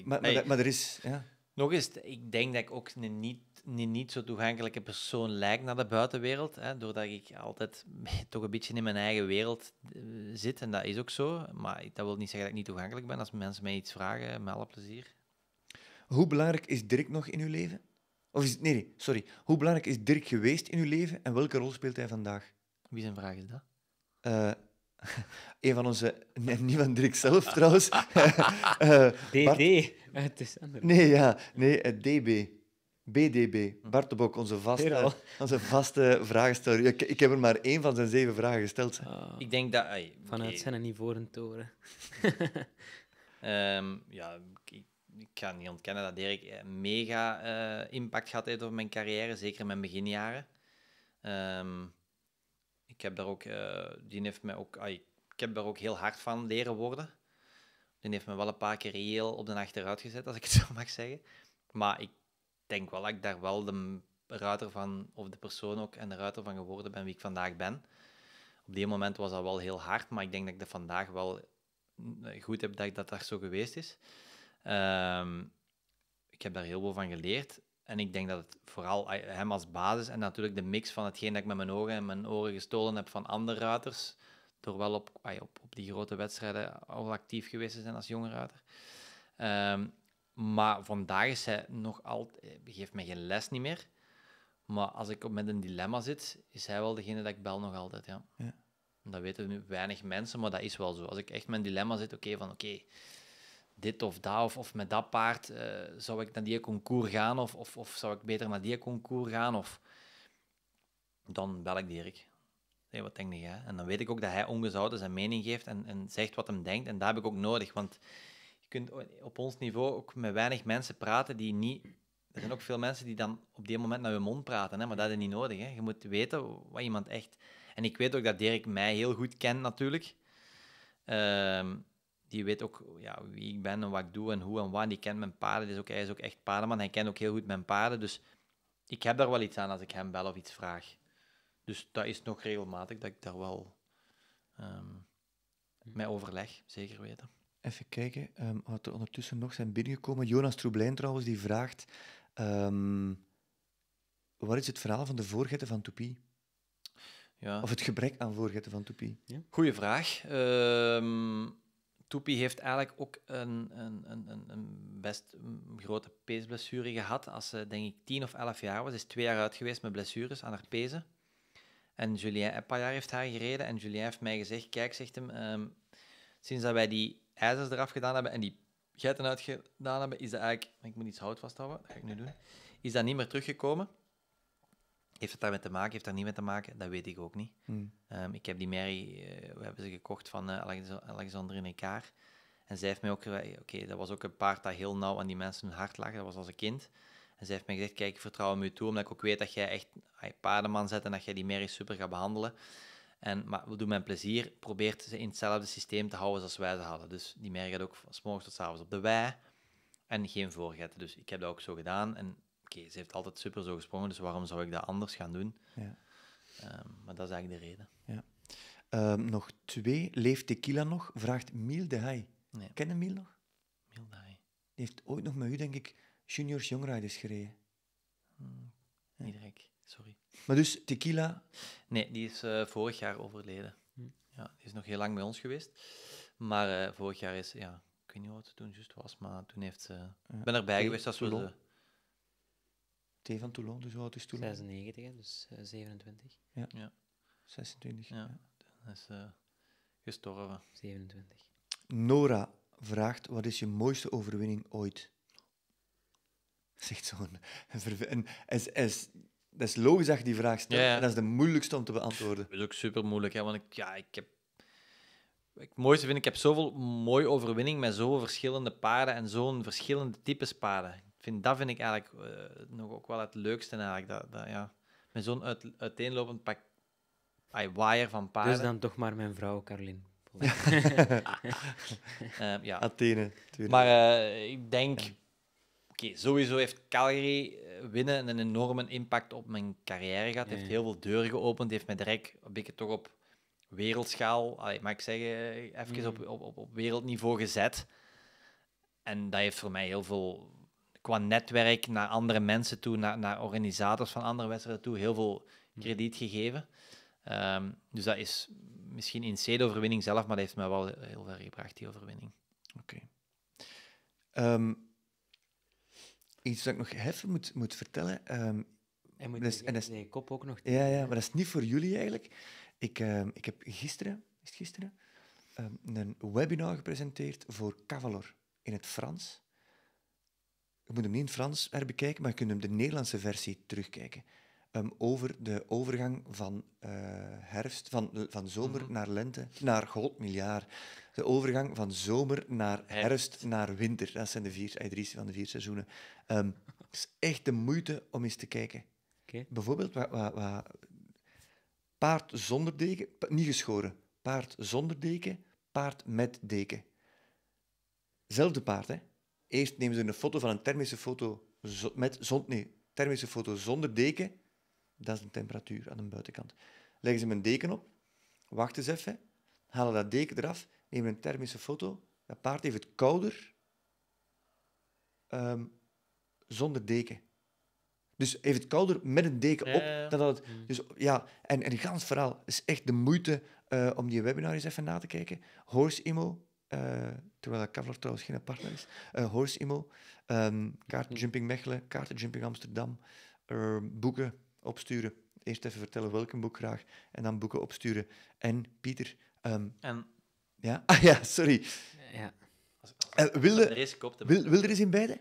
maar, maar, maar, er is... Ja. Nog eens, ik denk dat ik ook een niet niet zo toegankelijke persoon lijkt naar de buitenwereld, hè, doordat ik altijd toch een beetje in mijn eigen wereld eh, zit. En dat is ook zo. Maar dat wil niet zeggen dat ik niet toegankelijk ben. Als mensen mij iets vragen, met alle plezier. Hoe belangrijk is Dirk nog in uw leven? Of is nee, sorry. Hoe belangrijk is Dirk geweest in uw leven en welke rol speelt hij vandaag? Wie zijn vraag is dat? Uh, een van onze. Nee, niet van Dirk zelf trouwens. uh, eh, DD. Het is anders. Nee, ja. Nee, DB. BDB. Hm. Bart de Bok, onze vaste, onze vaste vragensteller. Ik, ik, heb er maar één van zijn zeven vragen gesteld. Ah. ik denk dat... Ay, Vanuit okay. zijn een toren. Ehm, ja, ik, ik, ga niet ontkennen dat Dirk eh, mega eh, impact gehad heeft op mijn carrière. Zeker in mijn beginjaren. Ehm, ik heb daar ook... Eh, die heeft mij ook... ik heb daar ook heel hard van leren worden. Die heeft me wel een paar keer reëel op de achteruit gezet, als ik het zo mag zeggen. Maar ik denk wel dat ik daar wel de ruiter van, of de persoon ook en de ruiter van geworden ben wie ik vandaag ben. Op die moment was dat wel heel hard, maar ik denk dat ik dat vandaag wel mm, eh, goed heb dat dat daar zo geweest is. Ehm, ik heb daar heel veel van geleerd. En ik denk dat het vooral hem als basis en natuurlijk de mix van hetgeen dat ik met mijn ogen en mijn oren gestolen heb van andere ruiters, door wel op, op, op die grote wedstrijden al actief geweest te zijn als jonge ruiter, ehm, maar vandaag is hij nog altijd... Eh, geeft mij geen les niet meer. Maar als ik met een dilemma zit, is hij wel degene dat ik bel nog altijd, ja. ja. Dat weten we nu weinig mensen, maar dat is wel zo. Als ik echt met een dilemma zit, oké, van oké, dit of dat, of, of met dat paard, eh, zou ik naar die concours gaan, of, of, of zou ik beter naar die concours gaan, of... Dan bel ik Dirk. wat denk jij? En dan weet ik ook dat hij ongezouten zijn mening geeft en, en zegt wat hem denkt. En daar heb ik ook nodig, want je kunt op ons niveau ook met weinig mensen praten die niet. Er zijn ook veel mensen die dan op die moment naar hun mond praten, hè? maar dat is niet nodig. Hè? Je moet weten wat iemand echt. En ik weet ook dat Dirk mij heel goed kent, natuurlijk. Ehm, die weet ook ja, wie ik ben en wat ik doe en hoe en wat. Die kent mijn paarden. is ook, hij is ook echt paardenman. Hij kent ook heel goed mijn paarden. Dus ik heb daar wel iets aan als ik hem bel of iets vraag. Dus dat is nog regelmatig dat ik daar wel um, ehm, mee overleg, zeker weten. Even kijken um, wat er ondertussen nog zijn binnengekomen. Jonas Troeblein trouwens, die vraagt... Ehm, wat is het verhaal van de voorgetten van Toupie? Ja. Of het gebrek aan voorgetten van Toupie? Ja. Goeie vraag. Uh, ehm, Toupie heeft eigenlijk ook een, een, een, een best grote peesblessure gehad. Als ze, denk ik, 10 of 11 jaar was. Ze is twee jaar uit geweest met blessures aan haar pezen. En Julien jaar heeft haar gereden. En Julien heeft mij gezegd, kijk, zegt hem, sinds dat wij die ijzers eraf gedaan hebben en die geiten uitgedaan hebben, is dat eigenlijk... Ik moet iets hout vasthouden, dat ga ik nu doen. Is dat niet meer teruggekomen. Heeft het daarmee te maken, heeft dat niet mee te maken? Dat weet ik ook niet. Hmm. Ehm, ik heb die Mary, eh, we hebben ze gekocht van eh, Alexander in elkaar. En zij heeft mij ook eh, oké, dat was ook een paard dat heel nauw aan die mensen hun hart lag, dat was als een kind. En zij heeft mij gezegd, kijk, ik vertrouw hem toe, omdat ik ook weet dat jij echt paardenman zet en dat jij die Mary super gaat behandelen. En, maar we doen mijn plezier, probeert ze in hetzelfde systeem te houden als wij ze hadden. Dus die merk gaat ook van s morgens tot s avonds op de wei en geen voorgetten. Dus ik heb dat ook zo gedaan. En oké, ze heeft altijd super zo gesprongen, dus waarom zou ik dat anders gaan doen? Ja. Ehm, maar dat is eigenlijk de reden. Ja. Ehm, nog twee. Leeft tequila nog? Vraagt Miel de Hai. Nee. Ken Miel nog? Miel de Hai. heeft ooit nog met u, denk ik, juniors jongrijders gereden. Hmm, niet sorry. Maar dus tequila? Nee, die is eh, vorig jaar overleden. Hm. Ja, die is nog heel lang bij ons geweest. Maar eh, vorig jaar is, ja, ik weet niet wat het toen juist was, maar toen heeft ze... Ik ben erbij geweest als we de... T van Toulon, dus hoe is Toulon? 96, dus 27. Eh, ja. ja. 26. Ja. ja. is gestorven. 27. Nora vraagt: wat is je mooiste overwinning ooit? Zegt zo'n. En, en, dat is logisch dat je die vraag stelt. En dat is de moeilijkste om te beantwoorden. Dat is ook super moeilijk, want ik, ja, ik heb. Het mooiste vind ik, ik heb zoveel mooie overwinning met zoveel verschillende paarden en zo'n verschillende types paarden. Ik vind, dat vind ik eigenlijk eh, nog ook wel het leukste eigenlijk. Dat, dat ja. Met zo'n uit, uiteenlopend pak I wire van paarden. Dus dan toch maar mijn vrouw, Caroline. Eh, ja. ja. Athene. Tuurlijk. Maar eh, ik denk oké, sowieso heeft Calgary eh, winnen een enorme impact op mijn carrière gehad. heeft heel veel deuren geopend. heeft mij direct een beetje toch op wereldschaal, allee, mag ik zeggen, even mm. op, op, op wereldniveau gezet. En dat heeft voor mij heel veel qua netwerk naar andere mensen toe, naar, naar organisators van andere wedstrijden toe, heel veel mm. krediet gegeven. Ehm, dus dat is misschien in C de overwinning zelf, maar dat heeft mij wel heel ver gebracht, die overwinning. Oké. Ehm, iets wat ik nog even moet, moet vertellen. Um, en moet dus, is, kop ook nog... Ja, ja, maar dat is niet voor jullie eigenlijk. Ik, ehm, ik heb gisteren, is het gisteren, ehm, een webinar gepresenteerd voor Cavalor in het Frans. Je moet hem niet in het Frans herbekijken, maar je kunt hem de Nederlandse versie terugkijken. Ehm, over de overgang van eh, herfst, van, van zomer mhm. naar lente, naar godmiljaar. De overgang van zomer naar herfst, naar winter. Dat zijn de vier, eh, drie van de vier seizoenen. Ehm, het is echt de moeite om eens te kijken. Bijvoorbeeld, paard zonder deken, niet geschoren. Paard zonder deken, paard met deken. Zelfde paard, hè? Eerst nemen ze een foto van een thermische foto met zon, nee, thermische foto zonder deken dat is de temperatuur aan de buitenkant. Leggen ze een deken op, wachten ze even, halen dat deken eraf, nemen een thermische foto. Dat paard heeft het kouder ehm, zonder deken. Dus heeft het kouder met een deken op. Dan dat het, mm. dus, ja, en, en gans verhaal is echt de moeite eh, om die webinar eens even na te kijken. Horse emo uh, terwijl Kavler trouwens geen partner is. Uh, Horse emo um, Kaartjumping Mechelen, Kaartenjumping Amsterdam, boeken, opsturen. Eerst even vertellen welk een boek graag en dan boeken opsturen. En Pieter. Ehm, en... Ja? Ah ja, sorry. Ja. Eh, wil, er wil, wil er eens in beide?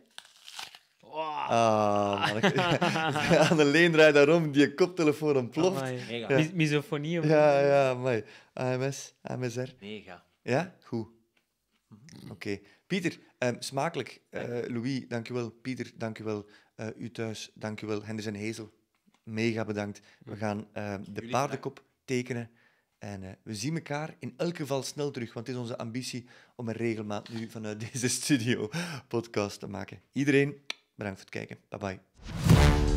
Wow. Ah, de leen draait daarom, die koptelefoon ontploft. Oh, Ja. misofonie. ja, ja, mooi. AMS, AMSR. Mega. Ja? Goed. Oké. Pieter, ehm, smakelijk. Eh, Louis, dankjewel. Pieter, dankjewel. Eh, u thuis, dankjewel. en Hezel, mega bedankt. We gaan uh, de paardenkop tekenen. En eh, we zien elkaar in elk geval snel terug, want het is onze ambitie om een regelmaat nu vanuit deze studio podcast te maken. Iedereen, bedankt voor het kijken. Bye bye.